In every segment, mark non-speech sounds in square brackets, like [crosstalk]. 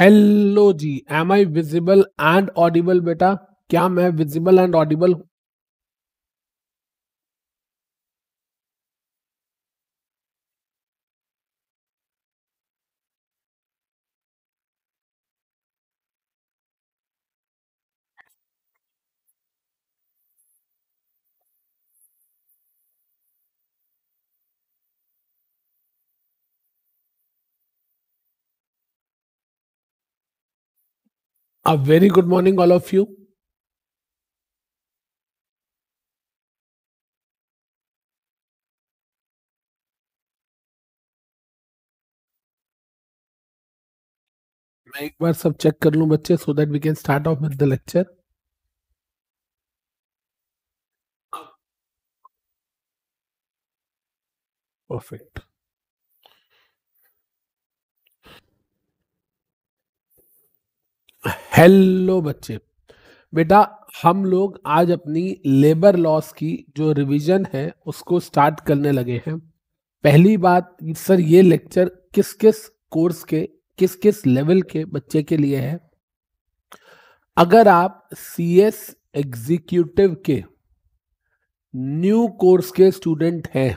Hello जी am I visible and audible बेटा क्या मैं विजिबल एंड ऑडिबल हूं A very good morning, all of you. मैं एक बार सब चेक कर लूं बच्चे so that we can start off with the lecture perfect hello बच्चे बेटा हम लोग आज अपनी लेबर लॉस की जो रिवीजन है उसको स्टार्ट करने लगे हैं पहली बात सर ये लेक्चर किस किस कोर्स के किस किस लेवल के बच्चे के लिए है अगर आप सी एस एग्जीक्यूटिव के न्यू कोर्स के स्टूडेंट हैं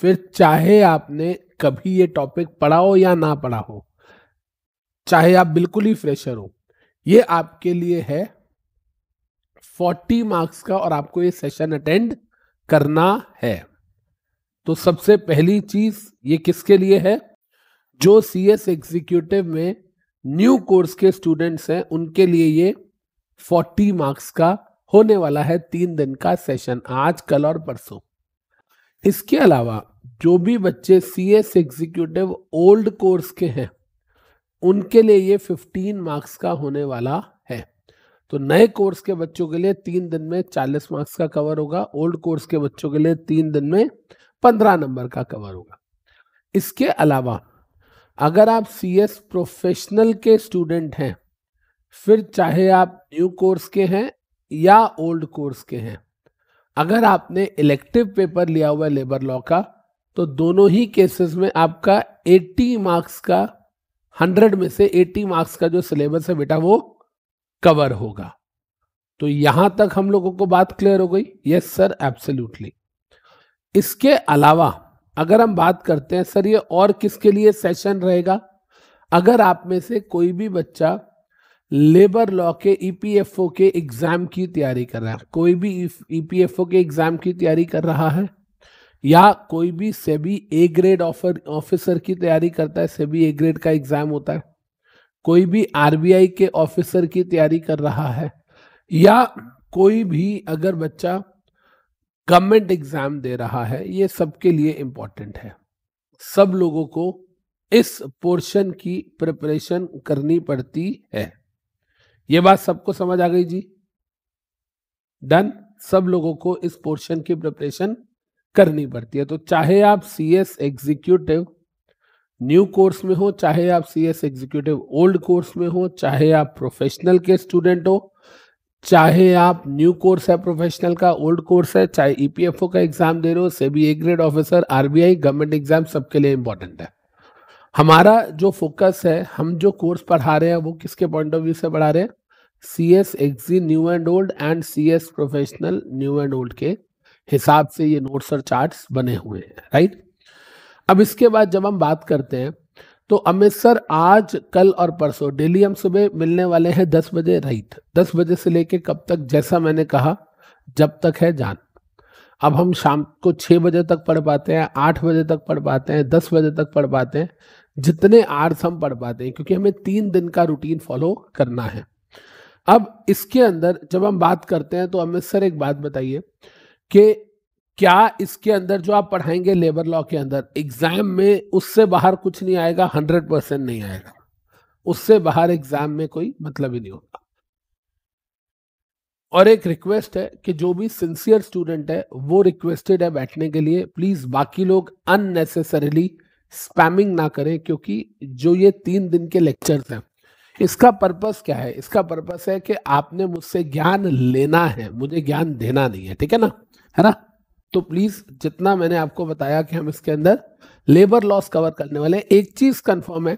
फिर चाहे आपने कभी ये टॉपिक पढ़ा हो या ना पढ़ा हो चाहे आप बिल्कुल ही फ्रेशर हो ये आपके लिए है फोर्टी मार्क्स का और आपको ये सेशन अटेंड करना है तो सबसे पहली चीज ये किसके लिए है जो सी एस एग्जीक्यूटिव में न्यू कोर्स के स्टूडेंट्स हैं उनके लिए ये फोर्टी मार्क्स का होने वाला है तीन दिन का सेशन आज कल और परसों इसके अलावा जो भी बच्चे C S executive old course के हैं उनके लिए ये 15 मार्क्स का होने वाला है तो नए कोर्स के बच्चों के लिए तीन दिन में 40 मार्क्स का कवर होगा ओल्ड कोर्स के बच्चों के लिए तीन दिन में 15 नंबर का कवर होगा इसके अलावा अगर आप सी एस प्रोफेशनल के स्टूडेंट हैं फिर चाहे आप न्यू कोर्स के हैं या ओल्ड कोर्स के हैं अगर आपने इलेक्टिव पेपर लिया हुआ है लेबर लॉ का तो दोनों ही केसेस में आपका 80 मार्क्स का हंड्रेड में से एट्टी मार्क्स का जो सिलेबस है बेटा वो कवर होगा तो यहां तक हम लोगों को बात क्लियर हो गई यस सर एब्सोल्युटली इसके अलावा अगर हम बात करते हैं सर ये और किसके लिए सेशन रहेगा अगर आप में से कोई भी बच्चा लेबर लॉ के ईपीएफओ e के एग्जाम की तैयारी कर रहा है कोई भी ईपीएफओ e के एग्जाम की तैयारी कर रहा है या कोई भी SEBI A grade offer officer की तैयारी करता है सेबी ए ग्रेड का एग्जाम होता है कोई भी आरबीआई के ऑफिसर की तैयारी कर रहा है या कोई भी अगर बच्चा गवर्नमेंट एग्जाम दे रहा है ये सबके लिए इम्पोर्टेंट है सब लोगों को इस पोर्शन की प्रिपरेशन करनी पड़ती है ये बात सबको समझ आ गई जी डन सब लोगों को इस पोर्शन की प्रिपरेशन करनी पड़ती है तो चाहे आप C S executive new course में हो चाहे आप C S executive old course में हो चाहे आप प्रोफेशनल के स्टूडेंट हो चाहे आप न्यू कोर्स है प्रोफेशनल का ओल्ड कोर्स है चाहे ईपीएफओ e का एग्जाम दे रहे हो SEBI A grade officer RBI government exam सबके लिए इंपॉर्टेंट है हमारा जो फोकस है हम जो कोर्स पढ़ा रहे हैं वो किसके पॉइंट ऑफ व्यू से पढ़ा रहे हैं C S exec new and old and C S professional new and old के हिसाब से ये नोट्स और चार्ट्स बने हुए हैं राइट अब इसके बाद जब हम बात करते हैं तो अमित सर आज कल और परसों डेली हम सुबह मिलने वाले हैं दस बजे राइट दस बजे से लेके कब तक जैसा मैंने कहा जब तक है जान अब हम शाम को छः बजे तक पढ़ पाते हैं आठ बजे तक पढ़ पाते हैं दस बजे तक पढ़ पाते हैं जितने आर्स हम पढ़ पाते हैं क्योंकि हमें तीन दिन का रूटीन फॉलो करना है अब इसके अंदर जब हम बात करते हैं तो अमित सर एक बात बताइए कि क्या इसके अंदर जो आप पढ़ाएंगे लेबर लॉ के अंदर एग्जाम में उससे बाहर कुछ नहीं आएगा हंड्रेड परसेंट नहीं आएगा उससे बाहर एग्जाम में कोई मतलब ही नहीं होगा और एक रिक्वेस्ट है कि जो भी सिंसियर स्टूडेंट है वो रिक्वेस्टेड है बैठने के लिए प्लीज बाकी लोग अननेसेसरीली स्पैमिंग ना करें क्योंकि जो ये तीन दिन के लेक्चर्स हैं इसका पर्पस क्या है इसका पर्पस है कि आपने मुझसे ज्ञान लेना है मुझे ज्ञान देना नहीं है ठीक है ना है ना तो प्लीज जितना मैंने आपको बताया कि हम इसके अंदर लेबर लॉस कवर करने वाले हैं एक चीज कंफर्म है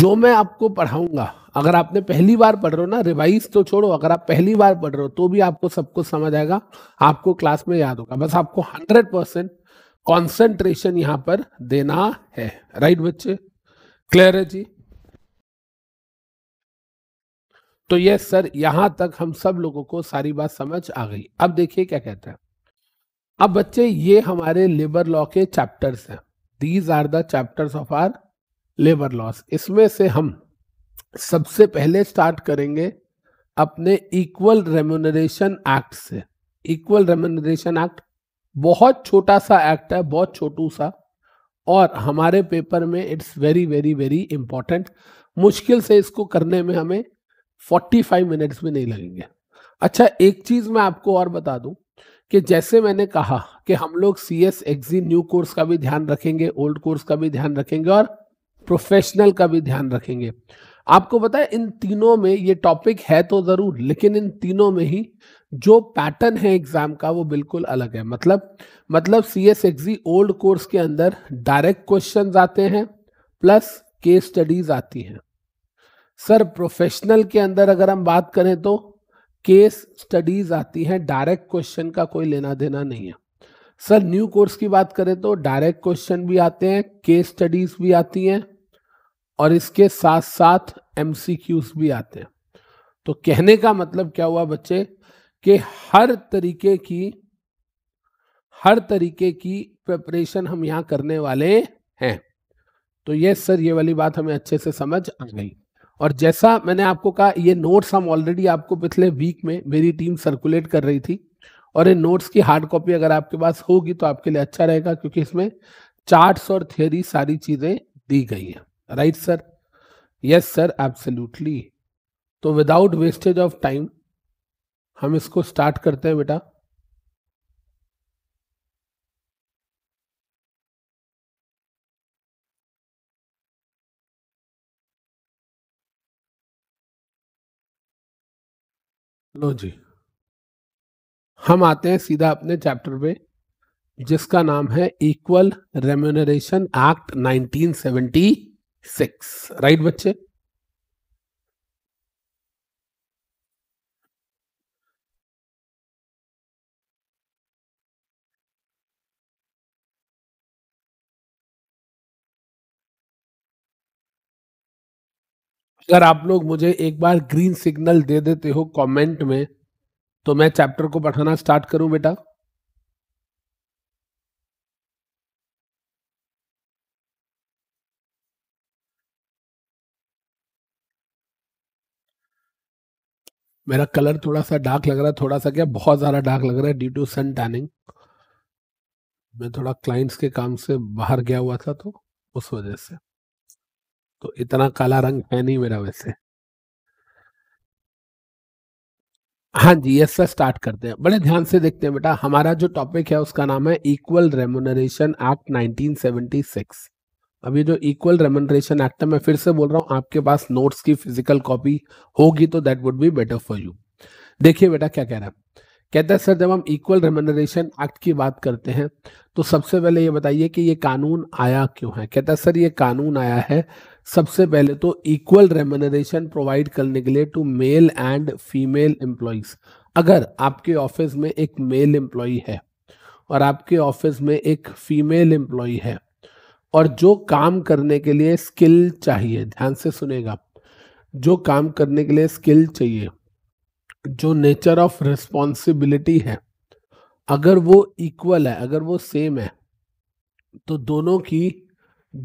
जो मैं आपको पढ़ाऊंगा अगर आपने पहली बार पढ़ रहे हो ना रिवाइज तो छोड़ो अगर आप पहली बार पढ़ रहे हो तो भी आपको सब कुछ समझ आएगा आपको क्लास में याद होगा बस आपको हंड्रेड परसेंट कॉन्सेंट्रेशन यहां पर देना है राइट बच्चे क्लियर है जी तो यस सर यहां तक हम सब लोगों को सारी बात समझ आ गई अब देखिए क्या कहते हैं अब बच्चे ये हमारे लेबर लॉ के चैप्टर्स हैं these are the chapters of our labour laws इसमें से हम सबसे पहले स्टार्ट करेंगे अपने इक्वल रेम्यूनरेशन एक्ट से इक्वल रेम्यूनरेशन एक्ट बहुत छोटा सा एक्ट है बहुत छोटू सा और हमारे पेपर में it's very very very important मुश्किल से इसको करने में हमें 45 मिनट्स भी नहीं लगेंगे अच्छा एक चीज मैं आपको और बता दूं कि जैसे मैंने कहा कि हम लोग C S exec new course का भी ध्यान रखेंगे ओल्ड कोर्स का भी ध्यान रखेंगे और प्रोफेशनल का भी ध्यान रखेंगे आपको पता है इन तीनों में ये टॉपिक है तो जरूर लेकिन इन तीनों में ही जो पैटर्न है एग्जाम का वो बिल्कुल अलग है मतलब मतलब C S exec old course के अंदर डायरेक्ट क्वेश्चन आते हैं प्लस केस स्टडीज आती हैं सर प्रोफेशनल के अंदर अगर हम बात करें तो केस स्टडीज आती हैं डायरेक्ट क्वेश्चन का कोई लेना देना नहीं है सर न्यू कोर्स की बात करें तो डायरेक्ट क्वेश्चन भी आते हैं केस स्टडीज भी आती हैं और इसके साथ साथ एम भी आते हैं तो कहने का मतलब क्या हुआ बच्चे कि हर तरीके की हर तरीके की प्रिपरेशन हम यहां करने वाले हैं तो ये सर ये वाली बात हमें अच्छे से समझ आ गई और जैसा मैंने आपको कहा ये नोट्स हम ऑलरेडी आपको पिछले वीक में मेरी टीम सर्कुलेट कर रही थी और इन नोट्स की हार्ड कॉपी अगर आपके पास होगी तो आपके लिए अच्छा रहेगा क्योंकि इसमें चार्ट्स और थियोरी सारी चीजें दी गई हैं right sir yes sir absolutely तो विदाउट वेस्टेज ऑफ टाइम हम इसको स्टार्ट करते हैं बेटा लो जी हम आते हैं सीधा अपने चैप्टर पे जिसका नाम है इक्वल रेम्यूनरेशन एक्ट 1976 राइट बच्चे अगर आप लोग मुझे एक बार ग्रीन सिग्नल दे देते हो कमेंट में तो मैं चैप्टर को पढ़ाना स्टार्ट करूं बेटा मेरा कलर थोड़ा सा डार्क लग रहा है थोड़ा सा क्या बहुत ज़्यादा डार्क लग रहा है ड्यू टू सन टैनिंग मैं थोड़ा क्लाइंट्स के काम से बाहर गया हुआ था तो उस वजह से तो इतना काला रंग है नहीं मेरा वैसे हाँ जी यस सर स्टार्ट करते हैं बड़े ध्यान से देखते हैं बेटा हमारा जो टॉपिक है उसका नाम है इक्वल रेमोनरेशन एक्ट 1976 अब ये जो इक्वल रेमोनरेशन एक्ट है मैं फिर से बोल रहा हूँ आपके पास नोट्स की फिजिकल कॉपी होगी तो that would be better for you देखिए बेटा क्या कह रहा है कहता है सर जब हम इक्वल रेमोनरेशन एक्ट की बात करते हैं तो सबसे पहले ये बताइए कि ये कानून आया क्यों है कहता है सर ये कानून आया है सबसे पहले तो इक्वल रेमोनरेशन प्रोवाइड करने के लिए to male and female employees अगर आपके ऑफिस में एक मेल एम्प्लॉय है और आपके ऑफिस में एक फीमेल एम्प्लॉय है और जो काम करने के लिए स्किल चाहिए ध्यान से सुनेगा जो काम करने के लिए स्किल चाहिए जो नेचर ऑफ रिस्पॉन्सिबिलिटी है अगर वो इक्वल है अगर वो सेम है तो दोनों की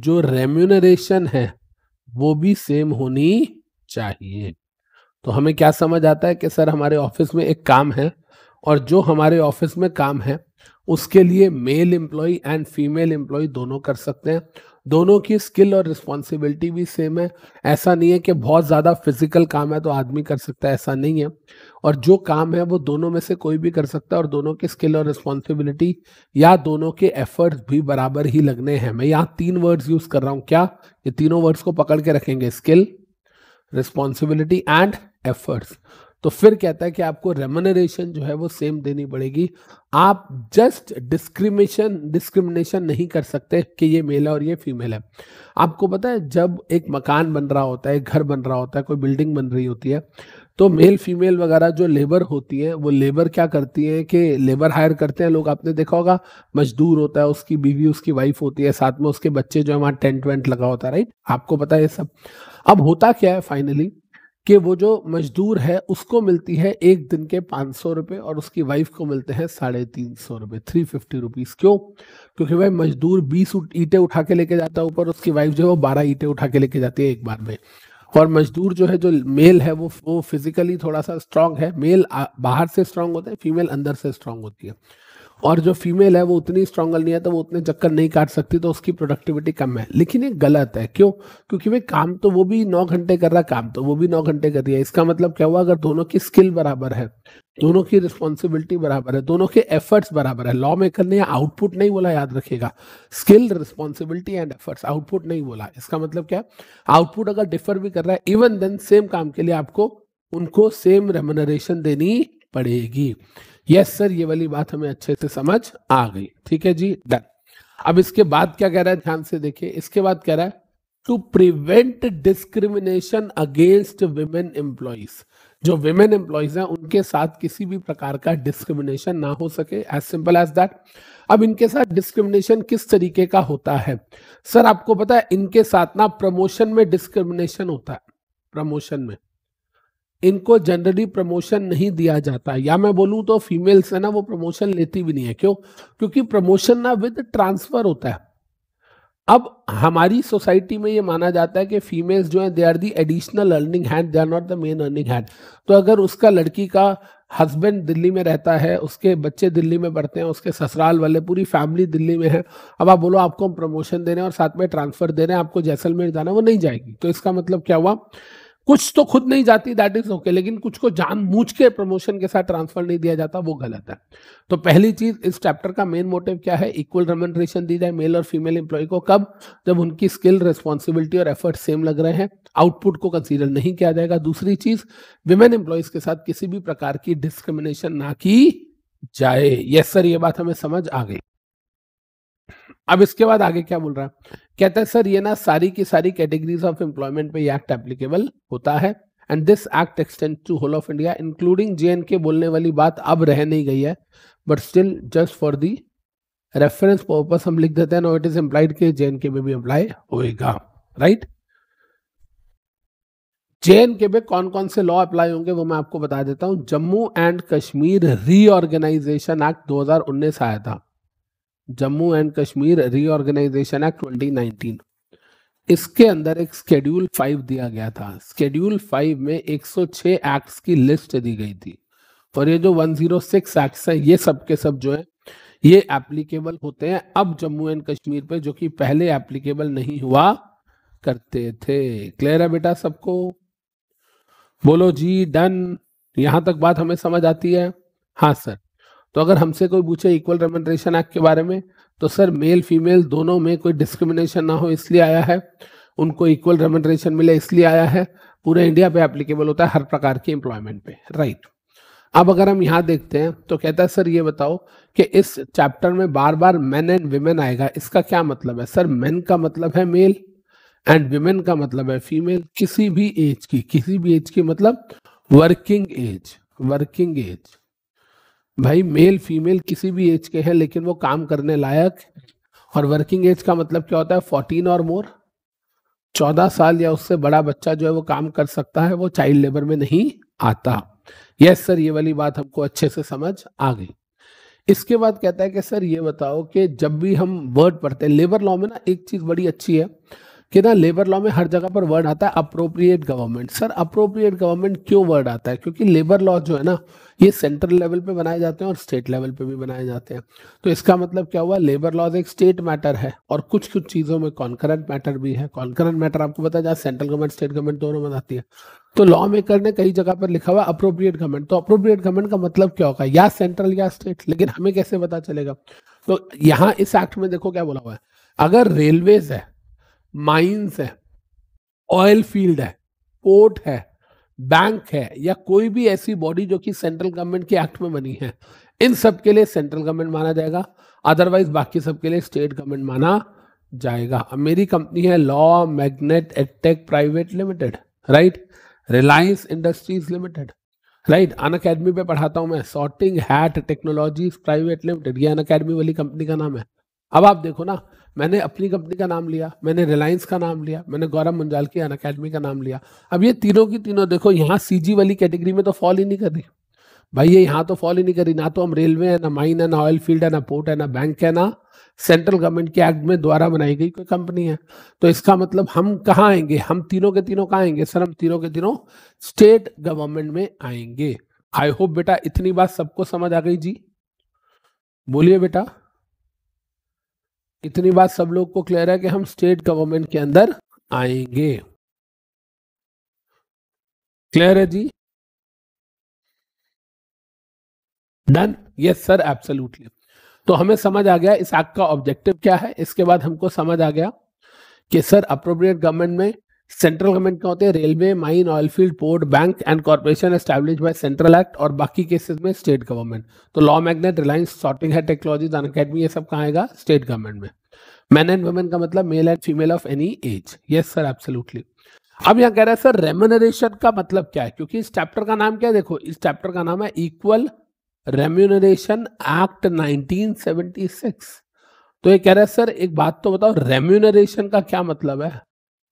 जो रेम्यूनरेशन है वो भी सेम होनी चाहिए तो हमें क्या समझ आता है कि सर हमारे ऑफिस में एक काम है और जो हमारे ऑफिस में काम है उसके लिए male employee and female employee दोनों कर सकते हैं दोनों की स्किल और रिस्पॉन्सिबिलिटी भी सेम है ऐसा नहीं है कि बहुत ज़्यादा फिजिकल काम है तो आदमी कर सकता है ऐसा नहीं है और जो काम है वो दोनों में से कोई भी कर सकता है और दोनों की स्किल और रिस्पॉन्सिबिलिटी या दोनों के एफर्ट्स भी बराबर ही लगने हैं मैं यहाँ तीन वर्ड्स यूज़ कर रहा हूँ क्या ये तीनों वर्ड्स को पकड़ के रखेंगे स्किल रिस्पॉन्सिबिलिटी एंड एफर्ट्स तो फिर कहता है कि आपको रेमोनरेशन जो है वो सेम देनी पड़ेगी आप जस्ट डिस्क्रिमिनेशन डिस्क्रिमिनेशन नहीं कर सकते कि ये मेल है और ये फीमेल है आपको पता है जब एक मकान बन रहा होता है घर बन रहा होता है कोई बिल्डिंग बन रही होती है तो मेल फीमेल वगैरह जो लेबर होती है वो लेबर क्या करती है कि लेबर हायर करते हैं लोग आपने देखा होगा मजदूर होता है उसकी बीवी उसकी वाइफ होती है साथ में उसके बच्चे जो है वहाँ टेंट वेंट लगा होता है राइट आपको पता है ये सब अब होता क्या है फाइनली कि वो जो मजदूर है उसको मिलती है एक दिन के पाँच सौ रुपये और उसकी वाइफ को मिलते हैं साढ़े तीन सौ रुपये थ्री फिफ्टी रुपीज़ क्यों क्योंकि भाई मजदूर बीस ईंटें उठा के लेके जाता है ऊपर उसकी वाइफ जो है वो बारह ईटें उठा के लेके जाती है एक बार में और मजदूर जो है जो मेल है वो वो फिजिकली थोड़ा सा स्ट्रांग है मेल बाहर से स्ट्रांग होता है फीमेल अंदर से स्ट्रांग होती है और जो फीमेल है वो उतनी स्ट्रांगल नहीं है तो वो उतने चक्कर नहीं काट सकती तो उसकी प्रोडक्टिविटी कम है लेकिन ये गलत है क्यों क्योंकि भाई काम तो वो भी नौ घंटे कर रहा काम तो वो भी नौ घंटे कर रही है इसका मतलब क्या हुआ अगर दोनों की स्किल बराबर है दोनों की रिस्पॉन्सिबिलिटी बराबर है दोनों के एफर्ट्स बराबर है लॉ मेकर ने आउटपुट नहीं बोला याद रखेगा skill responsibility and efforts output नहीं बोला इसका मतलब क्या है आउटपुट अगर डिफर भी कर रहा है इवन देन सेम काम के लिए आपको उनको सेम रेमोनरेशन देनी पड़ेगी यस सर ये वाली बात हमें अच्छे से समझ आ गई ठीक है जी डन अब इसके बाद क्या कह रहा है ध्यान से देखिए इसके बाद कह रहा है to prevent discrimination against women employees जो विमेन एम्प्लॉयज हैं उनके साथ किसी भी प्रकार का डिस्क्रिमिनेशन ना हो सके एज सिंपल एज दैट अब इनके साथ डिस्क्रिमिनेशन किस तरीके का होता है सर आपको पता है इनके साथ ना प्रमोशन में डिस्क्रिमिनेशन होता है प्रमोशन में इनको जनरली प्रमोशन नहीं दिया जाता या मैं बोलूं तो फीमेल्स है ना वो प्रमोशन लेती भी नहीं है क्यों क्योंकि प्रमोशन ना विद ट्रांसफर होता है अब हमारी सोसाइटी में ये माना जाता है कि फीमेल्स जो है they are the additional earning hand they are not the main earning hand तो अगर उसका लड़की का हस्बैंड दिल्ली में रहता है उसके बच्चे दिल्ली में पढ़ते हैं उसके ससुराल वाले पूरी फैमिली दिल्ली में है अब आप बोलो आपको हम प्रमोशन दे रहे हैं और साथ में ट्रांसफर दे रहे हैं आपको जैसलमेर जाना वो नहीं जाएगी तो इसका मतलब क्या हुआ कुछ तो खुद नहीं जाती दैट इज ओके लेकिन कुछ को जान मूझ के प्रमोशन के साथ ट्रांसफर नहीं दिया जाता वो गलत है तो पहली चीज इस चैप्टर का मेन मोटिव क्या है इक्वल रेमेंड्रेशन दी जाए मेल और फीमेल एम्प्लॉय को कब जब उनकी स्किल रिस्पॉन्सिबिलिटी और एफर्ट सेम लग रहे हैं आउटपुट को कंसिडर नहीं किया जाएगा दूसरी चीज विमेन एम्प्लॉयज के साथ किसी भी प्रकार की डिस्क्रिमिनेशन ना की जाए यस सर ये बात हमें समझ आ गई अब इसके बाद आगे क्या बोल रहा है कहते हैं सर ये ना सारी की सारी कैटेगरीज ऑफ एम्प्लॉयमेंट पे एक्ट एप्लीकेबल होता है and this act extend to whole of India including J K बोलने वाली बात अब रह नहीं गई है but still just for the reference purpose हम लिख देते हैं नो इट इज एम्प्लाइड के जे के में भी अप्लाई होगा राइट जे के में कौन कौन से लॉ अप्लाई होंगे वो मैं आपको बता देता हूँ Jammu and Kashmir reorganisation act दो हजार उन्नीस आया था Jammu and Kashmir reorganisation act 2019 इसके अंदर एक स्केड्यूल फाइव दिया गया था स्केड्यूल फाइव में 106 एक्ट्स की लिस्ट दी गई थी और ये जो 106 एक्ट्स हैं ये सब के सब जो है ये एप्लीकेबल होते हैं अब जम्मू एंड कश्मीर पे जो कि पहले एप्लीकेबल नहीं हुआ करते थे क्लियर है बेटा सबको बोलो जी डन यहां तक बात हमें समझ आती है हाँ सर तो अगर हमसे कोई पूछे इक्वल रेमेंट्रेशन एक्ट के बारे में तो सर मेल फीमेल दोनों में कोई डिस्क्रिमिनेशन ना हो इसलिए आया है उनको इक्वल रेमेंट्रेशन मिले इसलिए आया है पूरे इंडिया पे एप्लीकेबल होता है हर प्रकार के एम्प्लॉयमेंट पे राइट अब अगर हम यहाँ देखते हैं तो कहता है सर ये बताओ कि इस चैप्टर में बार बार मैन एंड वीमेन आएगा इसका क्या मतलब है सर मैन का मतलब है मेल एंड वीमेन का मतलब है फीमेल किसी भी एज की किसी भी एज की मतलब वर्किंग एज वर्किंग एज भाई मेल फीमेल किसी भी एज के हैं लेकिन वो काम करने लायक और वर्किंग एज का मतलब क्या होता है फोर्टीन और मोर चौदह साल या उससे बड़ा बच्चा जो है वो काम कर सकता है वो चाइल्ड लेबर में नहीं आता यस सर ये वाली बात हमको अच्छे से समझ आ गई इसके बाद कहता है कि सर ये बताओ कि जब भी हम वर्ड पढ़ते हैं लेबर लॉ में ना एक चीज बड़ी अच्छी है कि ना लेबर लॉ में हर जगह पर वर्ड आता है appropriate government sir appropriate government क्यों वर्ड आता है क्योंकि लेबर लॉ जो है ना ये सेंट्रल लेवल पे बनाए जाते हैं और स्टेट लेवल पे भी बनाए जाते हैं तो इसका मतलब क्या हुआ लेबर लॉज एक स्टेट मैटर है और कुछ कुछ चीज़ों में कॉन्करेंट मैटर भी है कॉन्करेंट मैटर आपको बताया जाए सेंट्रल गवर्नमेंट स्टेट गवर्नमेंट दोनों बनाती है तो लॉ मेकर ने कई जगह पर लिखा हुआ अप्रोप्रिएट गवर्नमेंट तो अप्रोप्रिएट गवर्नमेंट का मतलब क्या होगा या सेंट्रल या स्टेट लेकिन हमें कैसे पता चलेगा तो यहाँ इस एक्ट में देखो क्या बोला हुआ है अगर रेलवेज है माइंस है ऑयल फील्ड है पोर्ट है बैंक है या कोई भी ऐसी बॉडी जो कि सेंट्रल गवर्नमेंट के एक्ट में बनी है इन सब के लिए सेंट्रल गवर्नमेंट माना जाएगा अदरवाइज बाकी सब के लिए स्टेट गवर्नमेंट माना जाएगा मेरी कंपनी है Law Magnet attack private Limited right Reliance Industries Limited right Unacademy पे पढ़ाता हूँ मैं Sorting Hat Technologies Private limited ये अन अकेडमी वाली कंपनी का नाम है अब आप देखो ना मैंने अपनी कंपनी का नाम लिया मैंने रिलायंस का नाम लिया मैंने गौरव मुंजाल की अन अकेडमी का नाम लिया अब ये तीनों की तीनों देखो यहाँ सी वाली कैटेगरी में तो फॉल ही नहीं कर रही भाई ये यहाँ तो फॉल ही नहीं करी ना तो हम रेलवे है ना माइन है ना ऑयल फील्ड है ना पोर्ट है ना बैंक है ना सेंट्रल गवर्नमेंट के एक्ट में द्वारा बनाई गई कोई कंपनी है तो इसका मतलब हम कहाँ आएंगे हम तीनों के तीनों कहाँ आएंगे सर हम तीनों के तीनों स्टेट गवर्नमेंट में आएंगे आई होप बेटा इतनी बात सबको समझ आ गई जी बोलिए बेटा इतनी बात सब लोग को क्लियर है कि हम स्टेट गवर्नमेंट के अंदर आएंगे क्लियर है जी डन यस सर एब्सोल्युटली तो हमें समझ आ गया इस एक्ट का ऑब्जेक्टिव क्या है इसके बाद हमको समझ आ गया कि सर अप्रोप्रिएट गवर्नमेंट में सेंट्रल गवर्नमेंट क्या होते हैं railway mine oil field port bank and corporation establish by central act और बाकी केसेस में स्टेट गवर्नमेंट तो Law Magnet Reliance Sorting Hat Technology Unacademy ये सब कहाँ आएगा स्टेट गवर्नमेंट में मैन एंड वुमेन का मतलब male and female of any age yes sir absolutely अब यहाँ कह रहा है सर रेम्यूनरेशन का मतलब क्या है क्योंकि इस चैप्टर का नाम क्या है देखो इस चैप्टर का नाम है इक्वल रेम्यूनरेशन एक्ट 1976 तो ये कह रहा है सर एक बात तो बताओ रेम्यूनरेशन का क्या मतलब है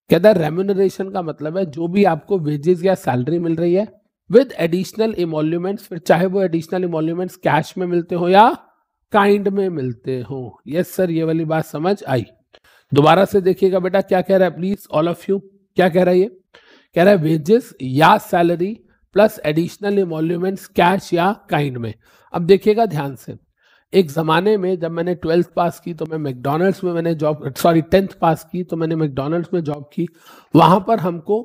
कहता है रेम्यूनरेशन का मतलब है जो भी आपको वेजेस या सैलरी मिल रही है विद एडिशनल इमोल्यूमेंट्स फिर चाहे वो एडिशनल इमोल्यूमेंट्स कैश में मिलते हो या काइंड में मिलते हो यस सर ये वाली बात समझ आई दोबारा से देखिएगा बेटा क्या कह रहा है प्लीज ऑल ऑफ यू क्या कह रहा है ये कह रहा है वेजेस या salary plus additional emoluments cash या काइंड में अब देखिएगा ध्यान से एक ज़माने में जब मैंने ट्वेल्थ पास की तो मैं मैकडोनल्ड्स में मैंने जॉब सॉरी टेंथ पास की तो मैंने मैकडोनल्ड्स में जॉब की वहां पर हमको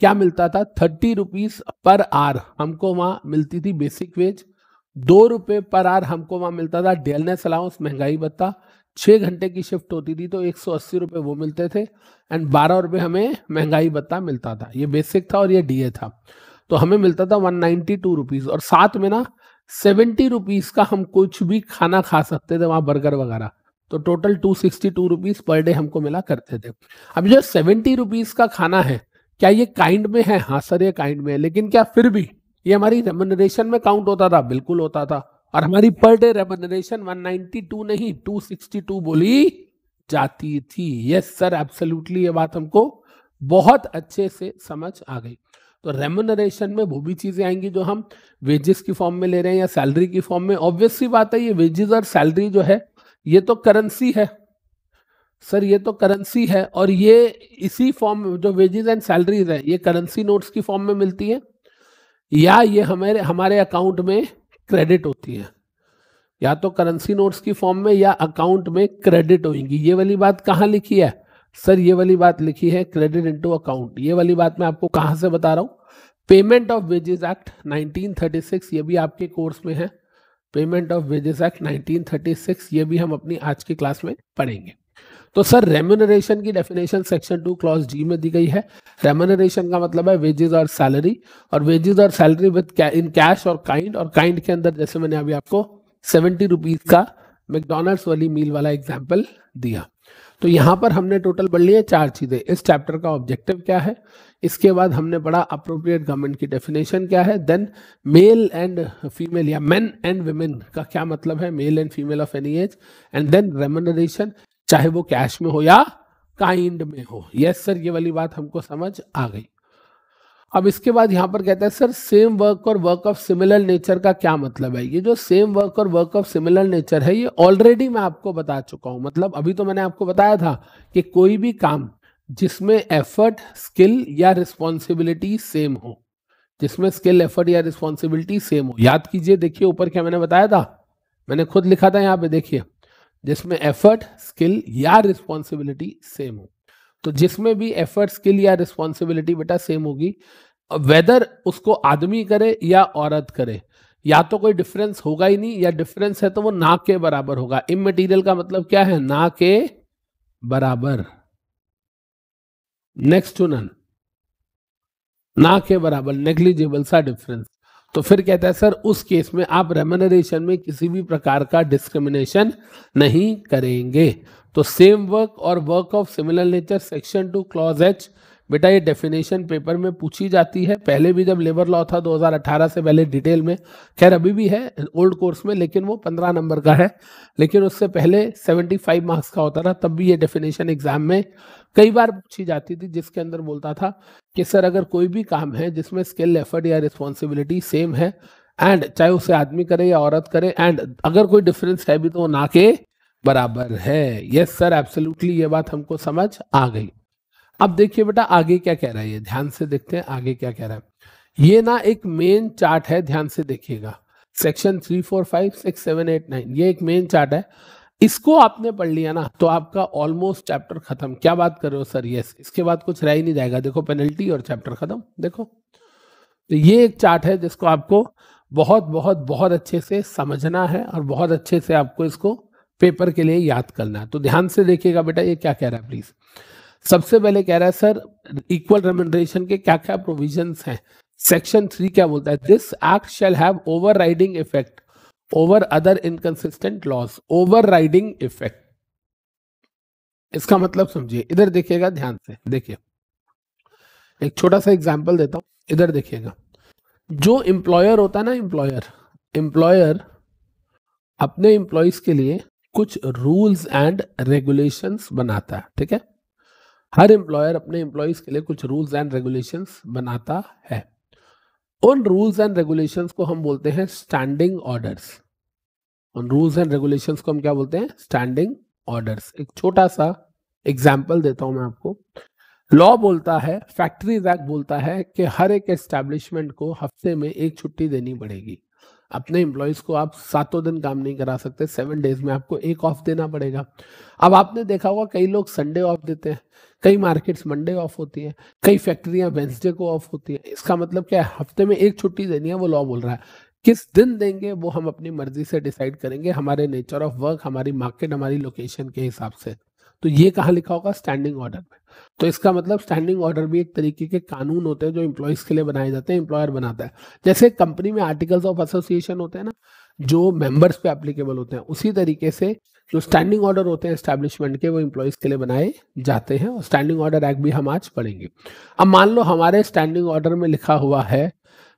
क्या मिलता था थर्टी रुपीज़ पर आर हमको वहाँ मिलती थी बेसिक वेज दो रुपये पर आर हमको वहाँ मिलता था डेलनेस अलाउंस महंगाई भत्ता छः घंटे की शिफ्ट होती थी तो एक सौ अस्सी रुपये वो मिलते थे एंड बारह रुपये हमें महंगाई भत्ता मिलता था ये बेसिक था और ये डीए था तो हमें मिलता था वन नाइन्टी टू रुपीज़ और साथ में ना सेवेंटी रुपीज का हम कुछ भी खाना खा सकते थे वहां बर्गर वगैरह तो total two sixty two rupees per day हमको मिला करते थे अब जो सेवेंटी रुपीज का खाना है क्या ये काइंड में है हाँ सर ये काइंड में है लेकिन क्या फिर भी ये हमारी रेमनरेशन में काउंट होता था बिल्कुल होता था और हमारी पर डे रेमनरेशन टू नहीं टू सिक्सटी टू बोली जाती थी यस सर एब्सोल्युटली ये बात हमको बहुत अच्छे से समझ आ गई तो रेमोनरेशन में वो भी चीज़ें आएंगी जो हम वेजेस की फॉर्म में ले रहे हैं या सैलरी की फॉर्म में ऑब्वियसली बात है ये वेजेस और सैलरी जो है ये तो करेंसी है सर ये तो करेंसी है और ये इसी फॉर्म जो वेजेस एंड सैलरीज है ये करेंसी नोट्स की फॉर्म में मिलती है या ये हमारे हमारे अकाउंट में क्रेडिट होती है या तो करेंसी नोट्स की फॉर्म में या अकाउंट में क्रेडिट होगी ये वाली बात कहाँ लिखी है सर ये वाली बात लिखी है क्रेडिट इनटू अकाउंट ये वाली बात मैं आपको कहाँ से बता रहा हूँ पेमेंट ऑफ वेजेस एक्ट 1936 ये भी आपके कोर्स में है पेमेंट ऑफ वेजेस एक्ट 1936 ये भी हम अपनी आज की क्लास में पढ़ेंगे तो सर रेम्यूनरेशन की definition section two clause G में दी गई है रेम्यूनरेशन का मतलब है वेजेस और सैलरी और वेजेस और सैलरी विद इन कैश और काइंड और काइंड के अंदर जैसे मैंने अभी आपको सेवेंटी रुपीज का मैकडोनल्ड्स वाली मील वाला एग्जाम्पल दिया तो यहाँ पर हमने टोटल पढ़ लिया चार चीज़ें इस चैप्टर का ऑब्जेक्टिव क्या है इसके बाद हमने पढ़ा अप्रोप्रिएट गवर्नमेंट की डेफिनेशन क्या है देन मेल एंड फीमेल या मेन एंड वेमेन का क्या मतलब है male and female of any age and then remuneration चाहे वो कैश में हो या काइंड में हो यस yes, सर ये वाली बात हमको समझ आ गई अब इसके बाद यहाँ पर कहता है सर सेम वर्क और वर्क ऑफ सिमिलर नेचर का क्या मतलब है ये जो सेम वर्क और वर्क ऑफ सिमिलर नेचर है ये ऑलरेडी मैं आपको बता चुका हूँ मतलब अभी तो मैंने आपको बताया था कि कोई भी काम जिसमें एफर्ट स्किल या रिस्पॉन्सिबिलिटी सेम हो जिसमें स्किल एफर्ट या रिस्पॉन्सिबिलिटी सेम हो याद कीजिए देखिए ऊपर क्या मैंने बताया था मैंने खुद लिखा था यहाँ पे देखिए जिसमें एफर्ट स्किल या रिस्पॉन्सिबिलिटी सेम हो तो जिसमें भी एफर्ट स्किल या रिस्पॉन्सिबिलिटी बेटा सेम होगी वेदर उसको आदमी करे या औरत करे या तो कोई डिफरेंस होगा ही नहीं या डिफरेंस है तो वो ना के बराबर होगा इमेटीरियल का मतलब क्या है ना के बराबर नेक्स्ट टू नन ना के बराबर नेग्लिजिबल सा डिफरेंस तो फिर कहता है सर उस केस में आप रेमनरेशन में किसी भी प्रकार का डिस्क्रिमिनेशन नहीं करेंगे तो सेम वर्क और work of similar nature section two clause H बेटा ये डेफिनेशन पेपर में पूछी जाती है पहले भी जब लेबर लॉ था 2018 से पहले डिटेल में खैर अभी भी है ओल्ड कोर्स में लेकिन वो 15 नंबर का है लेकिन उससे पहले 75 मार्क्स का होता था तब भी ये डेफिनेशन एग्जाम में कई बार पूछी जाती थी जिसके अंदर बोलता था कि सर अगर कोई भी काम है जिसमें स्किल एफर्ट या रिस्पॉन्सिबिलिटी सेम है एंड चाहे उसे आदमी करे या औरत करे एंड अगर कोई डिफरेंस है भी तो ना के बराबर है यस सर एब्सोल्युटली ये बात हमको समझ आ गई अब देखिए बेटा आगे क्या कह रहा है ये ध्यान से देखते हैं आगे क्या कह रहा है ये ना एक मेन चार्ट है ध्यान से देखिएगा section three four five six seven eight nine ये एक मेन चार्ट है इसको आपने पढ़ लिया ना तो आपका ऑलमोस्ट चैप्टर खत्म क्या बात कर रहे हो सर यस इसके बाद कुछ रह ही नहीं जाएगा देखो पेनल्टी और चैप्टर खत्म देखो तो ये एक चार्ट है जिसको आपको बहुत बहुत बहुत अच्छे से समझना है और बहुत अच्छे से आपको इसको पेपर के लिए याद करना है तो ध्यान से देखिएगा बेटा ये क्या कह रहा है प्लीज सबसे पहले कह रहा है सर इक्वल रेमेंड्रेशन के क्या क्या प्रोविजन है सेक्शन थ्री क्या बोलता है this act shall have overriding effect over other inconsistent laws overriding effect इसका मतलब समझिए इधर देखिएगा ध्यान से देखिए एक छोटा सा एग्जाम्पल देता हूं इधर देखिएगा जो एम्प्लॉयर होता है ना एम्प्लॉयर एम्प्लॉयर अपने एम्प्लॉयज के लिए कुछ रूल्स एंड रेगुलेशंस बनाता है ठीक है हर एम्प्लॉयर अपने एम्प्लॉयज के लिए कुछ रूल्स एंड रेगुलेशंस बनाता है उन रूल्स एंड रेगुलेशंस को हम बोलते हैं स्टैंडिंग ऑर्डर्स उन रूल्स एंड रेगुलेशंस को हम क्या बोलते हैं स्टैंडिंग ऑर्डर्स एक छोटा सा एग्जाम्पल देता हूं मैं आपको लॉ बोलता है फैक्ट्रीज एक्ट बोलता है कि हर एक एस्टेब्लिशमेंट को हफ्ते में एक छुट्टी देनी पड़ेगी अपने एम्प्लॉयज़ को आप सातों दिन काम नहीं करा सकते सेवन डेज में आपको एक ऑफ देना पड़ेगा अब आपने देखा होगा कई लोग संडे ऑफ देते हैं कई मार्केट्स मंडे ऑफ होती हैं कई फैक्ट्रियां वेंसडे को ऑफ होती हैं इसका मतलब क्या है हफ्ते में एक छुट्टी देनी है वो लॉ बोल रहा है किस दिन देंगे वो हम अपनी मर्जी से डिसाइड करेंगे हमारे नेचर ऑफ वर्क हमारी मार्केट हमारी लोकेशन के हिसाब से तो ये कहाँ लिखा होगा स्टैंडिंग ऑर्डर में तो इसका मतलब स्टैंडिंग ऑर्डर भी एक तरीके के कानून होते हैं जो इम्प्लॉयज के लिए बनाए जाते हैं एम्प्लॉयर बनाता है जैसे कंपनी में आर्टिकल्स ऑफ एसोसिएशन होते हैं ना जो मेंबर्स पे एप्लीकेबल होते हैं उसी तरीके से जो स्टैंडिंग ऑर्डर होते हैं स्टैब्लिशमेंट के वो इम्प्लॉयज के लिए बनाए जाते हैं और स्टैंडिंग ऑर्डर एक्ट भी हम आज पढ़ेंगे अब मान लो हमारे स्टैंडिंग ऑर्डर में लिखा हुआ है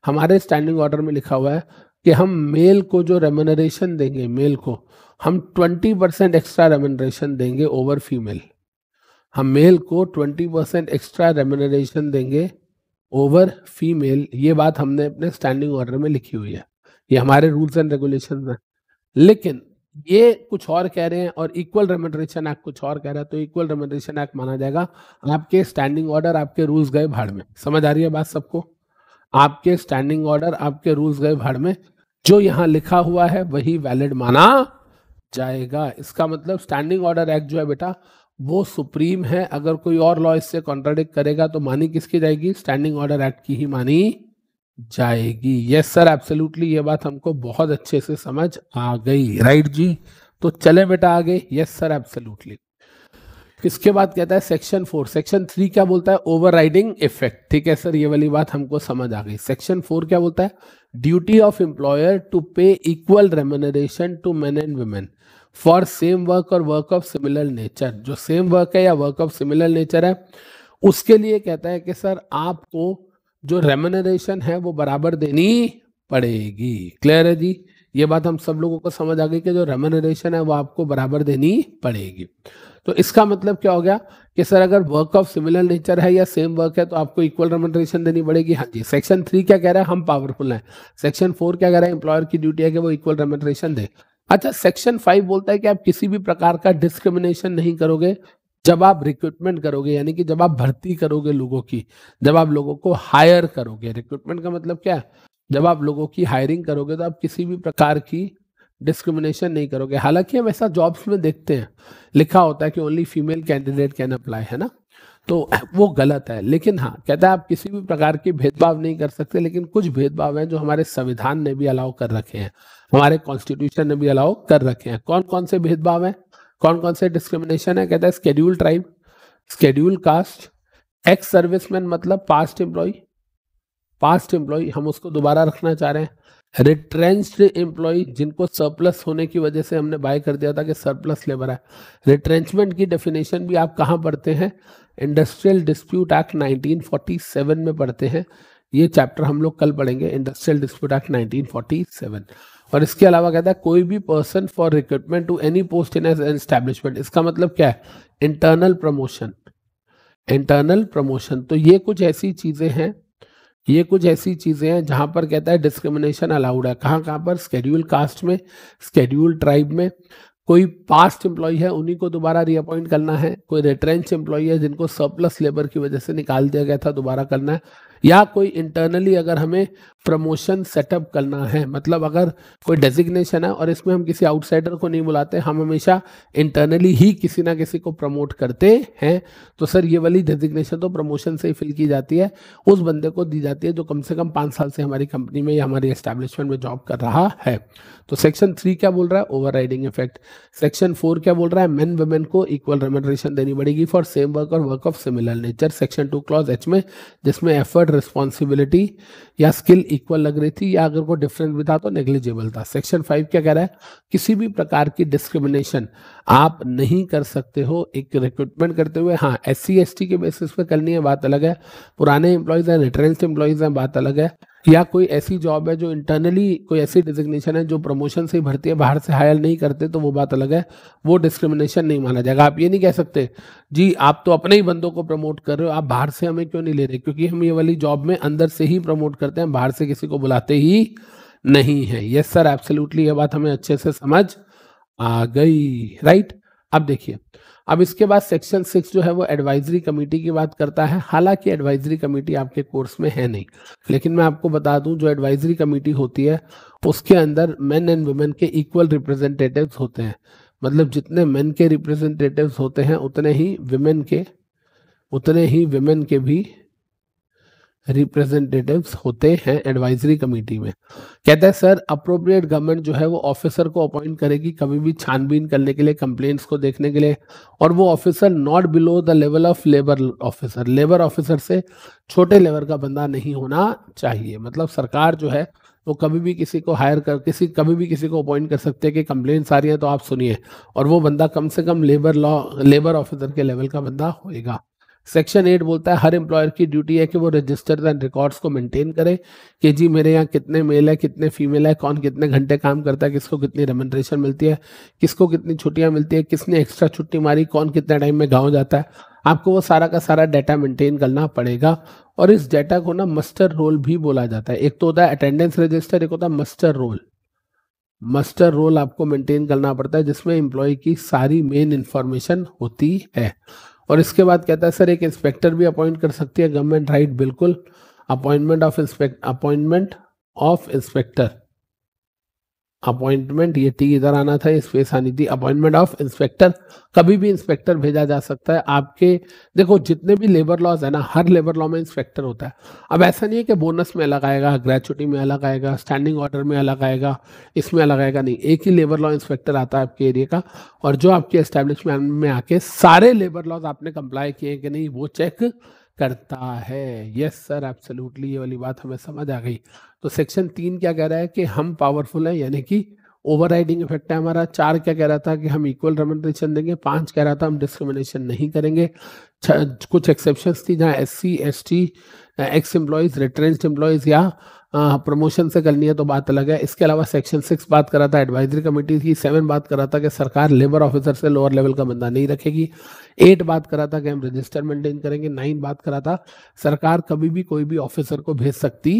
हमारे स्टैंडिंग ऑर्डर में लिखा हुआ है कि हम मेल को जो रेमोनरेशन देंगे मेल को हम 20 परसेंट एक्स्ट्रा रेमोनरेशन देंगे ओवर फीमेल हम मेल को 20 परसेंट एक्स्ट्रा रेमोनरेशन देंगे ओवर फीमेल ये बात हमने अपने स्टैंडिंग ऑर्डर में लिखी हुई है ये हमारे रूल्स एंड रेगुलेशन हैं लेकिन ये कुछ और कह रहे हैं और इक्वल रेमोनरेशन एक्ट कुछ और कह रहा है तो इक्वल रेमोनरेशन एक्ट माना जाएगा आपके स्टैंडिंग ऑर्डर आपके रूल्स गए भाड़ में समझ आ रही है बात सबको आपके स्टैंडिंग ऑर्डर आपके रूल्स गए भाड़ में जो यहाँ लिखा हुआ है वही वैलिड माना जाएगा इसका मतलब स्टैंडिंग ऑर्डर एक्ट जो है बेटा वो सुप्रीम है अगर कोई और लॉ इससे कॉन्ट्राडिक्ट करेगा तो मानी किसकी जाएगी स्टैंडिंग ऑर्डर एक्ट की ही मानी जाएगी यस सर एब्सोल्युटली ये बात हमको बहुत अच्छे से समझ आ गई राइट right जी तो चले बेटा आगे यस सर एब्सोल्युटली इसके बाद कहता है सेक्शन फोर सेक्शन थ्री क्या बोलता है ओवरराइडिंग इफेक्ट ठीक है सर ये वाली बात हमको समझ आ गई सेक्शन फोर क्या बोलता है duty of employer to pay equal remuneration to men and women for same work और वर्क ऑफ सिमिलर नेचर जो सेम वर्क है या वर्क ऑफ सिमिलर नेचर है उसके लिए कहता है कि सर आपको जो रेमोनरेशन है वो बराबर देनी पड़ेगी क्लियर है जी ये बात हम सब लोगों को समझ आ गई कि जो रेमोनरेशन है वो आपको बराबर देनी पड़ेगी तो इसका मतलब क्या हो गया कि सर अगर वर्क ऑफ सिमिलर नेचर है या सेम वर्क है तो आपको इक्वल रेमेंडेशन देनी पड़ेगी हाँ जी सेक्शन थ्री क्या कह रहा है हम पावरफुल हैं सेक्शन फोर क्या कह रहा है एम्प्लॉयर की ड्यूटी है कि वो इक्वल रेमेंडेशन दे अच्छा सेक्शन फाइव बोलता है कि आप किसी भी प्रकार का डिस्क्रिमिनेशन नहीं करोगे जब आप रिक्रूटमेंट करोगे यानी कि जब आप भर्ती करोगे लोगों की जब आप लोगों को हायर करोगे रिक्रूटमेंट का मतलब क्या है जब आप लोगों की हायरिंग करोगे तो आप किसी भी प्रकार की डिस्क्रिमिनेशन नहीं करोगे हालांकि हम ऐसा जॉब्स में देखते हैं लिखा होता है कि only female candidate can apply है ना तो वो गलत है लेकिन हाँ कहता है आप किसी भी प्रकार के भेदभाव नहीं कर सकते लेकिन कुछ भेदभाव हैं जो हमारे संविधान ने भी अलाउ कर रखे हैं हमारे कॉन्स्टिट्यूशन ने भी अलाउ कर रखे हैं कौन कौन से भेदभाव हैं कौन कौन से डिस्क्रिमिनेशन है कहता है schedule tribe schedule caste ex serviceman मतलब पास्ट एम्प्लॉय पास्ट एम्प्लॉय हम उसको दोबारा रखना चाह रहे हैं रिट्रेंच्ड एम्प्लॉय जिनको सरप्लस होने की वजह से हमने बाय कर दिया था कि सरप्लस लेबर है रिट्रेंचमेंट की डेफिनेशन भी आप कहाँ पढ़ते हैं इंडस्ट्रियल डिस्प्यूट एक्ट 1947 में पढ़ते हैं ये चैप्टर हम लोग कल पढ़ेंगे इंडस्ट्रियल डिस्प्यूट एक्ट 1947 और इसके अलावा कहता है कोई भी person for recruitment to any post in as establishment इसका मतलब क्या है इंटरनल प्रमोशन इंटरनल प्रमोशन तो ये कुछ ऐसी चीज़ें हैं ये कुछ ऐसी चीज़ें हैं जहां पर कहता है डिस्क्रिमिनेशन अलाउड है कहाँ कहाँ पर स्केड्यूल कास्ट में स्केड्यूल ट्राइब में कोई पास्ट एम्प्लॉय है उन्हीं को दोबारा रीअपॉइंट करना है कोई रेटरेंस एम्प्लॉय है जिनको सरप्लस लेबर की वजह से निकाल दिया गया था दोबारा करना है या कोई इंटरनली अगर हमें प्रमोशन सेटअप करना है मतलब अगर कोई डेजिग्नेशन है और इसमें हम किसी आउटसाइडर को नहीं बुलाते हम हमेशा इंटरनली ही किसी ना किसी को प्रमोट करते हैं तो सर ये वाली डेजिग्नेशन तो प्रमोशन से ही फिल की जाती है उस बंदे को दी जाती है जो कम से कम पाँच साल से हमारी कंपनी में या हमारी एस्टेब्लिशमेंट में जॉब कर रहा है तो सेक्शन थ्री क्या बोल रहा है ओवर इफेक्ट सेक्शन फोर क्या बोल रहा है मेन वेमेन को इक्वल रेमेडरेशन देनी पड़ेगी फॉर सेम वर्क और work of similar nature section two clause H में जिसमें एफर्ट बट रिस्पॉन्सिबिलिटी या स्किल इक्वल लग रही थी या अगर वो डिफरेंस भी था तो नेग्लिजिबल था सेक्शन फाइव क्या कह रहा है किसी भी प्रकार की डिस्क्रिमिनेशन आप नहीं कर सकते हो एक रिक्रूटमेंट करते हुए हाँ एस सी के बेसिस पे करनी है बात अलग है पुराने एम्प्लॉयज़ हैं रिटर्न एम्प्लॉयज़ हैं बात अलग है या कोई ऐसी जॉब है जो इंटरनली कोई ऐसी डिजिग्नेशन है जो प्रमोशन से ही भरती है बाहर से हायर नहीं करते तो वो बात अलग है वो डिस्क्रिमिनेशन नहीं माना जाएगा आप ये नहीं कह सकते जी आप तो अपने ही बंदों को प्रमोट कर रहे हो आप बाहर से हमें क्यों नहीं ले रहे क्योंकि हम ये वाली जॉब में अंदर से ही प्रमोट करते हैं बाहर से किसी को बुलाते ही नहीं है यस सर एब्सोल्युटली ये बात हमें अच्छे से समझ आ गई राइट अब देखिए अब इसके बाद सेक्शन सिक्स जो है वो एडवाइजरी कमेटी की बात करता है हालांकि एडवाइजरी कमेटी आपके कोर्स में है नहीं लेकिन मैं आपको बता दूं जो एडवाइजरी कमेटी होती है उसके अंदर मेन एंड वुमेन के इक्वल रिप्रेजेंटेटिव्स होते हैं मतलब जितने मेन के रिप्रेजेंटेटिव्स होते हैं उतने ही वुमेन के उतने ही वुमेन के भी रिप्रेजेंटेटिव्स होते हैं एडवाइजरी कमेटी में कहता है सर अप्रोप्रिएट गवर्नमेंट जो है वो ऑफिसर को अपॉइंट करेगी कभी भी छानबीन करने के लिए कंप्लेंट्स को देखने के लिए और वो officer not below the level of labour officer labour officer से छोटे लेवल का बंदा नहीं होना चाहिए मतलब सरकार जो है वो कभी भी किसी को हायर कर किसी कभी भी किसी को अपॉइंट कर सकते हैं कि कंप्लेंट्स आ रही हैं तो आप सुनिए और वो बंदा कम से कम लेबर लॉ लेबर ऑफिसर के लेवल का बंदा होएगा सेक्शन एट बोलता है हर एम्प्लॉयर की ड्यूटी है कि वो रजिस्टर एंड रिकॉर्ड्स को मेंटेन करे कि जी मेरे यहाँ कितने मेल है कितने फीमेल है कौन कितने घंटे काम करता है किसको कितनी रेमेंट्रेशन मिलती है किसको कितनी छुट्टियाँ मिलती है किसने एक्स्ट्रा छुट्टी मारी कौन कितने टाइम में गाँव जाता है आपको वो सारा का सारा डाटा मेंटेन करना पड़ेगा और इस डाटा को ना मस्टर रोल भी बोला जाता है एक तो होता है अटेंडेंस रजिस्टर एक होता है मस्टर रोल मस्टर रोल आपको मेंटेन करना पड़ता है जिसमें एम्प्लॉय की सारी मेन इन्फॉर्मेशन होती है और इसके बाद कहता है सर एक इंस्पेक्टर भी अपॉइंट कर सकती है गवर्नमेंट राइट बिल्कुल appointment of inspect appointment of inspector appointment ये टी इधर आना था इस फेस आनी थी अपॉइंटमेंट ऑफ इंस्पेक्टर कभी भी इंस्पेक्टर भेजा जा सकता है आपके देखो जितने भी लेबर लॉज है ना हर लेबर लॉ में इंस्पेक्टर होता है अब ऐसा नहीं है कि बोनस में अलग आएगा ग्रेचुटी में अलग आएगा स्टैंडिंग ऑर्डर में अलग आएगा इसमें अलग आएगा नहीं एक ही लेबर लॉ इंस्पेक्टर आता है आपके एरिया का और जो आपके इस्टेब्लिशमेंट में आके सारे लेबर लॉज आपने कंप्लाई किए कि नहीं वो चेक करता है यस सर एब्सोल्युटली ये वाली बात हमें समझ आ गई तो सेक्शन तीन क्या कह रहा है कि हम पावरफुल हैं यानी कि ओवरराइडिंग इफेक्ट है हमारा चार क्या कह रहा था कि हम इक्वल रेमेंटेशन देंगे पांच कह रहा था हम डिस्क्रिमिनेशन नहीं करेंगे कुछ एक्सेप्शन थी जहाँ S C S T ex employees return employees या प्रमोशन हाँ, हाँ, से करनी है तो बात अलग है इसके अलावा सेक्शन सिक्स बात करा था एडवाइजरी कमेटी की सेवन बात करा था कि सरकार लेबर ऑफिसर से लोअर लेवल का बंदा नहीं रखेगी एट बात करा था कि हम रजिस्टर मेंटेन करेंगे नाइन बात रहा था सरकार कभी भी कोई भी ऑफिसर को भेज सकती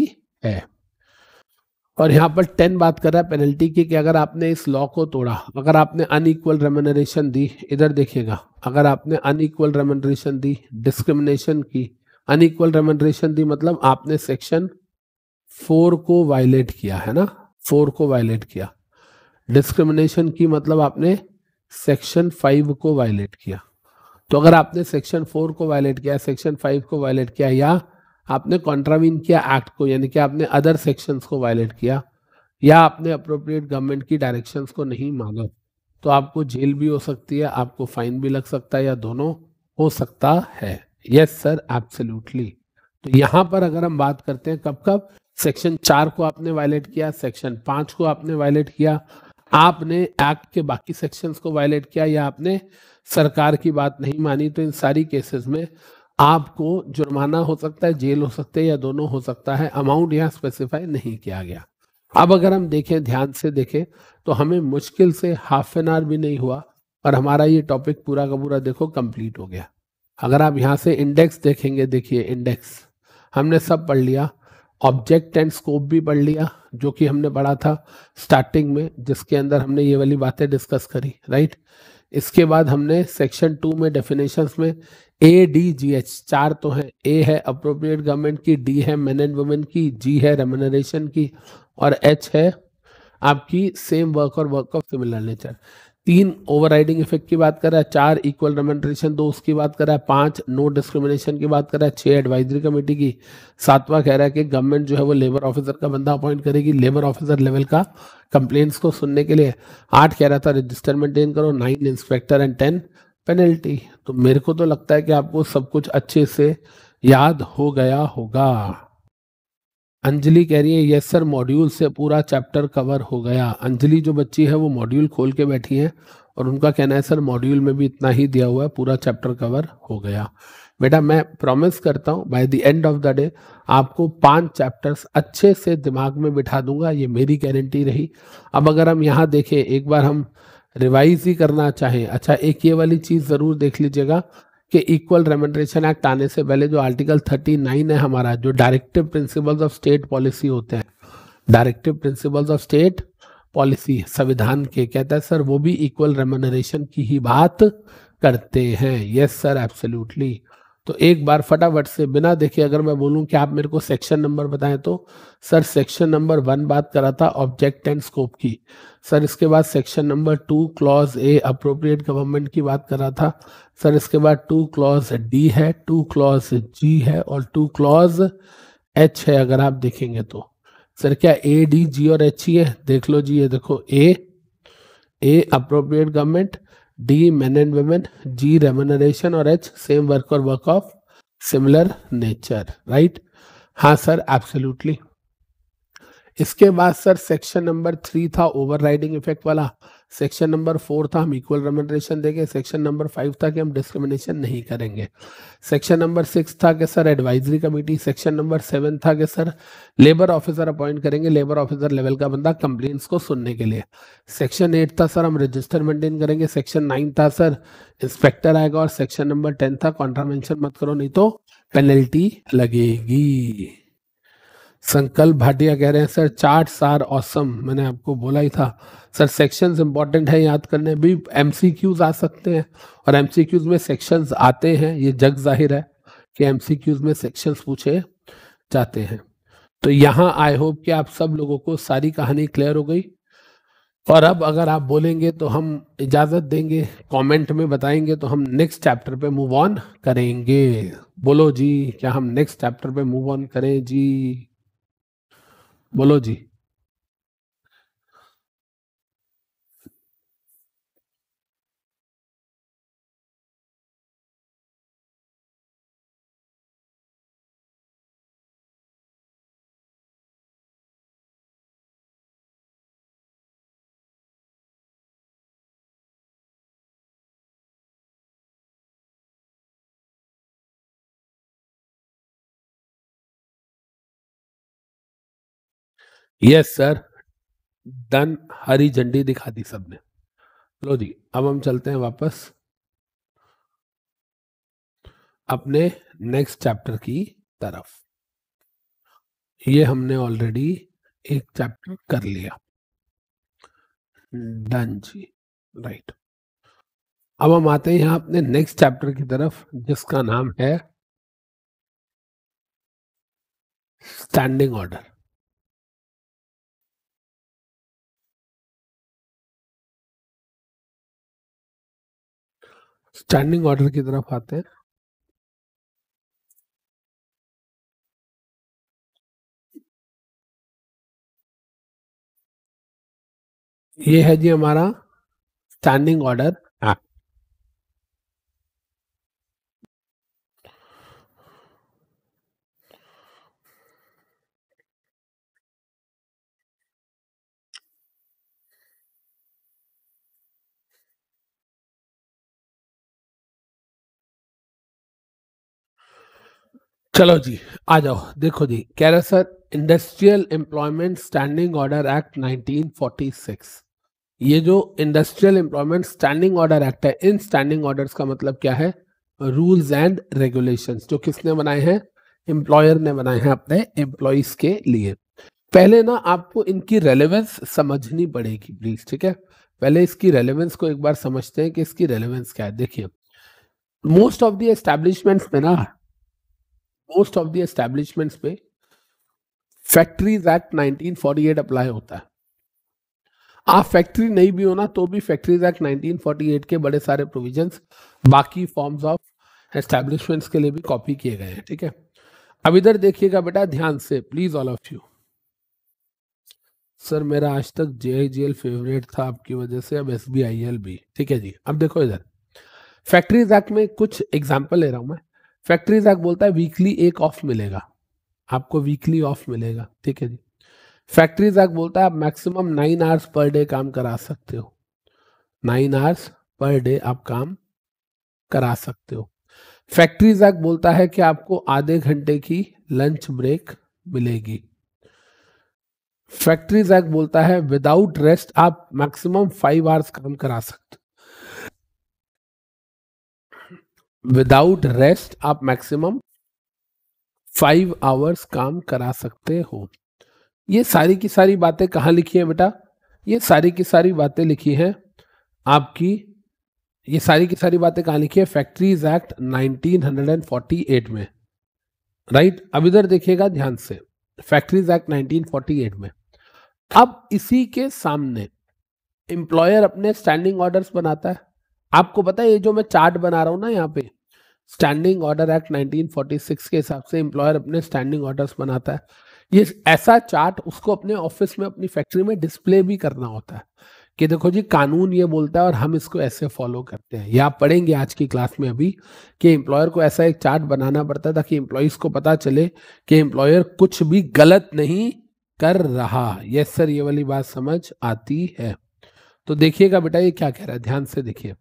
है और यहाँ पर टेन बात कर रहा है पेनल्टी की कि अगर आपने इस लॉ को तोड़ा अगर आपने अनइक्वल रेमोनरेशन दी इधर देखिएगा अगर आपने अनइक्वल रेमोनरेशन दी डिस्क्रिमिनेशन की अनइक्वल रेमोनरेशन दी मतलब आपने सेक्शन फोर को वायलेट किया है ना फोर को वायलेट किया डिस्क्रिमिनेशन की मतलब आपने सेक्शन फाइव को वायलेट किया तो अगर आपने सेक्शन फोर को वायलेट किया सेक्शन फाइव को वायलेट किया या आपने कॉन्ट्रावीन किया एक्ट को यानी कि आपने अदर सेक्शन को वायलेट किया या आपने अप्रोप्रिएट गवर्नमेंट की डायरेक्शन को नहीं मांगा तो आपको जेल भी हो सकती है आपको फाइन भी लग सकता है या दोनों हो सकता है यस सर एब्सोल्युटली तो यहाँ पर अगर हम बात करते हैं कब कब सेक्शन चार को आपने वायलेट किया सेक्शन पांच को आपने वायलेट किया आपने एक्ट के बाकी सेक्शंस को वायलेट किया या आपने सरकार की बात नहीं मानी तो इन सारी केसेस में आपको जुर्माना हो सकता है जेल हो सकता है या दोनों हो सकता है अमाउंट यहाँ स्पेसिफाई नहीं किया गया अब अगर हम देखें ध्यान से देखें तो हमें मुश्किल से हाफ एन आवर भी नहीं हुआ और हमारा ये टॉपिक पूरा का पूरा देखो कंप्लीट हो गया अगर आप यहाँ से इंडेक्स देखेंगे देखिए इंडेक्स हमने सब पढ़ लिया ऑब्जेक्ट एंड स्कोप भी पढ़ लिया जो कि हमने पढ़ा था स्टार्टिंग में जिसके अंदर हमने ये वाली बातें डिस्कस करी राइट इसके बाद हमने सेक्शन टू में डेफिनेशन में ए डी जी एच चार तो हैं ए है अप्रोप्रिएट गवर्नमेंट की डी है मैन एंड वुमेन की जी है रेमोनरेशन की और एच है आपकी सेम वर्क और वर्क ऑफ सिमिलर नेचर तीन ओवरराइडिंग इफेक्ट की बात कर रहा है चार इक्वल रेमेंट्रेशन दो उसकी बात कर रहा है पांच नो डिस्क्रिमिनेशन की बात कर रहा है छह एडवाइजरी कमेटी की सातवां कह रहा है कि गवर्नमेंट जो है वो लेबर ऑफिसर का बंदा अपॉइंट करेगी लेबर ऑफिसर लेवल का कंप्लेंट्स को सुनने के लिए आठ कह रहा था रजिस्टर मेंटेन करो nine inspector and ten penalty तो मेरे को तो लगता है कि आपको सब कुछ अच्छे से याद हो गया होगा अंजलि कह रही है यस सर मॉड्यूल से पूरा चैप्टर कवर हो गया अंजलि जो बच्ची है वो मॉड्यूल खोल के बैठी है और उनका कहना है सर मॉड्यूल में भी इतना ही दिया हुआ है पूरा चैप्टर कवर हो गया बेटा मैं प्रॉमिस करता हूँ by the end of the day आपको पांच चैप्टर्स अच्छे से दिमाग में बिठा दूंगा ये मेरी गारंटी रही अब अगर हम यहाँ देखें एक बार हम रिवाइज ही करना चाहें अच्छा एक ये वाली चीज़ ज़रूर देख लीजिएगा कि इक्वल रेमेंडरेशन एक्ट आने से पहले जो आर्टिकल 39 है हमारा जो directive principles of state policy होते हैं directive principles of state policy संविधान के कहता है सर वो भी इक्वल रेमेंडरेशन की ही बात करते हैं यस सर एब्सोल्युटली तो एक बार फटाफट से बिना देखे अगर मैं बोलूं कि आप मेरे को सेक्शन नंबर बताएं तो सर सेक्शन नंबर वन बात करा था ऑब्जेक्ट एंड स्कोप की सर इसके बाद section number two clause A appropriate government की बात करा था सर इसके बाद टू क्लॉज डी है टू क्लॉज जी है और टू क्लॉज एच है अगर आप देखेंगे तो सर क्या ए डी जी और एच ही है देख लो जी ये देखो A A appropriate government D men and women G remuneration और एच सेम वर्क और work of similar nature right हाँ सर एब्सोल्युटली इसके बाद सर सेक्शन नंबर थ्री था राइडिंग इफेक्ट वाला सेक्शन नंबर फोर था हम इक्वल रेमेंडेशन देंगे सेक्शन नंबर फाइव था कि हम डिस्क्रिमिनेशन नहीं करेंगे सेक्शन नंबर सिक्स था कि sir advisory committee section number seven था कि सर लेबर ऑफिसर अपॉइंट करेंगे लेबर ऑफिसर लेवल का बंदा कंप्लेंट्स को सुनने के लिए सेक्शन एट था सर हम रजिस्टर मेंटेन करेंगे सेक्शन नाइन था सर इंस्पेक्टर आएगा और सेक्शन नंबर टेन था कॉन्ट्रावेंशन मत करो नहीं तो पेनल्टी लगेगी संकल्प भाटिया कह रहे हैं सर चार्ट्स आर ऑसम मैंने आपको बोला ही था सर सेक्शंस इंपॉर्टेंट है याद करने भी एम आ सकते हैं और एम में सेक्शंस आते हैं ये जग जाहिर है कि एम में सेक्शंस पूछे जाते हैं तो यहाँ आई होप कि आप सब लोगों को सारी कहानी क्लियर हो गई और अब अगर आप बोलेंगे तो हम इजाज़त देंगे कमेंट में बताएंगे तो हम नेक्स्ट चैप्टर पे मूव ऑन करेंगे बोलो जी क्या हम नेक्स्ट चैप्टर पे मूव ऑन करें जी बोलो जी यस सर डन हरी झंडी दिखा दी सबने लो जी अब हम चलते हैं वापस अपने नेक्स्ट चैप्टर की तरफ ये हमने ऑलरेडी एक चैप्टर कर लिया डन जी राइट अब हम आते हैं यहां अपने नेक्स्ट चैप्टर की तरफ जिसका नाम है स्टैंडिंग ऑर्डर स्टैंडिंग ऑर्डर की तरफ आते हैं ये है जी हमारा स्टैंडिंग ऑर्डर चलो जी आ जाओ देखो जी कह रहे sir industrial employment standing order act 1946 ये जो industrial employment standing order act है इन स्टैंडिंग ऑर्डर्स का मतलब क्या है रूल्स एंड रेगुलेशंस जो किसने बनाए हैं एम्प्लॉयर ने बनाए हैं अपने एम्प्लॉयज के लिए पहले ना आपको इनकी रेलेवेंस समझनी पड़ेगी प्लीज ठीक है पहले इसकी रेलेवेंस को एक बार समझते हैं कि इसकी रेलेवेंस क्या है देखिए मोस्ट ऑफ दी एस्टेब्लिशमेंट्स में ना मोस्ट ऑफ दी एस्टेब्लिशमेंट्स पे फैक्ट्रीज एक्ट 1948 अप्लाई होता है आप फैक्ट्री नहीं भी हो ना तो भी फैक्ट्रीज एक्ट 1948 के बड़े सारे प्रोविजंस बाकी फॉर्म्स ऑफ एस्टेब्लिशमेंट्स के लिए भी कॉपी किए गए हैं ठीक है अब इधर देखिएगा बेटा ध्यान से please all of you sir मेरा आज तक जे आई फेवरेट था आपकी वजह से अब एस बी आई एल भी ठीक है जी अब देखो इधर फैक्ट्रीज एक्ट में कुछ एग्जाम्पल ले रहा हूँ मैं फैक्ट्री एक्ट बोलता है वीकली एक ऑफ मिलेगा आपको वीकली ऑफ मिलेगा ठीक है जी फैक्ट्रीज एक्ट बोलता है आप maximum nine hours per day काम करा सकते हो नाइन आवर्स पर डे आप काम करा सकते हो फैक्ट्रीज एक्ट बोलता है कि आपको आधे घंटे की लंच ब्रेक मिलेगी फैक्ट्रीज एक्ट बोलता है विदाउट रेस्ट आप मैक्सिमम फाइव आवर्स काम करा सकते विदाउट रेस्ट आप मैक्सिमम फाइव आवर्स काम करा सकते हो ये सारी की सारी बातें कहाँ लिखी है बेटा ये सारी की सारी बातें लिखी हैं आपकी ये सारी की सारी बातें कहाँ लिखी है फैक्ट्रीज एक्ट 1948 में राइट अब इधर देखिएगा ध्यान से फैक्ट्रीज एक्ट 1948 में अब इसी के सामने एम्प्लॉयर अपने स्टैंडिंग ऑर्डर्स बनाता है आपको पता है ये जो मैं चार्ट बना रहा हूँ ना यहाँ पे स्टैंडिंग ऑर्डर एक्ट 1946 के हिसाब से एम्प्लॉयर अपने स्टैंडिंग ऑर्डर्स बनाता है ये ऐसा चार्ट उसको अपने ऑफिस में अपनी फैक्ट्री में डिस्प्ले भी करना होता है कि देखो जी कानून ये बोलता है और हम इसको ऐसे फॉलो करते हैं या पढ़ेंगे आज की क्लास में अभी कि एम्प्लॉयर को ऐसा एक चार्ट बनाना पड़ता है ताकि एम्प्लॉयज़ को पता चले कि एम्प्लॉयर कुछ भी गलत नहीं कर रहा यस सर ये वाली बात समझ आती है तो देखिएगा बेटा ये क्या कह रहा है ध्यान से देखिए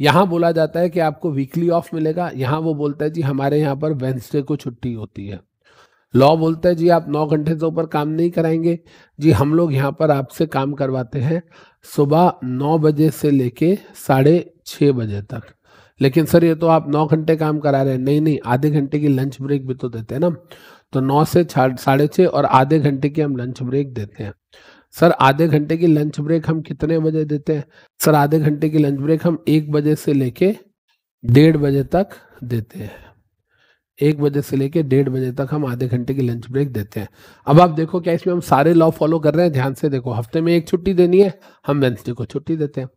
यहाँ बोला जाता है कि आपको वीकली ऑफ मिलेगा यहाँ वो बोलता है जी हमारे यहाँ पर वेंसडे को छुट्टी होती है लॉ बोलता है जी आप नौ घंटे से ऊपर काम नहीं कराएंगे जी हम लोग यहाँ पर आपसे काम करवाते हैं सुबह नौ बजे से लेके साढ़े छः बजे तक लेकिन सर ये तो आप नौ घंटे काम करा रहे हैं नहीं नहीं आधे घंटे की लंच ब्रेक भी तो देते हैं ना तो नौ से साढ़े छः और आधे घंटे की हम लंच ब्रेक देते हैं सर आधे घंटे की लंच ब्रेक हम कितने बजे देते हैं सर आधे घंटे की लंच ब्रेक हम एक बजे से लेके डेढ़ बजे तक देते हैं एक बजे से लेके डेढ़ बजे तक हम आधे घंटे की लंच ब्रेक देते हैं अब आप देखो क्या इसमें हम सारे लॉ फॉलो कर रहे हैं ध्यान से देखो हफ्ते में एक छुट्टी देनी है हम वेंसडे को छुट्टी देते हैं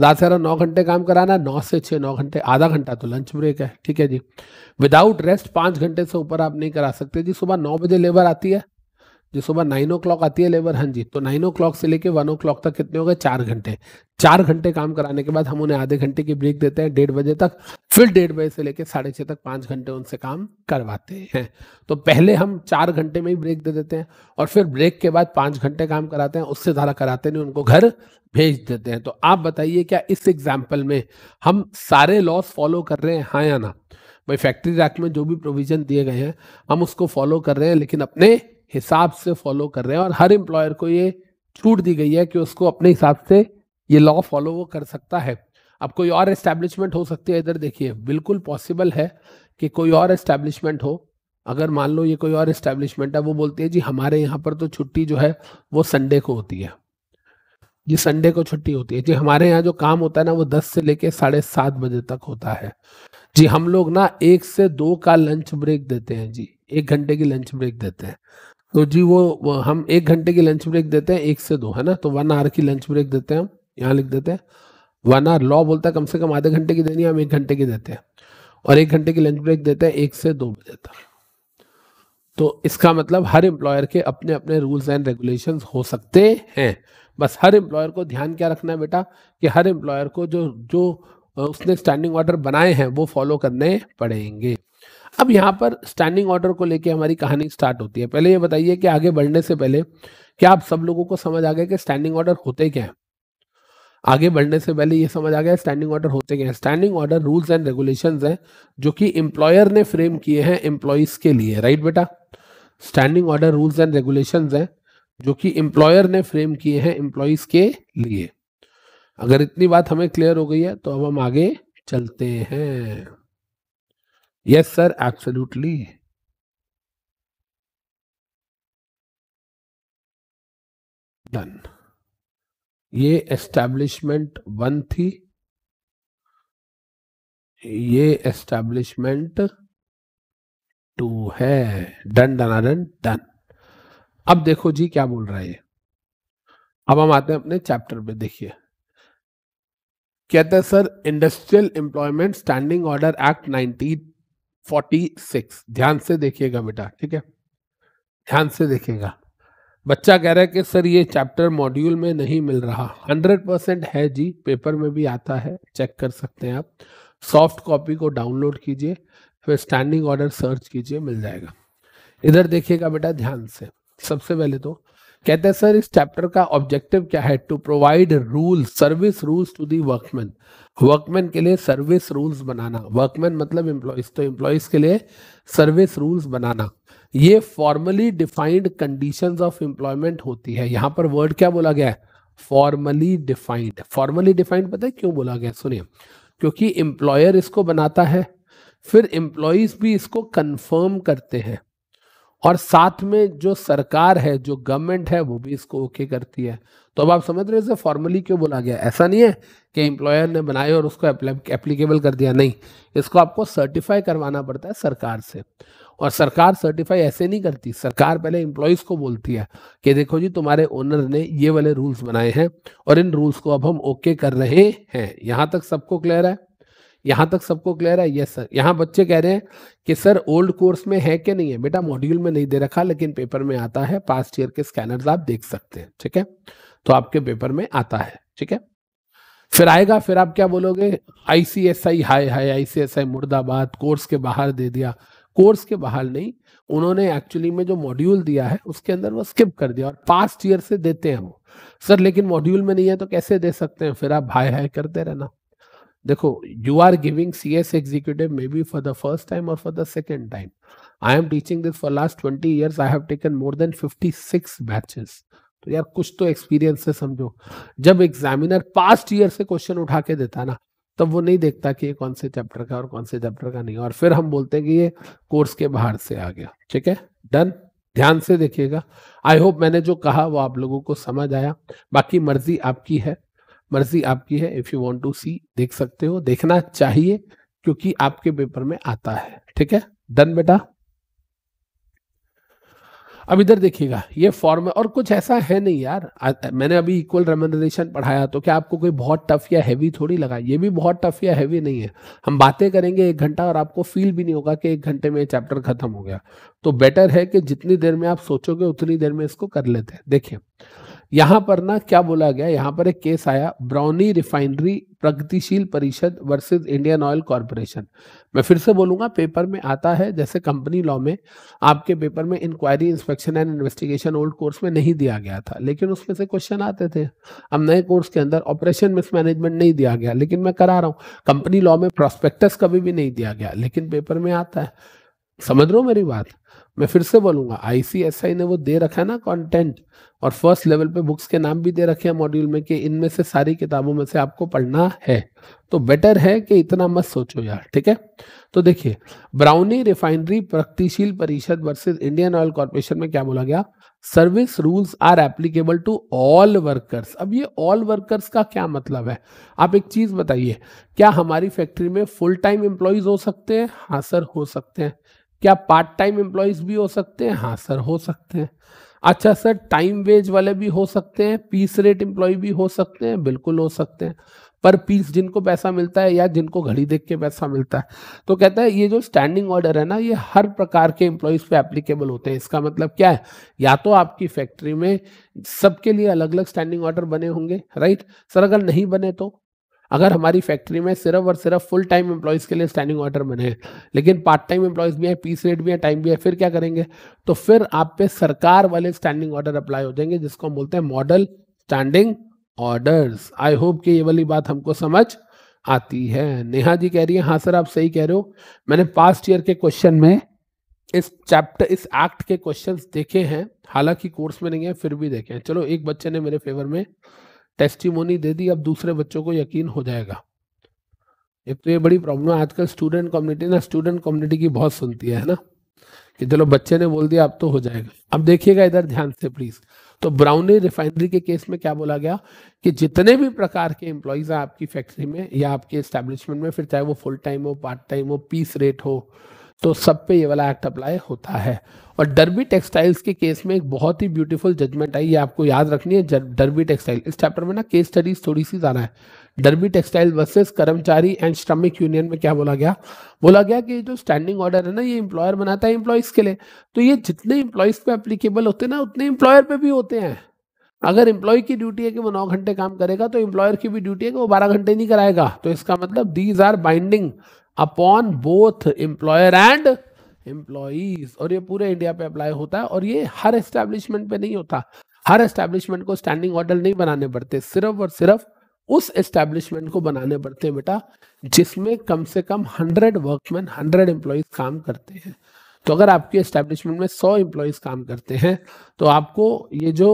रात सारा नौ घंटे काम कराना नौ से छः नौ घंटे आधा घंटा तो लंच ब्रेक है ठीक है जी विदाउट रेस्ट पाँच घंटे से ऊपर आप नहीं करा सकते जी सुबह नौ बजे लेबर आती है जो सुबह नाइन ओ क्लॉक आती है लेबर हाँ जी तो नाइन ओ क्लॉक से लेके वन ओ क्लॉक तक कितने हो गए चार घंटे चार घंटे काम कराने के बाद हम उन्हें आधे घंटे की ब्रेक देते हैं डेढ़ बजे तक फिर डेढ़ बजे से लेके साढ़े छः तक पाँच घंटे उनसे काम करवाते हैं तो पहले हम चार घंटे में ही ब्रेक दे देते हैं और फिर ब्रेक के बाद पाँच घंटे काम कराते हैं उससे ज़्यादा कराते नहीं उनको घर भेज देते हैं तो आप बताइए क्या इस एग्जाम्पल में हम सारे लॉस फॉलो कर रहे हैं हाँ या ना भाई फैक्ट्री एक्ट में जो भी प्रोविजन दिए गए हैं हम उसको फॉलो कर रहे हैं लेकिन अपने हिसाब से फॉलो कर रहे हैं और हर एम्प्लॉयर को ये छूट दी गई है कि उसको अपने हिसाब से ये लॉ फॉलो वो कर सकता है अब कोई और एस्टेब्लिशमेंट हो सकती है इधर देखिए बिल्कुल पॉसिबल है कि कोई और एस्टेब्लिशमेंट हो अगर मान लो ये कोई और एस्टेब्लिशमेंट है वो बोलती है जी हमारे यहाँ पर तो छुट्टी जो है वो संडे को होती है जी संडे को छुट्टी होती है जी हमारे यहाँ जो काम होता है ना वो दस से लेके साढ़े सात बजे तक होता है जी हम लोग ना एक से दो का लंच ब्रेक देते हैं जी एक घंटे की लंच ब्रेक देते हैं तो जी वो हम एक घंटे की लंच ब्रेक देते हैं एक से दो है ना तो वन आवर की लंच ब्रेक देते हैं हम यहाँ लिख देते हैं वन आवर लॉ बोलता है कम से कम आधे घंटे की देनी है हम एक घंटे की देते हैं और एक घंटे की लंच ब्रेक देते हैं एक से दो बजे तक तो इसका मतलब हर एम्प्लॉयर के अपने अपने रूल्स एंड रेगुलेशंस हो सकते हैं बस हर एम्प्लॉयर को ध्यान क्या रखना है बेटा कि हर एम्प्लॉयर को जो जो उसने स्टैंडिंग ऑर्डर बनाए हैं वो फॉलो करने पड़ेंगे अब यहाँ पर स्टैंडिंग ऑर्डर को लेके हमारी कहानी स्टार्ट होती है पहले ये बताइए कि आगे बढ़ने से पहले क्या आप सब लोगों को समझ आ गया कि स्टैंडिंग ऑर्डर होते क्या है आगे बढ़ने से पहले ये समझ आ गया स्टैंडिंग ऑर्डर होते क्या है standing order rules and regulation है जो कि एम्प्लॉयर ने फ्रेम किए हैं एम्प्लॉयज के लिए राइट बेटा standing order rules and regulation है जो कि एम्प्लॉयर ने फ्रेम किए हैं एम्प्लॉयज के लिए अगर इतनी बात हमें क्लियर हो गई है तो अब हम आगे चलते हैं यस सर एब्सोल्युटली डन ये एस्टैब्लिशमेंट वन थी ये एस्टैब्लिशमेंट टू है डन डन डन डन अब देखो जी क्या बोल रहा है ये अब हम आते हैं अपने चैप्टर पे देखिए कहते हैं sir industrial employment standing order act nineteen forty six ध्यान से देखिएगा बेटा ठीक है ध्यान से देखिएगा बच्चा कह रहा है कि सर ये चैप्टर मॉड्यूल में नहीं मिल रहा हंड्रेड परसेंट है जी पेपर में भी आता है चेक कर सकते हैं आप सॉफ्ट कॉपी को डाउनलोड कीजिए फिर स्टैंडिंग ऑर्डर सर्च कीजिए मिल जाएगा इधर देखिएगा बेटा ध्यान से सबसे पहले तो कहते हैं सर इस चैप्टर का ऑब्जेक्टिव क्या है to provide rule service rules to the workman workman के लिए सर्विस रूल्स बनाना वर्कमैन मतलब एम्प्लॉयज तो एम्प्लॉयज के लिए सर्विस रूल्स बनाना ये formally defined conditions of employment होती है यहाँ पर वर्ड क्या बोला गया है फॉर्मली डिफाइंड फॉर्मली डिफाइंड पता है क्यों बोला गया सुनिए क्योंकि एम्प्लॉयर इसको बनाता है फिर एम्प्लॉयज भी इसको कन्फर्म करते हैं और साथ में जो सरकार है जो गवर्नमेंट है वो भी इसको ओके करती है तो अब आप समझ रहे हो इसे फॉर्मली क्यों बोला गया ऐसा नहीं है कि एम्प्लॉयर ने बनाए और उसको एप्लीकेबल कर दिया नहीं इसको आपको सर्टिफाई करवाना पड़ता है सरकार से और सरकार सर्टिफाई ऐसे नहीं करती सरकार पहले एम्प्लॉयज़ को बोलती है कि देखो जी तुम्हारे ओनर ने ये वाले रूल्स बनाए हैं और इन रूल्स को अब हम ओके कर रहे हैं यहाँ तक सबको क्लियर है यहाँ तक सबको क्लियर है यस सर यहाँ बच्चे कह रहे हैं कि सर ओल्ड कोर्स में है कि नहीं है बेटा मॉड्यूल में नहीं दे रखा लेकिन पेपर में आता है पास्ट ईयर के स्कैनर आप देख सकते हैं ठीक है तो आपके पेपर में आता है ठीक है फिर आएगा फिर आप क्या बोलोगे आईसीएसआई हाय हाय आईसीएसआई मुर्दाबाद कोर्स के बाहर दे दिया कोर्स के बाहर नहीं उन्होंने एक्चुअली में जो मॉड्यूल दिया है उसके अंदर वो स्किप कर दिया और पास्ट ईयर से देते हैं वो सर लेकिन मॉड्यूल में नहीं है तो कैसे दे सकते हैं फिर आप हाय हाय करते रहना देखो you are giving C S executive maybe for the first time और for the second time I am teaching this for last twenty years I have taken more than fifty six batches तो यार कुछ तो experience से समझो जब examiner past year से question उठा के देता ना तब वो नहीं देखता कि ये कौन से चैप्टर का और कौन से चैप्टर का नहीं और फिर हम बोलते हैं कि ये कोर्स के बाहर से आ गया ठीक है डन ध्यान से देखिएगा आई होप मैंने जो कहा वो आप लोगों को समझ आया बाकी मर्जी आपकी है मर्जी आपकी है if you want to see देख सकते हो देखना चाहिए क्योंकि आपके पेपर में आता है ठीक है डन बेटा अब इधर देखिएगा ये फॉर्म और कुछ ऐसा है नहीं यार आ, मैंने अभी इक्वल रेमनरेशन पढ़ाया तो क्या आपको कोई बहुत टफ या हैवी थोड़ी लगा ये भी बहुत टफ या हैवी नहीं है हम बातें करेंगे एक घंटा और आपको फील भी नहीं होगा कि एक घंटे में चैप्टर खत्म हो गया तो बेटर है कि जितनी देर में आप सोचोगे उतनी देर में इसको कर लेते हैं देखिए यहां पर ना क्या बोला गया यहां पर एक केस आया ब्राउनी रिफाइनरी प्रगतिशील परिषद वर्सेस इंडियन ऑयल कॉरपोरेशन मैं फिर से बोलूंगा पेपर में आता है जैसे कंपनी लॉ में आपके पेपर में inquiry inspection and investigation old course में नहीं दिया गया था लेकिन उसमें से क्वेश्चन आते थे अब नए कोर्स के अंदर ऑपरेशन मिसमैनेजमेंट नहीं दिया गया लेकिन मैं करा रहा हूँ कंपनी लॉ में प्रोस्पेक्टस कभी भी नहीं दिया गया लेकिन पेपर में आता है समझ रहे हो मेरी बात मैं फिर से बोलूंगा आईसीएसआई ने वो दे रखा है ना कंटेंट और फर्स्ट लेवल पे बुक्स के नाम भी दे रखे हैं मॉड्यूल में कि इनमें से सारी किताबों में से आपको पढ़ना है तो बेटर है कि इतना मत सोचो यार ठीक है तो देखिए ब्राउनी रिफाइनरी प्रगतिशील परिषद वर्सेस इंडियन ऑयल कॉर्पोरेशन में क्या बोला गया service rules are applicable to all workers अब ये ऑल वर्कर्स का क्या मतलब है आप एक चीज बताइए क्या हमारी फैक्ट्री में फुल टाइम एम्प्लॉयज हो सकते हैं हाँ सर हो सकते हैं क्या पार्ट टाइम एम्प्लॉयज भी हो सकते हैं हाँ सर हो सकते हैं अच्छा सर टाइम वेज वाले भी हो सकते हैं पीस रेट एम्प्लॉय भी हो सकते हैं बिल्कुल हो सकते हैं पर पीस जिनको पैसा मिलता है या जिनको घड़ी देख के पैसा मिलता है तो कहता है ये जो स्टैंडिंग ऑर्डर है ना ये हर प्रकार के एम्प्लॉयज़ पे एप्लीकेबल होते हैं इसका मतलब क्या है या तो आपकी फैक्ट्री में सबके लिए अलग अलग स्टैंडिंग ऑर्डर बने होंगे राइट सर अगर नहीं बने तो अगर हमारी फैक्ट्री में सिर्फ और सिर्फ फुल टाइम एम्प्लॉयज़ के लिए स्टैंडिंग ऑर्डर बने लेकिन पार्ट टाइम एम्प्लॉयज़ भी हैं पीस रेट भी है टाइम भी है फिर क्या करेंगे तो फिर आप पे सरकार वाले स्टैंडिंग ऑर्डर अप्लाई हो जाएंगे जिसको हम बोलते हैं model standing orders I hope कि ये वाली बात हमको समझ आती है नेहा जी कह रही है हाँ सर आप सही कह रहे हो मैंने पास्ट ईयर के क्वेश्चन में इस चैप्टर इस एक्ट के क्वेश्चंस देखे हैं हालांकि कोर्स में नहीं है फिर भी देखे हैं चलो एक बच्चे ने मेरे फेवर में टेस्टिमोनी दे दी अब दूसरे बच्चों को यकीन हो जाएगा एक तो ये बड़ी प्रॉब्लम है आजकल स्टूडेंट कम्युनिटी ना स्टूडेंट कम्युनिटी की बहुत सुनती है ना कि चलो बच्चे ने बोल दिया अब तो हो जाएगा अब देखिएगा इधर ध्यान से प्लीज तो ब्राउनी रिफाइनरी के केस में क्या बोला गया कि जितने भी प्रकार के एम्प्लॉयज हैं आपकी फैक्ट्री में या आपके स्टैब्लिशमेंट में फिर चाहे वो फुल टाइम हो पार्ट टाइम हो पीस रेट हो तो सब पे ये वाला एक्ट अप्लाई होता है और डरबी टेक्सटाइल्स के केस में एक बहुत ही ब्यूटीफुल जजमेंट आई है आपको याद रखनी है डर्बी टेक्सटाइल इस चैप्टर में ना केस स्टडीज थोड़ी सी ज़्यादा है Derby textile versus Karmachari and Shramik union में क्या बोला गया बोला गया कि जो स्टैंडिंग ऑर्डर है ना ये इंप्लॉयर बनाता है एम्प्लॉयज़ के लिए तो ये जितने इंप्लॉयज पे एप्लीकेबल होते हैं ना उतने इंप्लॉयर पे भी होते हैं अगर इंप्लॉय की ड्यूटी है कि वो नौ घंटे काम करेगा तो एम्प्लॉयर की भी ड्यूटी है कि वो बारह घंटे नहीं कराएगा तो इसका मतलब these are binding upon both employer and employees और ये पूरे इंडिया पे अप्लाई होता है और ये हर एस्टेब्लिशमेंट पे नहीं होता हर एस्टेब्लिशमेंट को स्टैंडिंग ऑर्डर नहीं बनाने पड़ते सिर्फ और सिर्फ उस एस्टेब्लिशमेंट को बनाने पड़ते हैं बेटा जिसमें कम से कम हंड्रेड वर्कमैन हंड्रेड एम्प्लॉयज काम करते हैं तो अगर आपके एस्टेब्लिशमेंट में सौ एम्प्लॉयज काम करते हैं तो आपको ये जो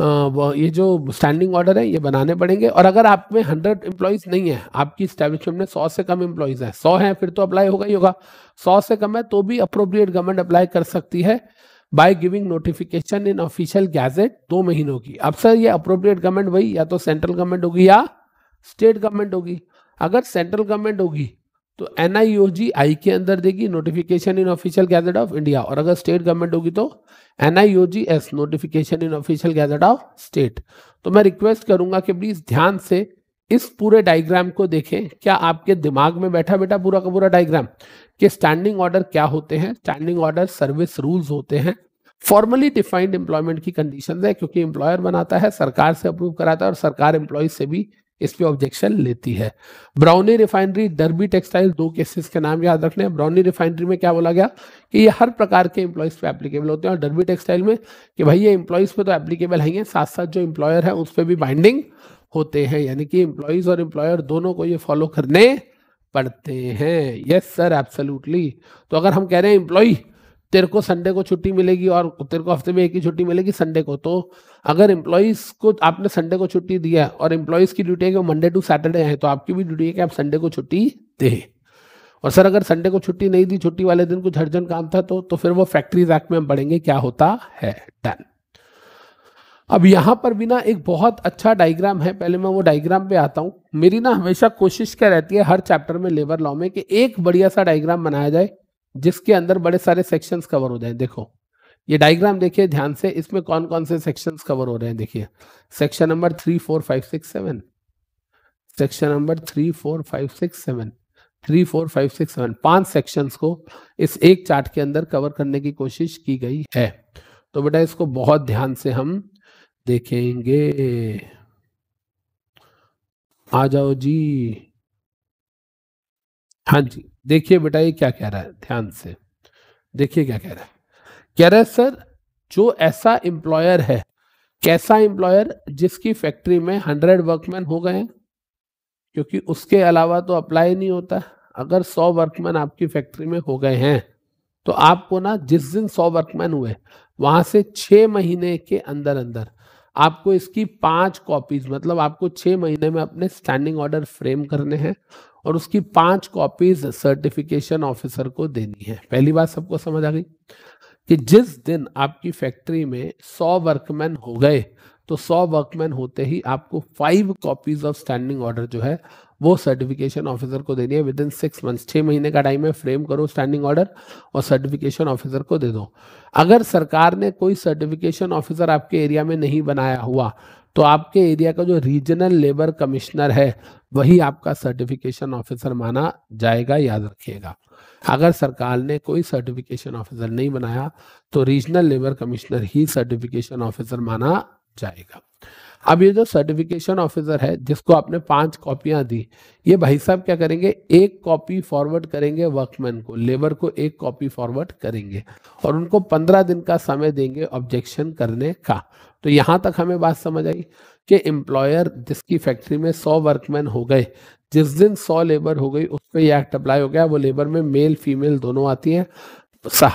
ये जो स्टैंडिंग ऑर्डर है ये बनाने पड़ेंगे और अगर आप में हंड्रेड एम्प्लॉयज नहीं है आपकी स्टैब्लिशमेंट में सौ से कम एम्प्लॉयज है सौ है फिर तो अप्लाई होगा ही होगा सौ से कम है तो भी अप्रोप्रिएट गवर्नमेंट अप्लाई कर सकती है by giving notification in official gazette दो महीनों की अब सर ये अप्रोप्रिएट गवर्नमेंट वही या तो सेंट्रल गवर्नमेंट होगी या स्टेट गवर्नमेंट होगी अगर सेंट्रल गवर्नमेंट होगी तो एन आई के अंदर देगी notification in official gazette of India और अगर स्टेट गवर्नमेंट होगी तो एन आई notification in official gazette of state तो मैं रिक्वेस्ट करूंगा कि प्लीज ध्यान से इस पूरे डायग्राम को देखें क्या आपके दिमाग में बैठा बेटा पूरा का पूरा डायग्राम कि स्टैंडिंग ऑर्डर क्या होते हैं स्टैंडिंग ऑर्डर सर्विस रूल्स होते हैं फॉर्मली डिफाइंड एम्प्लॉयमेंट की कंडीशन है क्योंकि एम्प्लॉयर बनाता है सरकार से अप्रूव कराता है और सरकार एम्प्लॉय से भी इस पे ऑब्जेक्शन लेती है ब्राउनी रिफाइनरी डरबी टेक्सटाइल दो केसेस के नाम याद रखने हैं ब्राउनी रिफाइनरी में क्या बोला गया कि ये हर प्रकार के एम्प्लॉयज़ पे एप्लीकेबल होते हैं और डरबी टेक्सटाइल में कि भाई ये एम्प्लॉयज़ पे तो एप्लीकेबल है साथ साथ जो एम्प्लॉयर है उस पर भी बाइंडिंग होते हैं यानी कि एम्प्लॉयज़ और एम्प्लॉयर दोनों को ये फॉलो करने पड़ते हैं यस सर एब्सोल्युटली तो अगर हम कह रहे हैं एम्प्लॉय तेरे को संडे को छुट्टी मिलेगी और तेरे को हफ्ते में एक ही छुट्टी मिलेगी संडे को तो अगर एम्प्लॉयज को आपने संडे को छुट्टी दिया और एम्प्लॉयज की ड्यूटी है कि वो मंडे टू सैटरडे है तो आपकी भी ड्यूटी है कि आप संडे को छुट्टी दें और सर अगर संडे को छुट्टी नहीं दी छुट्टी वाले दिन कुछ हर्जन काम था तो तो फिर वो फैक्ट्रीज एक्ट में हम पढ़ेंगे क्या होता है डन अब यहाँ पर भी ना एक बहुत अच्छा डायग्राम है पहले मैं वो डायग्राम पे आता हूँ मेरी ना हमेशा कोशिश क्या रहती है हर चैप्टर में लेबर लॉ में कि एक बढ़िया सा डायग्राम बनाया जाए जिसके अंदर बड़े सारे सेक्शंस कवर हो जाए देखो ये डायग्राम देखिए ध्यान से इसमें कौन कौन से सेक्शंस कवर हो रहे हैं देखिए section number three four five six seven section number three four five six seven three four five six seven पांच सेक्शंस को इस एक चार्ट के अंदर कवर करने की कोशिश की गई है तो बेटा इसको बहुत ध्यान से हम देखेंगे आ जाओ जी हाँ जी देखिए बेटा ये क्या कह रहा है ध्यान से देखिए क्या कह रहा है कह रहे सर जो ऐसा एम्प्लॉयर है कैसा एम्प्लॉयर जिसकी फैक्ट्री में हंड्रेड वर्कमैन हो गए क्योंकि उसके अलावा तो अप्लाई नहीं होता अगर सौ वर्कमैन आपकी फैक्ट्री में हो गए हैं तो आपको ना जिस दिन सौ वर्कमैन हुए वहां से छह महीने के अंदर अंदर आपको इसकी पांच कॉपीज मतलब आपको छह महीने में अपने स्टैंडिंग ऑर्डर फ्रेम करने हैं और उसकी पांच कॉपीज सर्टिफिकेशन ऑफिसर को देनी है पहली बात सबको समझ आ गई कि जिस दिन आपकी फैक्ट्री में सौ वर्कमैन हो गए तो सौ वर्कमैन होते ही आपको five copies of standing order जो है वो सर्टिफिकेशन ऑफिसर को देनी है विद इन सिक्स मंथ्स छः महीने का टाइम है फ्रेम करो स्टैंडिंग ऑर्डर और सर्टिफिकेशन ऑफिसर को दे दो अगर सरकार ने कोई सर्टिफिकेशन ऑफिसर आपके एरिया में नहीं बनाया हुआ तो आपके एरिया का जो रीजनल लेबर कमिश्नर है वही आपका सर्टिफिकेशन ऑफिसर माना जाएगा याद रखिएगा अगर सरकार ने कोई सर्टिफिकेशन ऑफिसर नहीं बनाया तो रीजनल लेबर कमिश्नर ही सर्टिफिकेशन ऑफिसर माना जाएगा अब ये जो सर्टिफिकेशन ऑफिसर है जिसको आपने पांच कॉपियां दी ये भाई साहब क्या करेंगे एक कॉपी फॉरवर्ड करेंगे वर्कमैन को लेबर को एक कॉपी फॉरवर्ड करेंगे और उनको पंद्रह दिन का समय देंगे ऑब्जेक्शन करने का तो यहां तक हमें बात समझ आई कि एम्प्लॉयर जिसकी फैक्ट्री में सौ वर्कमैन हो गए जिस दिन सौ लेबर हो गई उस पर यह एक्ट अप्लाई हो गया वो लेबर में मेल फीमेल दोनों आती है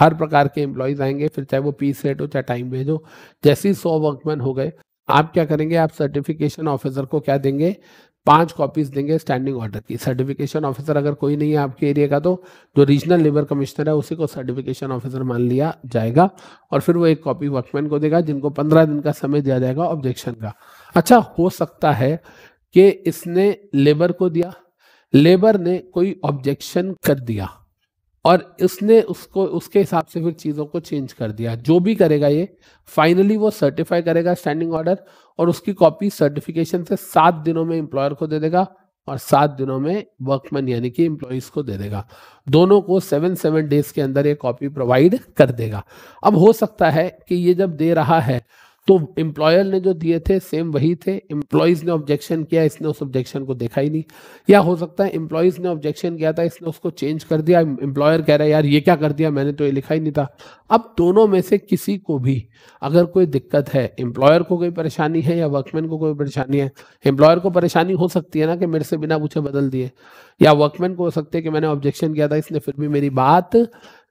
हर प्रकार के एम्प्लॉयज आएंगे फिर चाहे वो पीस रेट हो चाहे टाइम वेज हो जैसे ही सौ वर्कमैन हो गए आप क्या करेंगे आप सर्टिफिकेशन ऑफिसर को क्या देंगे पांच कॉपीज देंगे स्टैंडिंग ऑर्डर की सर्टिफिकेशन ऑफिसर अगर कोई नहीं है आपके एरिया का तो जो रीजनल लेबर कमिश्नर है उसी को सर्टिफिकेशन ऑफिसर मान लिया जाएगा और फिर वो एक कॉपी वर्कमैन को देगा जिनको पंद्रह दिन का समय दिया जाएगा ऑब्जेक्शन का अच्छा हो सकता है कि इसने लेबर को दिया लेबर ने कोई ऑब्जेक्शन कर दिया और इसने उसको उसके हिसाब से फिर चीज़ों को चेंज कर दिया जो भी करेगा ये फाइनली वो सर्टिफाई करेगा स्टैंडिंग ऑर्डर और उसकी कॉपी सर्टिफिकेशन से सात दिनों में एम्प्लॉयर को दे देगा और सात दिनों में वर्कमैन यानी कि एम्प्लॉयज को दे देगा दोनों को सेवन सेवन डेज के अंदर ये कॉपी प्रोवाइड कर देगा अब हो सकता है कि ये जब दे रहा है तो एम्प्लॉयर ने जो दिए थे सेम वही थे एम्प्लॉयज ने ऑब्जेक्शन किया इसने उस ऑब्जेक्शन को देखा ही नहीं या हो सकता है एम्प्लॉयज ने ऑब्जेक्शन किया था इसने उसको चेंज कर दिया एम्प्लॉयर कह रहा है यार ये क्या कर दिया मैंने तो ये लिखा ही नहीं था अब दोनों में से किसी को भी अगर कोई दिक्कत है एम्प्लॉयर को कोई परेशानी है या वर्कमैन को कोई परेशानी है एम्प्लॉयर को परेशानी हो सकती है ना कि मेरे से बिना पूछे बदल दिए या वर्कमैन को हो सकते है कि मैंने ऑब्जेक्शन किया था इसने फिर भी मेरी बात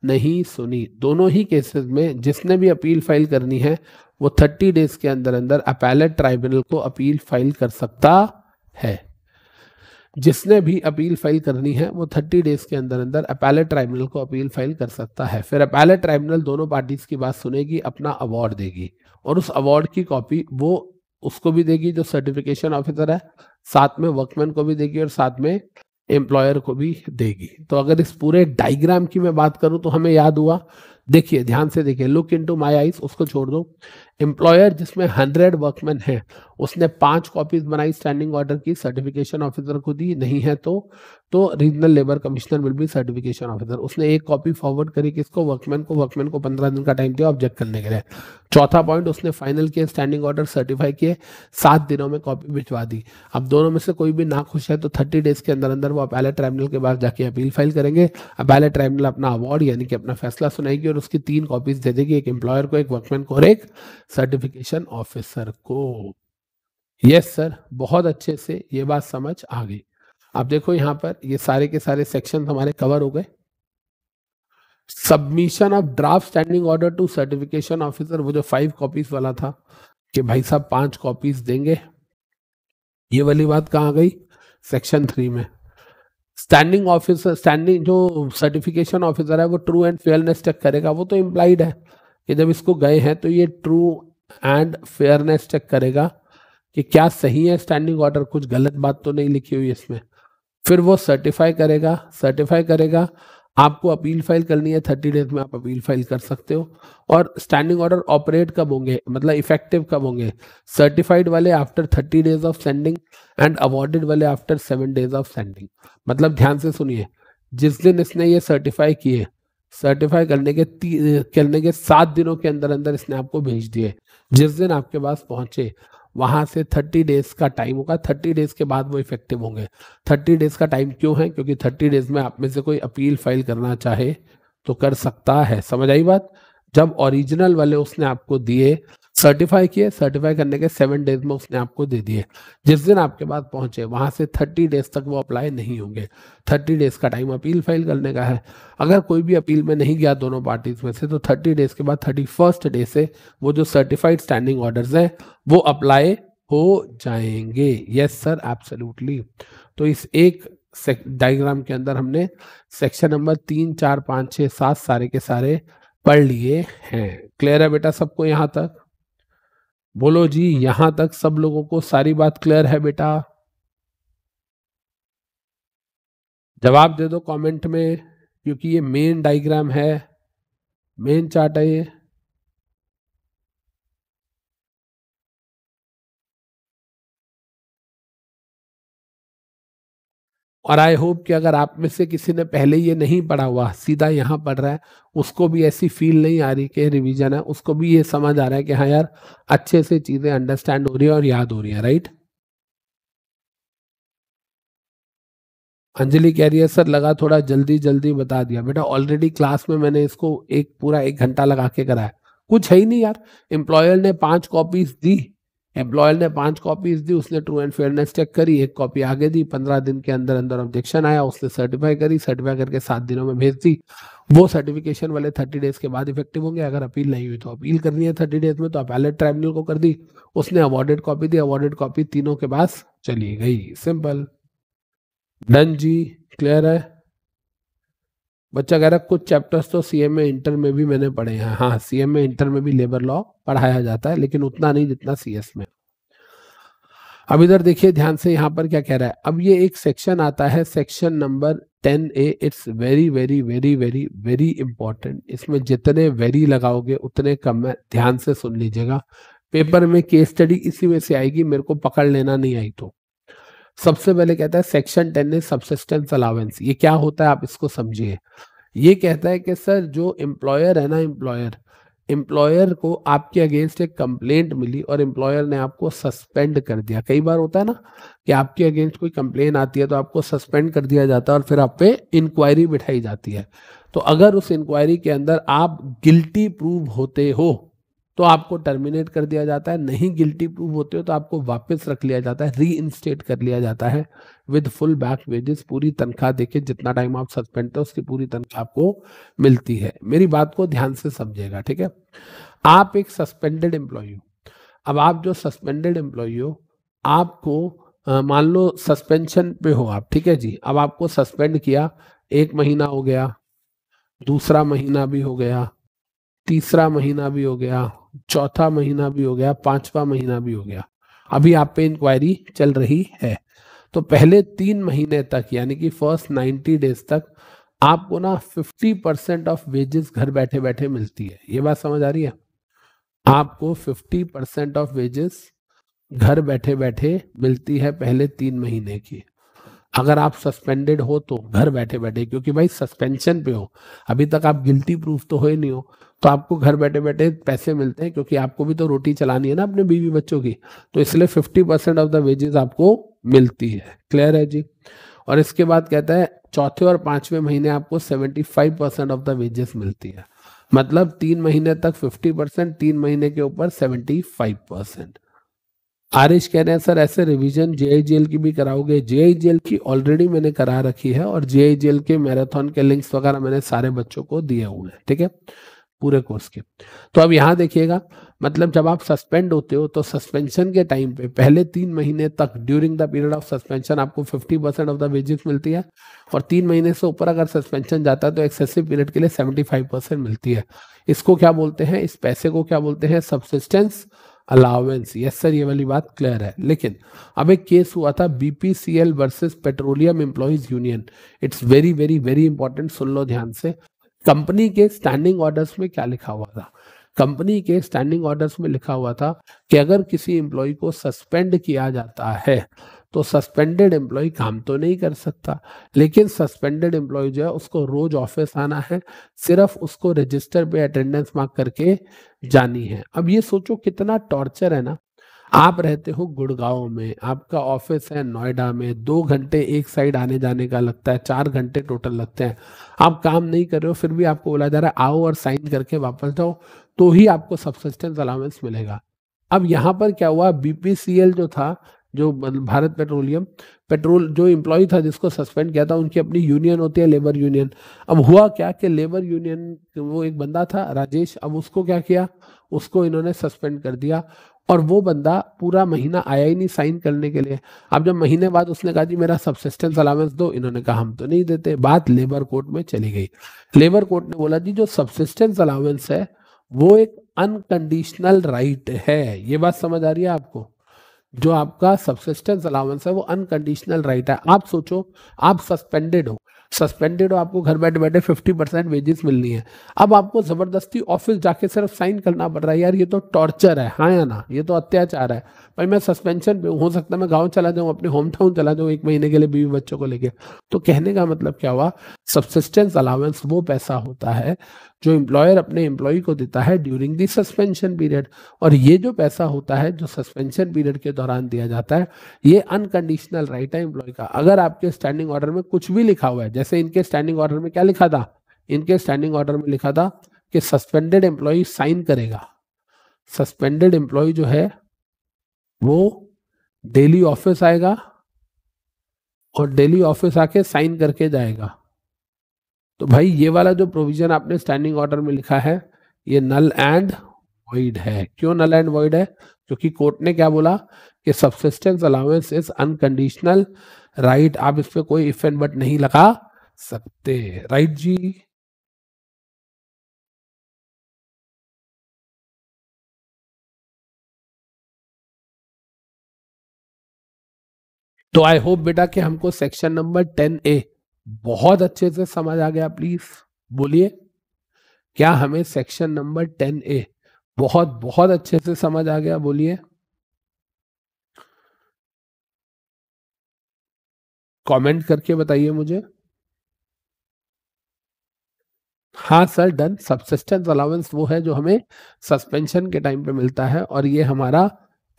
नहीं सुनी दोनों ही केसेस में जिसने भी अपील फाइल करनी है वो थर्टी डेज के अंदर अंदर अपैलेट ट्राइब्यूनल को अपील फाइल कर सकता है जिसने भी अपील फाइल करनी है वो 30 डेज के अंदर अंदर अपैलेट ट्राइब्यूनल को अपील फाइल कर सकता है फिर अपैलेट ट्राइब्यूनल दोनों पार्टीज की बात सुनेगी अपना अवार्ड देगी और उस अवार्ड की कॉपी वो उसको भी देगी जो सर्टिफिकेशन ऑफिसर है साथ में वर्कमैन को भी देगी और साथ में एम्प्लॉयर को भी देगी तो अगर इस पूरे डायग्राम की मैं बात करूं तो हमें याद हुआ देखिए ध्यान से देखिए look into my eyes उसको छोड़ दो एम्प्लॉयर जिसमें हंड्रेड वर्कमैन है उसने पांच कॉपीज बनाई स्टैंडिंग ऑर्डर की सर्टिफिकेशन ऑफिसर को दी नहीं है तो तो regional labour commissioner will be certification officer उसने एक कॉपी फॉरवर्ड करी किसको वर्कमैन को वर्कमैन को पंद्रह दिन का टाइम दिया ऑब्जेक्ट करने के लिए चौथा पॉइंट उसने फाइनल किया स्टैंडिंग ऑर्डर सर्टिफाई किए सात दिनों में कॉपी भिजवा दी अब दोनों में से कोई भी ना खुश है तो थर्टी डेज के अंदर अंदर वो अपैलेट ट्राइब्यूनल के पास जाके अपील फाइल करेंगे अपैलेट ट्राइब्यूनल अपना अवार्ड यानी कि अपना फैसला सुनाएगी और उसकी तीन कॉपीज दे देगी एक एम्प्लॉयर को एक वर्कमैन को और एक सर्टिफिकेशन ऑफिसर को यस सर बहुत अच्छे से ये बात समझ आ गई आप देखो यहाँ पर ये सारे के सारे सेक्शन हमारे कवर हो गए submission of draft standing order to certification officer वो जो फाइव कॉपीज वाला था कि भाई साहब पांच कॉपीज देंगे ये वाली बात कहाँ गई सेक्शन थ्री में स्टैंडिंग ऑफिसर स्टैंडिंग जो सर्टिफिकेशन ऑफिसर है वो ट्रू एंड फेयरनेस चेक करेगा वो तो इम्प्लाइड है कि जब इसको गए हैं तो ये ट्रू एंड फेयरनेस चेक करेगा कि क्या सही है स्टैंडिंग ऑर्डर कुछ गलत बात तो नहीं लिखी हुई इसमें फिर वो सर्टिफाई करेगा सर्टिफाई करेगा आपको अपील फाइल करनी है थर्टी डेज में आप अपील फाइल कर सकते हो और स्टैंडिंग ऑर्डर ऑपरेट कब होंगे मतलब इफेक्टिव कब होंगे सर्टिफाइड वाले after thirty days of sending and awarded वाले after seven days of sending मतलब ध्यान से सुनिए जिस दिन इसने ये सर्टिफाई किए सर्टिफाई करने के करने के सात दिनों के अंदर अंदर इसने आपको भेज दिए जिस दिन आपके पास पहुंचे वहां से थर्टी डेज का टाइम होगा थर्टी डेज के बाद वो इफेक्टिव होंगे थर्टी डेज का टाइम क्यों है क्योंकि थर्टी डेज में आप में से कोई अपील फाइल करना चाहे तो कर सकता है समझ आई बात जब ओरिजिनल वाले उसने आपको दिए सर्टिफाई किए सर्टिफाई करने के सेवन डेज में उसने आपको दे दिए जिस दिन आपके पास पहुंचे वहां से थर्टी डेज तक वो अप्लाई नहीं होंगे थर्टी डेज का टाइम अपील फाइल करने का है अगर कोई भी अपील में नहीं गया दोनों पार्टीज में से तो थर्टी डेज के बाद थर्टी फर्स्ट डे से वो जो सर्टिफाइड स्टैंडिंग ऑर्डर हैं वो अप्लाई हो जाएंगे यस सर एब्सोल्युटली तो इस एक डायग्राम के अंदर हमने सेक्शन नंबर तीन चार पाँच छः सात सारे के सारे पढ़ लिए हैं क्लियर है बेटा सबको यहाँ तक बोलो जी यहां तक सब लोगों को सारी बात क्लियर है बेटा जवाब दे दो कमेंट में क्योंकि ये मेन डायग्राम है मेन चार्ट है ये और आई होप कि अगर आप में से किसी ने पहले ये नहीं पढ़ा हुआ सीधा यहाँ पढ़ रहा है उसको भी ऐसी फील नहीं आ रही कि रिवीजन है उसको भी ये समझ आ रहा है कि हाँ यार अच्छे से चीज़ें अंडरस्टैंड हो रही है और याद हो रही है राइट अंजलि कह रही है सर लगा थोड़ा जल्दी जल्दी बता दिया बेटा ऑलरेडी क्लास में मैंने इसको एक पूरा एक घंटा लगा के कराया कुछ है ही नहीं यार एम्प्लॉयर ने पांच कॉपीज दी एम्प्लॉयर ने पांच कॉपीज दी उसने ट्रू एंड फेयरनेस चेक करी एक कॉपी आगे दी पंद्रह दिन के अंदर अंदर ऑब्जेक्शन आया उसने सर्टिफाई करी सर्टिफाई करके सात दिनों में भेज दी वो सर्टिफिकेशन वाले थर्टी डेज के बाद इफेक्टिव होंगे अगर अपील नहीं हुई तो अपील करनी है थर्टी डेज में तो अपैलेट ट्राइब्यूनल को कर दी उसने अवॉर्डेड कॉपी दी अवॉर्डेड कॉपी तीनों के पास चली गई सिंपल डन जी क्लियर है बच्चा कह रहा है कुछ चैप्टर्स तो सी में इंटर में भी मैंने पढ़े हैं हाँ सी ए इंटर में भी लेबर लॉ पढ़ाया जाता है लेकिन उतना नहीं जितना सी एस में अब इधर देखिए ध्यान से यहाँ पर क्या कह रहा है अब ये एक सेक्शन आता है section number ten A it's very very very very very important इसमें जितने वेरी लगाओगे उतने कम है ध्यान से सुन लीजिएगा पेपर में केस स्टडी इसी में से आएगी मेरे को पकड़ लेना नहीं आई तो सबसे पहले कहता है section ten is subsistence allowance ये क्या होता है आप इसको समझिए ये कहता है कि सर जो एम्प्लॉयर है ना एम्प्लॉयर एम्प्लॉयर को आपके अगेंस्ट एक कंप्लेंट मिली और एम्प्लॉयर ने आपको सस्पेंड कर दिया कई बार होता है ना कि आपके अगेंस्ट कोई कंप्लेन आती है तो आपको सस्पेंड कर दिया जाता है और फिर आप पे इंक्वायरी बिठाई जाती है तो अगर उस इंक्वायरी के अंदर आप गिल्टी प्रूव होते हो तो आपको टर्मिनेट कर दिया जाता है नहीं गिल्टी प्रूफ होते हो तो आपको वापस रख लिया जाता है री इंस्टेट कर लिया जाता है विद फुल बैक वेजेस पूरी तनख्वाह देखे जितना टाइम आप सस्पेंड थे उसकी पूरी तनख्वाह आपको मिलती है मेरी बात को ध्यान से समझेगा ठीक है आप एक सस्पेंडेड एम्प्लॉय हो अब आप जो सस्पेंडेड एम्प्लॉय हो आपको मान लो सस्पेंशन पे हो आप ठीक है जी अब आपको सस्पेंड किया एक महीना हो गया दूसरा महीना भी हो गया तीसरा महीना भी हो गया चौथा महीना भी हो गया पांचवा महीना भी हो गया अभी आप पे इंक्वायरी चल रही है तो पहले तीन महीने तक यानी कि फर्स्ट नाइन्टी डेज तक आपको ना फिफ्टी परसेंट ऑफ वेजेस घर बैठे बैठे मिलती है ये बात समझ आ रही है आपको फिफ्टी परसेंट ऑफ वेजेस घर बैठे बैठे मिलती है पहले तीन महीने की अगर आप सस्पेंडेड हो तो घर बैठे बैठे क्योंकि भाई सस्पेंशन पे हो अभी तक आप गिल्टी प्रूफ तो हो ही नहीं हो तो आपको घर बैठे बैठे पैसे मिलते हैं क्योंकि आपको भी तो रोटी चलानी है ना अपने बीवी बच्चों की तो इसलिए fifty percent of the wages आपको मिलती है क्लियर है जी और इसके बाद कहता है चौथे और पांचवें महीने आपको seventy five percent of the wages मिलती है मतलब तीन महीने तक फिफ्टी परसेंट तीन महीने के ऊपर सेवेंटी फाइव परसेंट आरिश कह रहे हैं सर ऐसे रिवीजन एल की भी कराओगे एल की ऑलरेडी मैंने करा रखी है और जे आई जी एल के मैराथन के लिंक्स वगैरह मैंने सारे बच्चों को दिए हुए हैं ठीक है पूरे कोर्स के तो अब यहाँ देखिएगा मतलब जब आप सस्पेंड होते हो तो सस्पेंशन के टाइम पे पहले तीन महीने तक during the period of suspension आपको 50 परसेंट ऑफ द वेजेस मिलती है और तीन महीने से ऊपर अगर सस्पेंशन जाता है तो एक्सेसिव पीरियड के लिए 75 परसेंट मिलती है इसको क्या बोलते हैं इस पैसे को क्या बोलते हैं सबसिस्टेंस अलाउेंस यस सर ये वाली बात क्लियर है लेकिन अब एक केस हुआ था BPCL versus petroleum employees union it's very very very important सुन लो ध्यान से कंपनी के स्टैंडिंग ऑर्डर्स में क्या लिखा हुआ था कंपनी के स्टैंडिंग ऑर्डर्स में लिखा हुआ था कि अगर किसी एम्प्लॉय को सस्पेंड किया जाता है तो सस्पेंडेड एम्प्लॉय काम तो नहीं कर सकता लेकिन सस्पेंडेड एम्प्लॉय जो है उसको रोज ऑफिस आना है सिर्फ उसको रजिस्टर पे अटेंडेंस मार्क करके जानी है अब ये सोचो कितना टॉर्चर है ना आप रहते हो गुड़गांव में आपका ऑफिस है नोएडा में दो घंटे एक साइड आने जाने का लगता है चार घंटे टोटल लगते हैं आप काम नहीं कर रहे हो फिर भी आपको बोला जा रहा है आओ और साइन करके वापस जाओ तो ही आपको सबसिस्टेंस अलाउंस मिलेगा अब यहाँ पर क्या हुआ बीपीसीएल जो था जो भारत पेट्रोलियम पेट्रोल जो इम्प्लॉय था जिसको सस्पेंड किया था उनकी अपनी यूनियन होती है लेबर यूनियन अब हुआ क्या कि लेबर यूनियन वो एक बंदा था राजेश अब उसको क्या किया उसको इन्होंने सस्पेंड कर दिया और वो बंदा पूरा महीना आया ही नहीं साइन करने के लिए अब जब महीने बाद उसने कहा जी मेरा सबसिस्टेंस अलावेंस दो इन्होंने कहा हम तो नहीं देते बात लेबर कोर्ट में चली गई लेबर कोर्ट ने बोला जी जो सबसिस्टेंस अलावेंस है वो एक अनकंडीशनल राइट है ये बात समझ आ रही है आपको जो आपका सबसिस्टेंस अलावेंस है वो अनकंडीशनल राइट है आप सोचो आप सस्पेंडेड हो सस्पेंडेड हो आपको घर बैठे बैठे फिफ्टी परसेंट वेजेस मिलनी है अब आपको ज़बरदस्ती ऑफिस जाके सिर्फ साइन करना पड़ रहा है यार ये तो टॉर्चर है हाँ या ना ये तो अत्याचार है भाई मैं सस्पेंशन पे हो सकता है मैं गाँव चला जाऊँ अपने होम टाउन चला जाऊँ एक महीने के लिए बीवी बच्चों को लेकर तो कहने का मतलब क्या हुआ सब्सिस्टेंस अलावेंस वो पैसा होता है जो एम्प्लॉयर अपने एम्प्लॉय को देता है ड्यूरिंग दी सस्पेंशन पीरियड और ये जो पैसा होता है जो सस्पेंशन पीरियड के दौरान दिया जाता है ये अनकंडीशनल राइट है एम्प्लॉय का अगर आपके स्टैंडिंग ऑर्डर में कुछ भी लिखा हुआ है जैसे इनके स्टैंडिंग ऑर्डर में क्या लिखा था इनके स्टैंडिंग ऑर्डर में लिखा था कि सस्पेंडेड एम्प्लॉय साइन करेगा सस्पेंडेड एम्प्लॉय जो है वो डेली ऑफिस आएगा और डेली ऑफिस आके साइन करके जाएगा तो भाई ये वाला जो प्रोविजन आपने स्टैंडिंग ऑर्डर में लिखा है ये नल एंड वॉइड है क्यों नल एंड वॉइड है क्योंकि कोर्ट ने क्या बोला कि subsistence allowance is unconditional right आप इस पर कोई इफ एंड बट नहीं लगा सकते राइट right जी तो आई होप बेटा कि हमको सेक्शन नंबर टेन ए बहुत अच्छे से समझ आ गया प्लीज बोलिए क्या हमें सेक्शन नंबर टेन ए बहुत बहुत अच्छे से समझ आ गया बोलिए कमेंट करके बताइए मुझे हाँ सर डन सबसिस्टेंस अलाउंस वो है जो हमें सस्पेंशन के टाइम पे मिलता है और ये हमारा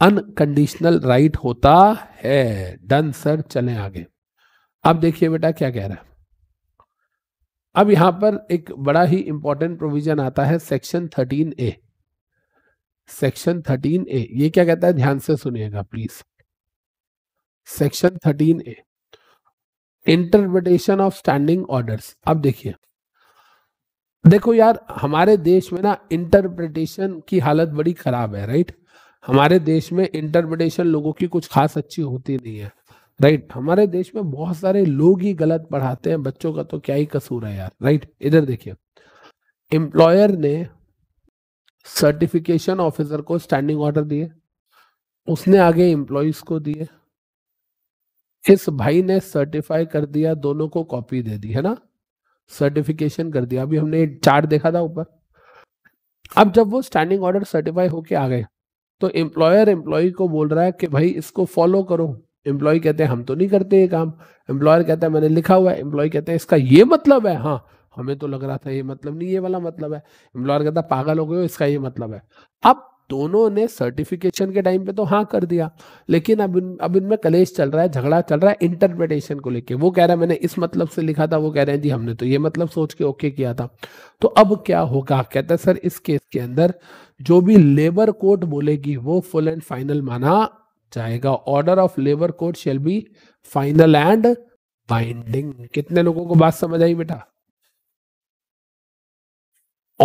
अनकंडीशनल राइट right होता है डन सर चलें आगे अब देखिए बेटा क्या कह रहा है अब यहां पर एक बड़ा ही इंपॉर्टेंट प्रोविजन आता है section thirteen A section thirteen A ये क्या कहता है ध्यान से सुनिएगा please section thirteen A interpretation of standing orders अब देखिए देखो यार हमारे देश में ना इंटरप्रिटेशन की हालत बड़ी खराब है राइट हमारे देश में इंटरप्रिटेशन लोगों की कुछ खास अच्छी होती नहीं है राइट right. हमारे देश में बहुत सारे लोग ही गलत पढ़ाते हैं बच्चों का तो क्या ही कसूर है यार राइट right. इधर देखिए एम्प्लॉयर ने सर्टिफिकेशन ऑफिसर को स्टैंडिंग ऑर्डर दिए उसने आगे एम्प्लॉयज को दिए इस भाई ने सर्टिफाई कर दिया दोनों को कॉपी दे दी है ना सर्टिफिकेशन कर दिया अभी हमने चार्ट देखा था ऊपर अब जब वो स्टैंडिंग ऑर्डर सर्टिफाई होके आ गए तो एम्प्लॉयर एम्प्लॉय को बोल रहा है कि भाई इसको फॉलो करो एम्प्लॉय कहते हैं हम तो नहीं करते ये काम एम्प्लॉयर कहता है मैंने लिखा हुआ है एम्प्लॉय कहते हैं इसका ये मतलब है हाँ हमें तो लग रहा था ये मतलब नहीं ये वाला मतलब है एम्प्लॉयर कहता पागल हो गए इसका ये मतलब है अब दोनों ने सर्टिफिकेशन के टाइम पे तो हाँ कर दिया लेकिन अब इन अब इनमें कलेश चल रहा है झगड़ा चल रहा है इंटरप्रिटेशन को लेके वो कह रहा है मैंने इस मतलब से लिखा था वो कह रहे हैं जी हमने तो ये मतलब सोच के ओके किया था तो अब क्या होगा कहता है सर इस केस के अंदर जो भी लेबर कोर्ट बोलेगी वो फुल एंड फाइनल माना चाहेगा order of labour code shall be final and binding कितने लोगों को बात समझ आई बेटा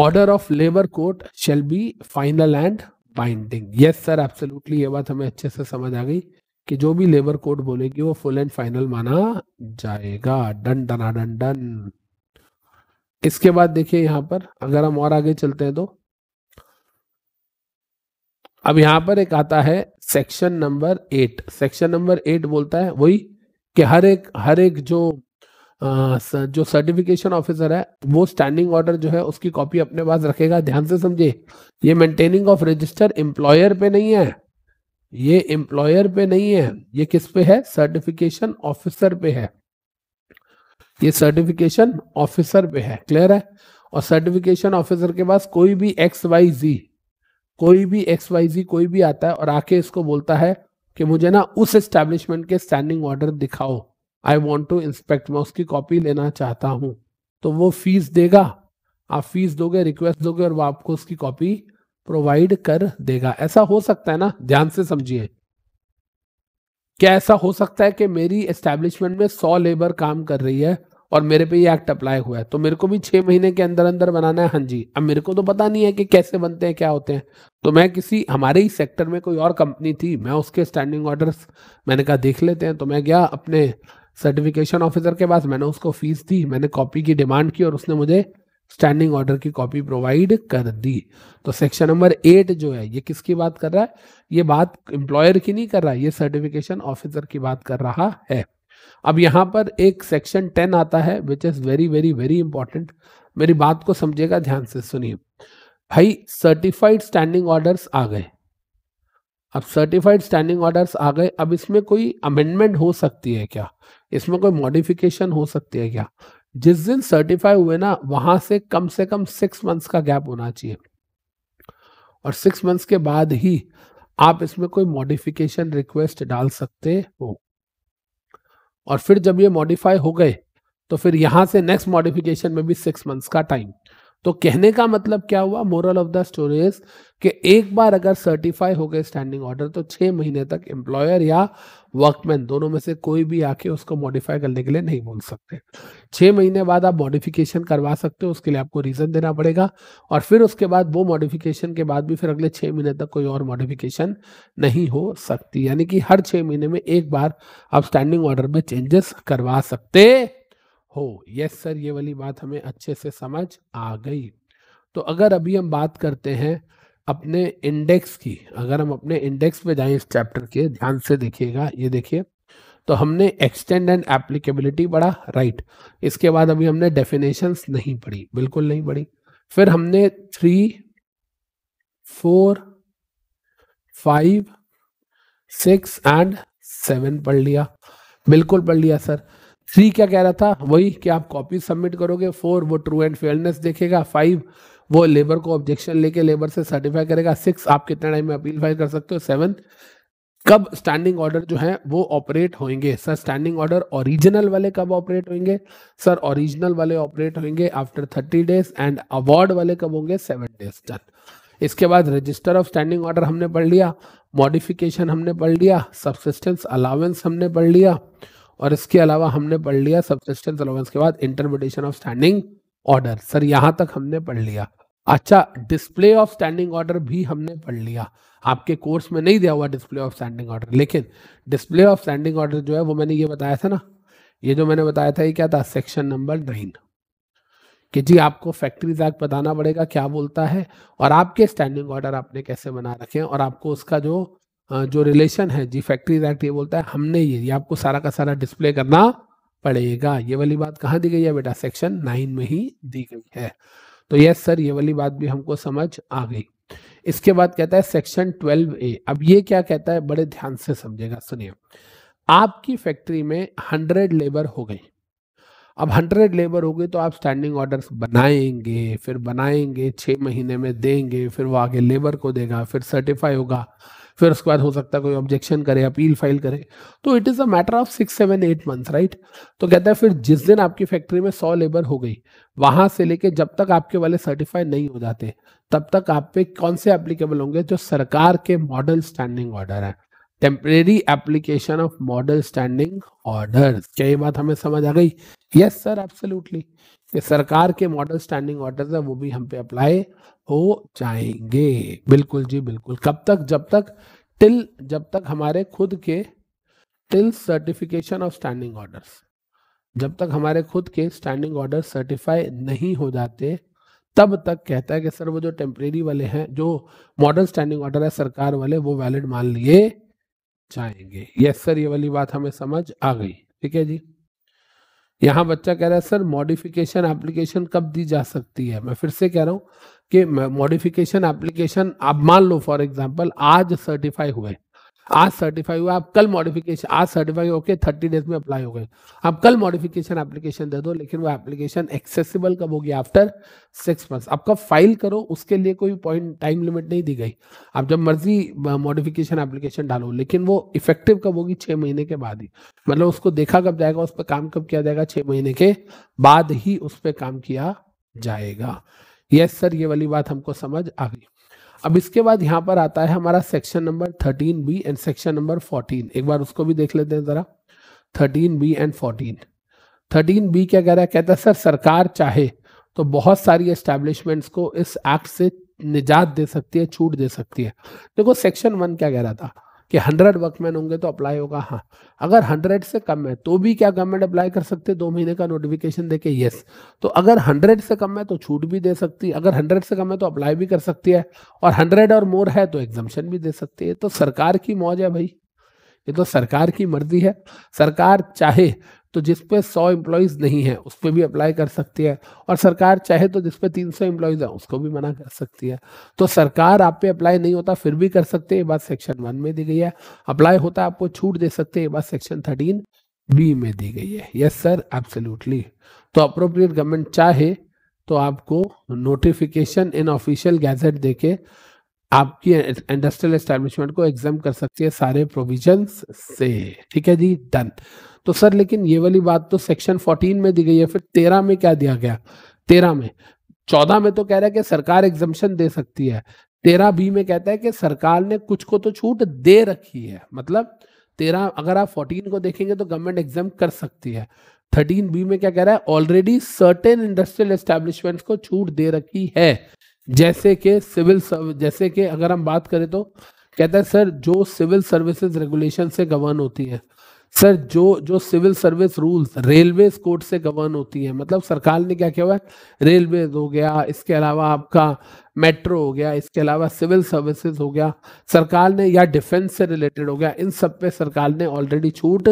order of labour court shall be final and binding yes sir absolutely ये बात हमें अच्छे से समझ आ गई कि जो भी लेबर कोर्ट बोलेगी वो फुल एंड फाइनल माना जाएगा डन डना डन डन इसके बाद देखिए यहां पर अगर हम और आगे चलते हैं तो अब यहां पर एक आता है section number eight section number eight बोलता है वही कि हर एक हर एक जो आ, जो सर्टिफिकेशन ऑफिसर है वो स्टैंडिंग ऑर्डर जो है उसकी कॉपी अपने पास रखेगा ध्यान से समझे ये मेंटेनिंग ऑफ रजिस्टर एम्प्लॉयर पे नहीं है ये एम्प्लॉयर पे नहीं है ये किस पे है सर्टिफिकेशन ऑफिसर पे है ये सर्टिफिकेशन ऑफिसर पे है क्लियर है और सर्टिफिकेशन ऑफिसर के पास कोई भी एक्स वाई जी कोई भी एक्स वाई जी कोई भी आता है और आके इसको बोलता है कि मुझे ना उस एस्टेब्लिशमेंट के स्टैंडिंग ऑर्डर दिखाओ आई वॉन्ट टू इंस्पेक्ट मैं उसकी कॉपी लेना चाहता हूँ तो वो फीस देगा आप फीस दोगे रिक्वेस्ट दोगे और वो आपको उसकी कॉपी प्रोवाइड कर देगा ऐसा हो सकता है ना ध्यान से समझिए क्या ऐसा हो सकता है कि मेरी एस्टेब्लिशमेंट में सौ लेबर काम कर रही है और मेरे पे ये एक्ट अप्लाई हुआ है तो मेरे को भी छः महीने के अंदर अंदर बनाना है हाँ जी अब मेरे को तो पता नहीं है कि कैसे बनते हैं क्या होते हैं तो मैं किसी हमारे ही सेक्टर में कोई और कंपनी थी मैं उसके स्टैंडिंग ऑर्डर्स मैंने कहा देख लेते हैं तो मैं गया अपने सर्टिफिकेशन ऑफिसर के पास मैंने उसको फीस दी मैंने कॉपी की डिमांड की और उसने मुझे स्टैंडिंग ऑर्डर की कॉपी प्रोवाइड कर दी तो सेक्शन नंबर एट जो है ये किसकी बात कर रहा है ये बात एम्प्लॉयर की नहीं कर रहा है ये सर्टिफिकेशन ऑफिसर की बात कर रहा है अब यहाँ पर एक सेक्शन टेन आता है which is very very very important मेरी बात को समझेगा ध्यान से सुनिए भाई सर्टिफाइड स्टैंडिंग ऑर्डर्स आ गए अब सर्टिफाइड स्टैंडिंग ऑर्डर्स आ गए अब इसमें कोई अमेंडमेंट हो सकती है क्या इसमें कोई मॉडिफिकेशन हो सकती है क्या जिस दिन सर्टिफाई हुए ना वहां से कम से कम सिक्स मंथ्स का गैप होना चाहिए और सिक्स मंथ्स के बाद ही आप इसमें कोई मॉडिफिकेशन रिक्वेस्ट डाल सकते हो और फिर जब ये मॉडिफाई हो गए तो फिर यहाँ से नेक्स्ट मॉडिफिकेशन में भी सिक्स मंथ्स का टाइम तो कहने का मतलब क्या हुआ moral of the story is कि एक बार अगर सर्टिफाई हो गए स्टैंडिंग ऑर्डर तो छह महीने तक एम्प्लॉयर या वर्कमैन दोनों में से कोई भी आके उसको मॉडिफाई करने के लिए नहीं बोल सकते छह महीने बाद आप मॉडिफिकेशन करवा सकते हो उसके लिए आपको रीज़न देना पड़ेगा और फिर उसके बाद वो मॉडिफिकेशन के बाद भी फिर अगले छह महीने तक कोई और मॉडिफिकेशन नहीं हो सकती यानी कि हर छह महीने में एक बार आप स्टैंडिंग ऑर्डर में चेंजेस करवा सकते हो यस सर ये वाली बात हमें अच्छे से समझ आ गई तो अगर अभी हम बात करते हैं अपने इंडेक्स की अगर हम अपने इंडेक्स पे जाएं इस चैप्टर के ध्यान से देखिएगा ये देखिए तो हमने एक्सटेंड एंड एप्लीकेबिलिटी पढ़ा राइट इसके बाद अभी हमने डेफिनेशंस नहीं पढ़ी बिल्कुल नहीं पढ़ी फिर हमने three four five six and seven पढ़ लिया बिल्कुल पढ़ लिया सर थ्री क्या कह रहा था वही कि आप कॉपी सबमिट करोगे फोर वो ट्रू एंड फेयरनेस देखेगा फाइव वो लेबर को ऑब्जेक्शन लेके लेबर से सर्टिफाई करेगा सिक्स आप कितने टाइम में अपील फाइल कर सकते हो सेवन कब स्टैंडिंग ऑर्डर जो है वो ऑपरेट होंगे सर स्टैंडिंग ऑर्डर ओरिजिनल वाले कब ऑपरेट होंगे सर ओरिजिनल वाले ऑपरेट होंगे after thirty days and award वाले कब होंगे सेवन डेज डन इसके बाद रजिस्टर ऑफ स्टैंडिंग ऑर्डर हमने पढ़ लिया मॉडिफिकेशन हमने पढ़ लिया सबसिस्टेंस अलावेंस हमने पढ़ लिया और इसके अलावा हमने पढ़ लिया सबसिस्टेंस अलाउंस के बाद interpretation of standing order sir यहाँ तक हमने पढ़ लिया अच्छा डिस्प्ले ऑफ स्टैंडिंग ऑर्डर भी हमने पढ़ लिया आपके कोर्स में नहीं दिया हुआ डिस्प्ले ऑफ स्टैंडिंग ऑर्डर लेकिन डिस्प्ले ऑफ स्टैंडिंग ऑर्डर जो है वो मैंने ये बताया था ना ये जो मैंने बताया था ये क्या था सेक्शन नंबर नाइन कि जी आपको फैक्ट्रीज एक्ट बताना पड़ेगा क्या बोलता है और आपके स्टैंडिंग ऑर्डर आपने कैसे बना रखे हैं और आपको उसका जो जो रिलेशन है जी फैक्ट्री एक्ट ये बोलता है हमने ये, ये आपको सारा का सारा डिस्प्ले करना पड़ेगा ये वाली बात कहाँ दी गई है बेटा सेक्शन नाइन में ही दी गई है तो यस सर ये वाली बात भी हमको समझ आ गई इसके बाद कहता है सेक्शन ट्वेल्व ए अब ये क्या कहता है बड़े ध्यान से समझेगा सुनिए आपकी फैक्ट्री में हंड्रेड लेबर हो गई अब हंड्रेड लेबर हो गई तो आप स्टैंडिंग ऑर्डर्स बनाएंगे फिर बनाएंगे छः महीने में देंगे फिर वो आगे लेबर को देगा फिर सर्टिफाई होगा फिर उसके बाद हो सकता है कोई ऑब्जेक्शन करे अपील फाइल करे तो it is a matter of six seven eight month right तो कहता है फिर जिस दिन आपकी फैक्ट्री में सौ लेबर हो गई वहां से लेके जब तक आपके वाले सर्टिफाई नहीं हो जाते तब तक आप पे कौन से एप्लीकेबल होंगे जो सरकार के मॉडल स्टैंडिंग ऑर्डर है temporary application of model standing order क्या ये बात हमें समझ आ गई यस सर एब्सोल्युटली सरकार के मॉडल स्टैंडिंग ऑर्डर है वो भी हम पे अप्लाई हो जाएंगे बिल्कुल जी बिल्कुल कब तक जब तक टिल जब तक हमारे खुद के till certification of standing orders जब तक हमारे खुद के स्टैंडिंग ऑर्डर सर्टिफाई नहीं हो जाते तब तक कहता है कि सर वो जो टेम्परेरी वाले हैं जो मॉडर्न स्टैंडिंग ऑर्डर है सरकार वाले वो वैलिड मान लिए जाएंगे यस सर ये वाली बात हमें समझ आ गई ठीक है जी यहाँ बच्चा कह रहा है सर मॉडिफिकेशन एप्लीकेशन कब दी जा सकती है मैं फिर से कह रहा हूँ कि मॉडिफिकेशन एप्लीकेशन आप मान लो फॉर एग्जाम्पल आज सर्टिफाई हुए आज सर्टिफाई हुआ आप कल मॉडिफिकेशन आज सर्टिफाई होके थर्टी डेज में अप्लाई हो गए आप कल मॉडिफिकेशन एप्लीकेशन दे दो लेकिन वो एप्लीकेशन एक्सेसिबल कब होगी आफ्टर सिक्स मंथ्स आपका फाइल करो उसके लिए कोई पॉइंट टाइम लिमिट नहीं दी गई आप जब मर्जी मॉडिफिकेशन एप्लीकेशन डालो लेकिन वो इफेक्टिव कब होगी छः महीने के बाद ही मतलब उसको देखा कब जाएगा उस पर काम कब किया जाएगा छः महीने के बाद ही उस पर काम किया जाएगा यस सर ये वाली बात हमको समझ आ गई अब इसके बाद यहाँ पर आता है हमारा section number thirteen B and section number fourteen एक बार उसको भी देख लेते हैं जरा thirteen B and fourteen thirteen B क्या कह रहा है कहता है सर सरकार चाहे तो बहुत सारी एस्टेब्लिशमेंट्स को इस एक्ट से निजात दे सकती है छूट दे सकती है देखो सेक्शन वन क्या कह रहा था कि हंड्रेड वर्कमैन होंगे तो अप्लाई होगा हाँ अगर हंड्रेड से कम है तो भी क्या गवर्नमेंट अप्लाई कर सकते दो महीने का नोटिफिकेशन दे के येस तो अगर हंड्रेड से कम है तो छूट भी दे सकती है अगर हंड्रेड से कम है तो अप्लाई भी कर सकती है और हंड्रेड और मोर है तो एग्जामेशन भी दे सकती है तो सरकार की मौज है भाई ये तो सरकार की मर्जी है सरकार चाहे तो जिसपे सौ एम्प्लॉयज नहीं है उस पे भी अप्लाई कर सकती है और सरकार चाहे तो जिसपे तीन सौ एम्प्लॉयज है उसको भी मना कर सकती है तो सरकार आप पे अप्लाई नहीं होता फिर भी कर सकते ये बात सेक्शन वन में दी गई है अप्लाई होता आपको छूट दे सकते ये बात सेक्शन थर्टीन बी में दी गई है यस सर एब्सोल्युटली तो अप्रोप्रिएट गवर्नमेंट चाहे तो आपको नोटिफिकेशन इन ऑफिशियल गैजेट देके आपकी इंडस्ट्रियल एस्टेब्लिशमेंट को एग्जाम कर सकती है सारे प्रोविजंस से ठीक है जी डन तो सर लेकिन ये वाली बात तो सेक्शन 14 में दी गई है फिर तेरह में क्या दिया गया तेरह में चौदह में तो कह रहा है कि सरकार एग्जम्पन दे सकती है तेरह बी में कहता है कि सरकार ने कुछ को तो छूट दे रखी है मतलब तेरह अगर आप फोर्टीन को देखेंगे तो गवर्नमेंट एग्जाम कर सकती है थर्टीन बी में क्या कह रहा है ऑलरेडी सर्टेन इंडस्ट्रियल एस्टेब्लिशमेंट को छूट दे रखी है जैसे कि सिविल जैसे कि अगर हम बात करें तो कहता है सर जो सिविल सर्विसेज रेगुलेशन से गवर्न होती है सर जो जो civil service rules railway court से गवर्न होती है मतलब सरकार ने क्या किया हुआ है रेलवे हो गया इसके अलावा आपका मेट्रो हो गया इसके अलावा सिविल सर्विसेज हो गया सरकार ने या डिफेंस से रिलेटेड हो गया इन सब पे सरकार ने ऑलरेडी छूट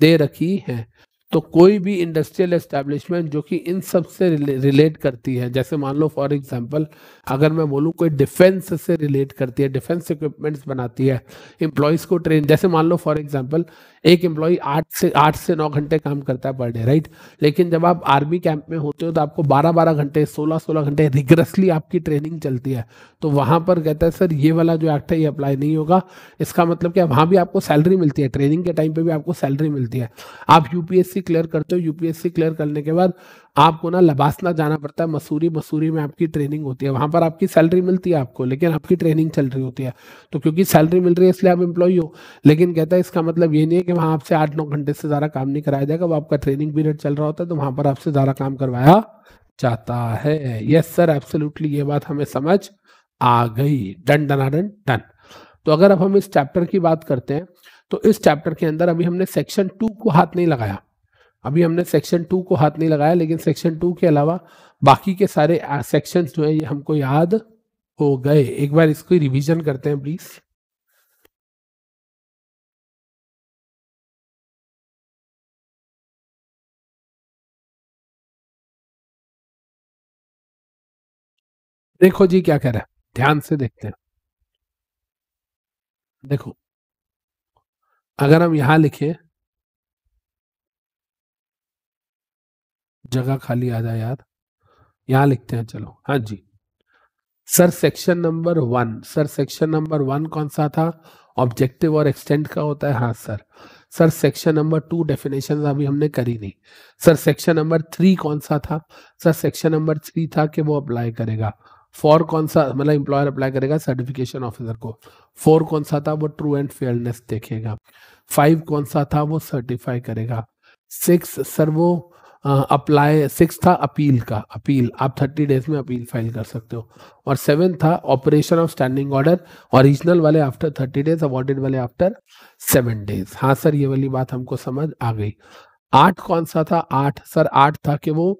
दे रखी है तो कोई भी इंडस्ट्रियल एस्टेब्लिशमेंट जो कि इन सब से रिलेट करती है जैसे मान लो फॉर एग्जांपल अगर मैं बोलूँ कोई डिफेंस से रिलेट करती है डिफेंस इक्विपमेंट्स बनाती है एम्प्लॉयज़ को ट्रेन जैसे मान लो फॉर एग्जांपल एक एम्प्लॉई आठ से आठ से नौ घंटे काम करता है पर डे राइट लेकिन जब आप आर्मी कैंप में होते हो तो आपको बारह बारह घंटे सोलह सोलह घंटे रिग्रेसली आपकी ट्रेनिंग चलती है तो वहां पर कहता है सर ये वाला जो एक्ट है ये अप्लाई नहीं होगा इसका मतलब क्या वहाँ भी आपको सैलरी मिलती है ट्रेनिंग के टाइम पर भी आपको सैलरी मिलती है आप यूपीएससी क्लियर करते हो यूपीएससी क्लियर करने के बाद आपको ना लबासना जाना पड़ता है मसूरी मसूरी में आपकी ट्रेनिंग होती है वहाँ पर आपकी सैलरी मिलती है आपको लेकिन आपकी ट्रेनिंग चल रही होती है तो क्योंकि सैलरी मिल रही है इसलिए आप एम्प्लॉय हो लेकिन कहता है इसका मतलब ये नहीं है कि वहाँ आपसे आठ नौ घंटे से ज़्यादा काम नहीं कराया जाएगा वो आपका ट्रेनिंग पीरियड चल रहा होता है तो वहाँ पर आपसे ज़्यादा काम करवाया जाता है यस सर एब्सोल्युटली ये बात हमें समझ आ गई डन डन डन डन तो अगर अब हम इस चैप्टर की बात करते हैं तो इस चैप्टर के अंदर अभी हमने सेक्शन टू को हाथ नहीं लगाया अभी हमने सेक्शन टू को हाथ नहीं लगाया लेकिन सेक्शन टू के अलावा बाकी के सारे सेक्शंस जो है ये हमको याद हो गए एक बार इसको रिवीजन करते हैं प्लीज देखो जी क्या कह रहा है ध्यान से देखते हैं देखो अगर हम यहां लिखें जगह खाली आ जाए यार यहाँ लिखते हैं चलो हाँ जी sir section number one sir section number one कौन सा था ऑब्जेक्टिव और एक्सटेंट का होता है हाँ sir sir section number two definition अभी हमने करी नहीं सर सेक्शन नंबर थ्री कौन सा था सर सेक्शन नंबर थ्री था कि वो अप्लाई करेगा फोर कौन सा मतलब इंप्लॉयर अप्लाई करेगा सर्टिफिकेशन ऑफिसर को फोर कौन सा था वो ट्रू एंड फेयरनेस देखेगा फाइव कौन सा था वो सर्टिफाई करेगा सिक्स सर वो अप्लाई सिक्स था अपील का अपील आप थर्टी डेज में अपील फाइल कर सकते हो और सेवन था operation of standing order original वाले आफ्टर थर्टी डेज अवॉर्डेड वाले आफ्टर सेवन डेज हाँ सर ये वाली बात हमको समझ आ गई आठ कौन सा था आठ सर आठ था कि वो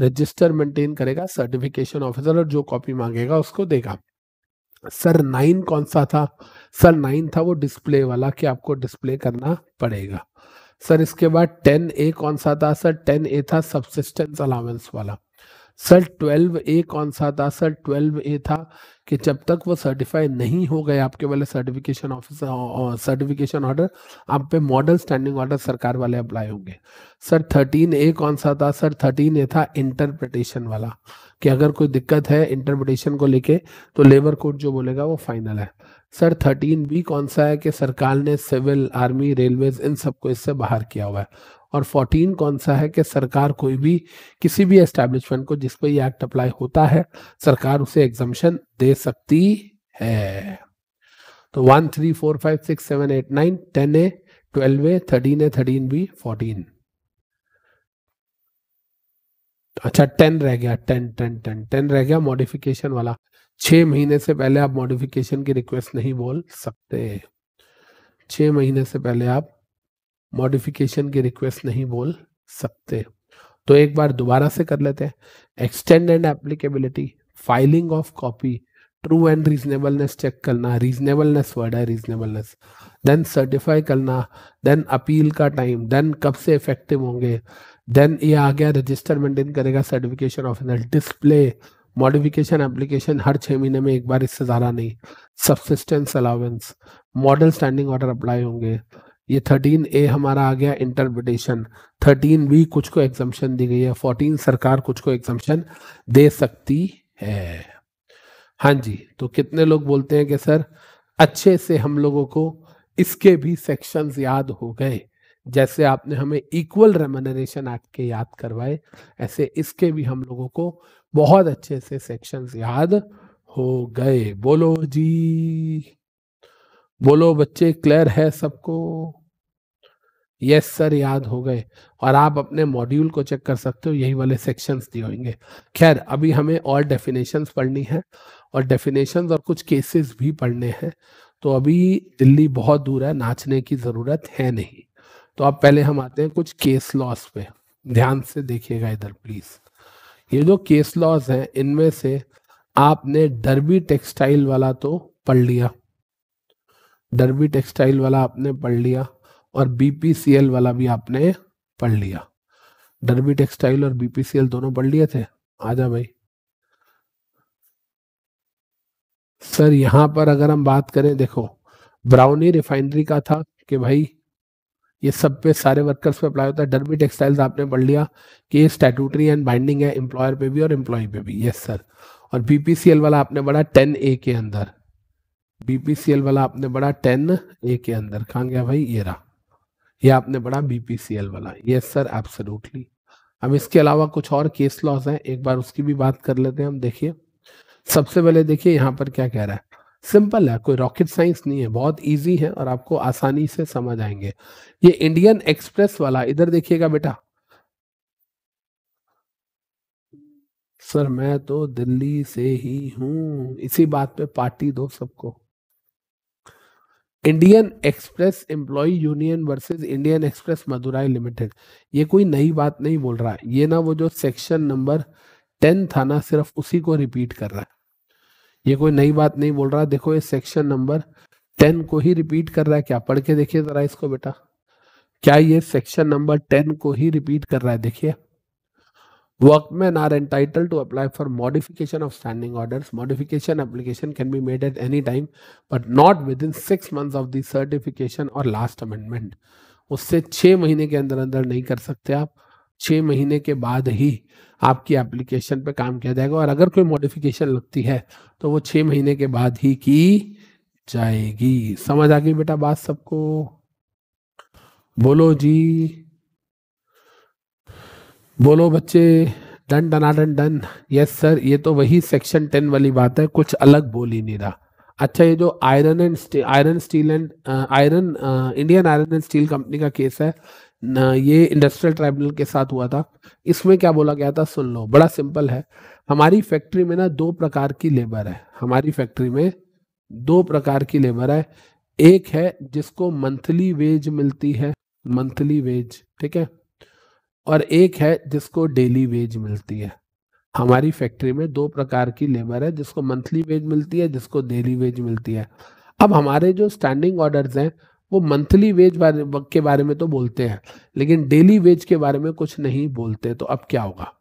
रजिस्टर मेंटेन करेगा सर्टिफिकेशन ऑफिसर और जो कॉपी मांगेगा उसको देगा सर नाइन कौन सा था सर नाइन था वो डिस्प्ले वाला कि आपको डिस्प्ले करना पड़ेगा सर इसके बाद टेन ए कौन सा था सर टेन ए था सबसिस्टेंस अलाउंस वाला सर ट्वेल्व ए कौन सा था सर ट्वेल्व ए था कि जब तक वो सर्टिफाई नहीं हो गए आपके वाले सर्टिफिकेशन ऑफिसर सर्टिफिकेशन ऑर्डर आप पे मॉडल स्टैंडिंग ऑर्डर सरकार वाले अप्लाई होंगे सर थर्टीन ए कौन सा था सर थर्टीन ए था इंटरप्रिटेशन वाला कि अगर कोई दिक्कत है इंटरप्रिटेशन को लेके तो लेबर कोड जो बोलेगा वो फाइनल है सर थर्टीन बी कौन सा है कि सरकार ने सिविल आर्मी रेलवे इन सबको इससे बाहर किया हुआ है और फोर्टीन कौन सा है कि सरकार कोई भी किसी भी एस्टेब्लिशमेंट को जिस पर ये एक्ट अप्लाई होता है सरकार उसे एग्जामेशन दे सकती है तो one three four five six seven eight nine ten A twelve A thirteen A thirteen B fourteen अच्छा टेन रह गया टेन टेन टेन टेन रह गया मॉडिफिकेशन वाला छः महीने से पहले आप मॉडिफिकेशन की रिक्वेस्ट नहीं बोल सकते छः महीने से पहले आप मॉडिफिकेशन की रिक्वेस्ट नहीं बोल सकते तो एक बार दोबारा से कर लेते हैं extend and applicability filing of copy true and reasonableness check करना रीजनेबलनेस वर्ड है रीजनेबलनेस देन सर्टिफाई करना देन अपील का टाइम देन कब से इफेक्टिव होंगे देन ये आ गया रजिस्टर मेंटेन करेगा certification of display modification application हर छः महीने में एक बार इससे ज़्यादा नहीं subsistence allowance model standing order apply होंगे ये थर्टीन ए हमारा आ गया इंटरप्रिटेशन थर्टीन बी कुछ को एग्जाम्शन दी गई है फोर्टीन सरकार कुछ को एग्जाम्शन दे सकती है हाँ जी तो कितने लोग बोलते हैं कि सर अच्छे से हम लोगों को इसके भी सेक्शंस याद हो गए जैसे आपने हमें इक्वल रेमनरेशन एक्ट के याद करवाए ऐसे इसके भी हम लोगों को बहुत अच्छे से सेक्शंस याद हो गए बोलो जी बोलो बच्चे क्लियर है सबको यस सर याद हो गए और आप अपने मॉड्यूल को चेक कर सकते हो यही वाले सेक्शंस दिए होंगे खैर अभी हमें और डेफिनेशंस पढ़नी है और डेफिनेशंस और कुछ केसेस भी पढ़ने हैं तो अभी दिल्ली बहुत दूर है नाचने की ज़रूरत है नहीं तो अब पहले हम आते हैं कुछ केस लॉस पे ध्यान से देखिएगा इधर प्लीज ये जो केस लॉस है इनमें से आपने डरबी टेक्सटाइल वाला तो पढ़ लिया डरबी टेक्सटाइल वाला आपने पढ़ लिया और बीपीसीएल वाला भी आपने पढ़ लिया डरबी टेक्सटाइल और बीपीसीएल दोनों पढ़ लिए थे आजा भाई सर यहाँ पर अगर हम बात करें देखो ब्राउनी रिफाइनरी का था कि भाई ये सब पे सारे वर्कर्स पे अप्लाई होता है डरबी टेक्सटाइल्स आपने पढ़ लिया कि ये स्टेटूटरी एंड बाइंडिंग है एम्प्लॉयर पे भी और एम्प्लॉय पे भी यस सर और बीपीसीएल वाला आपने बढ़ा टेन ए के अंदर बीपीसीएल वाला आपने बढ़ा टेन ए के अंदर कहाँ गया भाई ये रहा ये आपने बढ़ा बीपीसीएल वाला यस सर एब्सोल्युटली अब इसके अलावा कुछ और केस लॉस हैं एक बार उसकी भी बात कर लेते हैं हम देखिए सबसे पहले देखिए यहाँ पर क्या कह रहा है सिंपल है कोई रॉकेट साइंस नहीं है बहुत इजी है और आपको आसानी से समझ आएंगे ये इंडियन एक्सप्रेस वाला इधर देखिएगा बेटा सर मैं तो दिल्ली से ही हूं इसी बात पे पार्टी दो सबको Indian Express employ union versus Indian Express Madurai limited ये कोई नई बात नहीं बोल रहा है ये ना वो जो सेक्शन नंबर टेन था ना सिर्फ उसी को रिपीट कर रहा है ये कोई नई बात नहीं बोल रहा देखो ये सेक्शन नंबर टेन को ही रिपीट कर रहा है क्या पढ़ के देखिए जरा इसको बेटा क्या ये सेक्शन नंबर टेन को ही रिपीट कर रहा है देखिए workman are entitle to apply for modification of standing order modification application can be made at any time but not within six month of certification और लास्ट अमेंडमेंट उससे छह महीने के अंदर अंदर नहीं कर सकते आप छः महीने के बाद ही आपकी एप्लीकेशन पे काम किया जाएगा और अगर कोई मॉडिफिकेशन लगती है तो वो छः महीने के बाद ही की जाएगी समझ आ गई बेटा बात सबको बोलो जी बोलो बच्चे डन डना डन डन यस सर ये तो वही सेक्शन टेन वाली बात है कुछ अलग बोल ही नहीं रहा अच्छा ये जो iron and iron steel and iron Indian iron and steel company का केस है ये इंडस्ट्रियल ट्राइब्यूनल के साथ हुआ था इसमें क्या बोला गया था सुन लो बड़ा सिंपल है हमारी फैक्ट्री में ना दो प्रकार की लेबर है हमारी फैक्ट्री में दो प्रकार की लेबर है एक है जिसको मंथली वेज मिलती है मंथली वेज ठीक है और एक है जिसको डेली वेज मिलती है हमारी फैक्ट्री में दो प्रकार की लेबर है जिसको मंथली वेज मिलती है जिसको डेली वेज मिलती है अब हमारे जो स्टैंडिंग ऑर्डर्स हैं वो मंथली वेज बारे, के बारे में तो बोलते हैं लेकिन डेली वेज के बारे में कुछ नहीं बोलते तो अब क्या होगा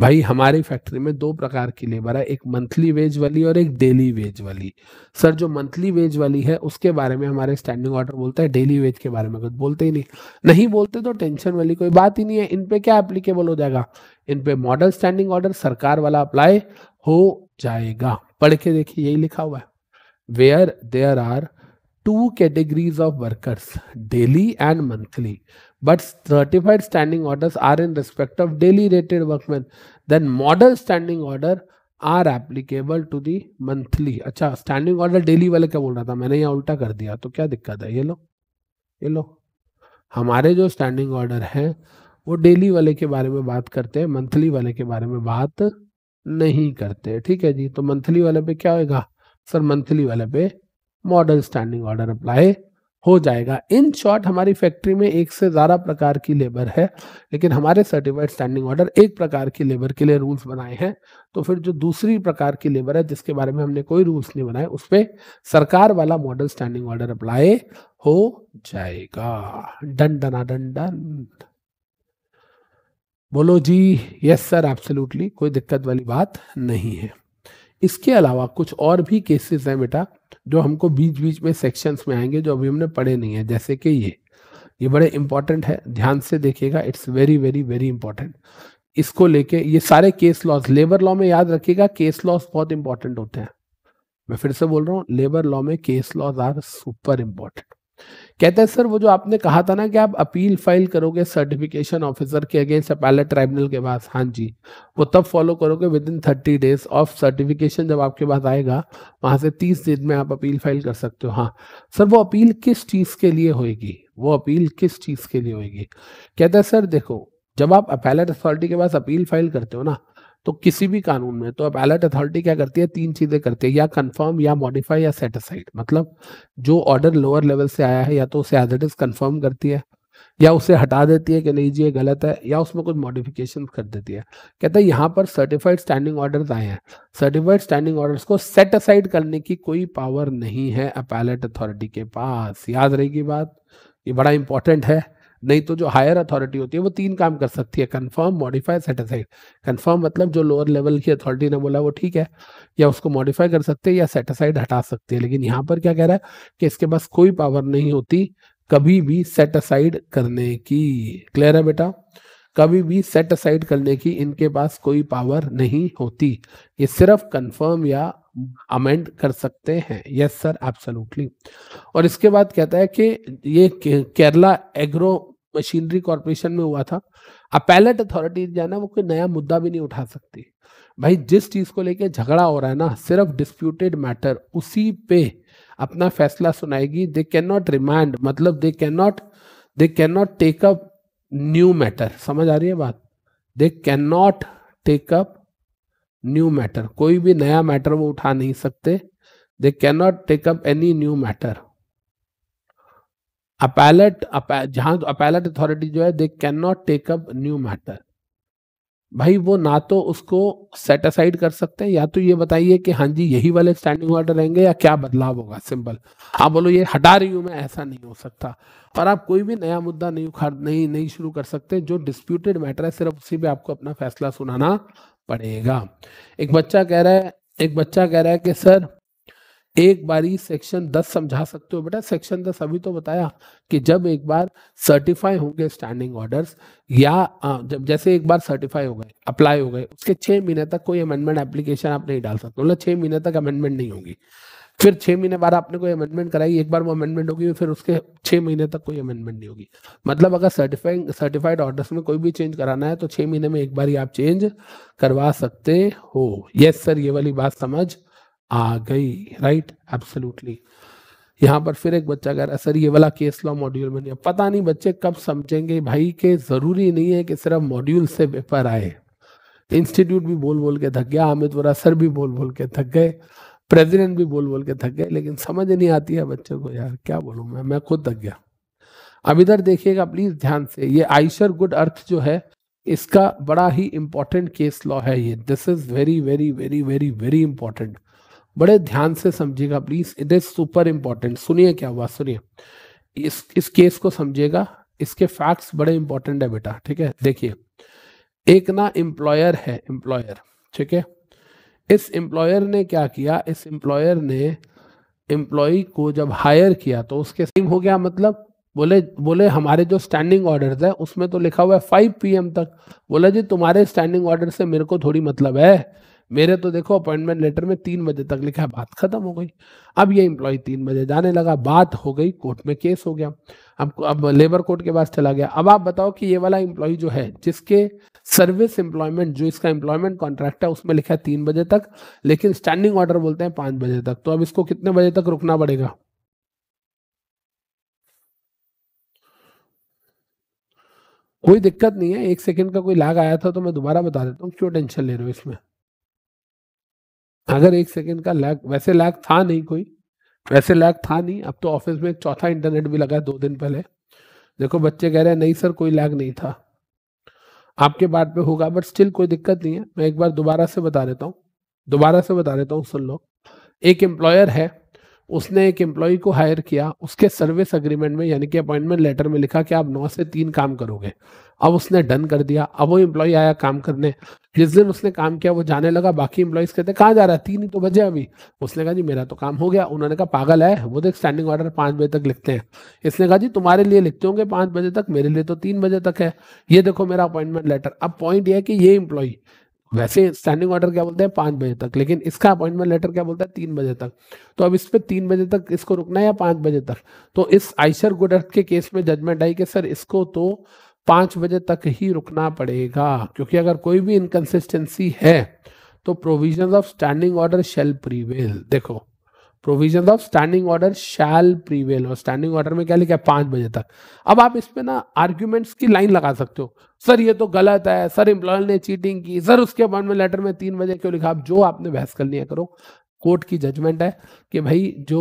भाई हमारी फैक्ट्री में दो प्रकार की लेबर है एक मंथली वेज वाली और एक डेली वेज वाली सर जो मंथली वेज वाली है उसके बारे में हमारे स्टैंडिंग ऑर्डर बोलता है डेली वेज के बारे में कुछ बोलते ही नहीं नहीं बोलते तो टेंशन वाली कोई बात ही नहीं है इन पे क्या एप्लीकेबल हो जाएगा इन पे मॉडल स्टैंडिंग ऑर्डर सरकार वाला अप्लाई हो जाएगा पढ़ के देखिए यही लिखा हुआ है where there are two categories of workers daily and monthly but certified standing orders are in respect of daily rated workmen then model standing order are applicable to the monthly अच्छा स्टैंडिंग ऑर्डर डेली वाले क्या बोल रहा था मैंने यहाँ उल्टा कर दिया तो क्या दिक्कत है ये लो ये लो हमारे जो स्टैंडिंग ऑर्डर हैं वो डेली वाले के बारे में बात करते हैं मंथली वाले के बारे में बात नहीं करते ठीक है जी तो मंथली वाले पे क्या होगा सर मंथली वाले पे मॉडल स्टैंडिंग ऑर्डर अप्लाई हो जाएगा इन शॉर्ट हमारी फैक्ट्री में एक से ज़्यादा प्रकार की लेबर है लेकिन हमारे सर्टिफाइड स्टैंडिंग ऑर्डर एक प्रकार की लेबर के लिए रूल्स बनाए हैं तो फिर जो दूसरी प्रकार की लेबर है जिसके बारे में हमने कोई रूल्स नहीं बनाए उस पर सरकार वाला मॉडल स्टैंडिंग ऑर्डर अप्लाई हो जाएगा डन डन डन डन बोलो जी यस सर एब्सोल्युटली कोई दिक्कत वाली बात नहीं है इसके अलावा कुछ और भी केसेस हैं बेटा जो हमको बीच बीच में सेक्शंस में आएंगे जो अभी हमने पढ़े नहीं है जैसे कि ये ये बड़े इंपॉर्टेंट है ध्यान से देखिएगा it's very very very important इसको लेके ये सारे केस लॉज लेबर लॉ में याद रखिएगा केस लॉज बहुत इंपॉर्टेंट होते हैं मैं फिर से बोल रहा हूँ लेबर लॉ में case laws are super important कहते हैं सर वो जो आपने कहा था ना कि आप अपील फाइल करोगे सर्टिफिकेशन ऑफिसर के अगेंस्ट अपैलेट ट्राइब्यूनल के पास हाँ जी वो तब फॉलो करोगे within thirty days of certification जब आपके पास आएगा वहाँ से तीस दिन में आप अपील फाइल कर सकते हो हाँ सर वो अपील किस चीज़ के लिए होएगी वो अपील किस चीज़ के लिए होएगी कहते हैं सर देखो जब आप अपैलेट अथॉरिटी के पास अपील फाइल करते हो ना तो किसी भी कानून में तो अब अलर्ट अथॉरिटी क्या करती है तीन चीजें करती है या कंफर्म या मॉडिफाई या सेटिसाइड मतलब जो ऑर्डर लोअर लेवल से आया है या तो उसे एज इट इज कन्फर्म करती है या उसे हटा देती है कि नहीं जी ये गलत है या उसमें कुछ मॉडिफिकेशन कर देती है कहते हैं यहाँ पर सर्टिफाइड स्टैंडिंग ऑर्डर आए हैं सर्टिफाइड स्टैंडिंग ऑर्डर को सेट असाइड करने की कोई पावर नहीं है अपैलेट अथॉरिटी के पास याद रहेगी बात ये बड़ा इंपॉर्टेंट है नहीं तो जो हायर अथॉरिटी होती है वो तीन काम कर सकती है confirm modify set aside confirm मतलब जो लोअर लेवल की अथॉरिटी ने बोला वो ठीक है या उसको मॉडिफाई कर सकते हैं या सेट असाइड हटा सकते हैं लेकिन यहाँ पर क्या कह रहा है कि इसके पास कोई पावर नहीं होती कभी भी सेट असाइड करने की क्लियर है बेटा कभी भी सेट असाइड करने की इनके पास कोई पावर नहीं होती ये सिर्फ कंफर्म या अमेंड कर सकते हैं यस सर एब्सोल्युटली और इसके बाद कहता है कि ये केरला एग्रो मशीनरी कॉरपोरेशन में हुआ था अपैलेट अथॉरिटी जाना वो कोई नया मुद्दा भी नहीं उठा सकती भाई जिस चीज़ को लेके झगड़ा हो रहा है ना सिर्फ डिस्प्यूटेड मैटर उसी पे अपना फैसला सुनाएगी दे कैन नॉट रिमांड मतलब they can not they can not take up new matter समझ आ रही है बात they can not take up new matter कोई भी नया मैटर वो उठा नहीं सकते they can not take up any new matter appellate जहां अपैलेट अथॉरिटी जो है they can not take up new matter भाई वो ना तो उसको सेट असाइड कर सकते हैं या तो ये बताइए कि हाँ जी यही वाले स्टैंडिंग ऑर्डर रहेंगे या क्या बदलाव होगा सिंपल आप बोलो ये हटा रही हूं मैं ऐसा नहीं हो सकता और आप कोई भी नया मुद्दा नहीं उखाड़ नहीं नहीं शुरू कर सकते जो डिस्प्यूटेड मैटर है सिर्फ उसी पे आपको अपना फैसला सुनाना पड़ेगा एक बच्चा कह रहा है एक बच्चा कह रहा है कि सर एक बारी सेक्शन 10 समझा सकते हो बेटा सेक्शन 10 अभी तो बताया कि जब एक बार सर्टिफाई होंगे स्टैंडिंग ऑर्डर्स या जब जैसे एक बार सर्टिफाई हो गए अप्लाई हो गए उसके छः महीने तक कोई अमेंडमेंट एप्लीकेशन आप नहीं डाल सकते मतलब छः महीने तक अमेंडमेंट नहीं होगी फिर छः महीने बाद आपने कोई अमेंडमेंट कराई एक बार वो अमेंडमेंट होगी फिर उसके छः महीने तक कोई अमेंडमेंट नहीं होगी मतलब अगर सर्टिफाइंग सर्टिफाइड ऑर्डर्स में कोई भी चेंज कराना है तो छः महीने में एक बार ही आप चेंज करवा सकते हो यस सर ये वाली बात समझ आ गई राइट एब्सोल्युटली यहाँ पर फिर एक बच्चा कह रहा है सर ये वाला केस लॉ मॉड्यूल में नहीं पता नहीं बच्चे कब समझेंगे भाई के जरूरी नहीं है कि सिर्फ मॉड्यूल से पेपर आए इंस्टीट्यूट भी बोल बोल के थक गया आमित वरा सर भी बोल बोल के थक गए प्रेसिडेंट भी बोल बोल के थक गए लेकिन समझ नहीं आती है बच्चों को यार क्या बोलूँ मैं मैं खुद थक गया अब इधर देखिएगा प्लीज ध्यान से ये आइशर गुड अर्थ जो है इसका बड़ा ही इम्पोर्टेंट केस लॉ है ये this is very very very very very important बड़े ध्यान से समझिएगा please it is super important सुनिए क्या हुआ सुनिए इस इस केस को समझिएगा इसके फैक्ट्स बड़े इंपॉर्टेंट है बेटा ठीक है देखिए एक ना एम्प्लॉयर है एम्प्लॉयर ठीक है इस एम्प्लॉयर ने क्या किया इस एम्प्लॉयर ने एम्प्लॉय को जब हायर किया तो उसके सेम हो गया मतलब बोले बोले हमारे जो स्टैंडिंग ऑर्डर है उसमें तो लिखा हुआ है फाइव पी तक बोला जी तुम्हारे स्टैंडिंग ऑर्डर से मेरे को थोड़ी मतलब है मेरे तो देखो अपॉइंटमेंट लेटर में तीन बजे तक लिखा है बात खत्म हो गई अब ये इम्प्लॉय तीन बजे जाने लगा बात हो गई कोर्ट में केस हो गया अब अब लेबर कोर्ट के पास चला गया अब आप बताओ कि ये वाला इम्प्लॉय जो है जिसके सर्विस एम्प्लॉयमेंट जो इसका एम्प्लॉयमेंट कॉन्ट्रैक्ट है उसमें लिखा है तीन बजे तक लेकिन स्टैंडिंग ऑर्डर बोलते हैं पांच बजे तक तो अब इसको कितने बजे तक रुकना पड़ेगा कोई दिक्कत नहीं है एक सेकंड का कोई लाग आया था तो मैं दोबारा बता देता हूँ क्यों टेंशन ले रहे हो इसमें अगर एक सेकंड का लैग वैसे लैग था नहीं कोई वैसे लैग था नहीं अब तो ऑफिस में चौथा इंटरनेट भी लगा दो दिन पहले देखो बच्चे कह रहे हैं नहीं सर कोई लैग नहीं था आपके बात पे होगा बट स्टिल कोई दिक्कत नहीं है मैं एक बार दोबारा से बता देता हूँ दोबारा से बता देता हूँ सुन लो एक एम्प्लॉयर है उसने एक एम्प्लॉय को हायर किया उसके सर्विस अग्रीमेंट में यानी कि अपॉइंटमेंट लेटर में लिखा कि आप नौ से तीन काम करोगे अब उसने डन कर दिया अब वो एम्प्लॉय आया काम करने जिस दिन उसने काम किया वो जाने लगा बाकी एम्प्लॉयज कहते कहाँ जा रहा है तीन ही तो बजे अभी उसने कहा जी मेरा तो काम हो गया उन्होंने कहा पागल है वो देख स्टैंडिंग ऑर्डर पाँच बजे तक लिखते हैं इसने कहा जी तुम्हारे लिए लिखते होंगे पाँच बजे तक मेरे लिए तो तीन बजे तक है ये देखो मेरा अपॉइंटमेंट लेटर अब पॉइंट यह है कि ये एम्प्लॉय वैसे स्टैंडिंग ऑर्डर क्या बोलते हैं पाँच बजे तक लेकिन इसका अपॉइंटमेंट लेटर क्या बोलता है तीन बजे तक तो अब इस पर तीन बजे तक इसको रुकना है या पाँच बजे तक तो इस आइशर गुडर्थ के केस में जजमेंट आई कि सर इसको तो पाँच बजे तक ही रुकना पड़ेगा क्योंकि अगर कोई भी इनकन्सिस्टेंसी है तो provision of standing order shall prevail देखो provision of standing order shall prevail और स्टैंडिंग ऑर्डर में क्या लिखा है पांच बजे तक अब आप इसमें ना आर्ग्यूमेंट्स की लाइन लगा सकते हो सर ये तो गलत है सर इम्प्लॉयर ने चीटिंग की सर उसके अपॉइंटमेंट लेटर में तीन बजे क्यों लिखा आप जो आपने बहस करनी है करो कोर्ट की जजमेंट है कि भाई जो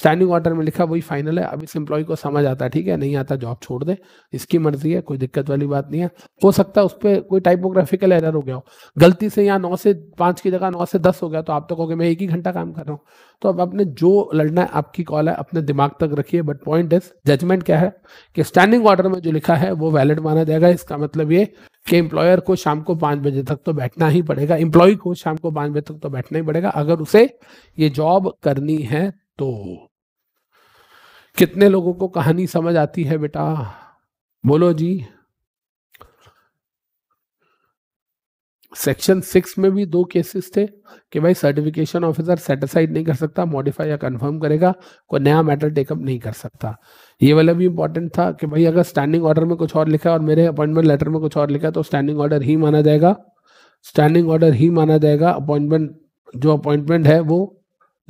स्टैंडिंग ऑर्डर में लिखा वही फाइनल है अब इस एम्प्लॉय को समझ आता है ठीक है नहीं आता जॉब छोड़ दे इसकी मर्जी है कोई दिक्कत वाली बात नहीं है हो सकता है उस पर कोई टाइपोग्राफिकल एरर हो गया हो गलती से यहाँ नौ से पाँच की जगह नौ से दस हो गया तो आप तो कहोगे मैं एक ही घंटा काम कर रहा हूँ तो अब अपने जो लड़ना है आपकी कॉल है अपने दिमाग तक रखिए बट पॉइंट इज जजमेंट क्या है कि स्टैंडिंग ऑर्डर में जो लिखा है वो वैलिड माना जाएगा इसका मतलब ये कि एम्प्लॉयर को शाम को पाँच बजे तक तो बैठना ही पड़ेगा एम्प्लॉय को शाम को पाँच बजे तक तो बैठना ही पड़ेगा अगर उसे ये जॉब करनी है तो कितने लोगों को कहानी समझ आती है बेटा बोलो जी सेक्शन सिक्स में भी दो केसेस थे कि भाई सर्टिफिकेशन ऑफिसर सेटिसाइड नहीं कर सकता मॉडिफाई या कंफर्म करेगा कोई नया मैटर टेकअप नहीं कर सकता ये वाला भी इंपॉर्टेंट था कि भाई अगर स्टैंडिंग ऑर्डर में कुछ और लिखा है और मेरे अपॉइंटमेंट लेटर में कुछ और लिखा है तो स्टैंडिंग ऑर्डर ही माना जाएगा स्टैंडिंग ऑर्डर ही माना जाएगा अपॉइंटमेंट जो अपॉइंटमेंट है वो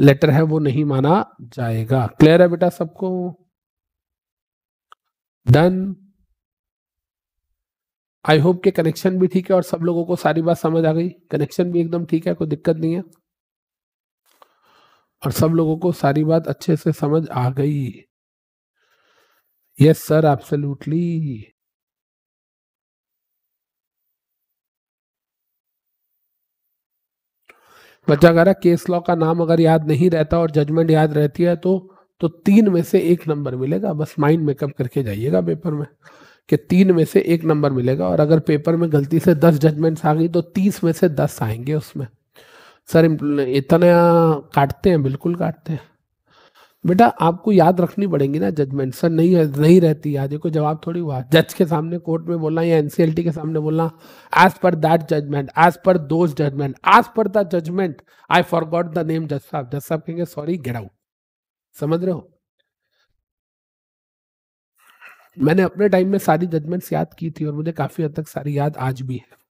लेटर है वो नहीं माना जाएगा क्लियर है बेटा सबको डन आई होप के कनेक्शन भी ठीक है और सब लोगों को सारी बात समझ आ गई कनेक्शन भी एकदम ठीक है कोई दिक्कत नहीं है और सब लोगों को सारी बात अच्छे से समझ आ गई यस सर एब्सोल्युटली बच्चा कह रहा केस लॉ का नाम अगर याद नहीं रहता और जजमेंट याद रहती है तो तो तीन में से एक नंबर मिलेगा बस माइंड मेकअप करके जाइएगा पेपर में कि तीन में से एक नंबर मिलेगा और अगर पेपर में गलती से दस जजमेंट्स आ गई तो तीस में से दस आएंगे उसमें सर इतना काटते हैं बिल्कुल काटते हैं बेटा आपको याद रखनी पड़ेगी ना जजमेंट सर नहीं नहीं रहती याद देखो जवाब थोड़ी हुआ जज के सामने कोर्ट में बोलना या एनसीएलटी के सामने बोलना as per that judgement as per those judgement as per the judgement I for the name जज साहब जज साहब कहेंगे सॉरी गेट आउट समझ रहे हो मैंने अपने टाइम में सारी जजमेंट्स याद की थी और मुझे काफी हद तक सारी याद आज भी है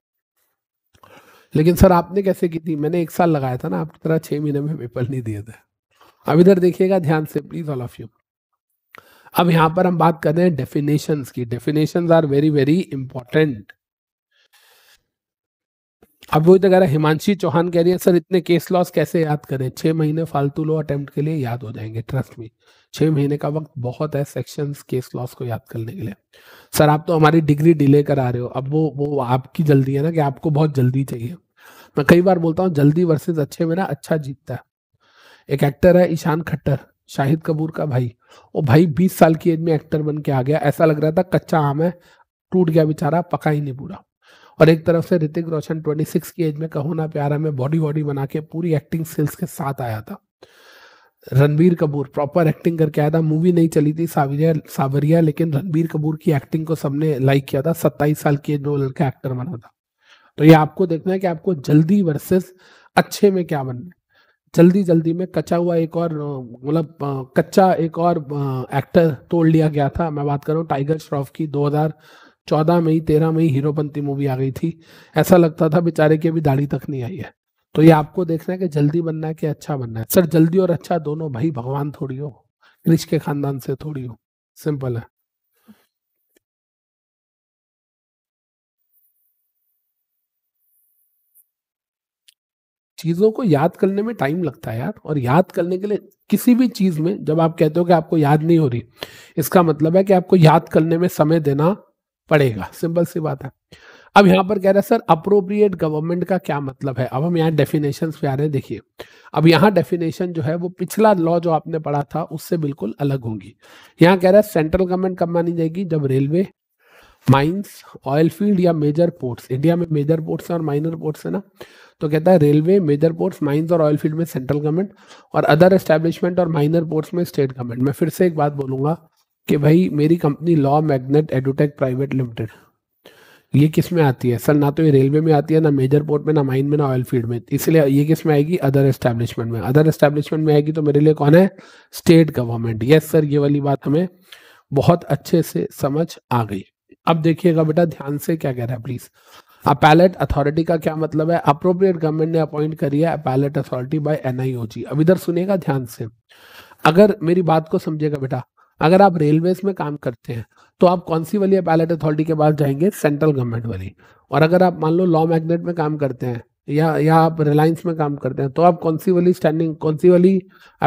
लेकिन सर आपने कैसे की थी मैंने एक साल लगाया था ना आपकी तरह छह महीने में पेपर नहीं दिए थे अब इधर देखिएगा ध्यान से प्लीज ऑल ऑफ यू अब यहाँ पर हम बात कर रहे हैं डेफिनेशन की definition are very very important अब वो तो कह रहे हिमांशी चौहान कह रही है सर इतने केस लॉस कैसे याद करें छह महीने फालतू लो अटेम्प्ट के लिए याद हो जाएंगे ट्रस्ट मी छह महीने का वक्त बहुत है सेक्शन केस लॉस को याद करने के लिए सर आप तो हमारी डिग्री डिले करा रहे हो अब वो वो आपकी जल्दी है ना कि आपको बहुत जल्दी चाहिए मैं कई बार बोलता हूँ जल्दी वर्सेज अच्छे में ना अच्छा जीतता है एक एक्टर है ईशान खट्टर शाहिद कपूर का भाई वो भाई बीस साल की एज में एक्टर बन के आ गया ऐसा लग रहा था कच्चा आम है टूट गया बेचारा पका ही नहीं पूरा और एक तरफ से ऋतिक रोशन 26 की एज में कहो ना प्यारा में बॉडी बॉडी बना के पूरी एक्टिंग स्किल्स के साथ आया था रणबीर कपूर प्रॉपर एक्टिंग करके आया था मूवी नहीं चली थी सावरिया सावरिया लेकिन रणबीर कपूर की एक्टिंग को सबने लाइक किया था सत्ताईस साल की जो लड़का एक्टर बना था तो ये आपको देखना है कि आपको जल्दी वर्सेस अच्छे में क्या बनना है जल्दी जल्दी में कच्चा हुआ एक और मतलब कच्चा एक और एक्टर तोड़ लिया गया था मैं बात कर रहा हूँ टाइगर श्रॉफ की 2014 में ही तेरह में ही हीरोपंती मूवी आ गई थी ऐसा लगता था बेचारे की अभी दाढ़ी तक नहीं आई है तो ये आपको देखना है कि जल्दी बनना है कि अच्छा बनना है सर जल्दी और अच्छा दोनों भाई भगवान थोड़ी हो रिश के खानदान से थोड़ी हो सिंपल है चीज़ों को याद करने में टाइम लगता है यार और याद करने के लिए किसी भी चीज़ में जब आप कहते हो कि आपको याद नहीं हो रही इसका मतलब है कि आपको याद करने में समय देना पड़ेगा सिंपल सी बात है अब यहाँ पर कह रहे हैं सर अप्रोप्रिएट गवर्नमेंट का क्या मतलब है अब हम यहाँ डेफिनेशन पे आ रहे हैं देखिए अब यहाँ डेफिनेशन जो है वो पिछला लॉ जो आपने पढ़ा था उससे बिल्कुल अलग होंगी यहाँ कह रहा है सेंट्रल गवर्नमेंट कब मानी जाएगी जब रेलवे माइंस ऑयल फील्ड या मेजर पोर्ट्स इंडिया में मेजर पोर्ट्स और माइनर पोर्ट्स है ना तो कहता है रेलवे मेजर पोर्ट्स माइंस और ऑयल फील्ड में सेंट्रल गवर्नमेंट और अदर एस्टेब्लिशमेंट और माइनर पोर्ट्स में स्टेट गवर्नमेंट मैं फिर से एक बात बोलूंगा कि भाई मेरी company Law Magnet एडोटेक private limited ये किस में आती है सर ना तो ये रेलवे में आती है ना मेजर पोर्ट में ना माइन में ना ऑयल फील्ड में इसलिए ये किस में आएगी अदर एस्टेब्लिशमेंट में अदर एस्टेब्लिशमेंट में आएगी तो मेरे लिए कौन है स्टेट गवर्नमेंट यस सर ये वाली बात हमें बहुत अच्छे से समझ आ गई अब देखिएगा बेटा ध्यान से क्या कह रहा है प्लीज अपैलेट अथॉरिटी का क्या मतलब है अप्रोप्रिएट गवर्नमेंट ने अपॉइंट करी है अपैलेट अथॉरिटी बाय एनआईओजी अब इधर सुनेगा ध्यान से अगर मेरी बात को समझेगा बेटा अगर आप रेलवेज में काम करते हैं तो आप कौन सी वाली पायलट अथॉरिटी के पास जाएंगे सेंट्रल गवर्नमेंट वाली और अगर आप मान लो लॉ मैग्नेट में काम करते हैं या या आप रिलायंस में काम करते हैं तो आप कौन सी वाली स्टैंडिंग कौन सी वाली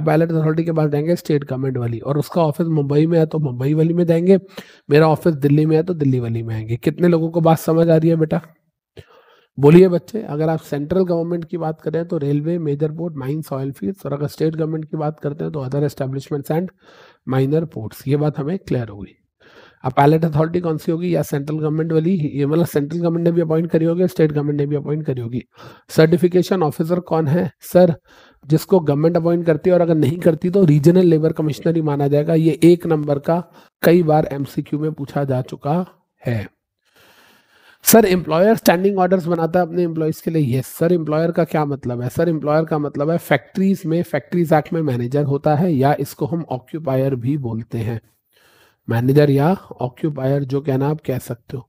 पायलट अथॉरिटी के पास जाएंगे स्टेट गवर्नमेंट वाली और उसका ऑफिस मुंबई में है तो मुंबई वाली में जाएंगे मेरा ऑफिस दिल्ली में है तो दिल्ली वाली में आएंगे कितने लोगों को बात समझ आ रही है बेटा बोलिए बच्चे अगर आप सेंट्रल गवर्नमेंट की बात करें तो railway major board mines oil field और अगर स्टेट गवर्नमेंट की बात करते हैं तो other establishments and minor ports ये बात हमें क्लियर होगी अब पायलट अथॉरिटी कौन सी होगी या सेंट्रल गवर्नमेंट वाली ये मतलब सेंट्रल गवर्नमेंट ने भी अपॉइंट करी होगी स्टेट गवर्नमेंट ने भी अपॉइंट करी होगी सर्टिफिकेशन ऑफिसर कौन है सर जिसको गवर्नमेंट अपॉइंट करती है और अगर नहीं करती तो रीजनल लेबर कमिश्नर ही माना जाएगा ये एक नंबर का कई बार एमसीक्यू में पूछा जा चुका है सर एम्प्लॉयर स्टैंडिंग ऑर्डर्स बनाता है अपने एम्प्लॉयज के लिए ये सर एम्प्लॉयर का क्या मतलब है सर एम्प्लॉयर का मतलब है फैक्ट्रीज में फैक्ट्रीज एक्ट में मैनेजर होता है या इसको हम ऑक्यूपायर भी बोलते हैं मैनेजर या ऑक्यूपायर जो कहना आप कह सकते हो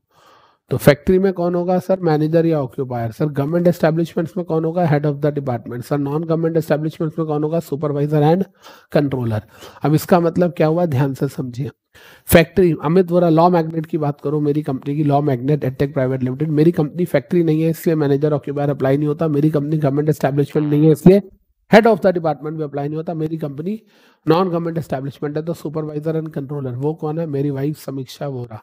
तो फैक्ट्री में कौन होगा सर मैनेजर या ऑक्यूपायर सर गवर्नमेंट एस्टेब्लिशमेंट्स में कौन होगा head of the department sir non government establishments में कौन होगा सुपरवाइजर एंड कंट्रोलर अब इसका मतलब क्या हुआ ध्यान से समझिए factory Amit Vora Law Magnet की बात करो मेरी कंपनी की Law Magnet attack private limited मेरी कंपनी फैक्ट्री नहीं है इसलिए मैनेजर ऑक्यूपायर अप्लाई नहीं होता मेरी कंपनी गवर्नमेंट एस्टेब्लिशमेंट नहीं है इसलिए हेड ऑफ द डिपार्टमेंट भी अप्लाई नहीं होता मेरी कंपनी नॉन गवर्नमेंट एस्टेब्लिशमेंट है तो सुपरवाइजर एंड कंट्रोलर वो कौन है मेरी वाइफ समीक्षा वोरा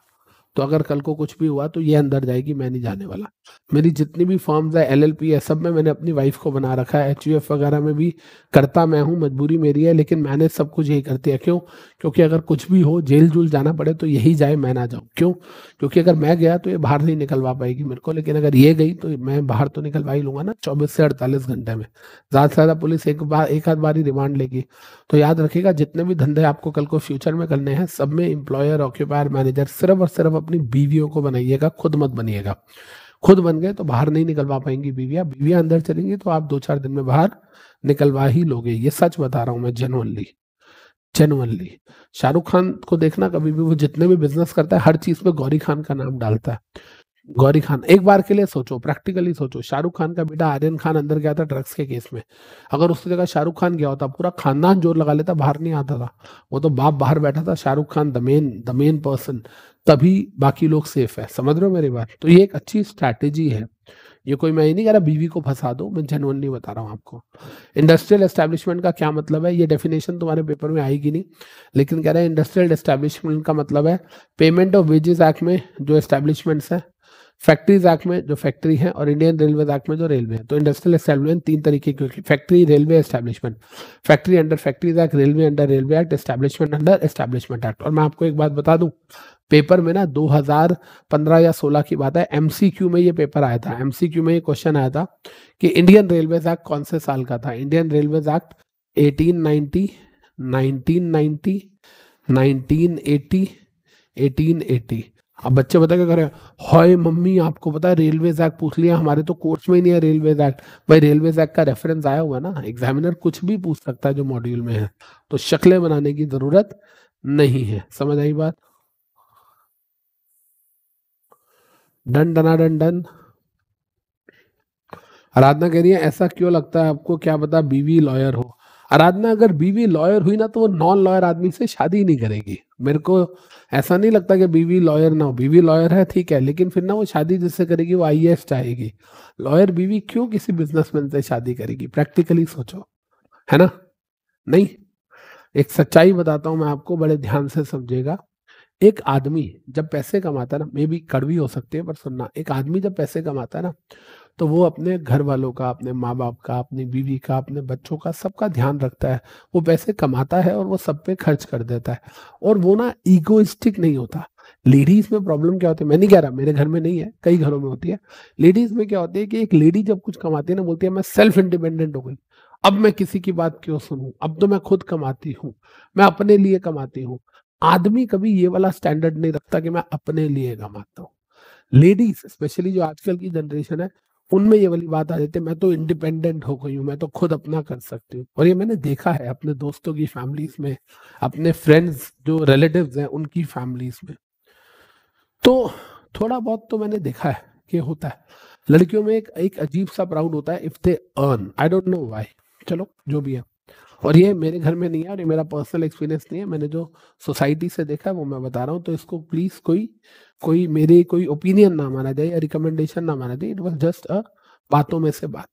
तो अगर कल को कुछ भी हुआ तो ये अंदर जाएगी मैं नहीं जाने वाला मेरी जितनी भी फॉर्म्स है एल है सब में मैंने अपनी वाइफ को बना रखा है एच वगैरह में भी करता मैं हूँ मजबूरी मेरी है लेकिन मैंने सब कुछ यही करती है क्यों क्योंकि अगर कुछ भी हो जेल जूल जाना पड़े तो यही जाए मैं ना जाऊँ क्यों क्योंकि अगर मैं गया तो ये बाहर नहीं निकलवा पाएगी मेरे को लेकिन अगर ये गई तो मैं बाहर तो निकलवा ही लूंगा ना चौबीस से अड़तालीस घंटे में ज़्यादा से ज़्यादा पुलिस एक बार एक आध बार ही रिमांड लेगी तो याद रखेगा जितने भी धंधे आपको कल को फ्यूचर में करने हैं सब में इंप्लॉयर ऑक्यूपायर मैनेजर सिर्फ और सिर्फ अपनी बीवियों को बनाइएगा खुद मत बनिएगा खुद बन गए तो बाहर नहीं निकलवा पाएंगी बीविया बीविया अंदर चलेंगी तो आप दो चार दिन में बाहर निकलवा ही लोगे ये सच बता रहा हूं मैं जेनवनली जेनुअनली शाहरुख खान को देखना कभी भी वो जितने भी बिजनेस करता है हर चीज में गौरी खान का नाम डालता है गौरी खान एक बार के लिए सोचो प्रैक्टिकली सोचो शाहरुख खान का बेटा आर्यन खान अंदर गया था ड्रग्स के केस में अगर उसकी जगह शाहरुख खान गया होता पूरा खानदान जोर लगा लेता बाहर नहीं आता था वो तो बाप बाहर बैठा था Shahrukh Khan the main the main person तभी बाकी लोग सेफ है समझ रहे हो मेरी बात तो ये एक अच्छी स्ट्रैटेजी है ये कोई मैं ही नहीं कह रहा बीवी को फंसा दो मैं जनवनली बता रहा हूँ आपको इंडस्ट्रियल एस्टेब्लिशमेंट का क्या मतलब है ये डेफिनेशन तुम्हारे पेपर में आएगी नहीं लेकिन कह रहे हैं इंडस्ट्रियल एस्टेब्लिशमेंट का मतलब है पेमेंट ऑफ वेजेस एक्ट में जो एस्टेब्लिशमेंट्स है फैक्ट्रीज एक्ट में जो फैक्ट्री है और इंडियन रेलवे एक्ट में जो रेलवे है तो इंडस्ट्रियल एस्टेब्लिशमेंट तीन तरीके की factory railway establishment factory under factories act railway under railway act establishment under establishment act और मैं आपको एक बात बता दूं पेपर में ना 2015 या 16 की बात है एमसीक्यू में ये पेपर आया था एमसीक्यू में ये क्वेश्चन आया था कि इंडियन रेलवेज एक्ट कौन से साल का था इंडियन रेलवेज एक्ट 1890 1990 1980 अब बच्चे बता क्या हैं हाय मम्मी आपको पता है रेलवेज एक्ट पूछ लिया हमारे तो कोर्स में ही नहीं है रेलवेज एक्ट भाई रेलवेज एक्ट का रेफरेंस आया हुआ ना एग्जामिनर कुछ भी पूछ सकता है जो मॉड्यूल में है तो शक्लें बनाने की जरूरत नहीं है समझ आई बात डन डना डन डन आराधना कह रही है ऐसा क्यों लगता है आपको क्या पता बीवी लॉयर हो आराधना अगर बीवी लॉयर हुई ना तो वो नॉन लॉयर आदमी से शादी नहीं करेगी मेरे को ऐसा नहीं लगता कि बीवी लॉयर ना हो बीवी लॉयर है ठीक है लेकिन फिर ना वो शादी जिससे करेगी वो आई चाहेगी लॉयर बीवी क्यों किसी बिजनेसमैन से शादी करेगी प्रैक्टिकली सोचो है ना नहीं एक सच्चाई बताता हूँ मैं आपको बड़े ध्यान से समझेगा एक आदमी जब पैसे कमाता है ना मे भी कड़वी हो सकती है पर सुनना एक आदमी जब पैसे कमाता है ना तो वो अपने घर वालों का अपने माँ बाप का अपनी बीवी का अपने बच्चों का सबका ध्यान रखता है वो पैसे कमाता है और वो सब पे खर्च कर देता है और वो ना ईगोइस्टिक नहीं होता लेडीज में प्रॉब्लम क्या होती है मैं नहीं कह रहा मेरे घर में नहीं है कई घरों में होती है लेडीज में क्या होती है कि एक लेडी जब कुछ कमाती है ना बोलती है मैं सेल्फ इंडिपेंडेंट हो गई अब मैं किसी की बात क्यों सुनूं अब तो मैं खुद कमाती हूँ मैं अपने लिए कमाती हूँ आदमी कभी ये वाला स्टैंडर्ड नहीं रखता कि मैं अपने लिए कमाता हूँ लेडीज स्पेशली जो आजकल की जनरेशन है उनमें ये वाली बात आ जाती है मैं तो इंडिपेंडेंट हो गई हूँ मैं तो खुद अपना कर सकती हूँ और ये मैंने देखा है अपने दोस्तों की फैमिलीज में अपने फ्रेंड्स जो रिलेटिव्स हैं उनकी फैमिलीज में तो थोड़ा बहुत तो मैंने देखा है कि होता है लड़कियों में एक एक अजीब सा प्राउड होता है if they earn I don't know why चलो जो भी है और ये मेरे घर में नहीं है और ये मेरा पर्सनल एक्सपीरियंस नहीं है मैंने जो सोसाइटी से देखा वो मैं बता रहा हूँ तो इसको प्लीज कोई कोई मेरे कोई ओपिनियन ना माना जाए या रिकमेंडेशन ना माना जाए इट वॉज जस्ट अ बातों में से बात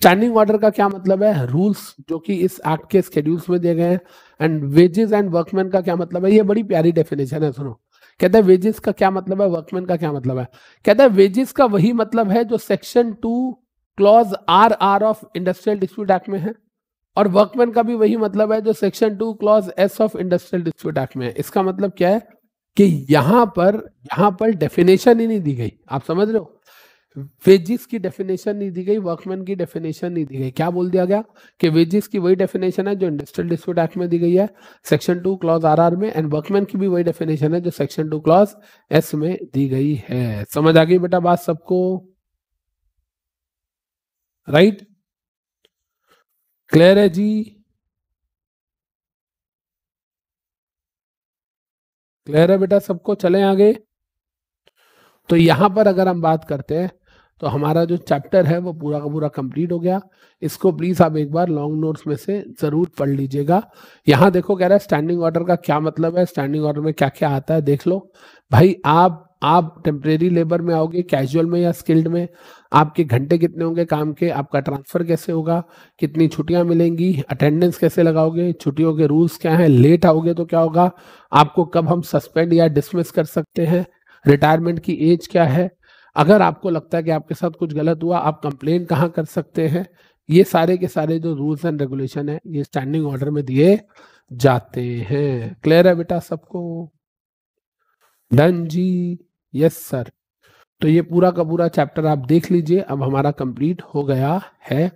स्टैंडिंग ऑर्डर का क्या मतलब है रूल्स जो कि इस एक्ट के स्केड्यूल्स में दिए गए हैं एंड वेजेस एंड वर्कमैन का क्या मतलब है ये बड़ी प्यारी डेफिनेशन है सुनो कहता है वेजेस का क्या मतलब है वर्कमैन का क्या मतलब है कहता है वेजेस का वही मतलब है जो section two clause R R of industrial dispute act में है और वर्कमैन का भी वही मतलब है जो section two clause S of industrial dispute act में है इसका मतलब क्या है कि यहां पर यहां पर डेफिनेशन ही नहीं दी गई आप समझ रहे हो वेजिस की डेफिनेशन नहीं दी गई वर्कमैन की डेफिनेशन नहीं दी गई क्या बोल दिया गया कि वेजिस की वही डेफिनेशन है जो इंडस्ट्रियल डिस्प्यूट एक्ट में दी गई है section two clause R R में एंड वर्कमैन की भी वही डेफिनेशन है जो सेक्शन टू क्लॉज एस में दी गई है समझ आ गई बेटा बात सबको राइट right? क्लियर है जी क्लियर है बेटा सबको चले आगे तो यहां पर अगर हम बात करते हैं तो हमारा जो चैप्टर है वो पूरा का पूरा कंप्लीट हो गया इसको प्लीज आप एक बार लॉन्ग नोट्स में से जरूर पढ़ लीजिएगा यहाँ देखो कह रहा है स्टैंडिंग ऑर्डर का क्या मतलब है स्टैंडिंग ऑर्डर में क्या क्या आता है देख लो भाई आप आप टेम्परेरी लेबर में आओगे कैजुअल में या स्किल्ड में आपके घंटे कितने होंगे काम के आपका ट्रांसफर कैसे होगा कितनी छुट्टियां मिलेंगी अटेंडेंस कैसे लगाओगे छुट्टियों के रूल्स क्या हैं लेट आओगे तो क्या होगा आपको कब हम सस्पेंड या डिसमिस कर सकते हैं रिटायरमेंट की एज क्या है अगर आपको लगता है कि आपके साथ कुछ गलत हुआ आप कंप्लेन कहाँ कर सकते हैं ये सारे के सारे जो रूल्स एंड रेगुलेशन है ये स्टैंडिंग ऑर्डर में दिए जाते हैं क्लियर है बेटा सबको डन जी यस सर तो ये पूरा का पूरा चैप्टर आप देख लीजिए अब हमारा कंप्लीट हो गया है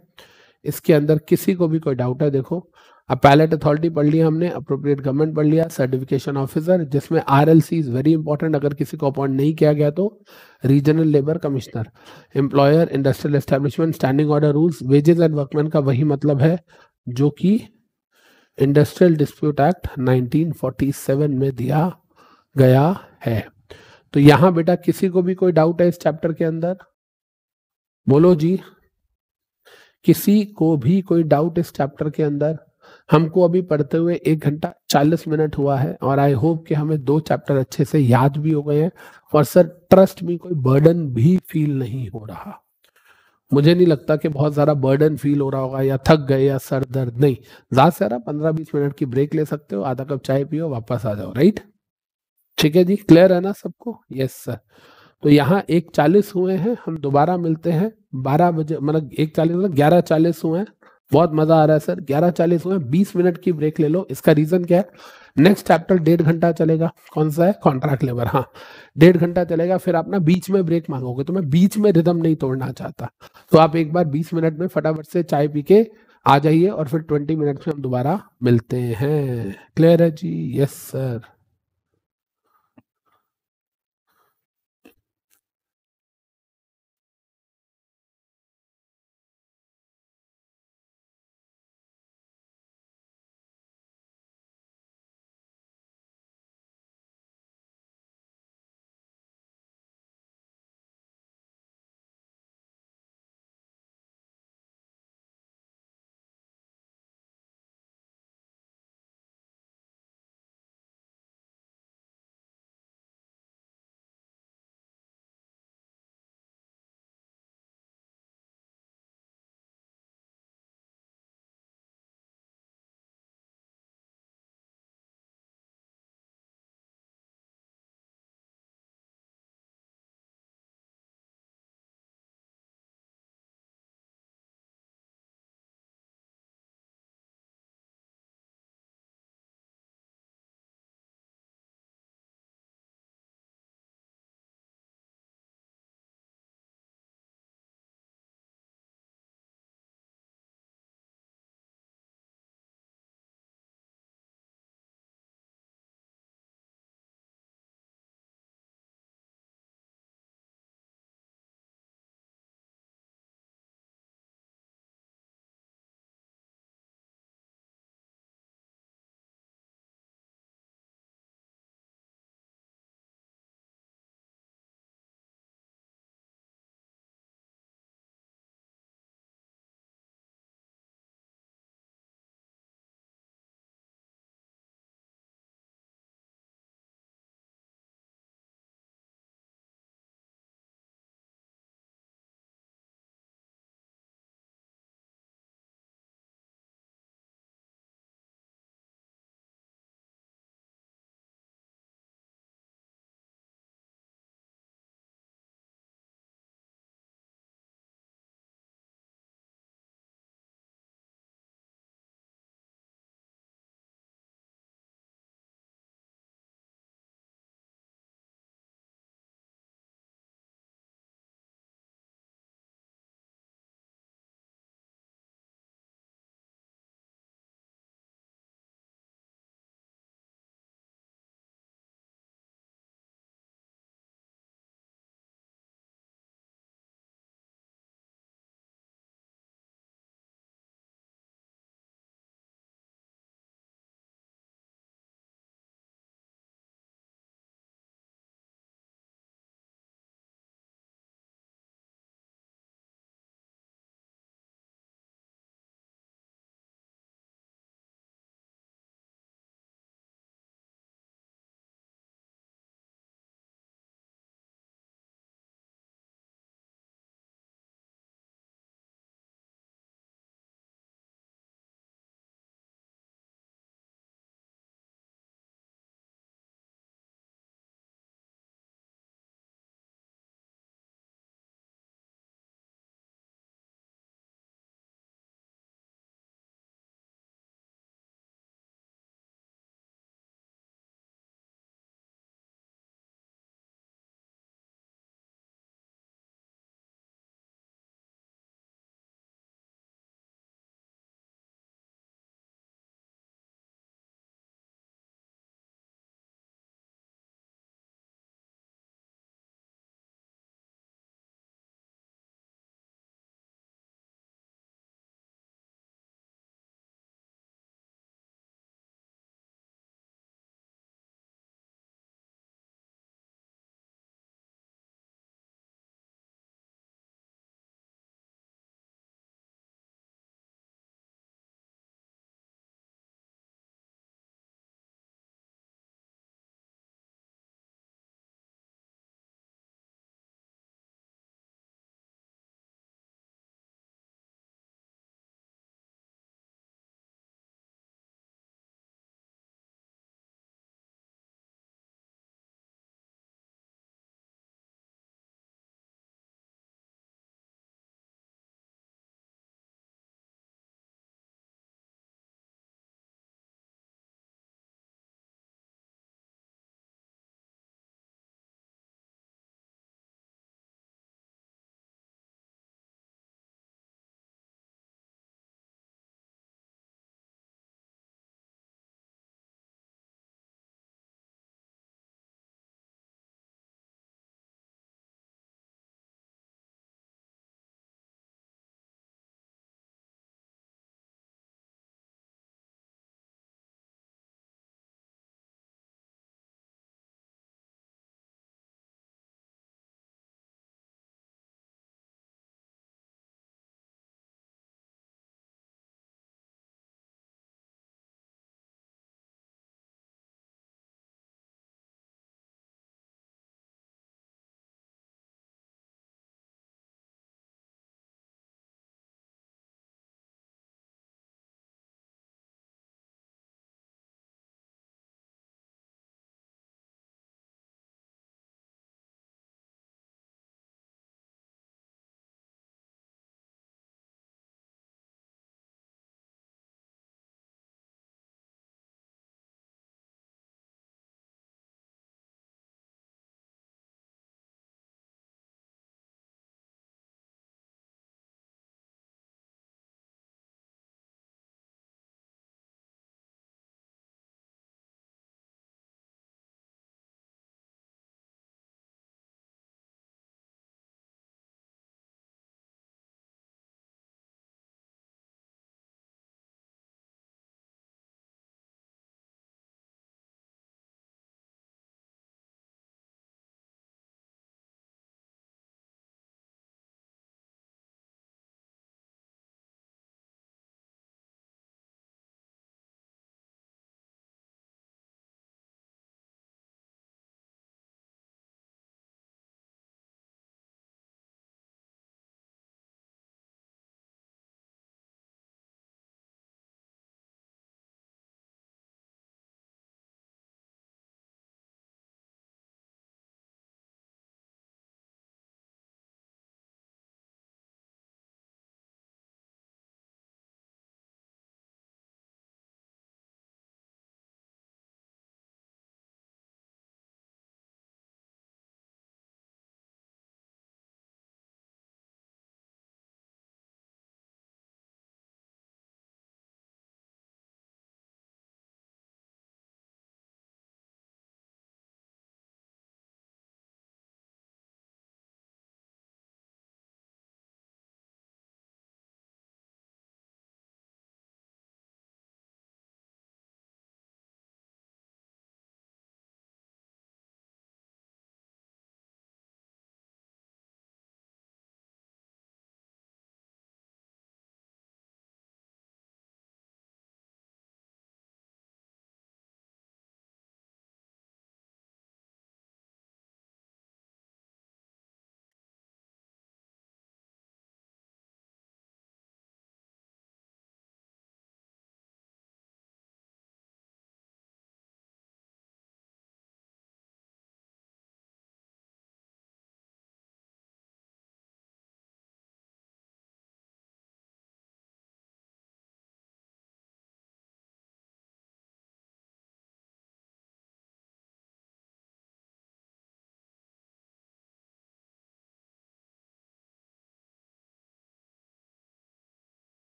इसके अंदर किसी को भी कोई डाउट है देखो अब पैलेट अथॉरिटी पढ़ लिया हमने अप्रोप्रिएट गवर्नमेंट पढ़ लिया सर्टिफिकेशन ऑफिसर जिसमें R L C is very important अगर किसी को अपॉइंट नहीं किया गया तो regional labour commissioner employer industrial establishment standing order rules wages and workman का वही मतलब है जो कि इंडस्ट्रियल डिस्प्यूट एक्ट 1947 में दिया गया है तो यहां बेटा किसी को भी कोई डाउट है इस चैप्टर के अंदर बोलो जी किसी को भी कोई डाउट इस चैप्टर के अंदर हमको अभी पढ़ते हुए एक घंटा चालीस मिनट हुआ है और आई होप कि हमें दो चैप्टर अच्छे से याद भी हो गए हैं और सर ट्रस्ट में कोई बर्डन भी फील नहीं हो रहा मुझे नहीं लगता कि बहुत ज़्यादा बर्डन फील हो रहा होगा या थक गए या सर दर्द नहीं ज़्यादा से ज़्यादा पंद्रह बीस मिनट की ब्रेक ले सकते हो आधा कप चाय पियो वापस आ जाओ राइट ठीक है जी क्लियर है ना सबको यस सर तो यहाँ एक चालीस हुए हैं हम दोबारा मिलते हैं बारह बजे मतलब एक चालीस मतलब ग्यारह चालीस हुए हैं बहुत मजा आ रहा है सर ग्यारह चालीस हुए बीस मिनट की ब्रेक ले लो इसका रीजन क्या है नेक्स्ट चैप्टर डेढ़ घंटा चलेगा कौन सा है कॉन्ट्रैक्ट लेबर हाँ डेढ़ घंटा चलेगा फिर आप ना बीच में ब्रेक मांगोगे तो मैं बीच में रिदम नहीं तोड़ना चाहता तो आप एक बार बीस मिनट में फटाफट से चाय पी के आ जाइए और फिर ट्वेंटी मिनट में हम दोबारा मिलते हैं क्लियर है जी यस सर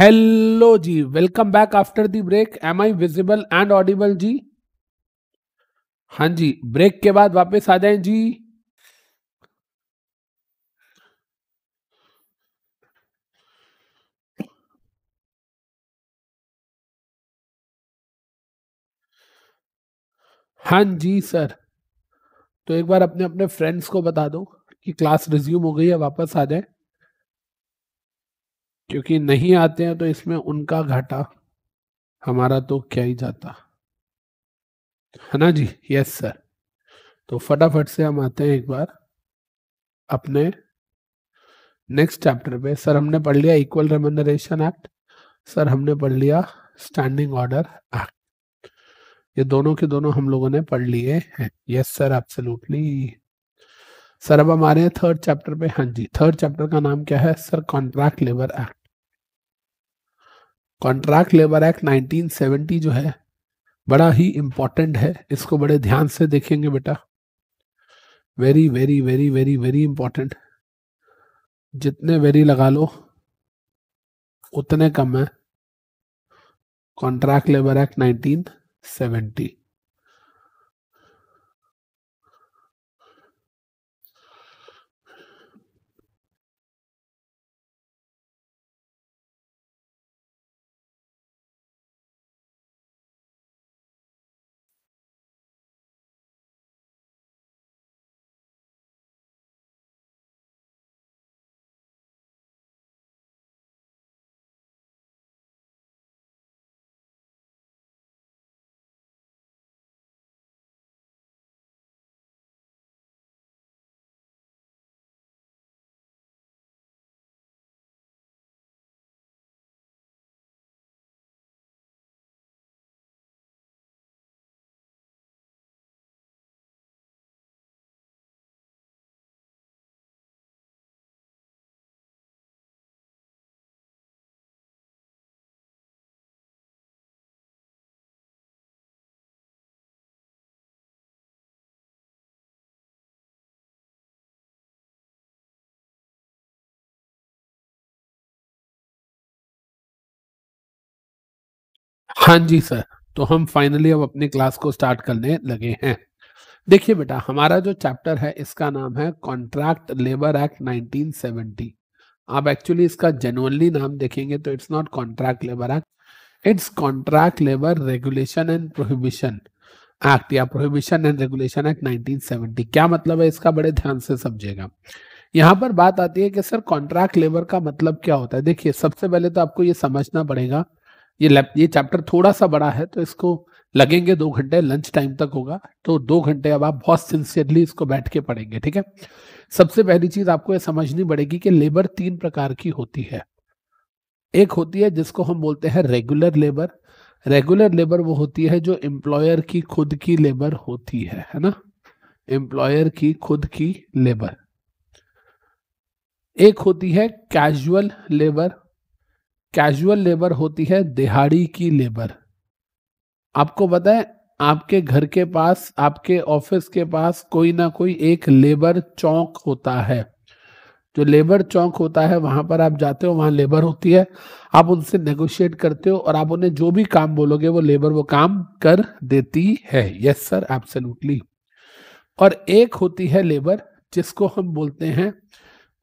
हेलो जी welcome back after the break am I visible and audible जी हाँ जी ब्रेक के बाद वापस आ जाए जी हाँ जी सर तो एक बार अपने अपने फ्रेंड्स को बता दो कि क्लास रिज्यूम हो गई है वापस आ जाए क्योंकि नहीं आते हैं तो इसमें उनका घाटा हमारा तो क्या ही जाता है ना जी यस सर तो फटाफट से हम आते हैं एक बार अपने नेक्स्ट चैप्टर पे सर हमने पढ़ लिया इक्वल रेमनरेशन एक्ट सर हमने पढ़ लिया स्टैंडिंग ऑर्डर एक्ट ये दोनों के दोनों हम लोगों ने पढ़ लिए हैं यस सर एब्सोल्युटली सर अब हमारे थर्ड चैप्टर पे हाँ जी थर्ड चैप्टर का नाम क्या है sir contract labour act contract labour act 1970 जो है बड़ा ही इम्पोर्टेंट है इसको बड़े ध्यान से देखेंगे बेटा very very very very very important जितने वेरी लगा लो उतने कम है कॉन्ट्रैक्ट लेबर एक्ट 1970 हाँ जी सर तो हम फाइनली अब अपनी क्लास को स्टार्ट करने लगे हैं देखिए बेटा हमारा जो चैप्टर है इसका नाम है कॉन्ट्रैक्ट लेबर एक्ट 1970 आप एक्चुअली इसका जेनुअनली नाम देखेंगे तो it's not contract labour act it's contract labour regulation and prohibition act या prohibition and regulation act nineteen क्या मतलब है इसका बड़े ध्यान से समझेगा यहाँ पर बात आती है कि सर कॉन्ट्रैक्ट लेबर का मतलब क्या होता है देखिए सबसे पहले तो आपको ये समझना पड़ेगा ये लैप ये चैप्टर थोड़ा सा बड़ा है तो इसको लगेंगे दो घंटे लंच टाइम तक होगा तो दो घंटे अब आप बहुत सिंसियरली इसको बैठ के पढ़ेंगे ठीक है सबसे पहली चीज आपको ये समझनी पड़ेगी कि लेबर तीन प्रकार की होती है एक होती है जिसको हम बोलते हैं रेगुलर लेबर रेगुलर लेबर वो होती है जो एम्प्लॉयर की खुद की लेबर होती है है ना एम्प्लॉयर की खुद की लेबर एक होती है कैजुअल लेबर कैजुअल लेबर होती है दिहाड़ी की लेबर आपको बताएं आपके घर के पास आपके ऑफिस के पास कोई ना कोई एक लेबर चौक होता है जो लेबर चौक होता है वहां पर आप जाते हो वहां लेबर होती है आप उनसे नेगोशिएट करते हो और आप उन्हें जो भी काम बोलोगे वो लेबर वो काम कर देती है यस सर एब्सोल्युटली और एक होती है लेबर जिसको हम बोलते हैं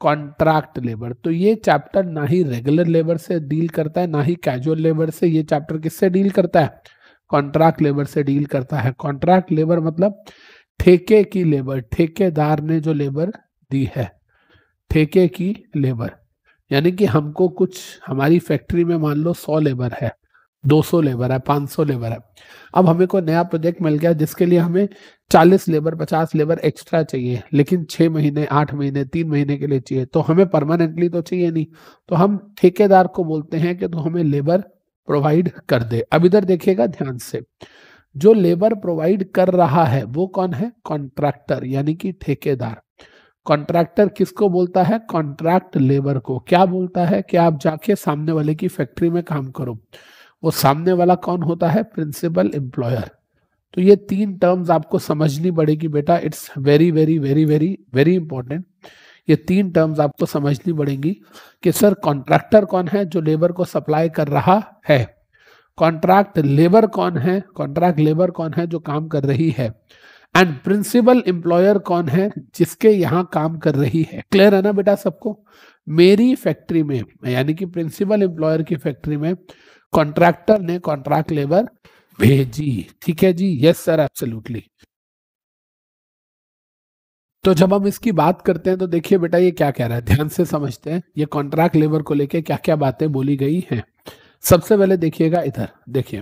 कॉन्ट्रैक्ट लेबर तो ये चैप्टर ना ही रेगुलर लेबर से डील करता है ना ही कैजुअल लेबर से ये चैप्टर किससे डील करता है कॉन्ट्रैक्ट लेबर से डील करता है कॉन्ट्रैक्ट लेबर मतलब ठेके की लेबर ठेकेदार ने जो लेबर दी है ठेके की लेबर यानी कि हमको कुछ हमारी फैक्ट्री में मान लो सौ लेबर है 200 लेबर है 500 लेबर है अब हमें को नया प्रोजेक्ट मिल गया जिसके लिए हमें 40 लेबर 50 लेबर एक्स्ट्रा चाहिए लेकिन 6 महीने 8 महीने 3 महीने के लिए चाहिए तो हमें परमानेंटली तो चाहिए नहीं तो हम ठेकेदार को बोलते हैं कि तो हमें लेबर प्रोवाइड कर दे अब इधर देखिएगा ध्यान से जो लेबर प्रोवाइड कर रहा है वो कौन है कॉन्ट्रैक्टर यानी कि ठेकेदार कॉन्ट्रैक्टर किसको बोलता है कॉन्ट्रैक्ट लेबर को क्या बोलता है कि आप जाके सामने वाले की फैक्ट्री में काम करो वो सामने वाला कौन होता है प्रिंसिपल एम्प्लॉयर तो ये तीन टर्म्स आपको समझनी पड़ेगी बेटा it's very very very very very important ये तीन टर्म्स आपको समझनी पड़ेंगी कि सर कॉन्ट्रैक्टर कौन है जो लेबर को सप्लाई कर रहा है कॉन्ट्रैक्ट लेबर कौन है कॉन्ट्रैक्ट लेबर कौन है जो काम कर रही है एंड प्रिंसिपल एम्प्लॉयर कौन है जिसके यहाँ काम कर रही है क्लियर है ना बेटा सबको मेरी फैक्ट्री में यानी कि प्रिंसिपल एम्प्लॉयर की फैक्ट्री में कॉन्ट्रैक्टर ने कॉन्ट्रैक्ट लेबर भेजी ठीक है जी यस सर एब्सोल्युटली तो जब हम इसकी बात करते हैं तो देखिए बेटा ये क्या कह रहा है ध्यान से समझते हैं ये कॉन्ट्रैक्ट लेबर को लेके क्या क्या बातें बोली गई हैं सबसे पहले देखिएगा इधर देखिए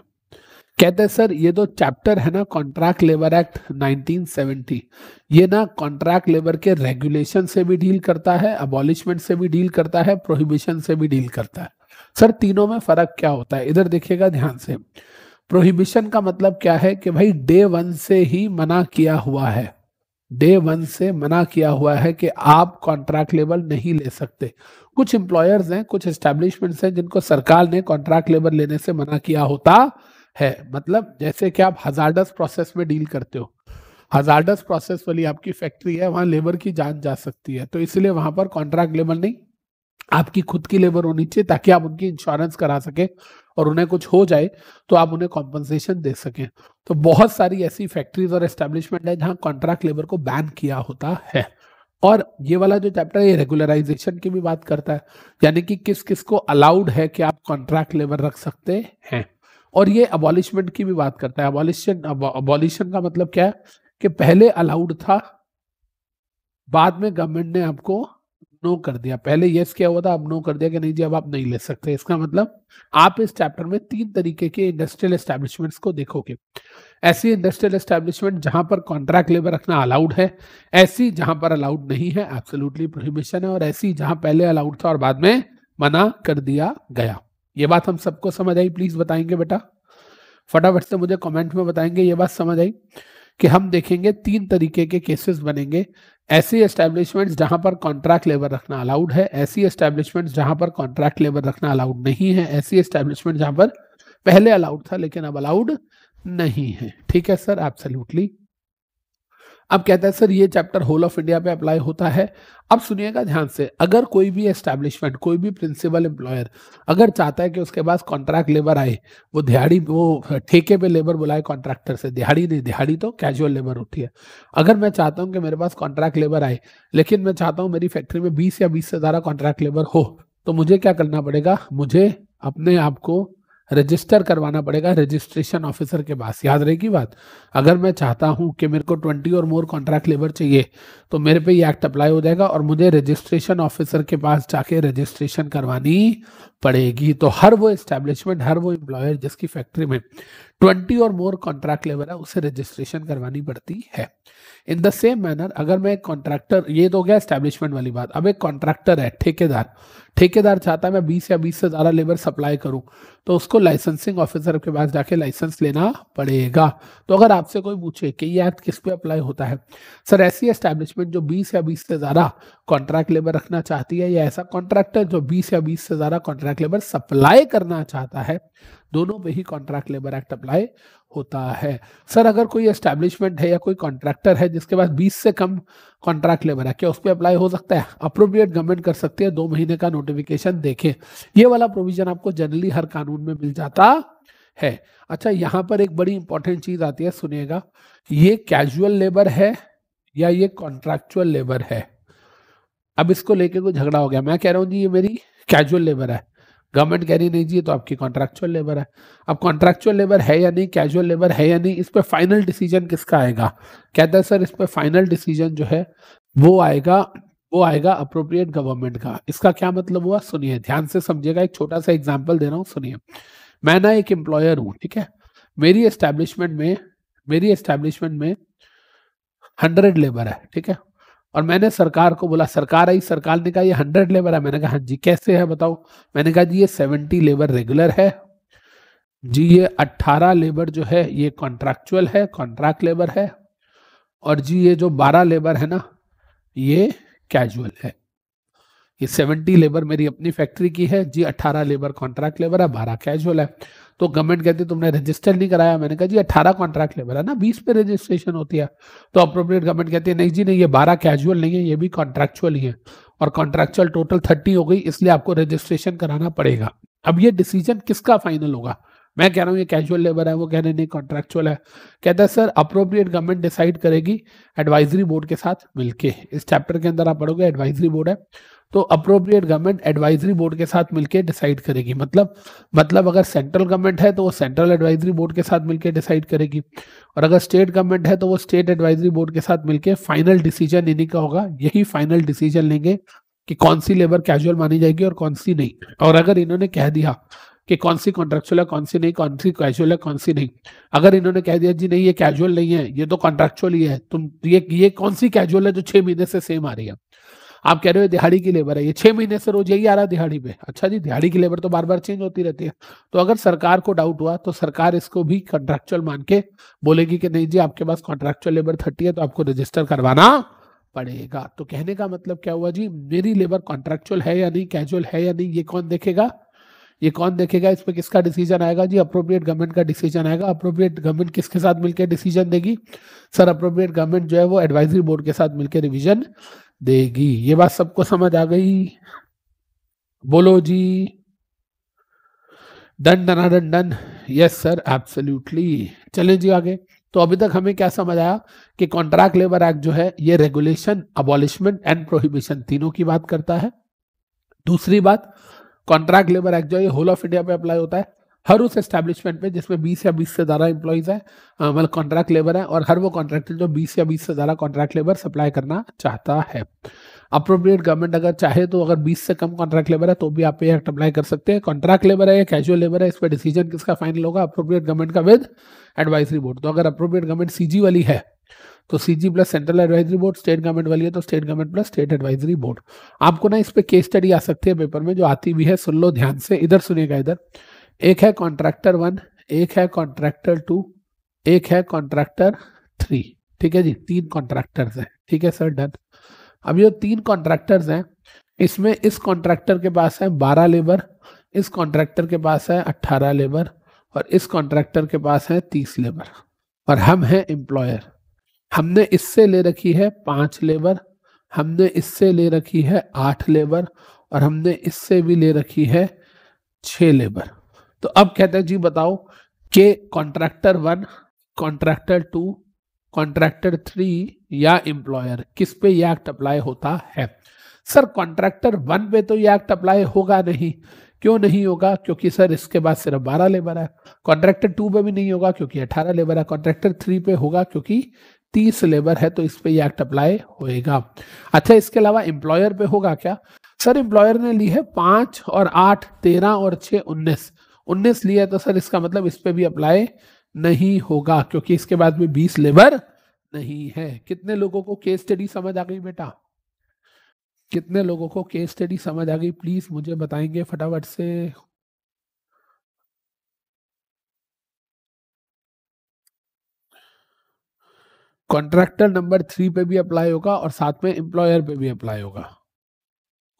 कहते हैं सर ये दो चैप्टर है ना कॉन्ट्रैक्ट लेबर एक्ट 1970 ये ना कॉन्ट्रैक्ट लेबर के रेगुलेशन से भी डील करता है अबॉलिशमेंट से भी डील करता है प्रोहिबिशन से भी डील करता है सर तीनों में फर्क क्या होता है इधर देखिएगा ध्यान से प्रोहिबिशन का मतलब क्या है कि भाई डे वन से ही मना किया हुआ है डे वन से मना किया हुआ है कि आप कॉन्ट्रैक्ट लेबर नहीं ले सकते कुछ एम्प्लॉयर्स हैं कुछ एस्टेब्लिशमेंट्स हैं जिनको सरकार ने कॉन्ट्रैक्ट लेबर लेने से मना किया होता है मतलब जैसे कि आप हजार्डस प्रोसेस में डील करते हो हजार्डस प्रोसेस वाली आपकी फैक्ट्री है वहां लेबर की जान जा सकती है तो इसलिए वहां पर कॉन्ट्रैक्ट लेबर नहीं आपकी खुद की लेबर होनी चाहिए ताकि आप उनकी इंश्योरेंस करा सकें और उन्हें कुछ हो जाए तो आप उन्हें कॉम्पनसेशन दे सकें तो बहुत सारी ऐसी फैक्ट्रीज और एस्टेब्लिशमेंट है जहां कॉन्ट्रैक्ट लेबर को बैन किया होता है और ये वाला जो चैप्टर है ये रेगुलराइजेशन की भी बात करता है यानी कि किस किस को अलाउड है कि आप कॉन्ट्रैक्ट लेबर रख सकते हैं और ये अबॉलिशमेंट की भी बात करता है अबॉलिशन अबॉलिशन का मतलब क्या है कि पहले अलाउड था बाद में गवर्नमेंट ने आपको नो कर दिया पहले यस किया हुआ था अब नो कर दिया कि नहीं जी अब आप नहीं ले सकते इसका मतलब आप इस चैप्टर में तीन तरीके के इंडस्ट्रियल एस्टेब्लिशमेंट्स को देखोगे ऐसी इंडस्ट्रियल एस्टेब्लिशमेंट जहां पर कॉन्ट्रैक्ट लेबर रखना अलाउड है ऐसी जहां पर अलाउड नहीं है एब्सोल्युटली प्रोहिबिशन है और ऐसी जहां पहले अलाउड था और बाद में मना कर दिया गया ये बात हम सबको समझ आई प्लीज बताएंगे बेटा फटाफट से मुझे कमेंट में बताएंगे ये बात समझ आई कि हम देखेंगे तीन तरीके के केसेस बनेंगे ऐसी एस्टेब्लिशमेंट्स जहां पर कॉन्ट्रैक्ट लेबर रखना अलाउड है ऐसी एस्टेब्लिशमेंट्स जहां पर कॉन्ट्रैक्ट लेबर रखना अलाउड नहीं है ऐसी एस्टेब्लिशमेंट जहां पर पहले अलाउड था लेकिन अब अलाउड नहीं है ठीक है सर एब्सोल्युटली अब कहता है सर ये चैप्टर होल ऑफ इंडिया पे अप्लाई होता है अब सुनिएगा ध्यान से अगर कोई भी एस्टेब्लिशमेंट कोई भी प्रिंसिपल एम्प्लॉयर अगर चाहता है कि उसके पास कॉन्ट्रैक्ट लेबर आए वो दिहाड़ी वो ठेके पे लेबर बुलाए कॉन्ट्रैक्टर से दिहाड़ी नहीं दिहाड़ी तो कैजुअल लेबर होती है अगर मैं चाहता हूँ कि मेरे पास कॉन्ट्रैक्ट लेबर आए लेकिन मैं चाहता हूँ मेरी फैक्ट्री में बीस या बीस से ज़्यादा कॉन्ट्रैक्ट लेबर हो तो मुझे क्या करना पड़ेगा मुझे अपने आप को रजिस्टर करवाना पड़ेगा रजिस्ट्रेशन ऑफिसर के पास याद रहेगी बात अगर मैं चाहता हूं कि मेरे को ट्वेंटी और मोर कॉन्ट्रैक्ट लेबर चाहिए तो मेरे पे ये एक्ट अप्लाई हो जाएगा और मुझे रजिस्ट्रेशन ऑफिसर के पास जाके रजिस्ट्रेशन करवानी पड़ेगी तो हर वो एस्टेब्लिशमेंट हर वो एम्प्लॉयर जिसकी फैक्ट्री में ट्वेंटी और मोर कॉन्ट्रैक्ट लेबर है उसे रजिस्ट्रेशन करवानी पड़ती है इन द सेम मैनर अगर मैं एक कॉन्ट्रैक्टर ये तो गया एस्टेब्लिशमेंट वाली बात अब एक कॉन्ट्रैक्टर है ठेकेदार ठेकेदार चाहता है मैं बीस या बीस से ज़्यादा लेबर सप्लाई करूं तो उसको लाइसेंसिंग ऑफिसर के पास जाके लाइसेंस लेना पड़ेगा तो अगर आपसे कोई पूछे कि ये एक्ट किस पे अप्लाई होता है सर ऐसी एस्टेब्लिशमेंट जो बीस या बीस से ज़्यादा कॉन्ट्रैक्ट लेबर रखना चाहती है या ऐसा कॉन्ट्रैक्टर जो बीस या बीस से ज़्यादा कॉन्ट्रैक्ट लेबर सप्लाई करना चाहता है दोनों में ही कॉन्ट्रैक्ट लेबर एक्ट अप्लाई होता है सर अगर कोई एस्टेब्लिशमेंट है या कोई कॉन्ट्रैक्टर है जिसके पास 20 से कम कॉन्ट्रैक्ट लेबर है क्या उस पर अप्लाई हो सकता है अप्रोप्रिएट गवर्नमेंट कर सकती है दो महीने का नोटिफिकेशन देखें ये वाला प्रोविजन आपको जनरली हर कानून में मिल जाता है अच्छा यहाँ पर एक बड़ी इंपॉर्टेंट चीज आती है सुनिएगा ये कैजुअल लेबर है या ये कॉन्ट्रैक्चुअल लेबर है अब इसको लेके कोई झगड़ा हो गया मैं कह रहा हूँ जी ये मेरी कैजुअल लेबर है गवर्नमेंट कह रही नहीं जी तो आपकी कॉन्ट्रेक्चुअल लेबर है अब कॉन्ट्रेक्चुअल लेबर है या नहीं कैजुअल लेबर है या नहीं इस पर फाइनल डिसीजन किसका आएगा कहता है सर इस पर फाइनल डिसीजन जो है वो आएगा वो आएगा अप्रोप्रिएट गवर्नमेंट का इसका क्या मतलब हुआ सुनिए ध्यान से समझिएगा एक छोटा सा एग्जाम्पल दे रहा हूँ सुनिए मैं ना एक एम्प्लॉयर हूँ ठीक है मेरी एस्टेब्लिशमेंट में मेरी एस्टेब्लिशमेंट में हंड्रेड लेबर है ठीक है और मैंने सरकार को बोला सरकार आई सरकार ने कहा ये हंड्रेड लेबर है मैंने कहा हाँ जी कैसे है बताओ मैंने कहा जी ये सेवेंटी लेबर रेगुलर है जी ये अट्ठारह लेबर जो है ये कॉन्ट्रैक्चुअल है कॉन्ट्रैक्ट लेबर है और जी ये जो बारह लेबर है ना ये कैजुअल है ये सेवेंटी लेबर मेरी अपनी फैक्ट्री की है जी अट्ठारह लेबर कॉन्ट्रैक्ट लेबर है बारह कैजुअल है तो गवर्नमेंट कहती तुमने रजिस्टर नहीं कराया मैंने कहा जी अठारह कॉन्ट्रैक्ट लेबर है ना बीस पे रजिस्ट्रेशन होती है तो अप्रोप्रिएट गवर्नमेंट कहती है नहीं जी नहीं ये बारह कैजुअल नहीं है ये भी कॉन्ट्रैक्चुअल ही है और कॉन्ट्रैक्चुअल टोटल थर्टी हो गई इसलिए आपको रजिस्ट्रेशन कराना पड़ेगा अब ये डिसीजन किसका फाइनल होगा मैं कह रहा हूँ ये कैजुअल लेबर है वो कह रहे नहीं कॉन्ट्रैक्चुअल है कहता है सर अप्रोप्रिएट गवर्नमेंट डिसाइड करेगी एडवाइजरी बोर्ड के साथ मिलके इस चैप्टर के अंदर आप पढ़ोगे एडवाइजरी बोर्ड है तो अप्रोप्रिएट गवर्नमेंट एडवाइजरी बोर्ड के साथ मिलकर डिसाइड करेगी मतलब मतलब अगर सेंट्रल गवर्नमेंट है तो वो सेंट्रल एडवाइजरी बोर्ड के साथ मिलकर डिसाइड करेगी और अगर स्टेट गवर्नमेंट है तो वो स्टेट एडवाइजरी बोर्ड के साथ मिलकर फाइनल डिसीजन इन्हीं का होगा यही फाइनल डिसीजन लेंगे कि कौन सी लेबर कैजुअल मानी जाएगी और कौन सी नहीं और अगर इन्होंने कह दिया कि कौन सी कॉन्ट्रेक्चुअल है कौन सी नहीं कौन सी कैजुअल है कौन सी नहीं अगर इन्होंने कह दिया जी नहीं ये कैजुअल नहीं है ये तो कॉन्ट्रेक्चुअल ही है तुम ये ये कौन सी कैजुअल है जो छह महीने से सेम आ रही है आप कह रहे हो दिहाड़ी की लेबर है ये छह महीने से रोज यही आ रहा है दिहाड़ी पे अच्छा जी दिहाड़ी की लेबर तो बार बार चेंज होती रहती है तो अगर सरकार को डाउट हुआ तो सरकार इसको भी कॉन्ट्रेक्चुअल मान के बोलेगी कि नहीं जी आपके पास कॉन्ट्रेक्चुअल लेबर थर्टी है तो आपको रजिस्टर करवाना पड़ेगा तो कहने का मतलब क्या हुआ जी मेरी लेबर कॉन्ट्रेक्चुअल है या नहीं कैजुअल है या नहीं ये कौन देखेगा ये कौन देखेगा इस पर किसका डिसीजन आएगा जी अप्रोप्रिएट गवर्नमेंट का डिसीजन आएगा अप्रोप्रिएट गवर्नमेंट किसके साथ मिलकर डिसीजन देगी सर अप्रोप्रिएट गवर्नमेंट जो है वो एडवाइजरी बोर्ड के साथ मिलकर रिविजन देगी ये बात सबको समझ आ गई बोलो जी डन डना डन डन यस सर एब्सोल्युटली चले जी आगे तो अभी तक हमें क्या समझ आया कि कॉन्ट्रैक्ट लेबर एक्ट जो है ये रेगुलेशन अबॉलिशमेंट एंड प्रोहिबिशन तीनों की बात करता है दूसरी बात कॉन्ट्रैक्ट लेबर एक्ट जो है होल ऑफ इंडिया पे अप्लाई होता है हर उस एस्टेब्लिशमेंट में जिसमें 20 या 20 से ज़्यादा एम्प्लॉयज़ है मतलब कॉन्ट्रैक्ट लेबर है और हर वो कॉन्ट्रैक्टर जो 20 या 20 से ज़्यादा कॉन्ट्रैक्ट लेबर सप्लाई करना चाहता है अप्रोप्रिएट गवर्नमेंट अगर चाहे तो अगर 20 से कम कॉन्ट्रैक्ट लेबर है तो भी आप ये एक्ट अप्लाई कर सकते हैं कॉन्ट्रैक्ट लेबर है या कैजुअल लेबर है इस पर डिसीजन किसका फाइनल होगा अप्रोप्रिएट गवर्नमेंट का विद एडवाइजरी बोर्ड तो अगर अप्रोप्रिएट गवर्नमेंट सी वाली है तो CG plus central advisory board state government वाली है तो state government plus state advisory board आपको ना इस पर केस स्टडी आ सकती है पेपर में जो आती भी है सुन लो ध्यान से इधर सुनेगा इधर एक है कॉन्ट्रैक्टर वन एक है कॉन्ट्रैक्टर टू एक है कॉन्ट्रैक्टर थ्री ठीक है जी तीन कॉन्ट्रैक्टर्स हैं ठीक है सर डन अब ये तीन कॉन्ट्रैक्टर्स हैं इसमें इस कॉन्ट्रैक्टर के पास है बारह लेबर इस कॉन्ट्रैक्टर के पास है अट्ठारह लेबर और इस कॉन्ट्रैक्टर के पास है तीस लेबर और हम हैं एम्प्लॉयर हमने इससे ले रखी है पाँच लेबर हमने इससे ले रखी है आठ लेबर और हमने इससे भी ले रखी है छः लेबर तो अब कहते हैं जी बताओ के contractor one contractor two contractor three या एम्प्लॉयर किस पे ये एक्ट अप्लाई होता है सर कॉन्ट्रैक्टर वन पे तो ये एक्ट अप्लाई होगा नहीं क्यों नहीं होगा क्योंकि सर इसके बाद सिर्फ बारह लेबर है कॉन्ट्रैक्टर टू पे भी नहीं होगा क्योंकि अठारह लेबर है कॉन्ट्रैक्टर थ्री पे होगा क्योंकि तीस लेबर है तो इस पे ये एक्ट अप्लाई होएगा अच्छा इसके अलावा एम्प्लॉयर पे होगा क्या सर एम्प्लॉयर ने ली है पांच और आठ तेरह और छः उन्नीस उन्नीस लिया तो सर इसका मतलब इस पर भी अप्लाई नहीं होगा क्योंकि इसके बाद में बीस लेबर नहीं है कितने लोगों को केस स्टडी समझ आ गई बेटा कितने लोगों को केस स्टडी समझ आ गई प्लीज मुझे बताएंगे फटाफट से कॉन्ट्रैक्टर नंबर थ्री पे भी अप्लाई होगा और साथ में एम्प्लॉयर पे भी अप्लाई होगा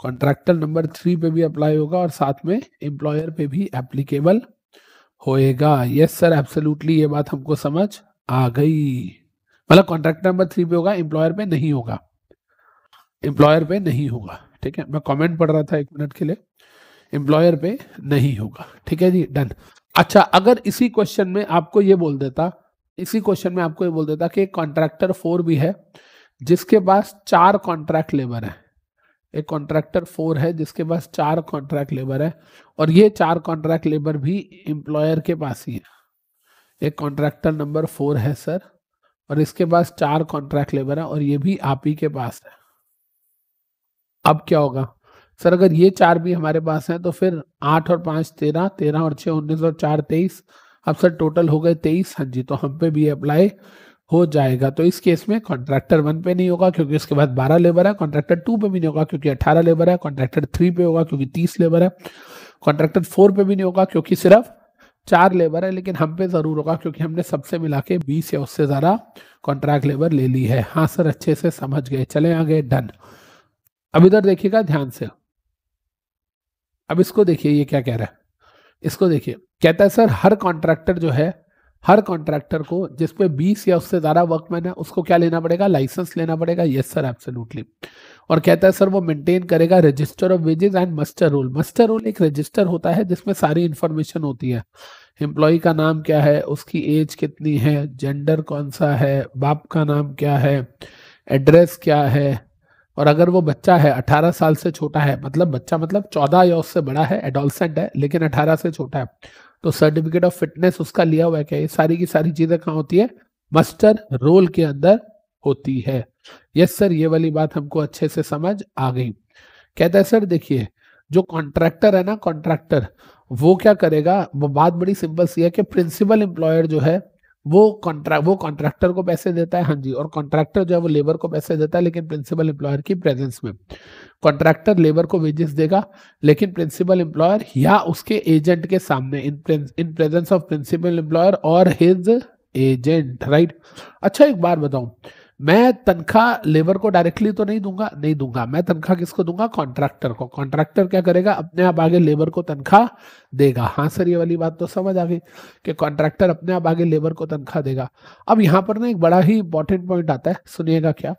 कॉन्ट्रैक्टर नंबर थ्री पे भी अप्लाई होगा और साथ में एम्प्लॉयर पे भी एप्लीकेबल होएगा यस सर एब्सोल्युटली ये बात हमको समझ आ गई मतलब कॉन्ट्रैक्टर नंबर थ्री पे होगा एम्प्लॉयर पे नहीं होगा एम्प्लॉयर पे नहीं होगा ठीक है मैं कमेंट पढ़ रहा था एक मिनट के लिए एम्प्लॉयर पे नहीं होगा ठीक है जी डन अच्छा अगर इसी क्वेश्चन में आपको ये बोल देता इसी क्वेश्चन में आपको ये बोल देता कि कॉन्ट्रैक्टर फोर भी है जिसके पास चार कॉन्ट्रैक्ट लेबर है एक कॉन्ट्रैक्टर फोर है जिसके पास चार कॉन्ट्रैक्ट लेबर है और ये चार कॉन्ट्रैक्ट लेबर भी एम्प्लॉयर के पास ही है एक कॉन्ट्रैक्टर नंबर फोर है सर और इसके पास चार कॉन्ट्रैक्ट लेबर है और ये भी आप ही के पास है अब क्या होगा सर अगर ये चार भी हमारे पास हैं तो फिर आठ और पाँच तेरह तेरह और छः उन्नीस और चार तेईस अब सर टोटल हो गए तेईस हाँ जी तो हम पे भी अप्लाई हो जाएगा तो इस केस में कॉन्ट्रैक्टर वन पे नहीं होगा क्योंकि उसके बाद बारह लेबर है कॉन्ट्रैक्टर टू पे भी नहीं होगा क्योंकि अठारह लेबर है कॉन्ट्रैक्टर थ्री पे होगा क्योंकि तीस लेबर है कॉन्ट्रैक्टर फोर पे भी नहीं होगा क्योंकि सिर्फ चार लेबर है लेकिन हम पे ज़रूर होगा क्योंकि हमने सबसे मिला के बीस या उससे ज़्यादा कॉन्ट्रैक्ट लेबर ले ली है हाँ सर अच्छे से समझ गए चले आ गए डन अब इधर देखिएगा ध्यान से अब इसको देखिए ये क्या कह रहा है इसको देखिए कहता है सर हर कॉन्ट्रैक्टर जो है हर कॉन्ट्रैक्टर को जिसपे 20 या उससे ज़्यादा वर्कमैन है उसको क्या लेना पड़ेगा लाइसेंस लेना पड़ेगा यस सर एब्सोल्युटली और कहता है सर वो मेंटेन करेगा register of wages and muster roll muster roll एक रजिस्टर होता है जिसमें सारी इंफॉर्मेशन होती है एम्प्लॉय का नाम क्या है उसकी एज कितनी है जेंडर कौन सा है बाप का नाम क्या है एड्रेस क्या है और अगर वो बच्चा है 18 साल से छोटा है मतलब बच्चा मतलब 14 या उससे बड़ा है एडोलसेंट है लेकिन 18 से छोटा है तो सर्टिफिकेट ऑफ फिटनेस उसका लिया हुआ क्या ये सारी की सारी चीजें कहाँ होती है मस्टर रोल के अंदर होती है यस सर ये वाली बात हमको अच्छे से समझ आ गई कहता है सर देखिए जो कॉन्ट्रैक्टर है ना कॉन्ट्रैक्टर वो क्या करेगा वो बात बड़ी सिंपल सी है कि प्रिंसिपल एम्प्लॉयर जो है वो कॉन्ट्रैक्ट वो कॉन्ट्रैक्टर को पैसे देता है हाँ जी और कॉन्ट्रैक्टर जो है वो लेबर को पैसे देता है लेकिन प्रिंसिपल एम्प्लॉयर की प्रेजेंस में कॉन्ट्रैक्टर लेबर को वेजेस देगा लेकिन प्रिंसिपल एम्प्लॉयर या उसके एजेंट के सामने in in presence of principal employer और हिज एजेंट राइट अच्छा एक बार बताऊं मैं तनख्वाह लेबर को डायरेक्टली तो नहीं दूंगा नहीं दूंगा मैं तनख्वाह किसको दूंगा कॉन्ट्रैक्टर को कॉन्ट्रैक्टर क्या करेगा अपने आप आगे लेबर को तनख्वाह देगा हाँ सर ये वाली बात तो समझ आ गई कि कॉन्ट्रैक्टर अपने आप आगे लेबर को तनख्वाह देगा अब यहाँ पर ना एक बड़ा ही इंपॉर्टेंट पॉइंट आता है सुनिएगा क्या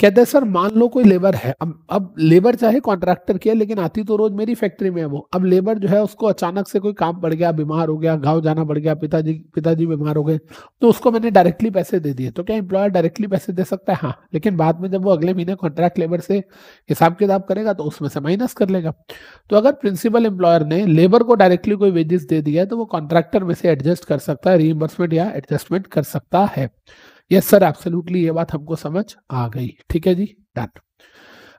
कहते हैं सर मान लो कोई लेबर है अब अब लेबर चाहे कॉन्ट्रैक्टर की है लेकिन आती तो रोज मेरी फैक्ट्री में है वो अब लेबर जो है उसको अचानक से कोई काम पड़ गया बीमार हो गया गाँव जाना पड़ गया पिताजी पिताजी बीमार हो गए तो उसको मैंने डायरेक्टली पैसे दे दिए तो क्या एम्प्लॉयर डायरेक्टली पैसे दे सकता है हाँ लेकिन बाद में जब वो अगले महीने कॉन्ट्रैक्ट लेबर से हिसाब किताब करेगा तो उसमें से माइनस कर लेगा तो अगर प्रिंसिपल एम्प्लॉयर ने लेबर को डायरेक्टली कोई वेजेस दे दिया है तो वो कॉन्ट्रैक्टर में से एडजस्ट कर सकता है रीइम्बर्समेंट या एडजस्टमेंट कर सकता है यस सर एब्सोल्युटली ये बात हमको समझ आ गई ठीक है जी डन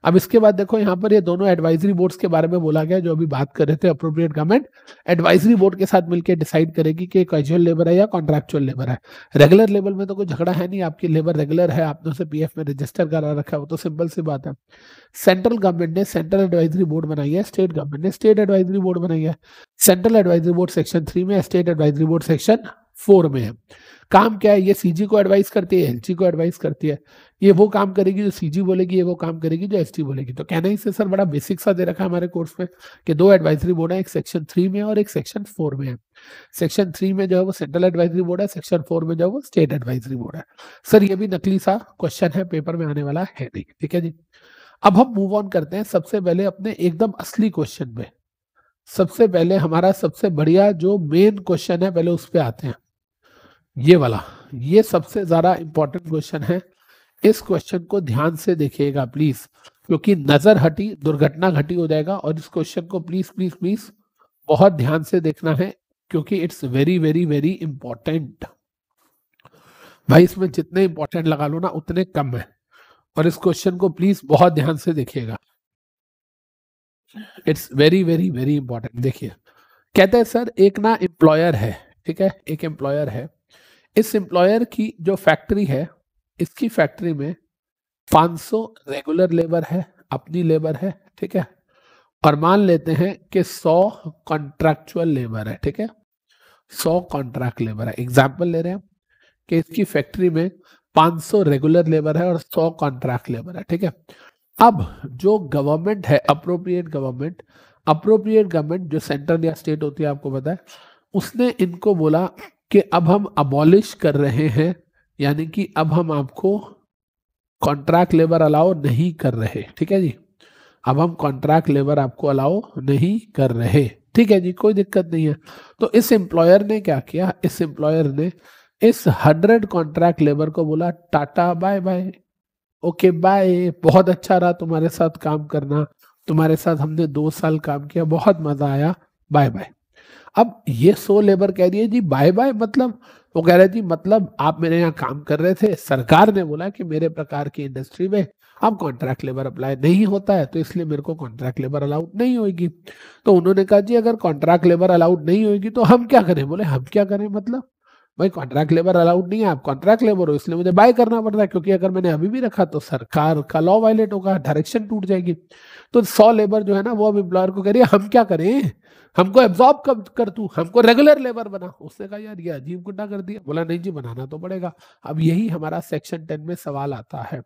अब इसके बाद देखो यहाँ पर ये दोनों एडवाइजरी बोर्ड्स के बारे में बोला गया जो अभी बात कर रहे थे अप्रोप्रिएट गवर्नमेंट एडवाइजरी बोर्ड के साथ मिलकर डिसाइड करेगी कि कैजुअल लेबर है या कॉन्ट्रेक्चुअल लेबर है रेगुलर लेवल में तो कोई झगड़ा है नहीं आपकी लेबर रेगुलर है आपने उसे पी में रजिस्टर करा रखा है वो तो सिंपल सी बात है सेंट्रल गवर्नमेंट ने सेंट्रल एडवाइजरी बोर्ड बनाई है स्टेट गवर्नमेंट ने स्टेट एडवाइजरी बोर्ड बनाई है central advisory board section three में state advisory board section four में है काम क्या है ये सीजी को एडवाइस करती है एलजी को एडवाइस करती है ये वो काम करेगी जो सीजी बोलेगी ये वो काम करेगी जो एसटी बोलेगी तो कहना ही से सर बड़ा बेसिक सा दे रखा है हमारे कोर्स में कि दो एडवाइजरी बोर्ड है एक सेक्शन थ्री में और एक सेक्शन फोर में है सेक्शन थ्री में जो है वो सेंट्रल एडवाइजरी बोर्ड है सेक्शन फोर में जो है वो स्टेट एडवाइजरी बोर्ड है सर ये भी नकली सा क्वेश्चन है पेपर में आने वाला है नहीं ठीक है जी अब हम मूव ऑन करते हैं सबसे पहले अपने एकदम असली क्वेश्चन में सबसे पहले हमारा सबसे बढ़िया जो मेन क्वेश्चन है पहले उस पर आते हैं ये वाला ये सबसे ज्यादा इंपॉर्टेंट क्वेश्चन है इस क्वेश्चन को ध्यान से देखिएगा प्लीज क्योंकि नजर हटी दुर्घटना घटी हो जाएगा और इस क्वेश्चन को प्लीज प्लीज प्लीज बहुत ध्यान से देखना है क्योंकि it's very very very important भाई इसमें जितने इंपॉर्टेंट लगा लो ना उतने कम है और इस क्वेश्चन को प्लीज बहुत ध्यान से देखिएगा it's very very very important देखिए कहते हैं सर एक ना एम्प्लॉयर है ठीक है एक एम्प्लॉयर है इस एम्प्लॉयर की जो फैक्ट्री है इसकी फैक्ट्री में 500 रेगुलर लेबर है अपनी लेबर है ठीक है और मान लेते हैं कि 100 कॉन्ट्रेक्चुअल लेबर है ठीक है 100 कॉन्ट्रैक्ट लेबर है एग्जाम्पल ले रहे हैं कि इसकी फैक्ट्री में 500 रेगुलर लेबर है और 100 कॉन्ट्रैक्ट लेबर है ठीक है अब जो गवर्नमेंट है अप्रोप्रिएट गवर्नमेंट अप्रोप्रिएट गवर्नमेंट जो सेंट्रल या स्टेट होती है आपको पता है उसने इनको बोला कि अब हम अबॉलिश कर रहे हैं यानी कि अब हम आपको कॉन्ट्रैक्ट लेबर अलाउ नहीं कर रहे ठीक है जी अब हम कॉन्ट्रैक्ट लेबर आपको अलाउ नहीं कर रहे ठीक है जी कोई दिक्कत नहीं है तो इस एम्प्लॉयर ने क्या किया इस एम्प्लॉयर ने इस हंड्रेड कॉन्ट्रैक्ट लेबर को बोला tata bye bye okay bye बहुत अच्छा रहा तुम्हारे साथ काम करना तुम्हारे साथ हमने दो साल काम किया बहुत मजा आया बाय बाय अब ये सो लेबर कह रही है जी बाय बाय मतलब वो कह रहे जी मतलब आप मेरे यहाँ काम कर रहे थे सरकार ने बोला कि मेरे प्रकार की इंडस्ट्री में अब कॉन्ट्रैक्ट लेबर अप्लाई नहीं होता है तो इसलिए मेरे को कॉन्ट्रैक्ट लेबर अलाउड नहीं होगी तो उन्होंने कहा जी अगर कॉन्ट्रैक्ट लेबर अलाउड नहीं होगी तो हम क्या करें बोले हम क्या करें मतलब भाई कॉन्ट्रैक्ट लेबर अलाउड नहीं है आप कॉन्ट्रैक्ट लेबर हो इसलिए मुझे बाय करना पड़ता है क्योंकि अगर मैंने अभी भी रखा तो सरकार का लॉ वायलेट होगा डायरेक्शन टूट जाएगी तो सौ लेबर जो है ना वो अब एम्प्लॉयर को कह रही है हम क्या करें हमको एब्जॉर्ब कब कर तू हमको रेगुलर लेबर बना उसने कहा यार ये अजीब गुंडा कर दिया बोला नहीं जी बनाना तो पड़ेगा अब यही हमारा सेक्शन टेन में सवाल आता है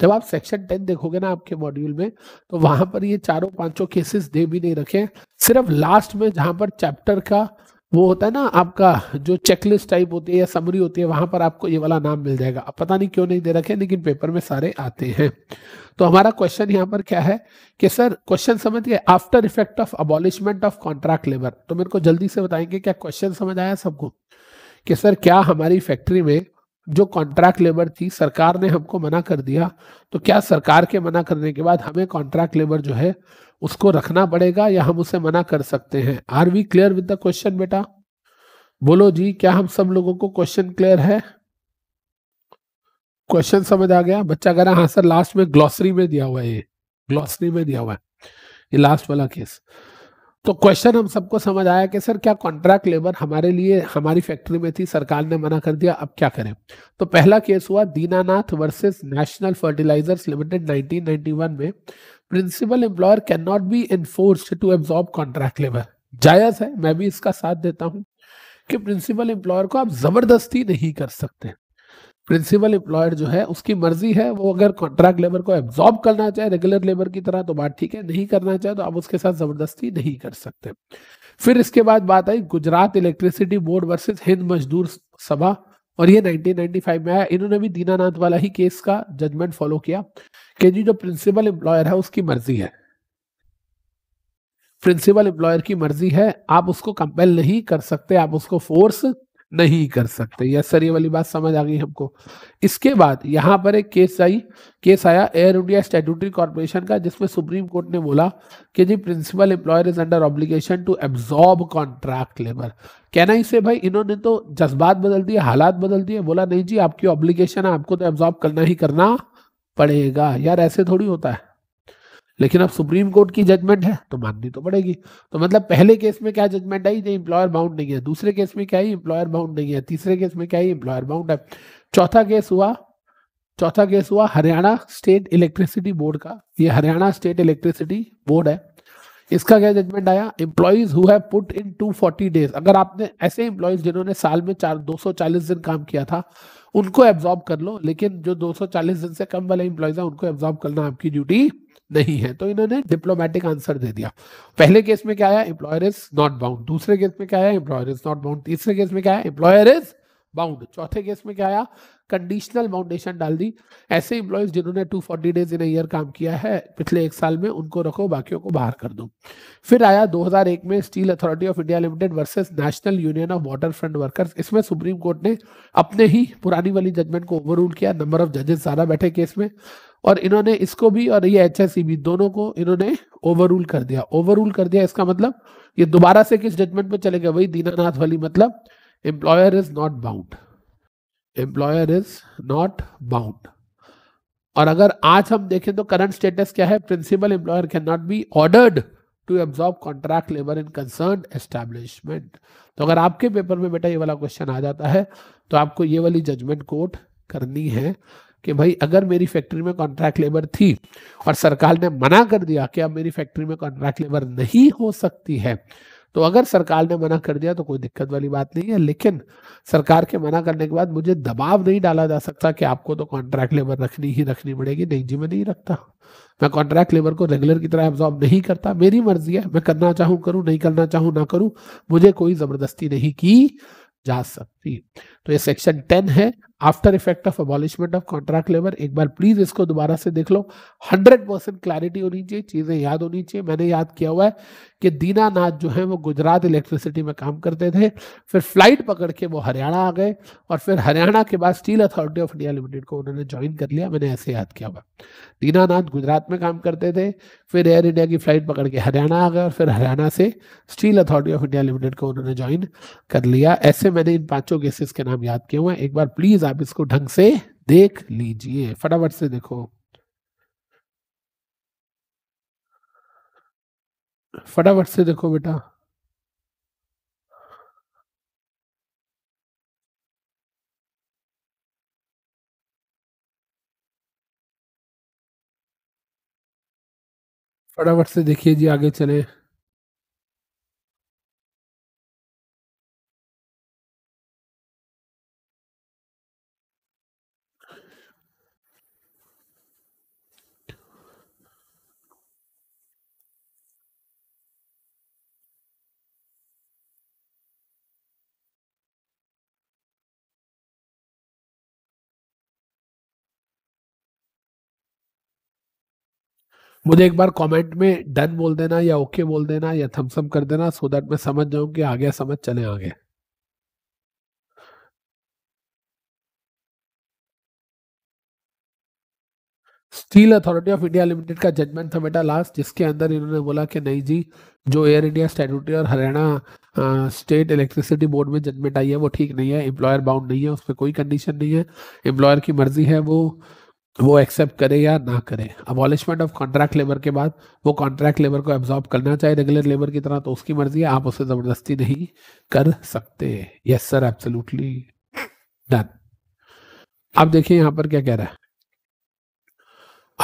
जब आप सेक्शन टेन देखोगे ना आपके मॉड्यूल में तो वहां पर ये चारों पांचों केसेस दे भी नहीं रखे सिर्फ लास्ट में जहां पर चैप्टर का वो होता है ना आपका जो चेकलिस्ट टाइप होती है या समरी होती है वहां पर आपको ये वाला नाम मिल जाएगा अब पता नहीं क्यों नहीं दे रखे लेकिन पेपर में सारे आते हैं तो हमारा क्वेश्चन यहाँ पर क्या है कि सर क्वेश्चन समझ गए after effect of abolishment of contract labour तो मेरे को जल्दी से बताएंगे क्या क्वेश्चन समझ आया सबको कि सर क्या हमारी फैक्ट्री में जो कॉन्ट्रैक्ट लेबर थी सरकार ने हमको मना कर दिया तो क्या सरकार के मना करने के बाद हमें कॉन्ट्रैक्ट लेबर जो है उसको रखना पड़ेगा या हम उसे मना कर सकते हैं are we clear with the question बेटा बोलो जी क्या हम सब लोगों को क्वेश्चन क्लियर है क्वेश्चन समझ आ गया बच्चा कह रहा हाँ सर लास्ट में ग्लॉसरी में दिया हुआ है ये ग्लॉसरी में दिया हुआ है ये लास्ट वाला केस तो क्वेश्चन हम सबको समझ आया कि सर क्या कॉन्ट्रैक्ट लेबर हमारे लिए हमारी फैक्ट्री में थी सरकार ने मना कर दिया अब क्या करें तो पहला केस हुआ Dinanath versus National Fertilizers Limited 1991 में principal employer can not be enforce to absorb contract labour जायज है मैं भी इसका साथ देता हूँ कि प्रिंसिपल एम्प्लॉयर को आप जबरदस्ती नहीं कर सकते प्रिंसिपल एम्प्लॉयर जो है उसकी मर्जी है वो अगर कॉन्ट्रैक्ट लेबर को एब्जॉर्ब करना चाहे रेगुलर लेबर की तरह तो बात ठीक है नहीं करना चाहे तो आप उसके साथ जबरदस्ती नहीं कर सकते फिर इसके बाद बात आई Gujarat Electricity Board versus Hind Mazdoor Sabha और ये 1995 में आया इन्होंने भी दीनानाथ वाला ही केस का जजमेंट फॉलो किया कि जी जो प्रिंसिपल एम्प्लॉयर है उसकी मर्जी है प्रिंसिपल एम्प्लॉयर की मर्जी है आप उसको कंपेल नहीं कर सकते आप उसको फोर्स नहीं कर सकते यस सर ये वाली बात समझ आ गई हमको इसके बाद यहाँ पर एक केस आई केस आया एयर इंडिया स्टेटूटरी कॉर्पोरेशन का जिसमें सुप्रीम कोर्ट ने बोला कि जी principal employer is under obligation to absorb contract labour कहना ही से भाई इन्होंने तो जज्बात बदल दिए हालात बदल दिए बोला नहीं जी आपकी ऑब्लिगेशन है आपको तो एब्जॉर्ब करना ही करना पड़ेगा यार ऐसे थोड़ी होता है लेकिन अब सुप्रीम कोर्ट की जजमेंट है तो माननी तो पड़ेगी तो मतलब पहले केस में क्या जजमेंट आई नहीं एम्प्लॉयर बाउंड नहीं है दूसरे केस में क्या इंप्लॉयर बाउंड नहीं है तीसरे केस में क्या इंप्लॉयर बाउंड है चौथा केस हुआ चौथा केस हुआ हरियाणा स्टेट इलेक्ट्रिसिटी बोर्ड का ये हरियाणा स्टेट इलेक्ट्रिसिटी बोर्ड है इसका क्या जजमेंट आया employees who have put in 240 days अगर आपने ऐसे एम्प्लॉयज जिन्होंने साल में चार 240 दिन काम किया था उनको एब्जॉर्ब कर लो लेकिन जो 240 दिन से कम वाले एम्प्लॉयज है उनको एब्जॉर्ब करना आपकी ड्यूटी नहीं है तो इन्होंने डिप्लोमेटिक आंसर दे दिया पहले केस में क्या आया एम्प्लॉयर इज नॉट बाउंड दूसरे केस में क्या आया एम्प्लॉयर इज नॉट बाउंड तीसरे केस में क्या आया एम्प्लॉयर इज बाउंड चौथे केस में क्या आया कंडीशनल बाउंडेशन डाल दी ऐसे इंप्लॉयज जिन्होंने 240 डेज इन ईयर काम किया है पिछले एक साल में उनको रखो बाकियों को बाहर कर दो फिर आया 2001 में Steel Authority of India Limited versus National Union of Water Front Workers इसमें सुप्रीम कोर्ट ने अपने ही पुरानी वाली जजमेंट को ओवररूल किया नंबर ऑफ जजेस ज्यादा बैठे केस में और इन्होंने इसको भी और ये एच e भी दोनों को इन्होंने रूल कर दिया रूल कर दिया इसका मतलब ये दोबारा से किस जजमेंट में चले गए वही दीनानाथ वाली मतलब employer is not bound employer is not bound और अगर आज हम देखें तो करंट स्टेटस क्या है principal employer can not be ordered to absorb contract labour in concern establishment तो अगर आपके पेपर में बेटा ये वाला क्वेश्चन आ जाता है तो आपको ये वाली जजमेंट कोट करनी है कि भाई अगर मेरी फैक्ट्री में कॉन्ट्रैक्ट लेबर थी और सरकार ने मना कर दिया कि अब मेरी फैक्ट्री में कॉन्ट्रैक्ट लेबर नहीं हो सकती है तो अगर सरकार ने मना कर दिया तो कोई दिक्कत वाली बात नहीं है लेकिन सरकार के मना करने के बाद मुझे दबाव नहीं डाला जा सकता कि आपको तो कॉन्ट्रैक्ट लेबर रखनी ही रखनी पड़ेगी नहीं जी मैं नहीं रखता मैं कॉन्ट्रैक्ट लेबर को रेगुलर की तरह एब्जॉर्ब नहीं करता मेरी मर्जी है मैं करना चाहूँ करूँ नहीं करना चाहूँ ना करूँ मुझे कोई ज़बरदस्ती नहीं की जा सकती तो ये सेक्शन टेन है after effect of abolishment of contract labour एक बार प्लीज इसको दोबारा से देख लो हंड्रेड परसेंट क्लैरिटी होनी चाहिए चीजें याद होनी चाहिए मैंने याद किया हुआ है कि दीनानाथ जो है वो गुजरात इलेक्ट्रिसिटी में काम करते थे फिर फ्लाइट पकड़ के वो हरियाणा आ गए और फिर हरियाणा के बाद Steel Authority of India Limited को उन्होंने ज्वाइन कर लिया मैंने ऐसे याद किया हुआ दीनानाथ गुजरात में काम करते थे फिर एयर इंडिया की फ्लाइट पकड़ के हरियाणा आ गए और फिर हरियाणा से Steel Authority of India Limited को उन्होंने ज्वाइन कर लिया ऐसे मैंने इन पांचों पांचों गेसेस के नाम याद किए हुए एक बार प्लीज आप इसको ढंग से देख लीजिए फटाफट से देखो फटाफट से देखो बेटा फटाफट से देखिए जी आगे चले मुझे एक बार कमेंट में डन बोल देना या ओके बोल देना या थम्सअप कर देना सो दैट मैं समझ जाऊं कि आ गया समझ चले आ गया Steel Authority of India Limited का जजमेंट था बेटा लास्ट जिसके अंदर इन्होंने बोला कि नहीं जी जो एयर इंडिया स्टेटूटी और हरियाणा स्टेट इलेक्ट्रिसिटी बोर्ड में जजमेंट आई है वो ठीक नहीं है एम्प्लॉयर बाउंड नहीं है उस पर कोई कंडीशन नहीं है एम्प्लॉयर की मर्जी है वो वो एक्सेप्ट करे या ना करे अबॉलिशमेंट ऑफ कॉन्ट्रैक्ट लेबर के बाद वो कॉन्ट्रैक्ट लेबर को एब्जॉर्ब करना चाहे रेगुलर लेबर की तरह तो उसकी मर्जी है आप उसे ज़बरदस्ती नहीं कर सकते यस सर एब्सोल्युटली डन अब देखिए यहाँ पर क्या कह रहा है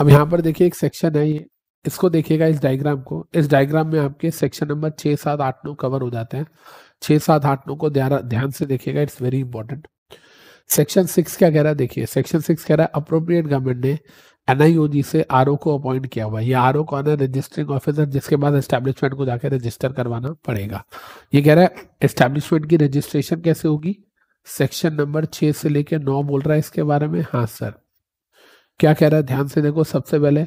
अब यहाँ पर देखिए एक सेक्शन है ये इसको देखिएगा इस डायग्राम को इस डायग्राम में आपके सेक्शन नंबर छह सात आठ नौ कवर हो जाते हैं छह सात आठ नौ को ध्यान से देखिएगा it's very important section six क्या कह रहा है देखिए सेक्शन सिक्स कह रहा है अप्रोप्रिएट गवर्नमेंट ने एनआईओजी से आर को अपॉइंट किया हुआ है ये आर कौन है रजिस्टरिंग ऑफिसर जिसके बाद एस्टेब्लिशमेंट को जाकर रजिस्टर करवाना पड़ेगा ये कह रहा है एस्टेब्लिशमेंट की रजिस्ट्रेशन कैसे होगी सेक्शन नंबर छः से लेकर नौ बोल रहा है इसके बारे में हाँ सर क्या कह रहा है ध्यान से देखो सबसे पहले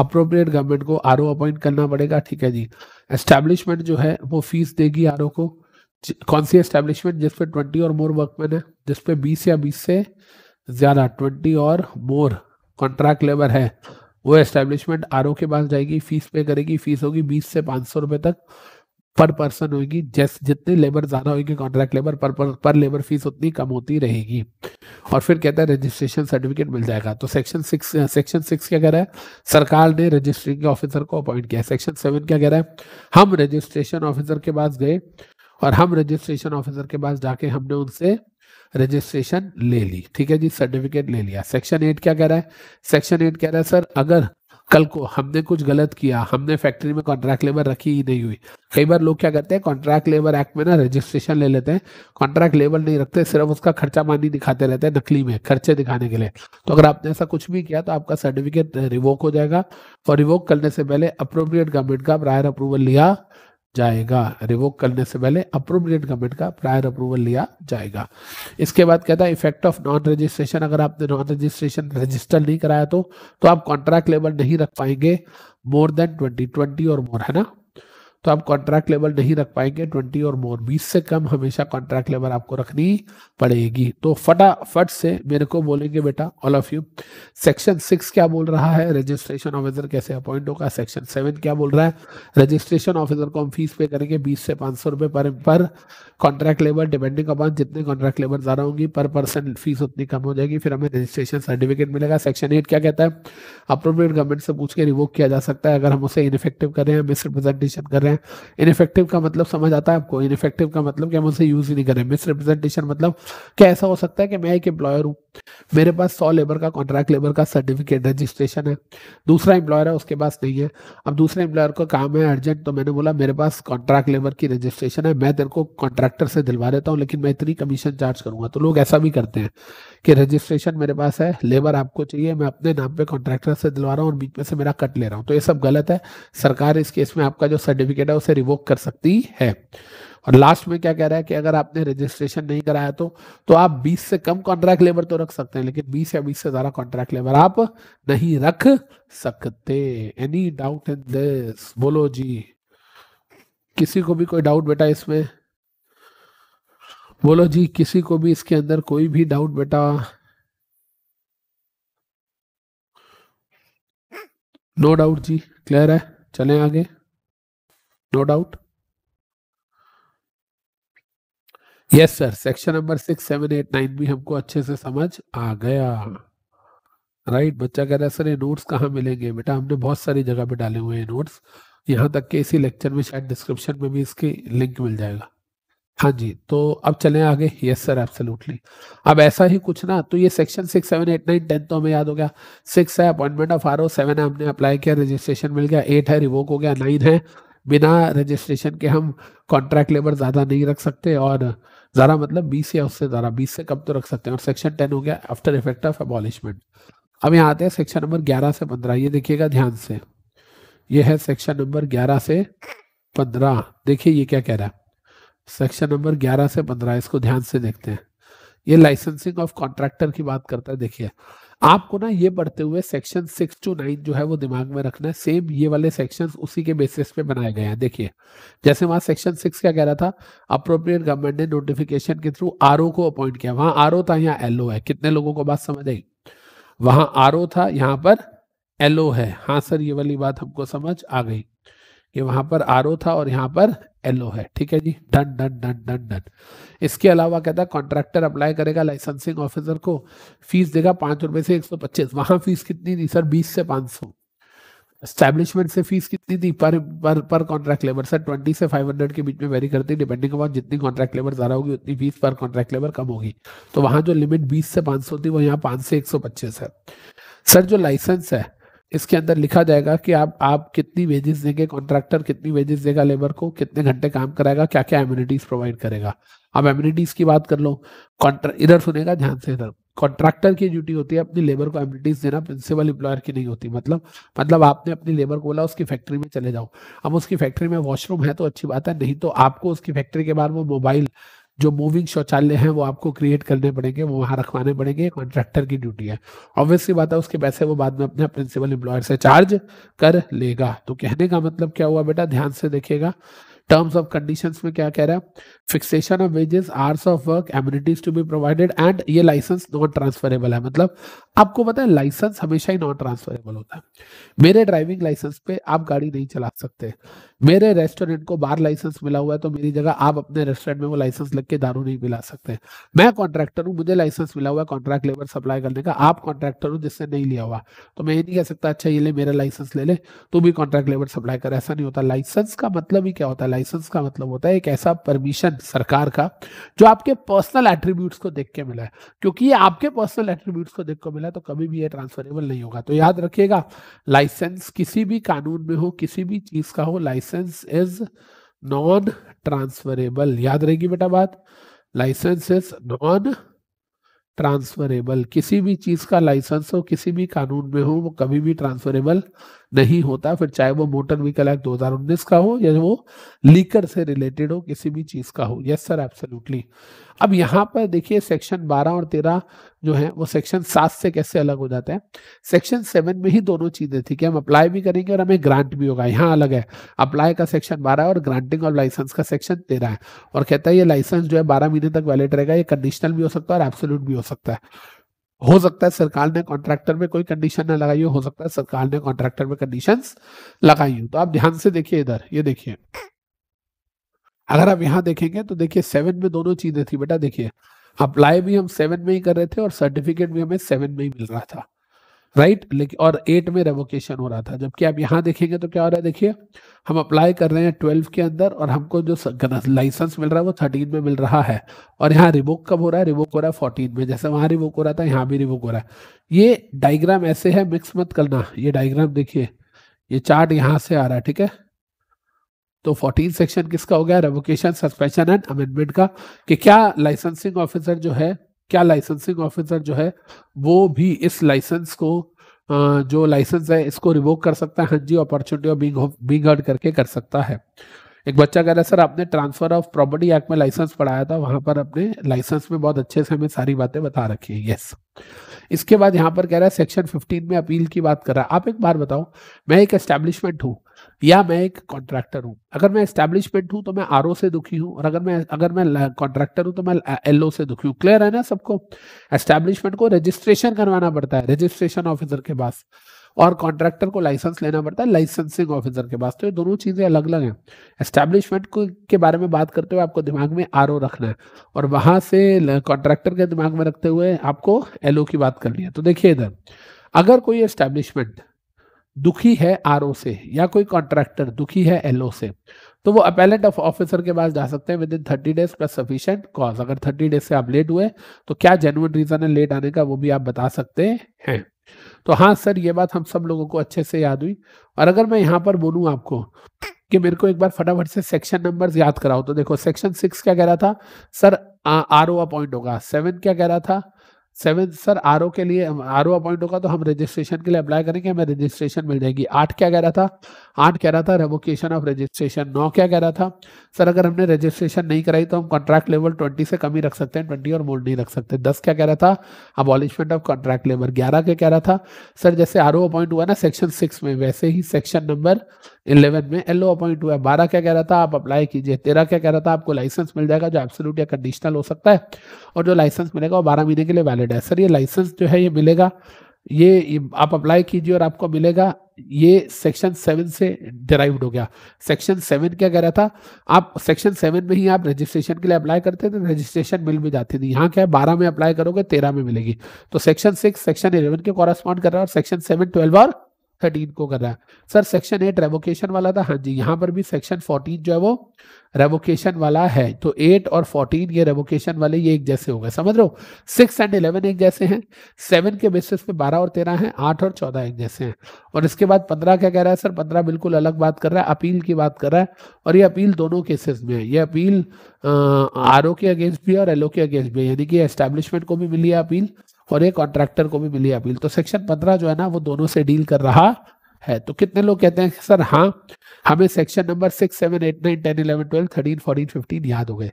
अप्रोप्रिएट गवर्नमेंट को आर अपॉइंट करना पड़ेगा ठीक है जी एस्टेब्लिशमेंट जो है वो फीस देगी आर को कौन सी एस्टेब्लिशमेंट जिसपे ट्वेंटी और मोर वर्कमैन है जिसपे बीस या बीस से ज़्यादा ट्वेंटी और मोर कॉन्ट्रैक्ट लेबर है वो एस्टेब्लिशमेंट आर के पास जाएगी फीस पे करेगी फीस होगी बीस से पाँच सौ रुपये तक पर पर्सन होगी जैस जितने लेबर ज़्यादा होगी कॉन्ट्रैक्ट लेबर पर पर, पर लेबर फीस उतनी कम होती रहेगी और फिर कहता है रजिस्ट्रेशन सर्टिफिकेट मिल जाएगा तो सेक्शन सिक्स सेक्शन सिक्स क्या कह रहा है सरकार ने रजिस्ट्रिंग के ऑफिसर को अपॉइंट किया सेक्शन सेवन क्या कह रहा है हम रजिस्ट्रेशन ऑफिसर के पास गए और हम रजिस्ट्रेशन ऑफिसर के पास जाके हमने उनसे रजिस्ट्रेशन ले ली ठीक है जी सर्टिफिकेट ले लिया सेक्शन एट क्या कह रहा है सेक्शन एट कह रहा है सर अगर कल को हमने कुछ गलत किया हमने फैक्ट्री में कॉन्ट्रैक्ट लेबर रखी ही नहीं हुई कई बार लोग क्या करते हैं कॉन्ट्रैक्ट लेबर एक्ट में ना रजिस्ट्रेशन ले लेते हैं कॉन्ट्रैक्ट लेबर नहीं रखते सिर्फ उसका खर्चा पानी दिखाते रहते हैं नकली में खर्चे दिखाने के लिए तो अगर आपने ऐसा कुछ भी किया तो आपका सर्टिफिकेट रिवोक हो जाएगा और रिवोक करने से पहले अप्रोप्रिएट गवर्नमेंट का प्रायर अप्रूवल लिया जाएगा रिवोक करने से पहले अप्रोप्रिएट गवर्नमेंट का प्रायर अप्रूवल लिया जाएगा इसके बाद कहता है इफेक्ट ऑफ नॉन रजिस्ट्रेशन अगर आपने नॉन रजिस्ट्रेशन रजिस्टर नहीं कराया तो तो आप कॉन्ट्रैक्ट लेबर नहीं रख पाएंगे मोर देन ट्वेंटी ट्वेंटी और मोर है ना तो आप कॉन्ट्रैक्ट लेबर नहीं रख पाएंगे ट्वेंटी और मोर बीस से कम हमेशा कॉन्ट्रैक्ट लेबर आपको रखनी पड़ेगी तो फटाफट से मेरे को बोलेंगे बेटा all of you section six क्या बोल रहा है रजिस्ट्रेशन ऑफिसर कैसे अपॉइंट होगा सेक्शन सेवन क्या बोल रहा है रजिस्ट्रेशन ऑफिसर को हम फीस पे करेंगे बीस से पाँच सौ रुपये पर पर कॉन्ट्रैक्ट लेबर डिपेंडिंग अपॉन जितने कॉन्ट्रैक्ट लेबर ज़्यादा होंगी पर पर्सन फीस उतनी कम हो जाएगी फिर हमें रजिस्ट्रेशन सर्टिफिकेट मिलेगा सेक्शन एट क्या कहता है अप्रोप्रिएट गवर्नमेंट से पूछ के रिवोक किया जा सकता है अगर हम उसे इनफेक्टिव करें रहे हैं रहे हैं इनफेक्टिव का मतलब समझ आता है आपको इनफेक्टिव का मतलब कि हम उसे यूज़ ही नहीं करें रिप्रेजेंटेशन मतलब क्या ऐसा हो सकता है कि मैं एक एम्प्लॉयर हूँ मेरे पास सौ लेबर का कॉन्ट्रैक्ट लेबर का सर्टिफिकेट रजिस्ट्रेशन है दूसरा एम्प्लॉयर है उसके पास नहीं है अब दूसरे एम्प्लॉयर का काम है अर्जेंट तो मैंने बोला मेरे पास कॉन्ट्रैक्ट लेबर की रजिस्ट्रेशन है मैं तेरे को कॉन्ट्रैक्टर से दिलवा देता हूँ लेकिन मैं इतनी कमीशन चार्ज करूंगा तो लोग ऐसा भी करते हैं कि रजिस्ट्रेशन मेरे पास है लेबर आपको चाहिए मैं अपने नाम पे कॉन्ट्रैक्टर से दिलवा रहा हूँ और बीच में से मेरा कट ले रहा हूँ तो ये सब गलत है सरकार इस केस में आपका जो सर्टिफिकेट है उसे रिवोक कर सकती है और लास्ट में क्या कह रहा है कि अगर आपने रजिस्ट्रेशन नहीं कराया तो तो आप 20 से कम कॉन्ट्रैक्ट लेबर तो रख सकते हैं लेकिन 20 या 20 से ज्यादा कॉन्ट्रैक्ट लेबर आप नहीं रख सकते एनी डाउट इन दिस बोलो जी किसी को भी कोई डाउट बेटा इसमें बोलो जी किसी को भी इसके अंदर कोई भी डाउट बेटा नो no डाउट जी क्लियर है चले आगे no doubt yes sir section number six seven eight nine भी हमको अच्छे से समझ आ गया राइट right, बच्चा कह रहा है सर ये नोट्स कहाँ मिलेंगे बेटा हमने बहुत सारी जगह पे डाले हुए हैं नोट्स यहाँ तक के इसी लेक्चर में शायद डिस्क्रिप्शन में भी इसकी लिंक मिल जाएगा हाँ जी तो अब चलें आगे यस सर एब्सोल्युटली अब ऐसा ही कुछ ना तो ये section six seven eight nine ten तो हमें याद हो गया सिक्स है appointment of R O seven है हमने अप्लाई किया रजिस्ट्रेशन मिल गया एट है रिवोक हो गया नाइन है बिना रजिस्ट्रेशन के हम कॉन्ट्रैक्ट लेबर ज़्यादा नहीं रख सकते और ज़्यादा मतलब बीस या उससे ज़्यादा बीस से कम तो रख सकते हैं और सेक्शन टेन हो गया आफ्टर इफेक्ट ऑफ एबॉलिशमेंट अब यहाँ आते हैं सेक्शन नंबर ग्यारह से पंद्रह ये देखिएगा ध्यान से ये है सेक्शन नंबर ग्यारह से पंद्रह देखिए ये क्या कह रहा है सेक्शन नंबर 11 से 15 इसको ध्यान से देखते हैं ये लाइसेंसिंग ऑफ कॉन्ट्रैक्टर की बात करता है देखिए आपको ना ये पढ़ते हुए सेक्शन सिक्स टू नाइन जो है वो दिमाग में रखना है सेम ये वाले सेक्शंस उसी के बेसिस पे बनाए गए हैं देखिए जैसे वहां सेक्शन सिक्स क्या कह रहा था अप्रोप्रिएट गवर्नमेंट ने नोटिफिकेशन के थ्रू आर को अपॉइंट किया वहां आर था यहाँ एल है कितने लोगों को बात समझ आई वहां आर था यहाँ पर एल है हाँ सर ये वाली बात हमको समझ आ गई कि वहां पर आर था और यहाँ पर एलो है ठीक है जी done done done done done इसके अलावा कहता है कॉन्ट्रैक्टर अप्लाई करेगा लाइसेंसिंग ऑफिसर को फीस देगा पांच रुपए से एक सौ पच्चीस वहां फीस कितनी थी सर बीस से पांच सौ एस्टेब्लिशमेंट से फीस कितनी थी पर पर पर कॉन्ट्रैक्ट लेबर सर ट्वेंटी से फाइव हंड्रेड के बीच में वेरी करती है डिपेंडिंग अपॉन जितनी कॉन्ट्रैक्ट लेबर ज़्यादा होगी उतनी फीस पर कॉन्ट्रैक्ट लेबर कम होगी तो वहां जो लिमिट बीस से पांच सौ थी वो यहाँ पांच से एक सौ पच्चीस है सर जो लाइसेंस है इसके अंदर लिखा जाएगा कि आप आप कितनी वेजेस देंगे कॉन्ट्रैक्टर कितनी वेजेस देगा लेबर को कितने घंटे काम कराएगा क्या क्या एम्यूनिटीज प्रोवाइड करेगा अब एम्यूनिटीज की बात कर लो कॉन्ट्रैक्ट इधर सुनेगा ध्यान से इधर कॉन्ट्रैक्टर की ड्यूटी होती है अपनी लेबर को एम्यूनिटीज देना प्रिंसिपल एम्प्लॉयर की नहीं होती मतलब मतलब आपने अपनी लेबर को बोला उसकी फैक्ट्री में चले जाओ अब उसकी फैक्ट्री में वॉशरूम है तो अच्छी बात है नहीं तो आपको उसकी फैक्ट्री के बाहर वो मोबाइल जो मूविंग शौचालय हैं वो आपको क्रिएट करने पड़ेंगे वो वहाँ रखवाने पड़ेंगे कॉन्ट्रैक्टर की ड्यूटी है ऑब्वियसली बात है उसके पैसे वो बाद में अपने प्रिंसिपल एम्प्लॉयर से चार्ज कर लेगा तो कहने का मतलब क्या हुआ बेटा ध्यान से देखिएगा टर्म्स ऑफ कंडीशन में क्या कह रहा है fixation of wages hours of work amenities to be provided and ये लाइसेंस नॉन ट्रांसफरेबल है मतलब आपको पता है लाइसेंस हमेशा ही नॉन ट्रांसफरेबल होता है मेरे ड्राइविंग लाइसेंस पे आप गाड़ी नहीं चला सकते मेरे रेस्टोरेंट को बार लाइसेंस मिला हुआ है तो मेरी जगह आप अपने रेस्टोरेंट में वो लाइसेंस लग के दारू नहीं मिला सकते मैं कॉन्ट्रैक्टर हूँ मुझे लाइसेंस मिला हुआ है कॉन्ट्रैक्ट लेबर सप्लाई करने का आप कॉन्ट्रैक्टर हो जिससे नहीं लिया हुआ तो मैं ये नहीं कह सकता अच्छा ये ले मेरा लाइसेंस ले ले तू भी कॉन्ट्रैक्ट लेबर सप्लाई कर ऐसा नहीं होता लाइसेंस का मतलब ही क्या होता है लाइसेंस का मतलब होता है एक ऐसा परमिशन सरकार का जो आपके पर्सनल एट्रीब्यूट्स को देख के मिला है क्योंकि ये आपके पर्सनल एट्रीब्यूट्स को देख के मिला तो कभी भी ये ट्रांसफरेबल नहीं होगा तो याद रखिएगा लाइसेंस किसी भी कानून में हो किसी भी चीज का हो licence licence is non transferable याद रहेगी बेटा बात लाइसेंस इज नॉन ट्रांसफरेबल किसी भी चीज का लाइसेंस हो किसी भी कानून में हो वो कभी भी ट्रांसफरेबल नहीं होता फिर चाहे वो मोटर व्हीकल एक्ट दो का हो या वो लीकर से रिलेटेड हो किसी भी चीज का हो यस सर एब्सोल्युटली अब यहाँ पर देखिए सेक्शन 12 और 13 जो है वो सेक्शन 7 से कैसे अलग हो जाता है सेक्शन 7 में ही दोनों चीजें थी कि हम अप्लाई भी करेंगे और हमें ग्रांट भी होगा यहाँ अलग है अप्लाई का सेक्शन 12 है और ग्रांटिंग ऑफ लाइसेंस का सेक्शन 13 है और कहता है ये लाइसेंस जो है बारह महीने तक वैलिड रहेगा ये कंडीशनल भी हो सकता है और एब्सोल्यूट भी हो सकता है हो सकता है सरकार ने कॉन्ट्रैक्टर में कोई कंडीशन ना लगाई हो सकता है सरकार ने कॉन्ट्रैक्टर में कंडीशन लगाई हो तो आप ध्यान से देखिए इधर ये देखिए अगर आप यहां देखेंगे तो देखिए सेवन में दोनों चीजें थी बेटा देखिए अप्लाई भी हम सेवन में ही कर रहे थे और सर्टिफिकेट भी हमें सेवन में ही मिल रहा था राइट लेकिन और एट में रेवोकेशन हो रहा था जबकि आप यहाँ देखेंगे तो क्या हो रहा है देखिए हम अप्लाई कर रहे हैं ट्वेल्व के अंदर और हमको जो लाइसेंस मिल रहा है वो थर्टीन में मिल रहा है और यहाँ रिवोक कब हो रहा है रिवोक हो रहा है फोर्टीन में जैसे वहाँ रिवोक हो रहा था यहाँ भी रिवोक हो रहा है ये डाइग्राम ऐसे है मिक्स मत करना ये डाइग्राम देखिए ये चार्ट यहाँ से आ रहा है ठीक है तो 14 सेक्शन किसका हो गया रेवोकेशन सस्पेंशन एंड अमेंडमेंट का कि क्या लाइसेंसिंग ऑफिसर जो है क्या लाइसेंसिंग ऑफिसर जो है वो भी इस लाइसेंस को जो लाइसेंस है इसको रिवोक कर सकता है हंजी अपॉर्चुनिटी और बींग अर्ड करके कर सकता है एक बच्चा कह रहा है सर आपने ट्रांसफर ऑफ प्रॉपर्टी एक्ट में लाइसेंस पढ़ाया था वहां पर अपने लाइसेंस में बहुत अच्छे से हमें सारी बातें बता रखी है यस इसके बाद यहाँ पर कह रहा है सेक्शन 15 में अपील की बात कर रहा है आप एक बार बताओ मैं एक एस्टेब्लिशमेंट हूँ या मैं एक कॉन्ट्रैक्टर हूँ अगर मैं एस्टेब्लिशमेंट हूँ तो मैं आर से दुखी हूँ और अगर मैं अगर मैं कॉन्ट्रैक्टर हूँ तो मैं एल से दुखी हूँ क्लियर है ना सबको एस्टेब्लिशमेंट को रजिस्ट्रेशन करवाना पड़ता है रजिस्ट्रेशन ऑफिसर के पास और कॉन्ट्रैक्टर को लाइसेंस लेना पड़ता है लाइसेंसिंग ऑफिसर के पास तो ये दोनों चीज़ें अलग अलग हैं एस्टैब्लिशमेंट के बारे में बात करते हुए आपको दिमाग में आर रखना है और वहां से कॉन्ट्रैक्टर के दिमाग में रखते हुए आपको एल की बात करनी है तो देखिए इधर अगर कोई एस्टेब्लिशमेंट दुखी है आर से या कोई कॉन्ट्रैक्टर दुखी है एल से तो वो अपेलेंट ऑफ ऑफिसर के पास जा सकते हैं within thirty days plus sufficient cause अगर थर्टी डेज से आप लेट हुए तो क्या जेनुअन रीजन है लेट आने का वो भी आप बता सकते हैं तो हाँ सर ये बात हम सब लोगों को अच्छे से याद हुई और अगर मैं यहाँ पर बोलूँ आपको कि मेरे को एक बार फटाफट से सेक्शन नंबर्स याद कराओ तो देखो सेक्शन सिक्स क्या कह रहा था सर आर ओ अपॉइंट होगा सेवन क्या कह रहा था सेवन सर आर के लिए आर ओ अपॉइंट होगा तो हम रजिस्ट्रेशन के लिए अप्लाई करेंगे हमें रजिस्ट्रेशन मिल जाएगी आठ क्या कह रहा था आठ कह रहा था रेवोकेशन ऑफ रजिस्ट्रेशन नौ क्या कह रहा था सर अगर हमने रजिस्ट्रेशन नहीं कराई तो हम कॉन्ट्रैक्ट लेवल ट्वेंटी से कम ही रख सकते हैं ट्वेंटी और मोल नहीं रख सकते दस क्या कह रहा था अबॉलिशमेंट ऑफ कॉन्ट्रैक्ट लेबर ग्यारह क्या कह रहा था सर जैसे आर अपॉइंट हुआ ना सेक्शन सिक्स में वैसे ही सेक्शन नंबर इलेवन में एल अपॉइंट हुआ बारह क्या कह रहा था आप अप्लाई कीजिए तेरह क्या कह रहा था आपको लाइसेंस मिल जाएगा जो एब्सोलूट या कंडीशनल हो सकता है और जो लाइसेंस मिलेगा वो बारह महीने के लिए वैलिड है सर ये लाइसेंस जो है ये मिलेगा ये, ये आप अप्लाई कीजिए और आपको मिलेगा ये सेक्शन सेवन से डिराइव हो गया सेक्शन सेवन क्या कह रहा था आप सेक्शन सेवन में ही आप रजिस्ट्रेशन के लिए अप्लाई करते थे रजिस्ट्रेशन तो मिल भी जाती थी यहाँ क्या है बारह में अप्लाई करोगे तेरह में मिलेगी तो सेक्शन सिक्स सेक्शन इलेवन के कॉरेस्पॉन्ड कर रहा है और सेक्शन सेवन ट्वेल्व और थर्टीन को रहा है सर सेक्शन एट रेवोकेशन वाला था हाँ जी यहाँ पर भी सेक्शन फोर्टीन जो है वो रेवोकेशन वाला है तो एट और फोर्टीन ये रेवोकेशन वाले ये एक जैसे हो गए समझ रहे हो सिक्स एंड इलेवन एक जैसे हैं सेवन के बेसिस पे बारह और तेरह हैं आठ और चौदह एक जैसे हैं और इसके बाद पंद्रह क्या कह रहा है सर पंद्रह बिल्कुल अलग बात कर रहा है अपील की बात कर रहा है और ये अपील दोनों केसेस में है ये अपील आर के अगेंस्ट भी है और एल के अगेंस्ट भी है यानी कि एस्टेब्लिशमेंट को भी मिली है अपील और एक कॉन्ट्रैक्टर को भी मिली अपील तो सेक्शन पंद्रह जो है ना वो दोनों से डील कर रहा है तो कितने लोग कहते हैं सर हाँ हमें section number six seven eight nine ten eleven twelve thirteen fourteen fifteen याद हो गए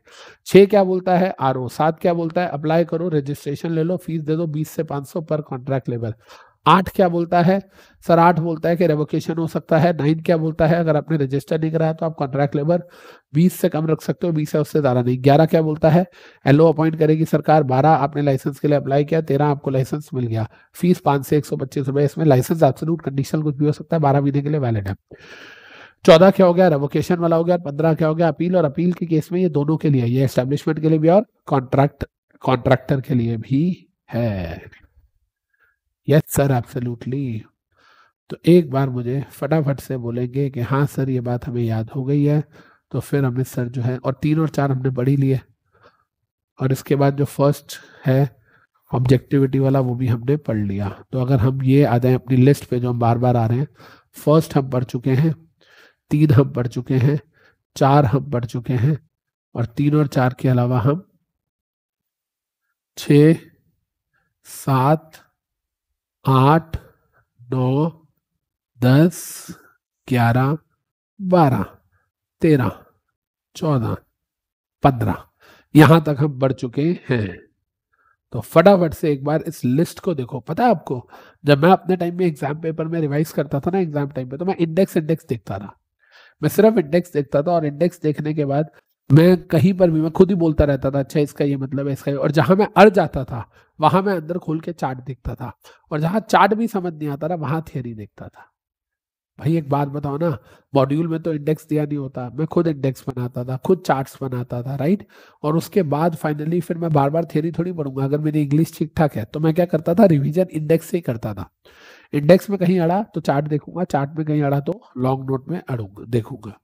छः क्या बोलता है आर ओ सात क्या बोलता है अप्लाई करो रजिस्ट्रेशन ले लो फीस दे दो बीस से पाँच सौ पर कॉन्ट्रैक्ट लेबर आठ क्या बोलता है सर आठ बोलता है कि रेवोकेशन हो सकता है नाइन क्या बोलता है अगर आपने रजिस्टर नहीं कराया तो आप कॉन्ट्रैक्ट लेबर बीस से कम रख सकते हो बीस से उससे ज्यादा नहीं ग्यारह क्या बोलता है एलओ अपॉइंट करेगी सरकार बारह आपने लाइसेंस के लिए अप्लाई किया तेरह आपको लाइसेंस मिल गया फीस पांच से एक सौ पच्चीस रुपए इसमें लाइसेंस एब्सोलूट कंडीशन कुछ भी हो सकता है बारह महीने के लिए वैलिड है चौदह क्या हो गया रेवोकेशन वाला हो गया पंद्रह क्या हो गया अपील और अपील के केस में ये दोनों के लिए ये एस्टेब्लिशमेंट के लिए भी और कॉन्ट्रैक्ट कॉन्ट्रैक्टर के लिए भी है यस सर एब्सोल्युटली तो एक बार मुझे फटाफट से बोलेंगे कि हाँ सर ये बात हमें याद हो गई है तो फिर हमें सर जो है और तीन और चार हमने बढ़ी लिए और इसके बाद जो फर्स्ट है ऑब्जेक्टिविटी वाला वो भी हमने पढ़ लिया तो अगर हम ये आ जाए अपनी लिस्ट पे जो हम बार बार आ रहे हैं फर्स्ट हम पढ़ चुके हैं तीन हम पढ़ चुके हैं चार हम पढ़ चुके हैं और तीन और चार के अलावा हम छत आठ नौ दस ग्यारह बारह तेरह चौदह पंद्रह यहां तक हम बढ़ चुके हैं तो फटाफट से एक बार इस लिस्ट को देखो पता है आपको जब मैं अपने टाइम में एग्जाम पेपर में रिवाइज करता था ना एग्जाम टाइम पे तो मैं इंडेक्स इंडेक्स देखता था मैं सिर्फ इंडेक्स देखता था और इंडेक्स देखने के बाद मैं कहीं पर भी मैं खुद ही बोलता रहता था अच्छा इसका ये मतलब है इसका ये और जहां मैं अड़ जाता था वहां मैं अंदर खोल के चार्ट देखता था और जहां चार्ट भी समझ नहीं आता था वहां थियरी देखता था भाई एक बात बताओ ना मॉड्यूल में तो इंडेक्स दिया नहीं होता मैं खुद इंडेक्स बनाता था खुद चार्ट्स बनाता था राइट और उसके बाद फाइनली फिर मैं बार बार थियरी थोड़ी पढ़ूंगा अगर मेरी इंग्लिश ठीक ठाक है तो मैं क्या करता था रिवीजन इंडेक्स से ही करता था इंडेक्स में कहीं अड़ा तो चार्ट देखूंगा चार्ट में कहीं अड़ा तो लॉन्ग नोट में अड़ूंगा देखूंगा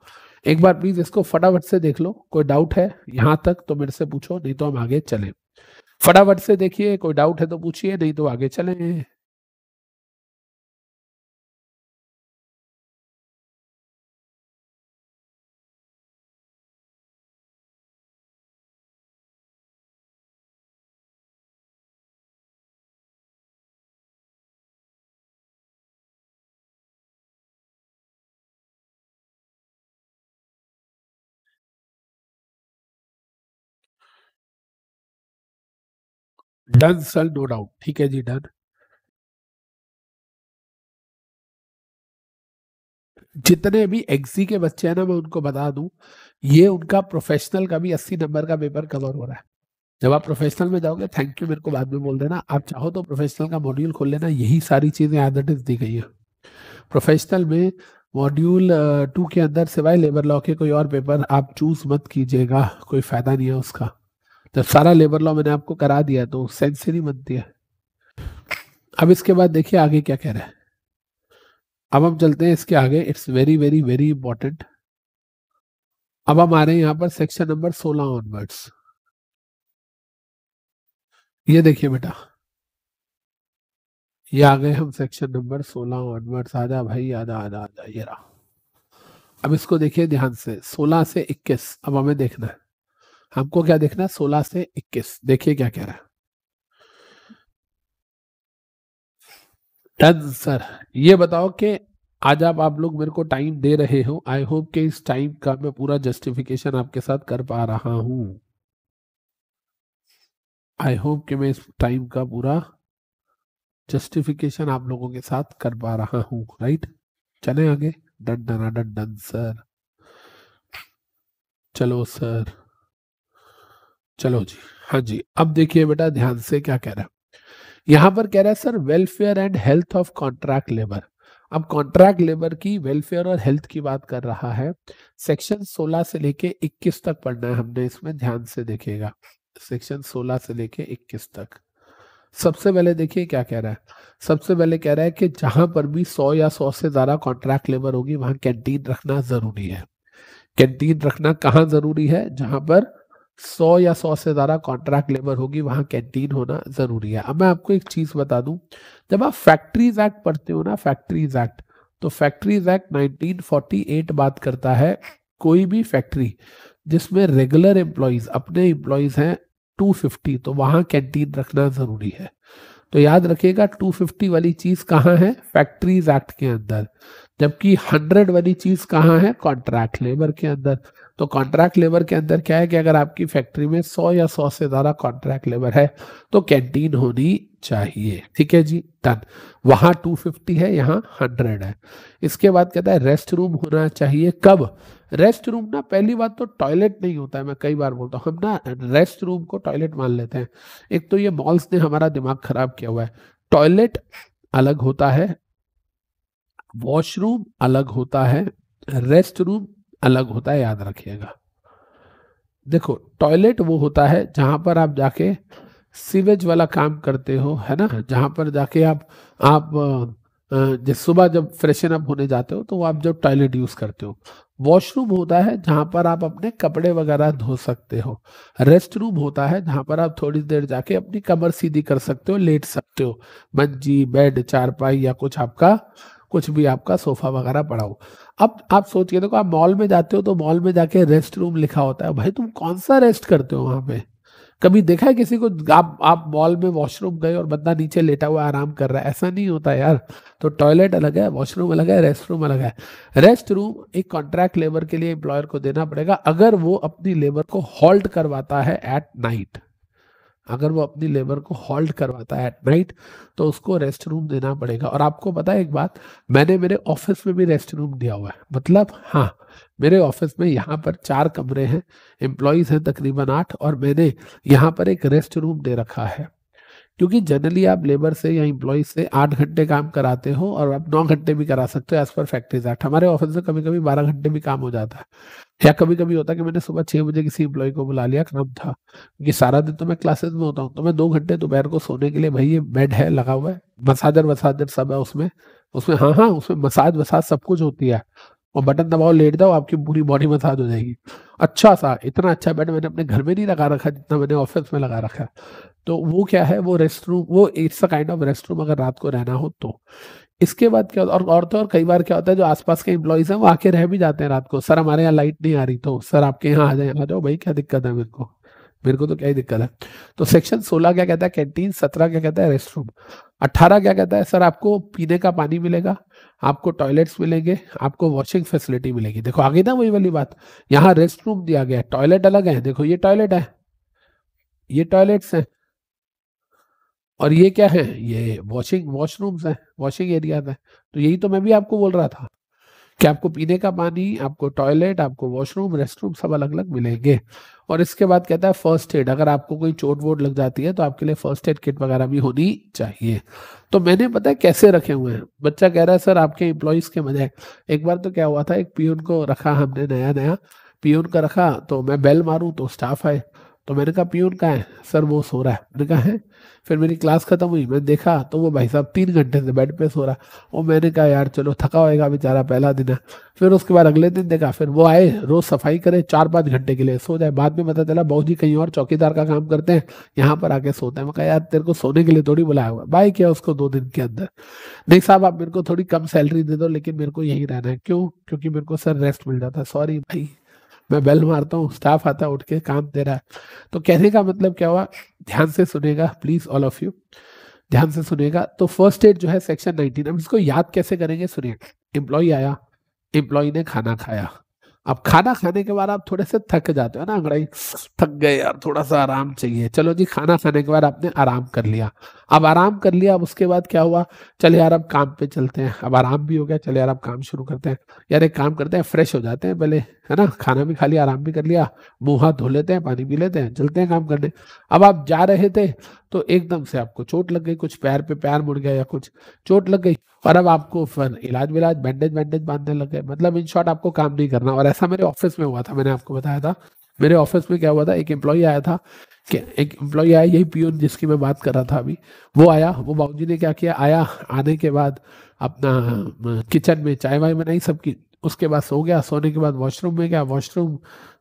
एक बार प्लीज इसको फटाफट से देख लो कोई डाउट है यहां तक तो मेरे से पूछो नहीं तो हम आगे चले फटाफट से देखिए कोई डाउट है तो पूछिए नहीं तो आगे चले डन सर नो डाउट ठीक है जी डन जितने भी एक्सी e के बच्चे हैं ना मैं उनको बता दूं ये उनका प्रोफेशनल का भी अस्सी नंबर का पेपर कवर हो रहा है जब आप प्रोफेशनल में जाओगे थैंक यू मेरे को बाद में बोल देना आप चाहो तो प्रोफेशनल का मॉड्यूल खोल लेना यही सारी चीजें आदर्टिस दी गई है प्रोफेशनल में मॉड्यूल टू के अंदर सिवाय लेबर लॉ के कोई और पेपर आप चूज मत कीजिएगा कोई फायदा नहीं है उसका जब तो सारा लेबर लॉ मैंने आपको करा दिया तो सेंस ही नहीं बनती है अब इसके बाद देखिए आगे क्या कह रहा है अब हम चलते हैं इसके आगे it's very very very important अब हम आ रहे हैं यहाँ पर सेक्शन नंबर सोलह ऑनवर्ड्स ये देखिए बेटा ये आ गए हम सेक्शन नंबर सोलह ऑनवर्ड्स आधा भाई आधा आधा आधा ये रहा अब इसको देखिए ध्यान से सोलह से इक्कीस अब हमें देखना है हमको क्या देखना है सोलह से इक्कीस देखिए क्या कह रहा है डन सर ये बताओ कि आज आप आप लोग मेरे को टाइम दे रहे हो आई होप कि इस टाइम का मैं पूरा जस्टिफिकेशन आपके साथ कर पा रहा हूं आई होप कि मैं इस टाइम का पूरा जस्टिफिकेशन आप लोगों के साथ कर पा रहा हूं राइट चले आगे डन डना डन सर चलो सर चलो जी हाँ जी अब देखिए बेटा ध्यान से क्या कह रहा है यहां पर कह रहा है sir welfare and health of contract labour अब कॉन्ट्रैक्ट लेबर की वेलफेयर और हेल्थ की बात कर रहा है सेक्शन 16 से लेके 21 तक पढ़ना है हमने इसमें ध्यान से देखिएगा सेक्शन 16 से लेके 21 तक सबसे पहले देखिए क्या कह रहा है सबसे पहले कह रहा है कि जहां पर भी 100 या 100 से ज्यादा कॉन्ट्रैक्ट लेबर होगी वहां कैंटीन रखना जरूरी है कैंटीन रखना कहाँ जरूरी है जहां पर सौ या सौ से ज़्यादा कॉन्ट्रैक्ट लेबर होगी वहां कैंटीन होना ज़रूरी है अब मैं आपको एक चीज़ बता दू जब आप फैक्ट्रीज एक्ट पढ़ते हो ना फैक्ट्रीज एक्ट तो फैक्ट्रीज एक्ट 1948 बात करता है कोई भी फैक्ट्री जिसमें रेगुलर एम्प्लॉयज अपने एम्प्लॉयज हैं 250 तो वहां कैंटीन रखना ज़रूरी है तो याद रखिएगा 250 वाली चीज़ कहाँ है फैक्ट्रीज एक्ट के अंदर जबकि 100 वाली चीज़ कहाँ है कॉन्ट्रैक्ट लेबर के अंदर तो कॉन्ट्रैक्ट लेबर के अंदर क्या है कि अगर आपकी फैक्ट्री में सौ या सौ से ज़्यादा कॉन्ट्रैक्ट लेबर है तो कैंटीन होनी चाहिए ठीक है जी डन वहां टू फिफ्टी है यहाँ हंड्रेड है इसके बाद कहता है रेस्ट रूम होना चाहिए कब रेस्ट रूम ना पहली बात तो टॉयलेट नहीं होता है मैं कई बार बोलता हूँ हम ना रेस्ट रूम को टॉयलेट मान लेते हैं एक तो ये मॉल्स ने हमारा दिमाग खराब किया हुआ है टॉयलेट अलग होता है वॉशरूम अलग होता है रेस्ट रूम अलग होता है याद रखिएगा देखो टॉयलेट वो होता है जहां पर आप जाके सीवेज वाला काम करते हो है ना जहां पर जाके आप आप जब सुबह जब फ्रेशन अप होने जाते हो तो आप जब टॉयलेट यूज करते हो वॉशरूम होता है जहाँ पर आप अपने कपड़े वगैरह धो सकते हो रेस्ट रूम होता है जहाँ पर आप थोड़ी देर जाके अपनी कमर सीधी कर सकते हो लेट सकते हो मंजी बेड चारपाई या कुछ आपका कुछ भी आपका सोफा वगैरह पड़ा हो अब आप सोचिए देखो आप मॉल में जाते हो तो मॉल में जाके रेस्ट रूम लिखा होता है भाई तुम कौन सा रेस्ट करते हो वहां पे कभी देखा है किसी को आप आप मॉल में वॉशरूम गए और बंदा नीचे लेटा हुआ आराम कर रहा है ऐसा नहीं होता यार तो टॉयलेट अलग है वॉशरूम अलग है रेस्ट रूम अलग है रेस्ट रूम एक कॉन्ट्रैक्ट लेबर के लिए एम्प्लॉयर को देना पड़ेगा अगर वो अपनी लेबर को हॉल्ट करवाता है एट नाइट अगर वो अपनी लेबर को हॉल्ट करवाता है एट नाइट तो उसको रेस्ट रूम देना पड़ेगा और आपको पता है एक बात मैंने मेरे ऑफिस में भी रेस्ट रूम दिया हुआ है मतलब हाँ मेरे ऑफिस में यहाँ पर चार कमरे हैं एम्प्लॉयज़ हैं तकरीबन आठ और मैंने यहाँ पर एक रेस्ट रूम दे रखा है क्योंकि जनरली आप लेबर से या इम्प्लॉय से आठ घंटे काम कराते हो और आप नौ घंटे भी करा सकते हो एज पर फैक्ट्रीज एक्ट हमारे ऑफिस में कभी कभी बारह घंटे भी काम हो जाता है या कभी कभी होता कि मैंने सुबह छह बजे किसी एम्प्लॉय को बुला लिया काम था क्योंकि सारा दिन तो मैं क्लासेस में होता हूँ तो मैं दो घंटे दोपहर को सोने के लिए भाई ये बेड है लगा हुआ है मसाजर वसाजर सब है उसमें उसमें हाँ हाँ उसमें मसाज वसाज सब कुछ होती है और बटन दबाओ लेट जाओ आपकी पूरी बॉडी मसाज हो जाएगी अच्छा सा इतना अच्छा बेड मैंने अपने घर में नहीं लगा रखा जितना मैंने ऑफिस में लगा रखा तो वो क्या है वो रेस्ट रूम वो it's a kind of rest room अगर रात को रहना हो तो इसके बाद क्या होता है और तो और कई बार क्या होता है जो आसपास के एम्प्लॉयज हैं वो आके रह भी जाते हैं रात को सर हमारे यहाँ लाइट नहीं आ रही तो सर आपके यहाँ आ जाए आ जाओ भाई क्या दिक्कत है मेरे को मेरे को तो क्या ही दिक्कत है तो सेक्शन सोलह क्या कहता है कैंटीन सत्रह क्या कहता है रेस्ट रूम अट्ठारह क्या कहता है सर आपको पीने का पानी मिलेगा आपको टॉयलेट्स मिलेंगे आपको वॉशिंग फैसिलिटी मिलेगी देखो आगे ना वही वाली बात यहाँ रेस्ट रूम दिया गया है टॉयलेट अलग है देखो ये टॉयलेट है ये टॉयलेट्स हैं और ये क्या है ये वॉशिंग वॉशरूम्स हैं वॉशिंग एरियाज हैं तो यही तो मैं भी आपको बोल रहा था कि आपको पीने का पानी आपको टॉयलेट आपको वॉशरूम रेस्ट रूम सब अलग अलग मिलेंगे और इसके बाद कहता है फर्स्ट एड अगर आपको कोई चोट वोट लग जाती है तो आपके लिए फर्स्ट एड किट वगैरह भी होनी चाहिए तो मैंने पता है कैसे रखे हुए हैं बच्चा कह रहा है सर आपके एम्प्लॉयज के बजाय एक बार तो क्या हुआ था एक पियून को रखा हमने नया नया पियन का रखा तो मैं बेल मारूँ तो स्टाफ आए तो मैंने कहा प्यून कहाँ है सर वो सो रहा है मैंने कहा है फिर मेरी क्लास खत्म हुई मैंने देखा तो वो भाई साहब तीन घंटे से बेड पे सो रहा और मैंने कहा यार चलो थका होएगा बेचारा पहला दिन है फिर उसके बाद अगले दिन देखा फिर वो आए रोज सफाई करे चार पाँच घंटे के लिए सो जाए बाद में पता चला बहुत जी कहीं और चौकीदार का काम करते हैं यहाँ पर आके सोते हैं मैं कहा यार तेरे को सोने के लिए थोड़ी बुलाया हुआ बाई किया उसको दो दिन के अंदर नहीं साहब आप मेरे को थोड़ी कम सैलरी दे दो लेकिन मेरे को यही रहना है क्यों क्योंकि मेरे को सर रेस्ट मिल जाता है सॉरी भाई मैं बेल मारता हूँ स्टाफ आता है उठ के काम दे रहा है तो कहने का मतलब क्या हुआ ध्यान से सुनेगा प्लीज ऑल ऑफ यू ध्यान से सुनेगा तो फर्स्ट एड जो है सेक्शन नाइनटीन अब इसको याद कैसे करेंगे सुनिए एम्प्लॉय आया एम्प्लॉय ने खाना खाया अब खाना खाने के बाद आप थोड़े से थक जाते हो ना अंगड़ाई थक गए यार थोड़ा सा आराम चाहिए चलो जी खाना खाने के बाद आपने आराम कर लिया अब आराम कर लिया अब उसके बाद क्या हुआ चल यार अब काम पे चलते हैं अब आराम भी हो गया चल यार अब काम शुरू करते हैं यार एक काम करते हैं फ्रेश हो जाते हैं पहले है ना खाना भी खा लिया आराम भी कर लिया मुंह हाथ धो लेते हैं पानी पी लेते हैं चलते हैं काम करने अब आप जा रहे थे तो एकदम से आपको चोट लग गई कुछ पैर पे पैर मुड़ गया या कुछ चोट लग गई और अब आपको फिर इलाज विलाज बैंडेज बैंडेज बांधने लग गए मतलब इन शॉर्ट आपको काम नहीं करना और ऐसा मेरे ऑफिस में हुआ था मैंने आपको बताया था मेरे ऑफिस में क्या हुआ था एक एम्प्लॉय आया था एक एम्प्लॉय मतलब आया यही पियोन जिसकी मैं बात कर रहा था अभी वो आया वो बाबूजी ने क्या किया आया आने के बाद अपना किचन में चाय वाय बनाई सबकी उसके बाद सो गया सोने के बाद वॉशरूम में गया वॉशरूम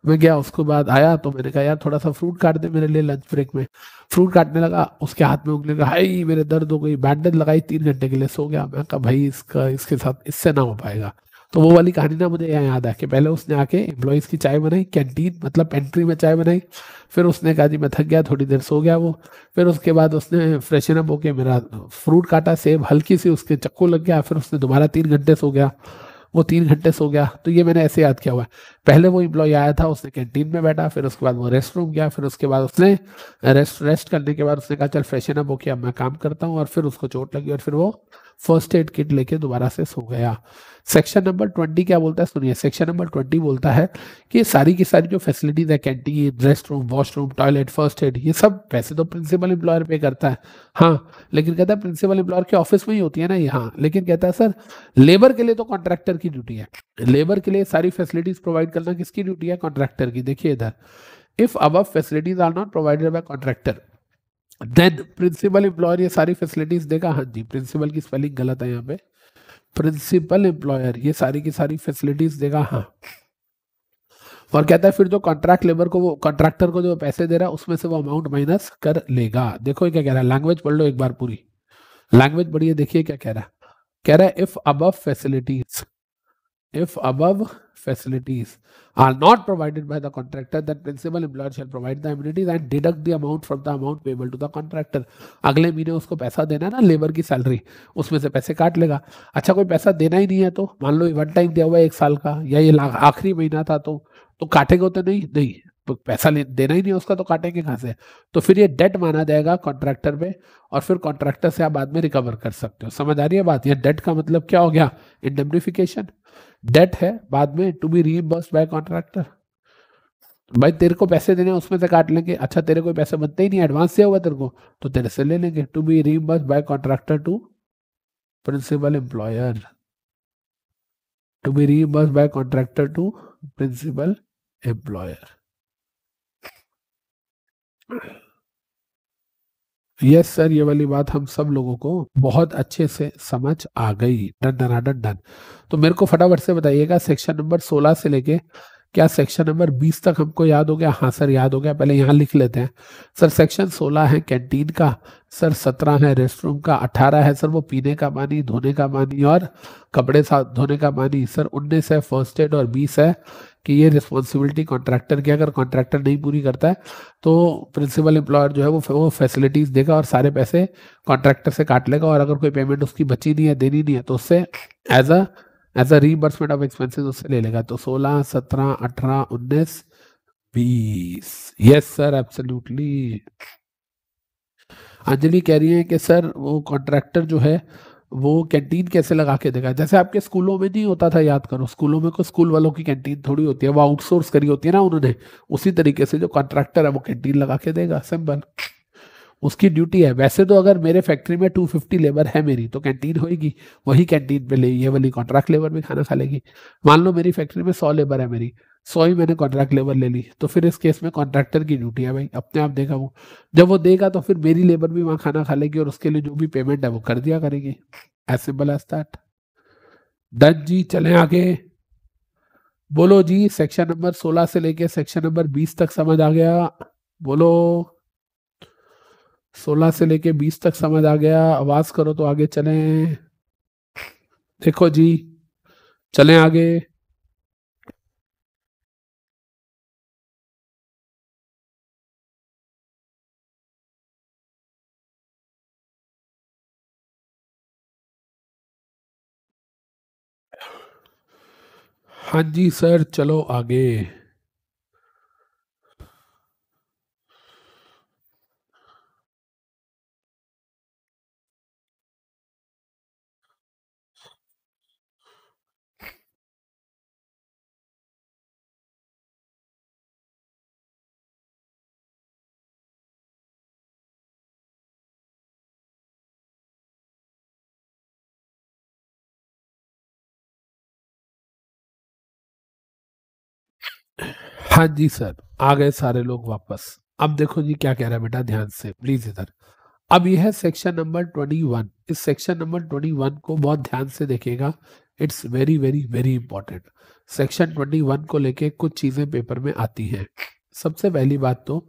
में गया उसके बाद आया तो मैंने कहा यार थोड़ा सा फ्रूट काट दे मेरे लिए लंच ब्रेक में फ्रूट काटने लगा उसके हाथ में उंगली हाई मेरे दर्द हो गई बैंडेज लगाई तीन घंटे के लिए सो गया मैं कहा भाई इसका इसके साथ इससे ना हो पाएगा तो वो वाली कहानी ना मुझे यहाँ याद आ कि पहले उसने आके एम्प्लॉयज़ की चाय बनाई कैंटीन मतलब पेंट्री में चाय बनाई फिर उसने कहा जी मैं थक गया थोड़ी देर सो गया वो फिर उसके बाद उसने फ्रेशन अप होके मेरा फ्रूट काटा सेब हल्की सी उसके चक्कू लग गया फिर उसने दोबारा तीन घंटे सो गया वो तीन घंटे सो गया तो ये मैंने ऐसे याद किया हुआ है पहले वो इम्प्लॉय आया था उसने कैंटीन में बैठा फिर उसके बाद वो रेस्ट रूम गया फिर उसके बाद उसने रेस्ट रेस्ट करने के बाद उसने कहा चल फ्रेशन अप होके अब मैं काम करता हूँ और फिर उसको चोट लगी और फिर वो फर्स्ट एड किट लेके दोबारा से सो गया सेक्शन नंबर ट्वेंटी क्या बोलता है सुनिए सेक्शन नंबर ट्वेंटी बोलता है कि सारी की सारी जो फैसिलिटीज है canteen rest room washroom toilet first aid ये सब पैसे तो प्रिंसिपल एम्प्लॉयर पे करता है हाँ लेकिन कहता है प्रिंसिपल एम्प्लॉयर के ऑफिस में ही होती है ना ये हाँ लेकिन कहता है सर लेबर के लिए तो कॉन्ट्रैक्टर की ड्यूटी है लेबर के लिए सारी फैसिलिटीज प्रोवाइड करना किसकी ड्यूटी है कॉन्ट्रैक्टर की देखिए इधर if above facilities are not provided by contractor then principal employer ये सारी फैसिलिटीज देगा हाँ जी प्रिंसिपल की स्पेलिंग गलत है यहाँ पे प्रिंसिपल एम्प्लॉयर ये सारी की सारी फैसिलिटीज देगा हाँ और कहता है फिर जो कॉन्ट्रैक्ट लेबर को वो कॉन्ट्रैक्टर को जो पैसे दे रहा है उसमें से वो अमाउंट माइनस कर लेगा देखो क्या कह रहा है लैंग्वेज पढ़ लो एक बार पूरी लैंग्वेज पढ़िए देखिए क्या कह रहा है कह रहा है if above facilities if above facilities are not provided by the contractor then principal employer shall provide the amenities and deduct the amount from the amount payable to the contractor अगले महीने उसको पैसा देना है ना लेबर की salary उसमें से पैसे काट लेगा अच्छा कोई पैसा देना ही नहीं है तो मान one time diya hua hai है saal ka ya ye aakhri mahina tha to to kaatenge to nahi nahi नहीं पैसा देना ही नहीं उसका तो काटेंगे कहां से तो फिर ये डेट माना जाएगा कॉन्ट्रैक्टर पे और फिर कॉन्ट्रैक्टर से आप बाद में रिकवर कर सकते हो समझ आ रही है बात ये डेट का मतलब क्या हो गया इंडेमनिफिकेशन डेट है बाद में to be reimburse by contractor भाई तेरे को पैसे देने उसमें से काट लेंगे अच्छा तेरे को पैसे बनते ही नहीं एडवांस दिया हुआ तेरे को तो तेरे से ले लेंगे to be reimburse by contractor to principal employer to be reimburse by contractor to principal employer yes sir ये वाली बात हम सब लोगों को बहुत अच्छे से समझ आ गई डन डन डन डन तो मेरे को फटाफट से बताइएगा सेक्शन नंबर सोलह से लेके क्या सेक्शन नंबर 20 तक हमको याद हो गया हाँ सर याद हो गया पहले यहाँ लिख लेते हैं सर सेक्शन 16 है कैंटीन का सर 17 है रेस्ट रूम का 18 है सर वो पीने का पानी धोने का पानी और कपड़े साथ धोने का पानी सर 19 है फर्स्ट एड और 20 है कि ये रिस्पॉन्सिबिलिटी कॉन्ट्रैक्टर की अगर कॉन्ट्रैक्टर नहीं पूरी करता है तो प्रिंसिपल एम्प्लॉयर जो है वो वो फैसिलिटीज़ देगा और सारे पैसे कॉन्ट्रैक्टर से काट लेगा और अगर कोई पेमेंट उसकी बची नहीं है देनी नहीं है तो उससे as a as a reimbursement of expenses उससे ले लेगा तो 16 17 18 19 बीस यस सर एब्सोल्युटली अंजलि कह रही है कि सर वो कॉन्ट्रैक्टर जो है वो कैंटीन कैसे लगा के देगा जैसे आपके स्कूलों में नहीं होता था याद करो स्कूलों में को स्कूल वालों की कैंटीन थोड़ी होती है वो आउटसोर्स करी होती है ना उन्होंने उसी तरीके से जो कॉन्ट्रैक्टर है वो कैंटीन लगा के देगा सिंपल उसकी ड्यूटी है वैसे तो अगर मेरे फैक्ट्री में 250 लेबर है मेरी तो कैंटीन होगी वही कैंटीन पे ले ये वाली कॉन्ट्रैक्ट लेबर भी खाना खा लेगी मान लो मेरी फैक्ट्री में 100 लेबर है मेरी 100 ही मैंने कॉन्ट्रैक्ट लेबर ले ली तो फिर इस केस में कॉन्ट्रैक्टर की ड्यूटी है भाई अपने आप देगा वो जब वो देगा तो फिर मेरी लेबर भी वहाँ खाना खा लेगी और उसके लिए जो भी पेमेंट है वो कर दिया करेगी एज सिंपल एज दैट दस जी चले आगे बोलो जी सेक्शन नंबर 16 से लेके सेक्शन नंबर 20 तक समझ आ गया बोलो सोलह से लेके बीस तक समझ आ गया आवाज करो तो आगे चले देखो जी चले आगे हाँ जी सर चलो आगे हाँ जी सर आ गए सारे लोग वापस अब देखो जी क्या कह रहा है बेटा ध्यान से प्लीज इधर अब यह है सेक्शन नंबर ट्वेंटी वन इस सेक्शन नंबर ट्वेंटी वन को बहुत ध्यान से देखेगा it's very very very important section twenty one को लेके कुछ चीजें पेपर में आती हैं सबसे पहली बात तो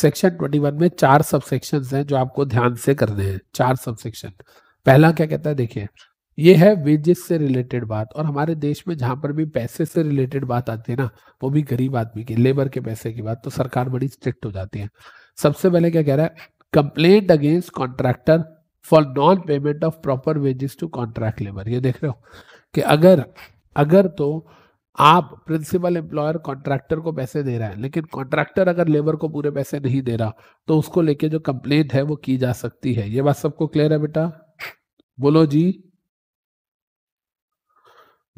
सेक्शन ट्वेंटी वन में चार सबसेक्शन हैं जो आपको ध्यान से करने हैं चार सबसेक्शन पहला क्या कहता है देखिए ये है वेजेस से रिलेटेड बात और हमारे देश में जहां पर भी पैसे से रिलेटेड बात आती है ना वो भी गरीब आदमी की लेबर के पैसे की बात तो सरकार बड़ी स्ट्रिक्ट हो जाती है सबसे पहले क्या कह रहा है complaint against contractor for non payment of proper wages to contract labour ये देख रहे हो कि अगर अगर तो आप प्रिंसिपल एम्प्लॉयर कॉन्ट्रैक्टर को पैसे दे रहा है लेकिन कॉन्ट्रैक्टर अगर लेबर को पूरे पैसे नहीं दे रहा तो उसको लेके जो कंप्लेंट है वो की जा सकती है ये बात सबको क्लियर है बेटा बोलो जी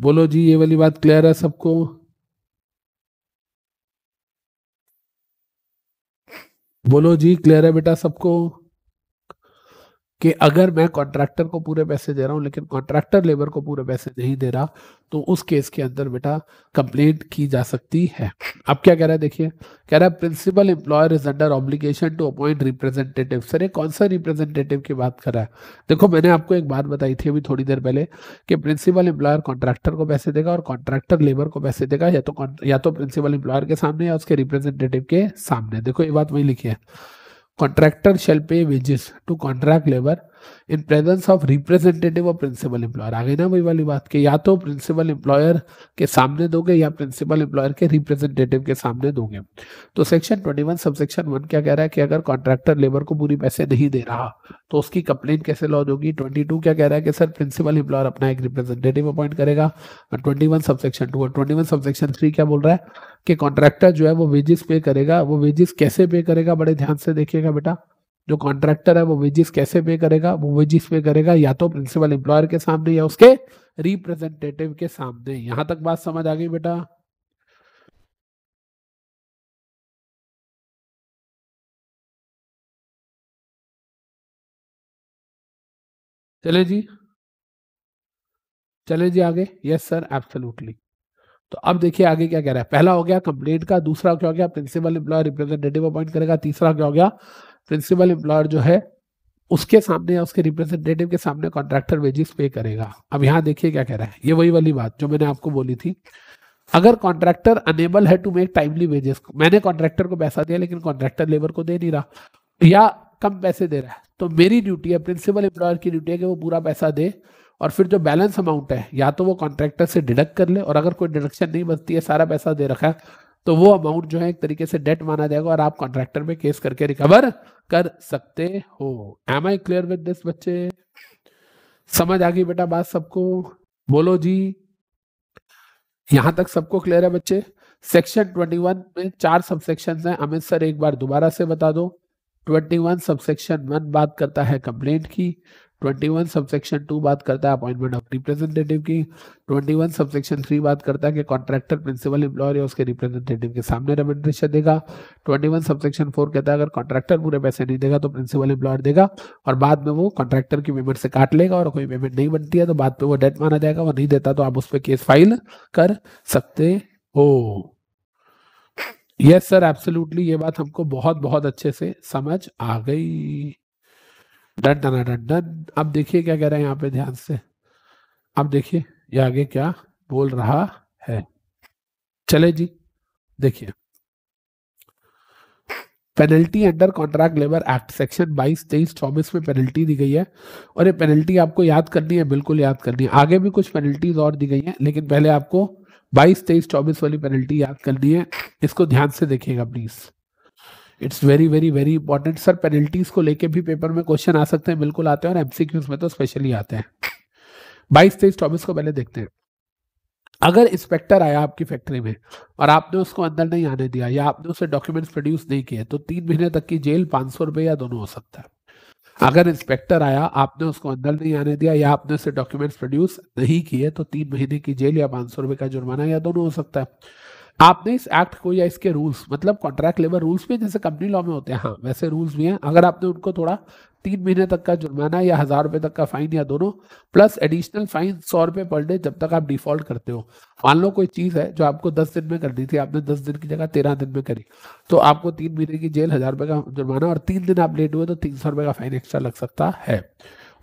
बोलो जी ये वाली बात क्लियर है सबको बोलो जी क्लियर है बेटा सबको कि अगर मैं कॉन्ट्रैक्टर को पूरे पैसे दे रहा हूँ लेकिन कॉन्ट्रैक्टर लेबर को पूरे पैसे नहीं दे रहा तो उस केस के अंदर बेटा कंप्लेंट की जा सकती है अब क्या कह रहा है देखिए कह रहा है principal employer is under obligation to appoint representative sir ये कौन सा रिप्रेजेंटेटिव की बात कर रहा है देखो मैंने आपको एक बात बताई थी अभी थोड़ी देर पहले कि प्रिंसिपल एम्प्लॉयर कॉन्ट्रैक्टर को पैसे देगा और कॉन्ट्रैक्टर लेबर को पैसे देगा या तो या तो प्रिंसिपल एम्प्लॉयर के सामने या उसके रिप्रेजेंटेटिव के सामने देखो ये बात वही लिखी है Contractor shall pay wages to contract labor in presence of representative और प्रिंसिपल एम्प्लॉयर आगे ना वही वाली बात कि या तो प्रिंसिपल एम्प्लॉयर के सामने दोगे या प्रिंसिपल एम्प्लॉयर के रिप्रेजेंटेटिव के सामने दोगे तो सेक्शन 21 सब सेक्शन वन क्या कह रहा है कि अगर कॉन्ट्रैक्टर लेबर को पूरी पैसे नहीं दे रहा तो उसकी कंप्लेन कैसे लॉज होगी ट्वेंटी टू क्या कह रहा है कि सर प्रिंसिपल एम्प्लॉयर अपना एक रिप्रेजेंटेटिव अपॉइंट करेगा और 21 सब सेक्शन टू और 21 सब सेक्शन थ्री क्या बोल रहा है कि कॉन्ट्रैक्टर जो है वो वेजेस पे करेगा वो वेजेस कैसे पे करेगा बड़े ध्यान से देखिएगा बेटा जो कॉन्ट्रैक्टर है वो वेजिस कैसे पे करेगा वो वेजिस पे करेगा या तो प्रिंसिपल एम्प्लॉयर के सामने या उसके रिप्रेजेंटेटिव के सामने यहां तक बात समझ आ गई बेटा चले जी चले जी आगे यस सर एब्सोल्युटली तो अब देखिए आगे क्या कह रहा है पहला हो गया कंप्लेंट का दूसरा क्या हो गया प्रिंसिपल एम्प्लॉय रिप्रेजेंटेटिव अपॉइंट करेगा तीसरा क्या हो गया प्रिंसिपल एम्प्लॉयर जो है उसके सामने या उसके रिप्रेजेंटेटिव के सामने कॉन्ट्रैक्टर वेजेस पे करेगा अब यहाँ देखिए क्या कह रहा है ये वही वाली बात जो मैंने आपको बोली थी अगर कॉन्ट्रैक्टर अनेबल है टू मेक टाइमली वेजेस मैंने कॉन्ट्रैक्टर को पैसा दिया लेकिन कॉन्ट्रैक्टर लेबर को दे नहीं रहा या कम पैसे दे रहा है तो मेरी ड्यूटी है प्रिंसिपल एम्प्लॉयर की ड्यूटी है कि वो पूरा पैसा दे और फिर जो बैलेंस अमाउंट है या तो वो कॉन्ट्रैक्टर से डिडक्ट कर ले और अगर कोई डिडक्शन नहीं बनती है सारा पैसा दे रखा है तो वो अमाउंट जो है एक तरीके से डेट माना जाएगा और आप कॉन्ट्रैक्टर में केस करके रिकवर कर सकते हो am I clear with this बच्चे समझ आ गई बेटा बात सबको बोलो जी यहां तक सबको क्लियर है बच्चे सेक्शन 21 में चार सबसेक्शन हैं अमित सर एक बार दोबारा से बता दो 21 सबसेक्शन वन बात करता है कंप्लेंट की ट्वेंटी वन सबसेक्शन टू बात करता है अपॉइंटमेंट ऑफ रिप्रेजेंटेटिव की ट्वेंटी वन सबसेक्शन थ्री बात करता है कि कॉन्ट्रैक्टर प्रिंसिपल एम्प्लॉयर या उसके रिप्रेजेंटेटिव के सामने रेमेंडेशन देगा ट्वेंटी वन सबसेक्शन फोर कहता है अगर कॉन्ट्रैक्टर पूरे पैसे नहीं देगा तो प्रिंसिपल एम्प्लॉयर देगा और बाद में वो कॉन्ट्रैक्टर की पेमेंट से काट लेगा और कोई पेमेंट नहीं बनती है तो बाद में वो डेट माना जाएगा वो नहीं देता तो आप उस पर केस फाइल कर सकते हो यस सर एब्सोल्युटली ये बात हमको बहुत बहुत अच्छे से समझ आ गई डन डन डन डन अब देखिए क्या कह रहे हैं यहाँ पे ध्यान से अब देखिए ये आगे क्या बोल रहा है चले जी देखिए penalty under contract labour act section 22 तेईस चौबीस में पेनल्टी दी गई है और ये पेनल्टी आपको याद करनी है बिल्कुल याद करनी है आगे भी कुछ पेनल्टीज और दी गई हैं लेकिन पहले आपको 22 तेईस चौबीस वाली पेनल्टी याद करनी है इसको ध्यान से देखिएगा please it's very very very important sir penalties को लेके भी पेपर में क्वेश्चन आ सकते हैं बिल्कुल आते हैं और एमसीक्यूज में तो स्पेशली आते हैं बाईस तेईस चौबीस को पहले देखते हैं अगर इंस्पेक्टर आया आपकी फैक्ट्री में और आपने उसको अंदर नहीं आने दिया या आपने उसे डॉक्यूमेंट्स प्रोड्यूस नहीं किए तो तीन महीने तक की जेल पाँच सौ रुपये या दोनों हो सकता है अगर इंस्पेक्टर आया आपने उसको अंदर नहीं आने दिया या आपने उसे डॉक्यूमेंट्स प्रोड्यूस नहीं किए तो तीन महीने की जेल या पाँच सौ रुपये का जुर्माना या दोनों हो सकता है आपने इस एक्ट को या इसके रूल्स मतलब कॉन्ट्रैक्ट लेबर रूल्स भी जैसे कंपनी लॉ में होते हैं हाँ वैसे रूल्स भी हैं अगर आपने उनको थोड़ा तीन महीने तक का जुर्माना या हज़ार रुपए तक का फ़ाइन या दोनों प्लस एडिशनल फ़ाइन सौ रुपए पर डे जब तक आप डिफ़ॉल्ट करते हो मान लो कोई चीज़ है जो आपको दस दिन में करनी थी आपने दस दिन की जगह तेरह दिन में करी तो आपको तीन महीने की जेल हज़ार रुपए का जुर्माना और तीन दिन आप लेट हुए तो तीन सौ रुपये का फ़ाइन एक्स्ट्रा लग सकता है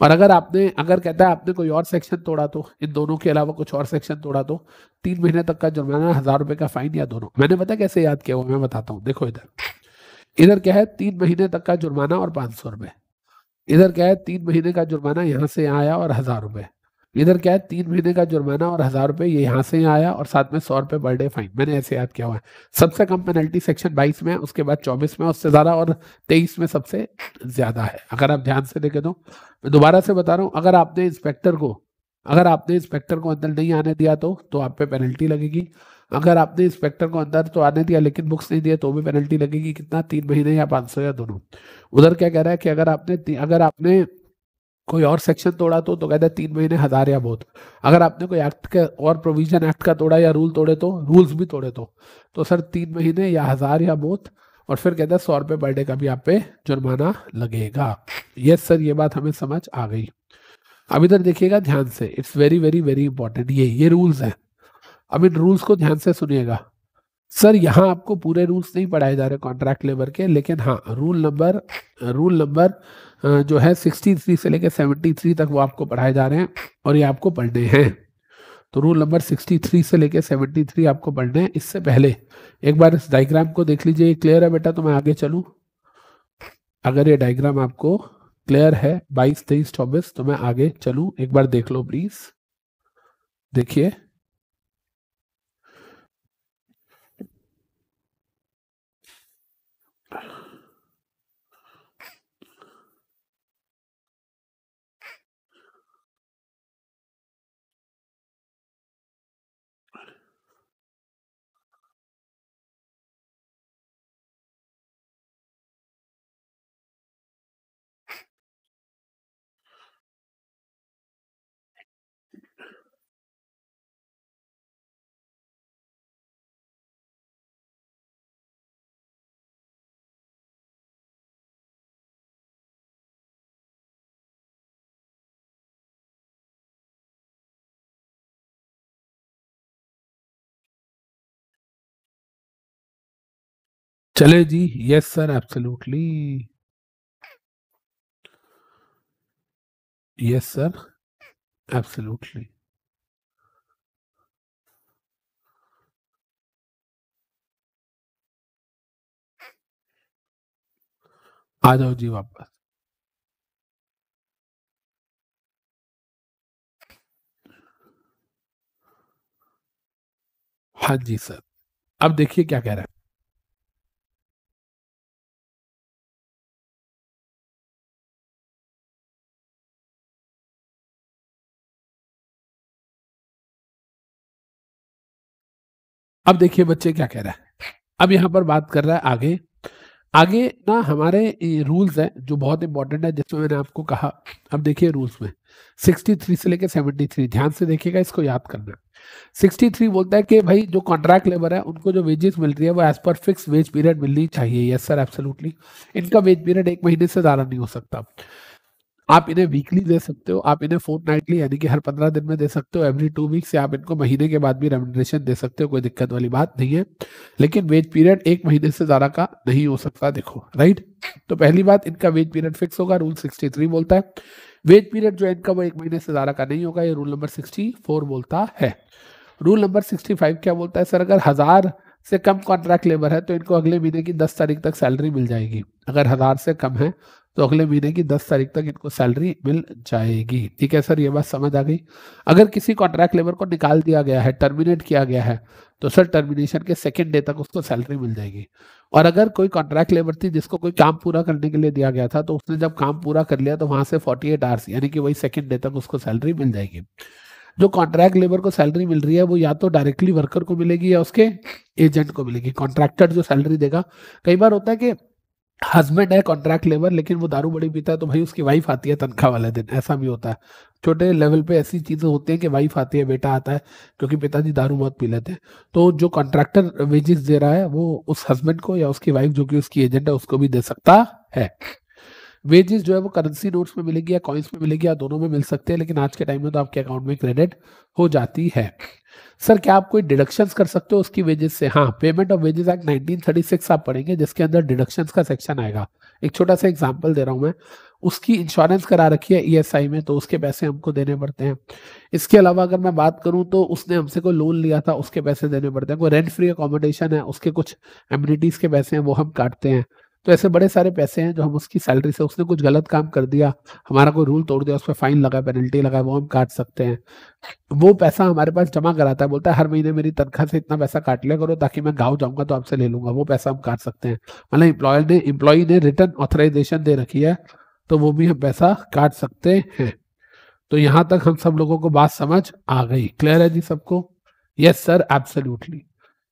और अगर आपने अगर कहता है आपने कोई और सेक्शन तोड़ा तो इन दोनों के अलावा कुछ और सेक्शन तोड़ा तो तीन महीने तक का जुर्माना हजार रुपए का फाइन या दोनों मैंने पता कैसे याद किया वो मैं बताता हूँ देखो इधर इधर क्या है तीन महीने तक का जुर्माना और पांच सौ रुपए इधर क्या है तीन महीने का जुर्माना यहाँ से यहाँ आया और हजार रुपए इधर क्या है तीन महीने का जुर्माना और हजार रुपये ये यहाँ से यहाँ आया और साथ में सौ रुपये पर डे फाइन मैंने ऐसे याद किया हुआ है सबसे कम पेनल्टी सेक्शन बाईस में है उसके बाद चौबीस में उससे ज़्यादा और तेईस में सबसे ज़्यादा है अगर आप ध्यान से देखे तो मैं दोबारा से बता रहा हूँ अगर आपने इंस्पेक्टर को अगर आपने इंस्पेक्टर को अंदर नहीं आने दिया तो तो आप पे पेनल्टी लगेगी अगर आपने इंस्पेक्टर को अंदर तो आने दिया लेकिन बुक्स नहीं दिया तो भी पेनल्टी लगेगी कितना तीन महीने या पाँच सौ या दोनों उधर क्या कह रहा है कि अगर आपने अगर आपने कोई और सेक्शन तोड़ा तो तो कहते हैं तीन महीने हजार या बहुत अगर आपने कोई एक्ट का और प्रोविजन एक्ट का तोड़ा या रूल तोड़े तो रूल्स भी तोड़े तो तो सर तीन महीने या हजार या बहुत और फिर कहते हैं सौ रुपये पर डे का भी आप पे जुर्माना लगेगा यस सर ये बात हमें समझ आ गई अब इधर देखिएगा ध्यान से it's very very very important ये ये रूल्स हैं अब इन रूल्स को ध्यान से सुनिएगा सर यहाँ आपको पूरे रूल्स नहीं पढ़ाए जा रहे कॉन्ट्रैक्ट लेबर के लेकिन हाँ रूल नंबर रूल नंबर जो है 63 से लेकर 73 तक वो आपको पढ़ाए जा रहे हैं और ये आपको पढ़ने हैं तो रूल नंबर 63 से लेकर 73 आपको पढ़ने हैं इससे पहले एक बार इस डायग्राम को देख लीजिए क्लियर है बेटा तो मैं आगे चलूँ अगर ये डायग्राम आपको क्लियर है बाईस तेईस चौबीस तो मैं आगे चलूँ एक बार देख लो प्लीज़ देखिए चले जी yes sir absolutely yes sir absolutely आ जाओ जी वापस हाँ जी सर अब देखिए क्या कह रहा है अब देखिए बच्चे क्या कह रहा है अब यहाँ पर बात कर रहा है आगे आगे ना हमारे रूल्स हैं जो बहुत इंपॉर्टेंट है जिसमें मैंने आपको कहा अब देखिए रूल्स में 63 से लेकर 73 ध्यान से देखिएगा इसको याद करना 63 बोलता है कि भाई जो कॉन्ट्रैक्ट लेबर है उनको जो वेजेस मिल रही है वो as per fix wage period मिलनी चाहिए यस सर एब्सोल्युटली इनका वेज पीरियड एक महीने से ज़्यादा नहीं हो सकता आप इन्हें वीकली दे सकते हो आप इन्हें फोर्थ नाइटली यानी कि हर पंद्रह दिन में दे सकते हो एवरी टू वीक्स या आप इनको महीने के बाद भी रेमडेशन दे सकते हो कोई दिक्कत वाली बात नहीं है लेकिन वेज पीरियड एक महीने से ज़्यादा का नहीं हो सकता देखो राइट तो पहली बात इनका वेज पीरियड फिक्स होगा रूल सिक्सटी थ्री बोलता है वेज पीरियड जो इनका वो एक महीने से ज़्यादा का नहीं होगा ये रूल नंबर सिक्सटी फोर बोलता है रूल नंबर सिक्सटी फाइव क्या बोलता है सर अगर हज़ार से कम कॉन्ट्रैक्ट लेबर है तो इनको अगले महीने की दस तारीख तक सैलरी मिल जाएगी अगर हज़ार से कम है तो अगले महीने की दस तारीख तक इनको सैलरी मिल जाएगी ठीक है सर ये बात समझ आ गई अगर किसी कॉन्ट्रैक्ट लेबर को निकाल दिया गया है टर्मिनेट किया गया है तो सर टर्मिनेशन के सेकेंड डे तक उसको सैलरी मिल जाएगी और अगर कोई कॉन्ट्रैक्ट लेबर थी जिसको कोई काम पूरा करने के लिए दिया गया था तो उसने जब काम पूरा कर लिया तो वहां से फोर्टी एट आवर्स यानी कि वही सेकेंड डे तक उसको सैलरी मिल जाएगी जो कॉन्ट्रैक्ट लेबर को सैलरी मिल रही है वो या तो डायरेक्टली वर्कर को मिलेगी या उसके एजेंट को मिलेगी कॉन्ट्रैक्टर जो सैलरी देगा कई बार होता है कि हस्बैंड है कॉन्ट्रैक्ट लेबर लेकिन वो दारू बड़ी पीता है तो भाई उसकी वाइफ आती है तनख्वाह वाले दिन ऐसा भी होता है छोटे लेवल पे ऐसी चीज़ें होती हैं कि वाइफ आती है बेटा आता है क्योंकि पिताजी दारू बहुत पी लेते हैं तो जो कॉन्ट्रैक्टर वेजेस दे रहा है वो उस हस्बैंड को या उसकी वाइफ जो कि उसकी एजेंट है उसको भी दे सकता है वेजेस जो है वो करेंसी नोट्स में मिलेगी या कॉइन्स में मिलेगी या दोनों में मिल सकते हैं लेकिन आज के टाइम में तो आपके अकाउंट में क्रेडिट हो जाती है सर क्या आप कोई डिडक्शन कर सकते हो उसकी वेजेस से हाँ payment of wages act nineteen thirty six आप पढ़ेंगे जिसके अंदर डिडक्शन का सेक्शन आएगा एक छोटा सा एग्जाम्पल दे रहा हूँ मैं उसकी इंश्योरेंस करा रखी है ई e में तो उसके पैसे हमको देने पड़ते हैं इसके अलावा अगर मैं बात करूं तो उसने हमसे कोई लोन लिया था उसके पैसे देने पड़ते हैं कोई रेंट फ्री अकोमोडेशन है उसके कुछ एम्यूनिटीज़ के पैसे हैं वो हम काटते हैं तो ऐसे बड़े सारे पैसे हैं जो हम उसकी सैलरी से उसने कुछ गलत काम कर दिया हमारा कोई रूल तोड़ दिया उस पर फाइन लगा पेनल्टी लगा वो हम काट सकते हैं वो पैसा हमारे पास जमा कराता है बोलता है हर महीने मेरी तनख्वाह से इतना पैसा काट लिया करो ताकि मैं गाँव जाऊँगा तो आपसे ले लूंगा वो पैसा हम काट सकते हैं मतलब इम्प्लॉय ने इम्प्लॉय ने रिटर्न ऑथराइजेशन दे रखी है तो वो भी हम पैसा काट सकते हैं तो यहाँ तक हम सब लोगों को बात समझ आ गई क्लियर है जी सबको यस सर एब्सोल्युटली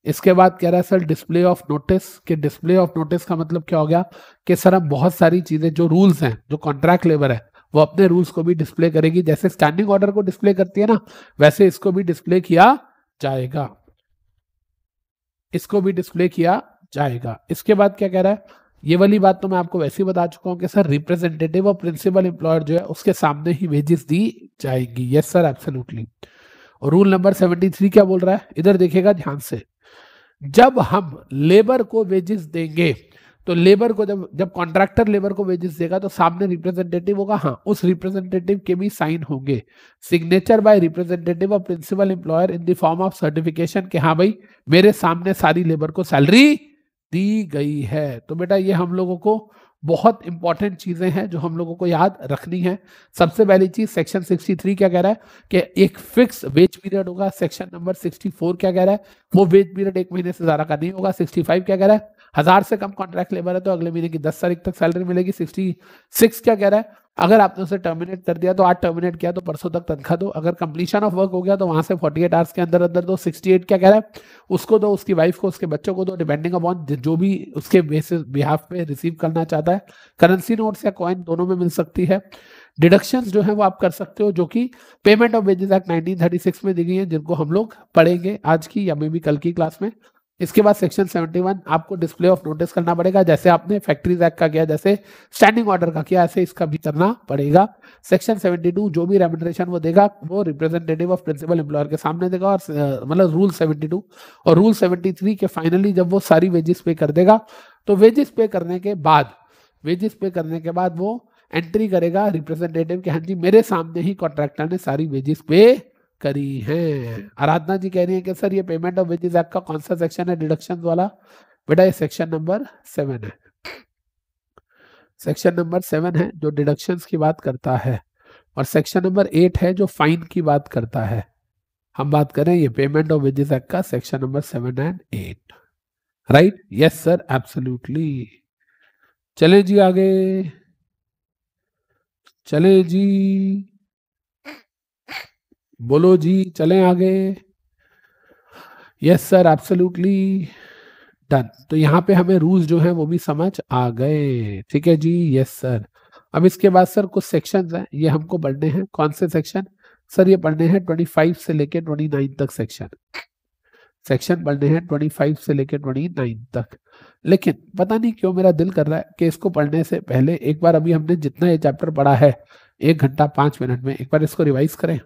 इसके बाद कह रहा है सर डिस्प्ले ऑफ नोटिस के डिस्प्ले ऑफ नोटिस का मतलब क्या हो गया कि सर हम बहुत सारी चीज़ें जो रूल्स हैं जो कॉन्ट्रैक्ट लेबर है वो अपने रूल्स को भी डिस्प्ले करेगी जैसे स्टैंडिंग ऑर्डर को डिस्प्ले करती है ना वैसे इसको भी डिस्प्ले किया जाएगा इसको भी डिस्प्ले किया जाएगा इसके बाद क्या कह रहा है ये वाली बात तो मैं आपको वैसे ही बता चुका हूँ कि सर रिप्रेजेंटेटिव और प्रिंसिपल एम्प्लॉयर जो है उसके सामने ही वेजेस दी जाएगी yes sir absolutely rule number three क्या बोल रहा है इधर देखिएगा ध्यान से जब हम लेबर को वेजेस देंगे तो लेबर को जब जब कॉन्ट्रैक्टर लेबर को वेजेस देगा तो सामने रिप्रेजेंटेटिव होगा हाँ उस रिप्रेजेंटेटिव के भी साइन होंगे सिग्नेचर बाय रिप्रेजेंटेटिव और principal employer in the form of certification के हाँ भाई मेरे सामने सारी लेबर को सैलरी दी गई है तो बेटा ये हम लोगों को बहुत इंपॉर्टेंट चीज़ें हैं जो हम लोगों को याद रखनी है सबसे पहली चीज़ सेक्शन 63 क्या कह रहा है कि एक फिक्स वेज पीरियड होगा सेक्शन नंबर 64 क्या कह रहा है वो वेज पीरियड एक महीने से ज़्यादा का नहीं होगा 65 क्या कह रहा है हजार से कम कॉन्ट्रैक्ट लेबर है तो अगले महीने की दस तारीख तक सैलरी मिलेगी सिक्सटी सिक्स क्या कह रहा है अगर आपने उसे टर्मिनेट कर दिया तो आज टर्मिनेट किया तो परसों तक तनखा दो अगर कंप्लीशन ऑफ वर्क हो गया तो वहां से फोर्टी एट आवर्स के अंदर अंदर दो एट क्या कह रहा है उसको दो उसकी वाइफ को उसके बच्चों को दो डिपेंडिंग अपॉन जो भी उसके बेसिस बिहाफ पे रिसीव करना चाहता है करेंसी नोट्स या कॉइन दोनों में मिल सकती है डिडक्शन जो है वो आप कर सकते हो जो कि पेमेंट ऑफ वेजेस एक्ट 1936 में दी गई है जिनको हम लोग पढ़ेंगे आज की या मे बी कल की क्लास में इसके बाद सेक्शन 71 आपको डिस्प्ले ऑफ नोटिस करना पड़ेगा जैसे आपने फैक्ट्रीज एक्ट का किया जैसे स्टैंडिंग ऑर्डर का किया ऐसे इसका भी करना पड़ेगा सेक्शन 72 जो भी रेमेंडेशन वो देगा वो रिप्रेजेंटेटिव ऑफ प्रिंसिपल एम्प्लॉयर के सामने देगा और मतलब रूल 72 और रूल 73 के फाइनली जब वो सारी वेजेस पे कर देगा तो वेजेस पे करने के बाद वेजेस पे करने के बाद वो एंट्री करेगा रिप्रेजेंटेटिव के हाँ जी मेरे सामने ही कॉन्ट्रैक्टर ने सारी वेजेस पे करी है आराधना जी कह रही है कि सर ये पेमेंट ऑफ वेजेस एक्ट का कौन सा सेक्शन है डिडक्शन वाला बेटा ये सेक्शन नंबर सेवन है सेक्शन नंबर सेवन है जो डिडक्शन की बात करता है और सेक्शन नंबर एट है जो फाइन की बात करता है हम बात करें ये पेमेंट ऑफ वेजेस एक्ट का section number seven and eight right yes sir absolutely चले जी आगे चले जी बोलो जी चलें आगे यस सर एब्सोल्युटली डन तो यहाँ पे हमें रूल्स जो है वो भी समझ आ गए ठीक है जी यस सर अब इसके बाद सर कुछ सेक्शन हैं ये हमको पढ़ने हैं कौन से सेक्शन सर ये पढ़ने हैं फाइव से लेके नाइन तक सेक्शन सेक्शन पढ़ने हैं ट्वेंटी फाइव से लेके नाइन तक लेकिन पता नहीं क्यों मेरा दिल कर रहा है कि इसको पढ़ने से पहले एक बार अभी हमने जितना ये चैप्टर पढ़ा है एक घंटा पांच मिनट में एक बार इसको रिवाइज करें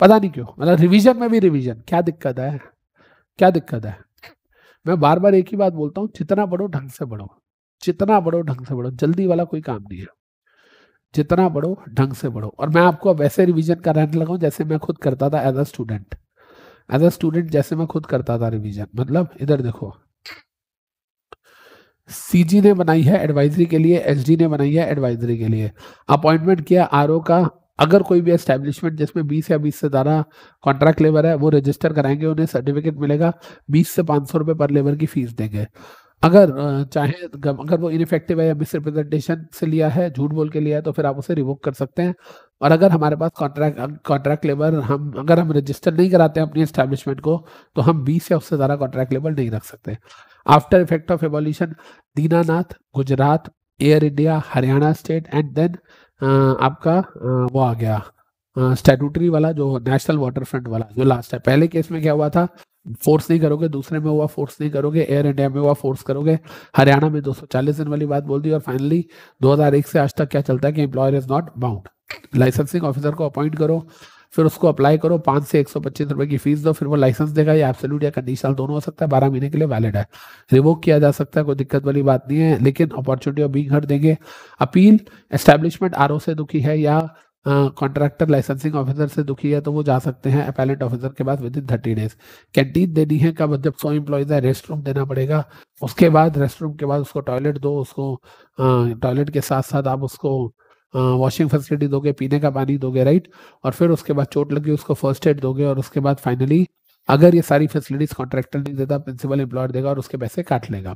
पता नहीं क्यों मतलब रिवीजन में भी रिवीजन क्या दिक्कत है क्या दिक्कत है मैं बार बार एक ही बात बोलता हूँ जितना पढ़ो ढंग से बढ़ो जितना पढ़ो ढंग से बढ़ो जल्दी वाला कोई काम नहीं है जितना पढ़ो ढंग से बढ़ो और मैं आपको अब वैसे रिवीजन कराने लगा जैसे मैं खुद करता था as a student as a student जैसे मैं खुद करता था रिवीजन मतलब इधर देखो सीजी ने बनाई है एडवाइजरी के लिए एसडी ने बनाई है एडवाइजरी के लिए अपॉइंटमेंट किया आरओ का अगर कोई भी एस्टेब्लिशमेंट जिसमें बीस या बीस से ज़्यादा कॉन्ट्रैक्ट लेबर है वो रजिस्टर कराएंगे उन्हें सर्टिफिकेट मिलेगा बीस से पाँच सौ रुपये पर लेबर की फीस देंगे अगर चाहे अगर वो इनफेक्टिव है या मिस रिप्रेजेंटेशन से लिया है झूठ बोल के लिया है तो फिर आप उसे रिवोक कर सकते हैं और अगर हमारे पास कॉन्ट्रैक्ट कॉन्ट्रैक्ट लेबर हम अगर हम रजिस्टर नहीं कराते हैं अपनी इस्टेब्लिशमेंट को तो हम बीस या उससे ज़्यादा कॉन्ट्रैक्ट लेबर नहीं रख सकते after effect of evolution Dinanath Gujarat air India Haryana state and then आपका वो आ गया स्टेटूटरी वाला जो नेशनल वाटर फ्रंट वाला जो लास्ट है पहले केस में क्या हुआ था फोर्स नहीं करोगे दूसरे में हुआ फोर्स नहीं करोगे एयर इंडिया में हुआ फोर्स करोगे हरियाणा में 240 दिन वाली बात बोल दी और फाइनली 2001 से आज तक क्या चलता है कि employer is not bound licensing officer को अपॉइंट करो फिर उसको अप्लाई करो पाँच से एक सौ पच्चीस रुपए की फीस दो फिर वो लाइसेंस देगा या एब्सोल्यूट या कंडीशनल दोनों हो सकता है बारह महीने के लिए वैलिड है रिवोक किया जा सकता है कोई दिक्कत वाली बात नहीं है लेकिन अपॉर्चुनिटी ऑफ बींग हर देंगे अपील एस्टेब्लिशमेंट आर से दुखी है या कॉन्ट्रैक्टर लाइसेंसिंग ऑफिसर से दुखी है तो वो जा सकते हैं अपेलेंट ऑफिसर के बाद within thirty days canteen देनी है कब जब सौ इम्प्लॉयज है रेस्ट रूम देना पड़ेगा उसके बाद रेस्ट रूम के बाद उसको टॉयलेट दो उसको टॉयलेट के साथ साथ आप उसको वॉशिंग फैसिलिटी दोगे पीने का पानी दोगे राइट और फिर उसके बाद चोट लगी उसको फर्स्ट एड दोगे और उसके बाद फाइनली अगर ये सारी फैसिलिटीज कॉन्ट्रैक्टर नहीं देता प्रिंसिपल एम्प्लॉयर देगा और उसके पैसे काट लेगा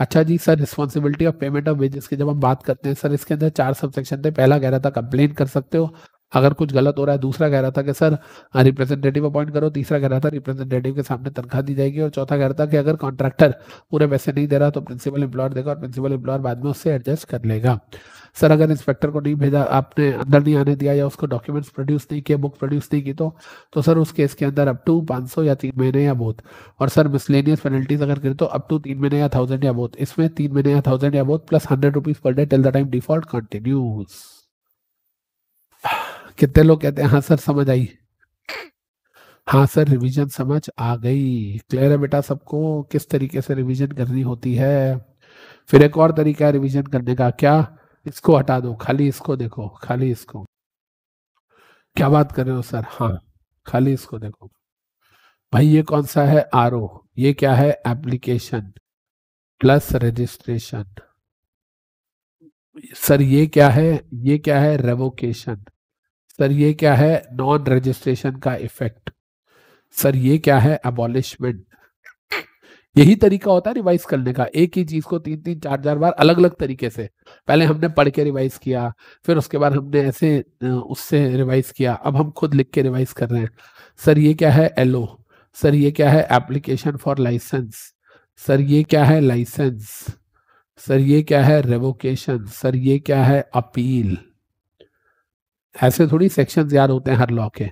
अच्छा जी sir responsibility of payment of wages की जब हम बात करते हैं सर इसके अंदर चार सब सेक्शन थे पहला कह रहा था कंप्लेन कर सकते हो अगर कुछ गलत हो रहा है दूसरा कह रहा था कि सर रिप्रेजेंटेटिव अपॉइंट करो तीसरा कह रहा था रिप्रेजेंटेटिव के सामने तनख्वाह दी जाएगी और चौथा कह रहा था कि अगर कॉन्ट्रैक्टर पूरे पैसे नहीं दे रहा तो प्रिंसिपल एम्प्लॉयर देगा और प्रिंसिपल एम्प्लॉयर बाद में उससे एडजस्ट कर लेगा सर अगर इंस्पेक्टर को नहीं भेजा आपने अंदर नहीं आने दिया या उसको डॉक्यूमेंट्स प्रोड्यूस नहीं किए बुक प्रोड्यूस नहीं की तो तो सर उस केस के अंदर अप टू पाँच सौ या तीन महीने या बहुत और सर मिसलेनियस पेनल्टीज अगर करें तो अप टू तीन महीने या थाउजेंड या बहुत इसमें तीन महीने या थाउजेंड या बहुत plus hundred rupees per day till the time default continues कितने लोग कहते हैं हाँ सर समझ आई हाँ सर रिवीजन समझ आ गई क्लियर है बेटा सबको किस तरीके से रिवीजन करनी होती है फिर एक और तरीका है रिवीजन करने का क्या इसको हटा दो खाली इसको देखो खाली इसको क्या बात कर रहे हो सर हाँ खाली इसको देखो भाई ये कौन सा है आर ये क्या है एप्लीकेशन प्लस रजिस्ट्रेशन सर ये क्या है ये क्या है रेवोकेशन सर ये क्या है नॉन रजिस्ट्रेशन का इफेक्ट सर ये क्या है अबॉलिशमेंट यही तरीका होता है रिवाइज करने का एक ही चीज को तीन तीन चार चार बार अलग अलग तरीके से पहले हमने पढ़ के रिवाइज किया फिर उसके बाद हमने ऐसे उससे रिवाइज किया अब हम खुद लिख के रिवाइज कर रहे हैं सर ये क्या है एलओ सर ये क्या है एप्लीकेशन फॉर लाइसेंस सर ये क्या है लाइसेंस सर ये क्या है रेवोकेशन सर ये क्या है अपील ऐसे थोड़ी सेक्शन याद होते हैं हर लॉ के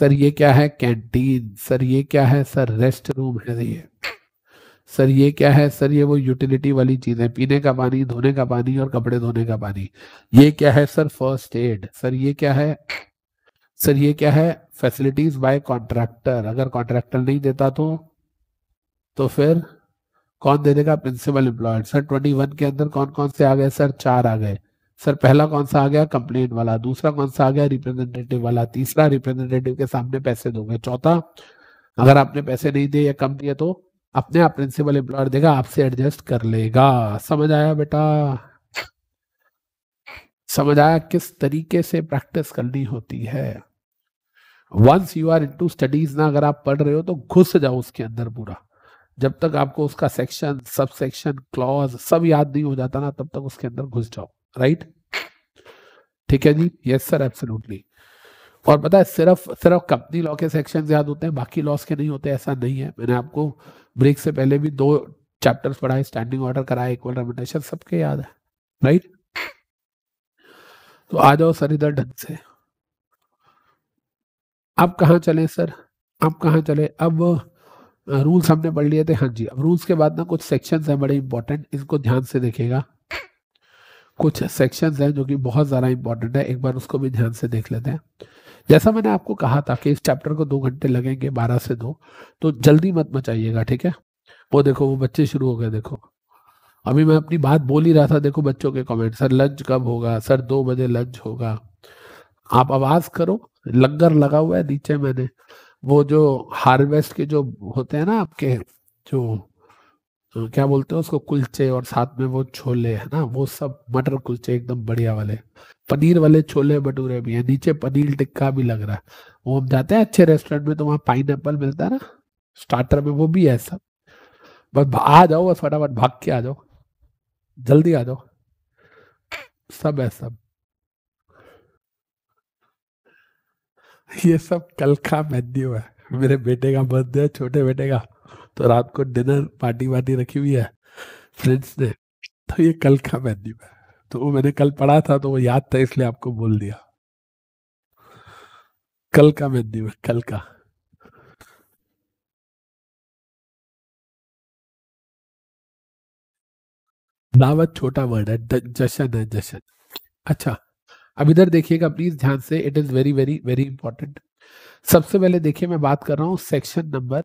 सर ये क्या है कैंटीन सर ये क्या है सर रेस्ट रूम है ये सर ये क्या है सर ये वो यूटिलिटी वाली चीज है पीने का पानी धोने का पानी और कपड़े धोने का पानी ये क्या है सर फर्स्ट एड सर ये क्या है सर ये क्या है फैसिलिटीज बाय कॉन्ट्रैक्टर अगर कॉन्ट्रैक्टर नहीं देता तो तो फिर कौन दे देगा principal employed sir twenty one के अंदर कौन कौन से आ गए सर चार आ गए सर पहला कौन सा आ गया कंप्लेन वाला दूसरा कौन सा आ गया रिप्रेजेंटेटिव वाला तीसरा रिप्रेजेंटेटिव के सामने पैसे दोगे चौथा अगर आपने पैसे नहीं दिए या कम दिए तो अपने आप प्रिंसिपल एम्प्लॉयर देगा आपसे एडजस्ट कर लेगा समझ आया बेटा समझ आया किस तरीके से प्रैक्टिस करनी होती है once you are to studies ना अगर आप पढ़ रहे हो तो घुस जाओ उसके अंदर पूरा जब तक आपको उसका सेक्शन सब सेक्शन क्लॉज सब याद नहीं हो जाता ना तब तक उसके अंदर घुस जाओ राइट ठीक है जी यस सर एब्सोल्युटली और पता है सिर्फ सिर्फ कंपनी लॉ के सेक्शन याद होते हैं बाकी लॉस के नहीं होते ऐसा नहीं है मैंने आपको ब्रेक से पहले भी दो चैप्टर्स पढ़ाए स्टैंडिंग ऑर्डर कराए इक्वल रेमिटेशन सबके याद है राइट तो आ जाओ सर इधर ढंग से अब कहाँ चले सर अब कहाँ चले अब रूल्स हमने पढ़ लिए थे हाँ जी अब रूल्स के बाद ना कुछ सेक्शंस हैं बड़े इंपॉर्टेंट इसको ध्यान से देखेगा कुछ सेक्शंस हैं जो कि बहुत ज़्यादा इंपॉर्टेंट है एक बार उसको भी ध्यान से देख लेते हैं जैसा मैंने आपको कहा था कि इस चैप्टर को दो घंटे लगेंगे बारह से दो तो जल्दी मत मचाइएगा ठीक है वो देखो वो बच्चे शुरू हो गए देखो अभी मैं अपनी बात बोल ही रहा था देखो बच्चों के कमेंट सर लंच कब होगा सर दो बजे लंच होगा आप आवाज करो लंगर लगा हुआ है नीचे मैंने वो जो हार्वेस्ट के जो होते हैं ना आपके जो तो क्या बोलते हैं उसको कुलचे और साथ में वो छोले है ना वो सब मटर कुलचे एकदम बढ़िया वाले पनीर वाले छोले भटूरे भी है नीचे पनीर टिक्का भी लग रहा है वो हम जाते हैं अच्छे रेस्टोरेंट में तो वहाँ पाइन मिलता है ना स्टार्टर में वो भी है सब बस आ जाओ बस फटाफट भाग के आ जाओ जल्दी आ जाओ सब है सब ये सब कल का मेन्यू है मेरे बेटे का बर्थडे छोटे बेटे का तो रात को डिनर पार्टी वार्टी रखी हुई है फ्रेंड्स ने तो ये कल का मेन्यू है तो वो मैंने कल पढ़ा था तो वो याद था इसलिए आपको बोल दिया कल का मेन्यू है कल का दावत छोटा वर्ड है जशन है जशन अच्छा अब इधर देखिएगा प्लीज ध्यान से it is very very very important सबसे पहले देखिए मैं बात कर रहा हूँ सेक्शन नंबर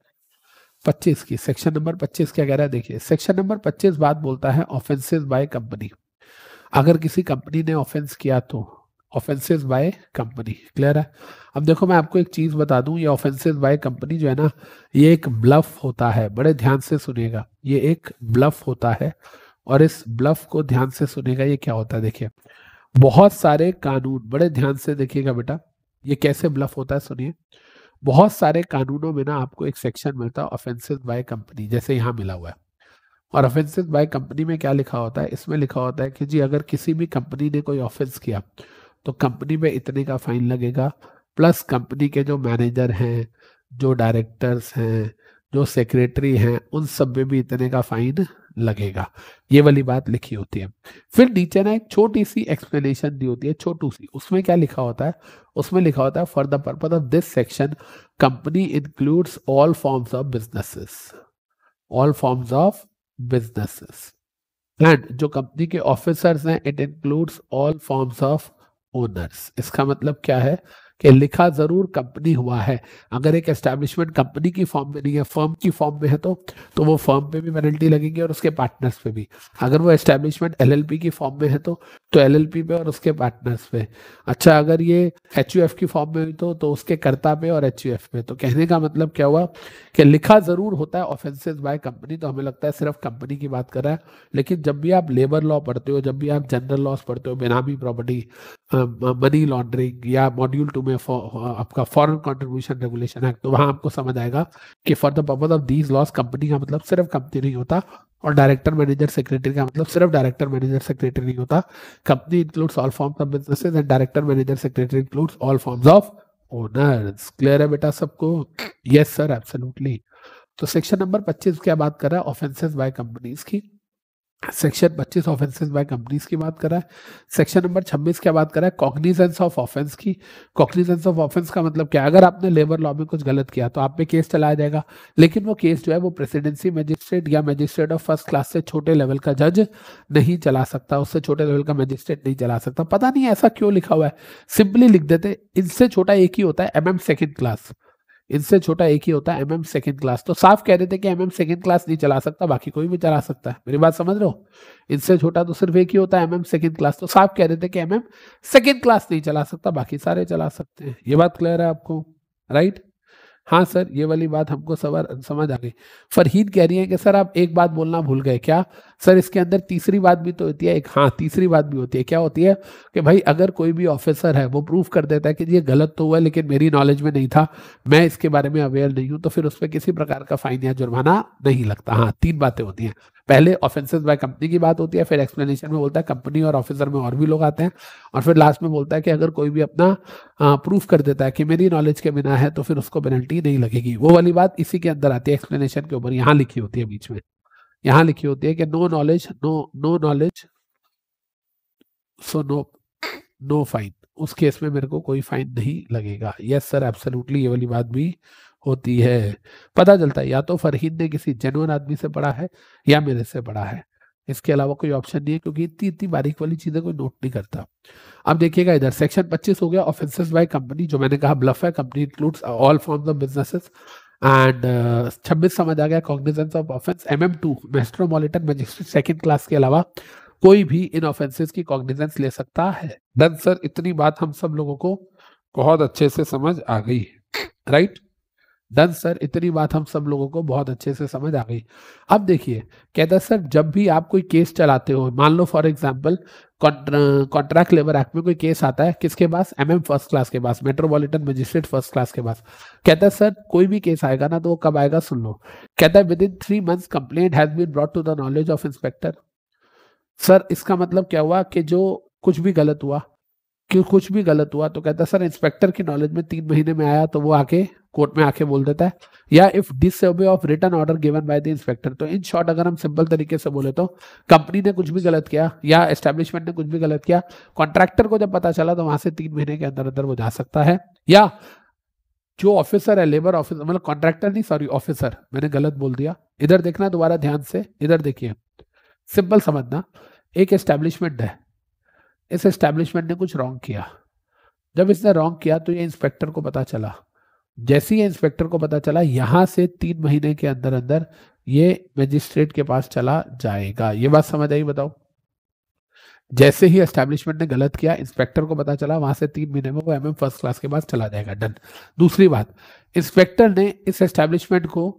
25 की सेक्शन नंबर 25 क्या कह रहा है देखिए सेक्शन नंबर 25 बात बोलता है ऑफेंसेस बाय कंपनी अगर किसी कंपनी ने ऑफेंस किया तो ऑफेंसेस बाय कंपनी क्लियर है अब देखो मैं आपको एक चीज बता दूं ये ऑफेंसेस बाय कंपनी जो है ना ये एक ब्लफ होता है बड़े ध्यान से सुनेगा ये एक ब्लफ होता है और इस ब्लफ को ध्यान से सुनेगा ये क्या होता है देखिए बहुत सारे कानून बड़े ध्यान से देखिएगा बेटा ये कैसे ब्लफ होता है सुनिए बहुत सारे कानूनों में ना आपको एक सेक्शन मिलता है ऑफेंसेस बाय कंपनी जैसे यहाँ मिला हुआ है और ऑफेंसेस बाय कंपनी में क्या लिखा होता है इसमें लिखा होता है कि जी अगर किसी भी कंपनी ने कोई ऑफेंस किया तो कंपनी में इतने का फाइन लगेगा प्लस कंपनी के जो मैनेजर हैं जो डायरेक्टर्स हैं जो सेक्रेटरी हैं उन सब में भी इतने का फाइन लगेगा ये वाली बात लिखी होती है फिर नीचे ना एक छोटी सी एक्सप्लेनेशन दी होती है छोटू सी उसमें क्या लिखा होता है उसमें लिखा होता है for the purpose of this section company includes all forms of businesses all forms of businesses and जो कंपनी के ऑफिसर्स हैं it includes all forms of owners इसका मतलब क्या है कि लिखा ज़रूर कंपनी हुआ है अगर एक एस्टेब्लिशमेंट कंपनी की फॉर्म में नहीं है फर्म की फॉर्म में है तो तो वो फर्म पे भी पेनल्टी लगेगी और उसके पार्टनर्स पे भी अगर वो एस्टेब्लिशमेंट एलएलपी की फॉर्म में है तो तो एलएलपी पे और उसके पार्टनर्स पे अच्छा अगर ये एच की फॉर्म में हुई तो तो उसके कर्ता पे और एच पे तो कहने का मतलब क्या हुआ कि लिखा ज़रूर होता है ऑफेंसेज बाय कंपनी तो हमें लगता है सिर्फ कंपनी की बात कर रहा है लेकिन जब भी आप लेबर लॉ पढ़ते हो जब भी आप जनरल लॉस पढ़ते हो बेनामी प्रॉपर्टी मनी लॉन्ड्रिंग या मॉड्यूल टू में uh, आपका फॉरन कॉन्ट्रीब्यूशन रेगुलेशन एक्ट तो वहाँ आपको समझ आएगा कि for the purpose of these laws company का मतलब सिर्फ कंपनी नहीं होता और डायरेक्टर मैनेजर सेक्रेटरी का मतलब सिर्फ डायरेक्टर मैनेजर सेक्रेटरी नहीं होता company includes all forms of business and director manager secretary includes all forms of owners clear है बेटा सबको यस सर एब्सोल्युटली तो सेक्शन नंबर 25 क्या बात कर रहा है ऑफेंसेस बाय कंपनीज की सेक्शन 25 ऑफेंसेस बाय कंपनीज की बात करा है सेक्शन नंबर 26 क्या बात करा है कॉग्निजेंस ऑफ ऑफेंस की कॉग्निजेंस ऑफ ऑफेंस का मतलब क्या अगर आपने लेबर लॉ में कुछ गलत किया तो आप पे केस चलाया जाएगा लेकिन वो केस जो है वो प्रेसिडेंसी मजिस्ट्रेट या मजिस्ट्रेट ऑफ फर्स्ट क्लास से छोटे लेवल का जज नहीं चला सकता उससे छोटे लेवल का मजिस्ट्रेट नहीं चला सकता पता नहीं ऐसा क्यों लिखा हुआ है सिंपली लिख देते इनसे छोटा एक ही होता है एम एम सेकेंड क्लास इनसे छोटा एक ही होता है एमएम सेकंड क्लास तो साफ कह रहे थे कि एमएम सेकंड क्लास नहीं चला सकता बाकी कोई भी चला सकता है मेरी बात समझ रहे हो इनसे छोटा तो सिर्फ एक ही होता है एमएम सेकंड क्लास तो साफ कह रहे थे कि एमएम सेकंड क्लास नहीं चला सकता बाकी सारे चला सकते हैं ये बात क्लियर है आपको राइट हाँ सर ये वाली बात हमको सवर समझ आ गई फरहीद कह रही है कि सर आप एक बात बोलना भूल गए क्या सर इसके अंदर तीसरी बात भी तो होती है एक हाँ तीसरी बात भी होती है क्या होती है कि भाई अगर कोई भी ऑफिसर है वो प्रूफ कर देता है कि ये गलत तो हुआ लेकिन मेरी नॉलेज में नहीं था मैं इसके बारे में अवेयर नहीं हूँ तो फिर उस पर किसी प्रकार का फाइन या जुर्माना नहीं लगता हाँ तीन बातें होती हैं पहले ऑफेंसेस बाय कंपनी की बात होती है फिर एक्सप्लेनेशन में बोलता है कंपनी और ऑफिसर में और भी लोग आते हैं और फिर लास्ट में बोलता है कि अगर कोई भी अपना प्रूफ हाँ, कर देता है कि मेरी नॉलेज के बिना है तो फिर उसको पेनल्टी नहीं लगेगी वो वाली बात इसी के अंदर आती है एक्सप्लेनेशन के ऊपर यहाँ लिखी होती है बीच में यहां लिखी होती है कि no knowledge no no knowledge so no no fine उस केस में मेरे को कोई फाइन नहीं लगेगा यस सर एब्सोल्युटली ये वाली बात भी होती है पता चलता है या तो फरहीन ने किसी जेनुअन आदमी से पढ़ा है या मेरे से पढ़ा है इसके अलावा कोई ऑप्शन नहीं है क्योंकि इतनी इतनी बारीक वाली चीजें कोई नोट नहीं करता अब देखिएगा इधर सेक्शन 25 हो गया ऑफेंसेस बाय कंपनी जो मैंने कहा ब्लफ है company includes all forms of businesses and uh, छब्बीस समझ आ गया cognizance of offence M M to metropolitan magistrate second class के अलावा कोई भी इन ऑफेंसेस की कॉग्निजेंस ले सकता है डन सर इतनी बात हम सब लोगों को बहुत अच्छे से समझ आ गई राइट डन सर इतनी बात हम सब लोगों को बहुत अच्छे से समझ आ गई अब देखिए कहता सर जब भी आप कोई केस चलाते हो मान लो for example contract labour act में कोई केस आता है किसके पास एम एम फर्स्ट क्लास के पास मेट्रोपोलिटन मजिस्ट्रेट फर्स्ट क्लास के पास कहता है सर कोई भी केस आएगा ना तो वो कब आएगा सुन लो कहता है within three months complaint has been brought to the knowledge of inspector sir इसका मतलब क्या हुआ कि जो कुछ भी गलत हुआ क्यों कुछ भी गलत हुआ तो कहता सर इंस्पेक्टर की नॉलेज में तीन महीने में आया तो वो आके कोर्ट में आके बोल देता है या if disobey of return order given by the inspector तो इन शॉर्ट अगर हम सिंपल तरीके से बोले तो कंपनी ने कुछ भी गलत किया या एस्टेब्लिशमेंट ने कुछ भी गलत किया कॉन्ट्रैक्टर को जब पता चला तो वहां से तीन महीने के अंदर अंदर वो जा सकता है या जो ऑफिसर है लेबर ऑफिसर मतलब कॉन्ट्रैक्टर नहीं सॉरी ऑफिसर मैंने गलत बोल दिया इधर देखना दोबारा ध्यान से इधर देखिए सिंपल समझना एक एस्टेब्लिशमेंट है इस एस्टेब्लिशमेंट ने कुछ रॉन्ग किया जब इसने रॉन्ग किया तो ये इंस्पेक्टर को पता चला जैसे ही इंस्पेक्टर को पता चला यहाँ से तीन महीने के अंदर अंदर ये मजिस्ट्रेट के पास चला जाएगा ये बात समझ आई बताओ जैसे ही एस्टेब्लिशमेंट ने गलत किया इंस्पेक्टर को पता चला वहां से तीन महीने में वो एमएम फर्स्ट क्लास के पास चला जाएगा डन दूसरी बात इंस्पेक्टर ने इस एस्टेब्लिशमेंट को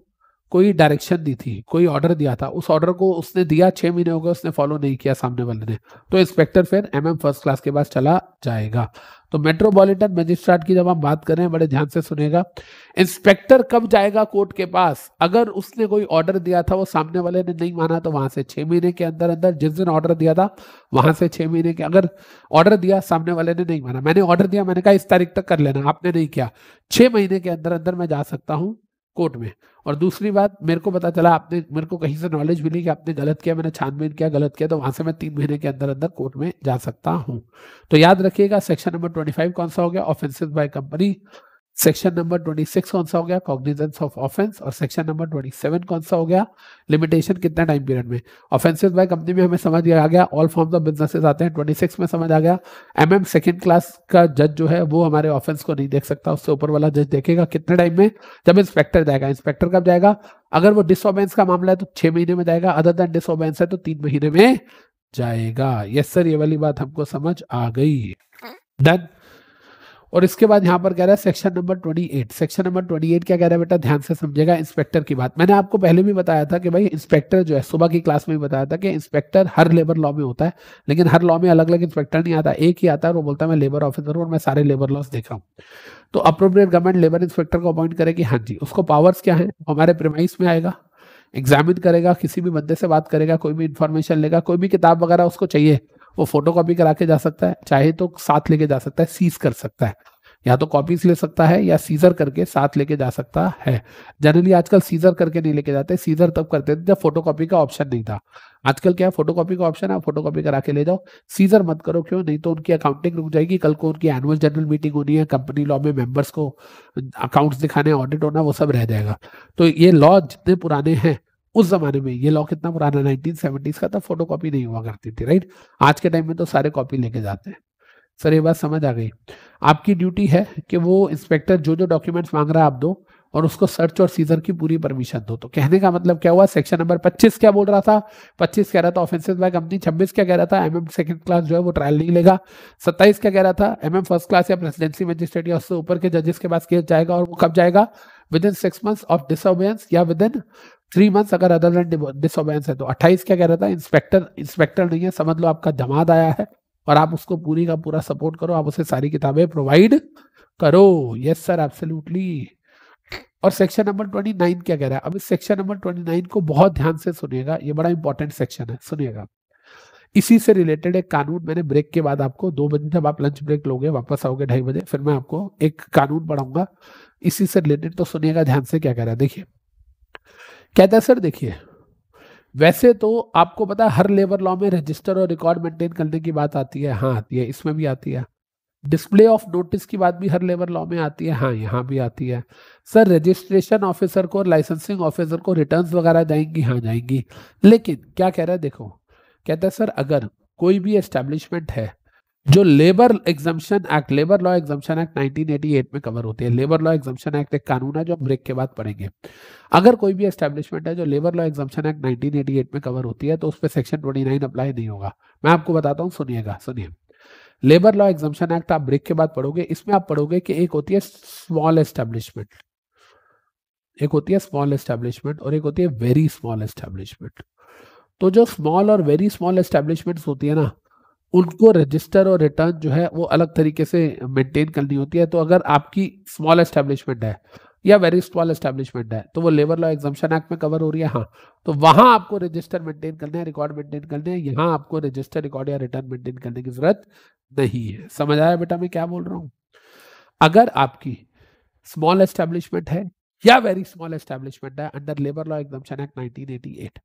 कोई डायरेक्शन दी थी कोई ऑर्डर दिया था उस ऑर्डर को उसने दिया छह महीने हो गए उसने फॉलो नहीं किया सामने वाले ने तो इंस्पेक्टर फिर एम एम फर्स्ट क्लास के पास चला जाएगा तो मेट्रोपॉलिटन मजिस्ट्रेट की जब हम बात करें बड़े ध्यान से सुनेगा इंस्पेक्टर कब जाएगा कोर्ट के पास अगर उसने कोई ऑर्डर दिया था वो सामने वाले ने नहीं माना तो वहां से छह महीने के अंदर अंदर जिस दिन ऑर्डर दिया था वहां से छह महीने के अगर ऑर्डर दिया सामने वाले ने नहीं माना मैंने ऑर्डर दिया मैंने कहा इस तारीख तक कर लेना आपने नहीं किया छह महीने के अंदर अंदर मैं जा सकता हूँ कोर्ट में और दूसरी बात मेरे को पता चला आपने मेरे को कहीं से नॉलेज मिली कि आपने गलत किया मैंने छानबीन किया गलत किया तो वहां से मैं तीन महीने के अंदर अंदर कोर्ट में जा सकता हूं तो याद रखिएगा सेक्शन नंबर ट्वेंटी फाइव कौन सा हो गया offences by company section number 26 कौन सा हो गया कॉग्निजेंस ऑफ ऑफेंस और सेक्शन नंबर 27 कौन सा हो गया लिमिटेशन कितना टाइम पीरियड में ऑफेंसेस बाय कंपनी में हमें समझ आ गया ऑल फॉर्म्स ऑफ बिजनेसेस आते हैं 26 में समझ आ गया एम एम सेकेंड क्लास का जज जो है वो हमारे ऑफेंस को नहीं देख सकता उससे ऊपर वाला जज देखेगा कितने टाइम में जब इंस्पेक्टर जाएगा इंस्पेक्टर कब जाएगा अगर वो डिसोबेंस का मामला है तो छह महीने में जाएगा अदर देन डिसोबेंस है तो तीन महीने में जाएगा यस सर ये वाली बात हमको समझ आ गई डन और इसके बाद यहाँ पर कह रहा है सेक्शन नंबर 28 सेक्शन नंबर 28 क्या कह रहा है बेटा ध्यान से समझेगा इंस्पेक्टर की बात मैंने आपको पहले भी बताया था कि भाई इंस्पेक्टर जो है सुबह की क्लास में भी बताया था कि इंस्पेक्टर हर लेबर लॉ में होता है लेकिन हर लॉ में अलग अलग इंस्पेक्टर नहीं आता एक ही आता है वो बोलता है मैं लेबर ऑफिसर हूँ और मैं सारे लेबर लॉस देख रहा हूँ तो अप्रोप्रिएट गवर्नमेंट लेबर इंस्पेक्टर को अपॉइंट करेगी हाँ जी उसको पावर्स क्या है हमारे प्रेमाइस में आएगा एग्जामिन करेगा किसी भी बंदे से बात करेगा कोई भी इंफॉर्मेशन लेगा कोई भी किताब वगैरह उसको चाहिए वो फोटो कॉपी करा के जा सकता है चाहे तो साथ लेके जा सकता है सीज कर सकता है या तो कॉपीज ले सकता है या सीजर करके साथ लेके जा सकता है जनरली आजकल सीजर करके नहीं लेके जाते सीजर तब करते थे जब फोटो कॉपी का ऑप्शन नहीं था आजकल क्या है फोटो कॉपी का ऑप्शन है फोटो कॉपी करा के ले जाओ सीजर मत करो क्यों नहीं तो उनकी अकाउंटिंग रुक जाएगी कल को उनकी एनुअल जनरल मीटिंग होनी है कंपनी लॉ में मेंबर्स को अकाउंट्स दिखाने ऑडिट होना वो सब रह जाएगा तो ये लॉ जितने पुराने हैं उस जमाने में ये लॉ कितना पुराना नाइनटीन सेवेंटीज का था फोटो कॉपी नहीं हुआ करती थी राइट आज के टाइम में तो सारे कॉपी लेके जाते हैं सर ये बात समझ आ गई आपकी ड्यूटी है कि वो इंस्पेक्टर जो जो डॉक्यूमेंट्स मांग रहा है आप दो और उसको सर्च और सीजर की पूरी परमिशन दो तो कहने का मतलब क्या हुआ सेक्शन नंबर 25 क्या बोल रहा था 25 कह रहा था ऑफेंसेस बाय कंपनी 26 क्या कह रहा था एमएम सेकंड क्लास जो है वो ट्रायल नहीं लेगा 27 क्या कह रहा था एमएम फर्स्ट क्लास या प्रेसिडेंसी मजिस्ट्रेट या उससे ऊपर के जजेस के पास केस जाएगा और वो कब जाएगा within six month of disobedience या विद इन थ्री मंथ्स अगर अदर देन डिसोबेंस है तो अट्ठाईस क्या कह रहा था इंस्पेक्टर इंस्पेक्टर नहीं है समझ लो आपका जमात आया है और आप उसको पूरी का पूरा सपोर्ट करो आप उसे सारी किताबें प्रोवाइड करो यस सर एब्सोल्युटली और सेक्शन नंबर ट्वेंटी नाइन क्या कह रहा है अब इस सेक्शन नंबर ट्वेंटी नाइन को बहुत ध्यान से सुनिएगा ये बड़ा इंपॉर्टेंट सेक्शन है सुनिएगा इसी से रिलेटेड एक कानून मैंने ब्रेक के बाद आपको दो बजे जब आप लंच ब्रेक लोगे वापस आओगे ढाई बजे फिर मैं आपको एक कानून पढ़ाऊंगा इसी से रिलेटेड तो सुनिएगा ध्यान से क्या कह रहा है देखिए कहता है सर देखिए वैसे तो आपको पता है हर लेबर लॉ में रजिस्टर और रिकॉर्ड मेंटेन करने की बात आती है हाँ आती है इसमें भी आती है डिस्प्ले ऑफ नोटिस की बात भी हर लेबर लॉ में आती है हाँ यहाँ भी आती है सर रजिस्ट्रेशन ऑफिसर को लाइसेंसिंग ऑफिसर को रिटर्न वगैरह जाएंगी हाँ जाएंगी लेकिन क्या कह रहा है देखो कहता है सर अगर कोई भी एस्टेब्लिशमेंट है जो labour exemption act labour law exemption act 1988 में कवर होती है लेबर लॉ एग्जाम्शन एक्ट एक कानून है जो हम ब्रेक के बाद पढ़ेंगे अगर कोई भी एस्टेब्लिशमेंट है जो लेबर लॉ एग्जाम्शन एक्ट 1988 में कवर होती है तो उस पर सेक्शन 29 अप्लाई नहीं होगा मैं आपको बताता हूँ सुनिएगा सुनिए लेबर लॉ एग्जाम्शन एक्ट आप ब्रेक के बाद पढ़ोगे इसमें आप पढ़ोगे कि एक होती है स्मॉल एस्टेब्लिशमेंट एक होती है स्मॉल एस्टेब्लिशमेंट और एक होती है वेरी स्मॉल एस्टेब्लिशमेंट तो जो स्मॉल और वेरी स्मॉल एस्टेब्लिशमेंट होती है ना उनको रजिस्टर और रिटर्न जो है वो अलग तरीके से मेंटेन करनी होती है तो अगर आपकी स्मॉल एस्टेब्लिशमेंट है या वेरी स्मॉल एस्टेब्लिशमेंट है तो वो लेबर लॉ एग्जामेशन एक्ट में कवर हो रही है हाँ तो वहाँ आपको रजिस्टर मेंटेन करना है रिकॉर्ड मेंटेन करना है यहाँ आपको रजिस्टर रिकॉर्ड या रिटर्न मेंटेन करने की जरूरत नहीं है समझ आया बेटा मैं क्या बोल रहा हूँ अगर आपकी स्मॉल एस्टेब्लिशमेंट है या वेरी स्मॉल एस्टेब्लिशमेंट है under labour law exemption act nineteen eight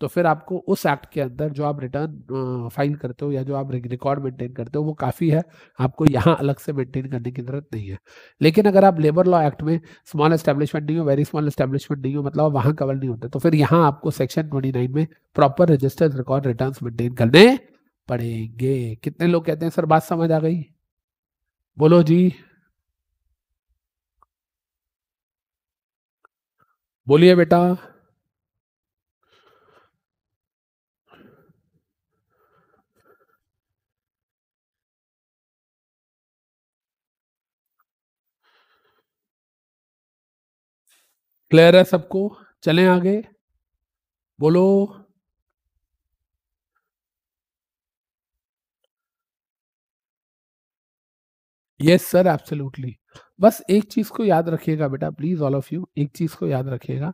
तो फिर आपको उस एक्ट के अंदर जो आप रिटर्न फाइल करते हो या जो आप रिकॉर्ड मेंटेन करते हो वो काफ़ी है आपको यहाँ अलग से मेंटेन करने की ज़रूरत नहीं है लेकिन अगर आप लेबर लॉ एक्ट में स्मॉल एस्टेब्लिशमेंट नहीं हो वेरी स्मॉल एस्टेब्लिशमेंट नहीं हो मतलब वहाँ कवर नहीं होते तो फिर यहाँ आपको सेक्शन ट्वेंटी में proper registered record return maintain करने पड़ेंगे कितने लोग कहते हैं सर बात समझ आ गई बोलो जी बोलिए बेटा क्लियर है सबको चलें आगे बोलो यस सर एब्सोल्युटली बस एक चीज को याद रखिएगा बेटा प्लीज ऑल ऑफ यू एक चीज को याद रखिएगा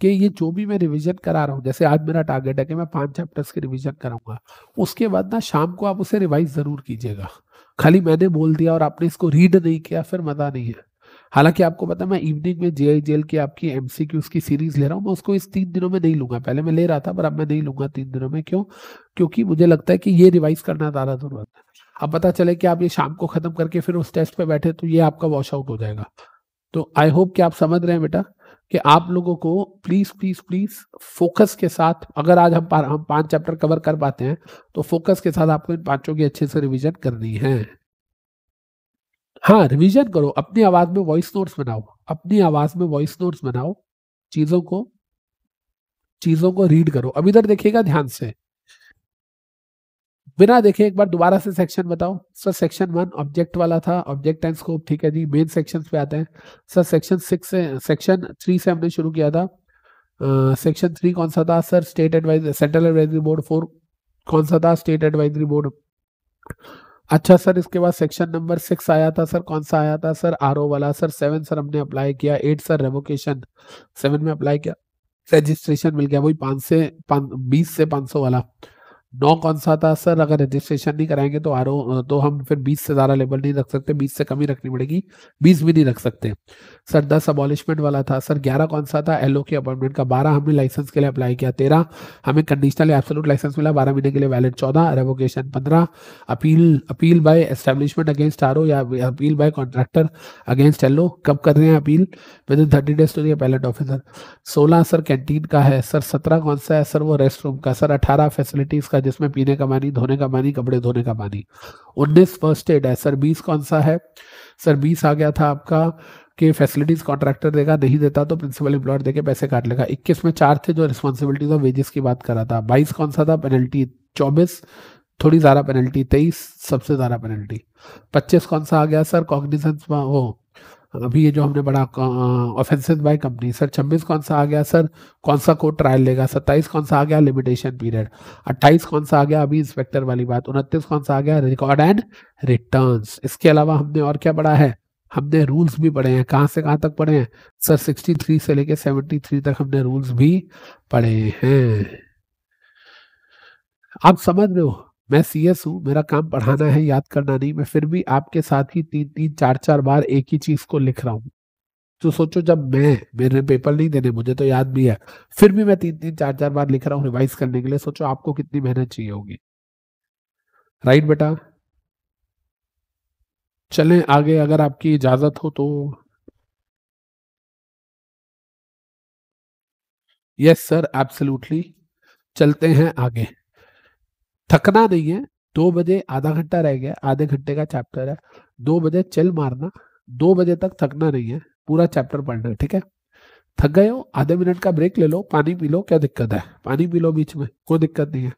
कि ये जो भी मैं रिवीजन करा रहा हूँ जैसे आज मेरा टारगेट है कि मैं पांच चैप्टर्स के रिवीजन कराऊंगा उसके बाद ना शाम को आप उसे रिवाइज जरूर कीजिएगा खाली मैंने बोल दिया और आपने इसको रीड नहीं किया फिर मजा नहीं है हालांकि आपको पता मैं इवनिंग में जे आई जेल की आपकी एम की सीरीज ले रहा हूँ मैं उसको इस तीन दिनों में नहीं लूंगा पहले मैं ले रहा था पर अब मैं नहीं लूंगा तीन दिनों में क्यों क्योंकि मुझे लगता है कि ये रिवाइज करना ज़्यादा जरूरत है अब पता चले कि आप ये शाम को खत्म करके फिर उस टेस्ट पे बैठे तो ये आपका वॉश आउट हो जाएगा तो आई होप कि आप समझ रहे हैं बेटा कि आप लोगों को प्लीज प्लीज प्लीज फोकस के साथ अगर आज हम पा, हम पांच चैप्टर कवर कर पाते हैं तो फोकस के साथ आपको इन पांचों की अच्छे से रिविजन करनी है हाँ रिवीजन करो अपनी आवाज में वॉइस नोट्स बनाओ अपनी आवाज में वॉइस नोट्स बनाओ चीजों को चीजों को रीड करो अब इधर देखिएगा ध्यान से बिना देखे एक बार दोबारा से सेक्शन बताओ सर सेक्शन वन ऑब्जेक्ट वाला था ऑब्जेक्ट एंड स्कोप ठीक है जी मेन सेक्शन पे आते हैं सर सेक्शन सिक्स से सेक्शन थ्री से हमने शुरू किया था सेक्शन uh, थ्री कौन सा था sir state advisory central advisory board four कौन सा था स्टेट एडवाइजरी बोर्ड अच्छा सर इसके बाद सेक्शन नंबर सिक्स आया था सर कौन सा आया था सर आर वाला सर सेवन सर हमने अप्लाई किया एट सर रेवोकेशन सेवन में अप्लाई किया रजिस्ट्रेशन मिल गया वही पाँच से बीस से पाँच सौ वाला नौ कौन सा था सर अगर रजिस्ट्रेशन नहीं कराएंगे तो आर तो हम फिर बीस से ज़्यादा लेबल नहीं रख सकते बीस से कमी रखनी पड़ेगी बीस भी नहीं रख सकते सर दस अबॉलिशमेंट वाला था सर ग्यारह कौन सा था एलओ के अपॉइंटमेंट का बारह हमने लाइसेंस के लिए अप्लाई किया तेरह हमें कंडीशनल एब्सोलूट लाइसेंस मिला बारह महीने के लिए वैलिड चौदह रेवोकेशन पंद्रह appeal appeal by establishment against R या appeal by contractor against L कब कर रहे हैं appeal within thirty days to the appellate officer सोलह सर कैंटीन का है सर सत्रह कौन सा है सर वो रेस्ट रूम का सर अठारह फैसिलिटीज़ का जिसमें पीने का पानी धोने का पानी कपड़े धोने का पानी उन्नीस फर्स्ट एड है सर बीस कौन सा है सर बीस आ गया था आपका कि फैसिलिटीज कॉन्ट्रैक्टर देगा नहीं देता तो प्रिंसिपल एम्प्लॉयर देके पैसे काट लेगा इक्कीस में चार थे जो रिस्पॉन्सिबिलिटीज और वेजेस की बात कर रहा था बाईस कौन सा था पेनल्टी चौबीस थोड़ी ज़्यादा पेनल्टी तेईस सबसे ज़्यादा पेनल्टी पच्चीस कौन सा आ गया सर कॉग्निजेंस वो अभी ये जो हमने बड़ा ऑफेंसेस बाय कंपनी सर छब्बीस कौन सा आ गया सर कौन सा कोर्ट ट्रायल लेगा सत्ताईस कौन सा आ गया लिमिटेशन पीरियड अट्ठाईस कौन सा आ गया अभी इंस्पेक्टर वाली बात उनतीस कौन सा आ गया रिकॉर्ड एंड रिटर्न इसके अलावा हमने और क्या पढ़ा है हमने रूल्स भी पढ़े हैं कहाँ से कहाँ तक पढ़े हैं सर 63 से लेके 73 तक हमने रूल्स भी पढ़े हैं आप समझ रहे हो मैं सी एस हूँ मेरा काम पढ़ाना है याद करना नहीं मैं फिर भी आपके साथ ही तीन तीन चार चार बार एक ही चीज को लिख रहा हूँ तो सोचो जब मैं मेरे पेपर नहीं देने मुझे तो याद भी है फिर भी मैं तीन तीन चार चार बार लिख रहा हूँ रिवाइज करने के लिए सोचो आपको कितनी मेहनत चाहिए होगी राइट बेटा चलें आगे अगर आपकी इजाजत हो तो यस सर एब्सोल्युटली चलते हैं आगे थकना नहीं है दो बजे आधा घंटा रह गया आधे घंटे का चैप्टर है दो बजे चल मारना दो बजे तक थकना नहीं है पूरा चैप्टर पढ़ना है ठीक है थक गए हो आधे मिनट का ब्रेक ले लो पानी पी लो क्या दिक्कत है पानी पी लो बीच में कोई दिक्कत नहीं है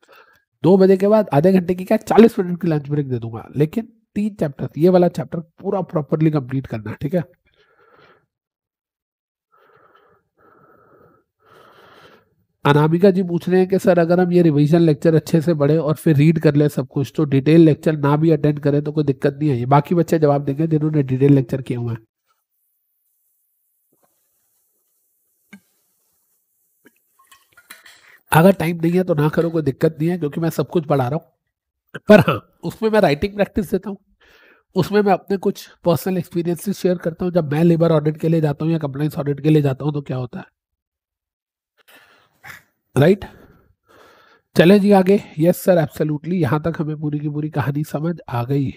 दो बजे के बाद आधे घंटे की क्या चालीस मिनट की लंच ब्रेक दे दूंगा लेकिन तीन चैप्टर ये वाला चैप्टर पूरा प्रॉपरली कंप्लीट करना ठीक है अनामिका जी पूछ रहे हैं कि सर अगर हम ये रिवीजन लेक्चर अच्छे से पढ़े और फिर रीड कर ले सब कुछ तो डिटेल लेक्चर ना भी अटेंड करें तो कोई दिक्कत नहीं आई बाकी बच्चे जवाब देंगे जिन्होंने डिटेल लेक्चर किया हुआ है अगर टाइम नहीं है तो ना करो कोई दिक्कत नहीं है क्योंकि मैं सब कुछ पढ़ा रहा हूँ पर हाँ उसमें मैं राइटिंग प्रैक्टिस देता हूँ उसमें मैं अपने कुछ पर्सनल एक्सपीरियंसेस शेयर करता हूँ जब मैं लेबर ऑडिट के लिए जाता हूँ या कंप्लाइंस ऑडिट के लिए जाता हूँ तो क्या होता है राइट right? चले जी आगे यस सर एब्सोल्युटली यहां तक हमें पूरी की पूरी कहानी समझ आ गई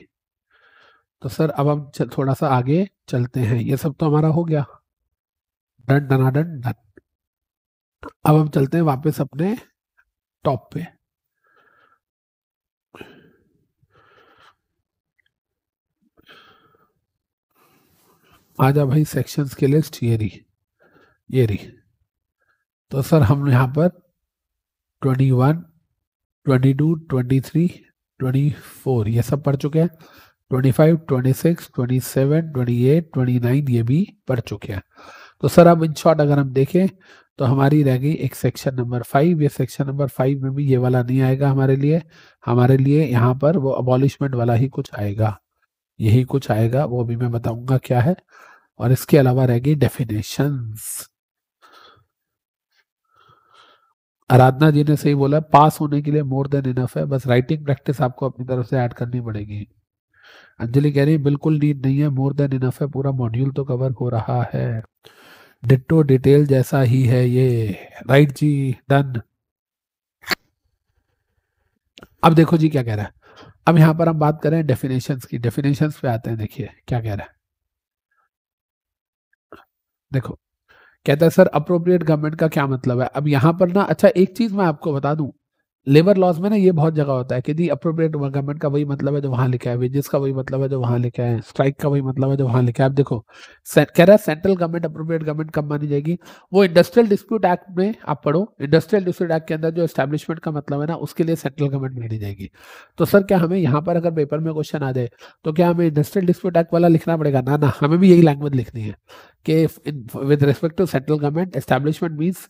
तो सर अब हम थोड़ा सा आगे चलते हैं ये सब तो हमारा हो गया डन डना डन अब हम चलते हैं वापस अपने टॉप पे आ जा भाई सेक्शंस के लिस्ट ये रही ये रही तो सर हम यहाँ पर twenty one two twenty three twenty four ये सब पढ़ चुके हैं seven twenty eight twenty nine ये भी पढ़ चुके हैं तो सर अब इन शॉर्ट अगर हम देखें तो हमारी रह गई एक सेक्शन नंबर फाइव ये सेक्शन नंबर फाइव में भी ये वाला नहीं आएगा हमारे लिए हमारे लिए यहाँ पर वो अबॉलिशमेंट वाला ही कुछ आएगा यही कुछ आएगा वो भी मैं बताऊंगा क्या है और इसके अलावा रह गई डेफिनेशंस आराधना जी ने सही बोला पास होने के लिए मोर देन इनफ है बस राइटिंग प्रैक्टिस आपको अपनी तरफ से ऐड करनी पड़ेगी अंजलि कह रही है बिल्कुल नीड नहीं है मोर देन इनफ है पूरा मॉड्यूल तो कवर हो रहा है डिटो डिटेल जैसा ही है ये राइट जी डन अब देखो जी क्या कह रहा है अब यहां पर हम बात करें डेफिनेशंस की डेफिनेशंस पे आते हैं देखिए क्या कह रहा है देखो कहता है सर अप्रोप्रिएट गवर्नमेंट का क्या मतलब है अब यहाँ पर ना अच्छा एक चीज मैं आपको बता दूं लेबर लॉज में ना ये बहुत जगह होता है कि दी अप्रोप्रिएट गवर्नमेंट का वही मतलब है जो वहां लिखा है वेजेस का वही मतलब है जो वहां लिखा है स्ट्राइक का वही मतलब है जो वहां लिखा है आप देखो कह रहा है सेंट्रल गवर्नमेंट अप्रोप्रिएट गवर्नमेंट कब मानी जाएगी वो इंडस्ट्रियल डिस्प्यूट एक्ट में आप पढ़ो इंडस्ट्रियल डिस्प्यूट एक्ट के अंदर जो स्टैब्लिशमेंट का मतलब है ना उसके लिए सेंट्रल गवर्नमेंट मानी जाएगी तो सर क्या हमें यहाँ पर अगर पेपर में क्वेश्चन आ जाए तो क्या हमें इंडस्ट्रियल डिस्प्यूट एक्ट वाला लिखना पड़ेगा ना ना हमें भी यही लैंग्वेज लिखनी है कि with respect to central government establishment means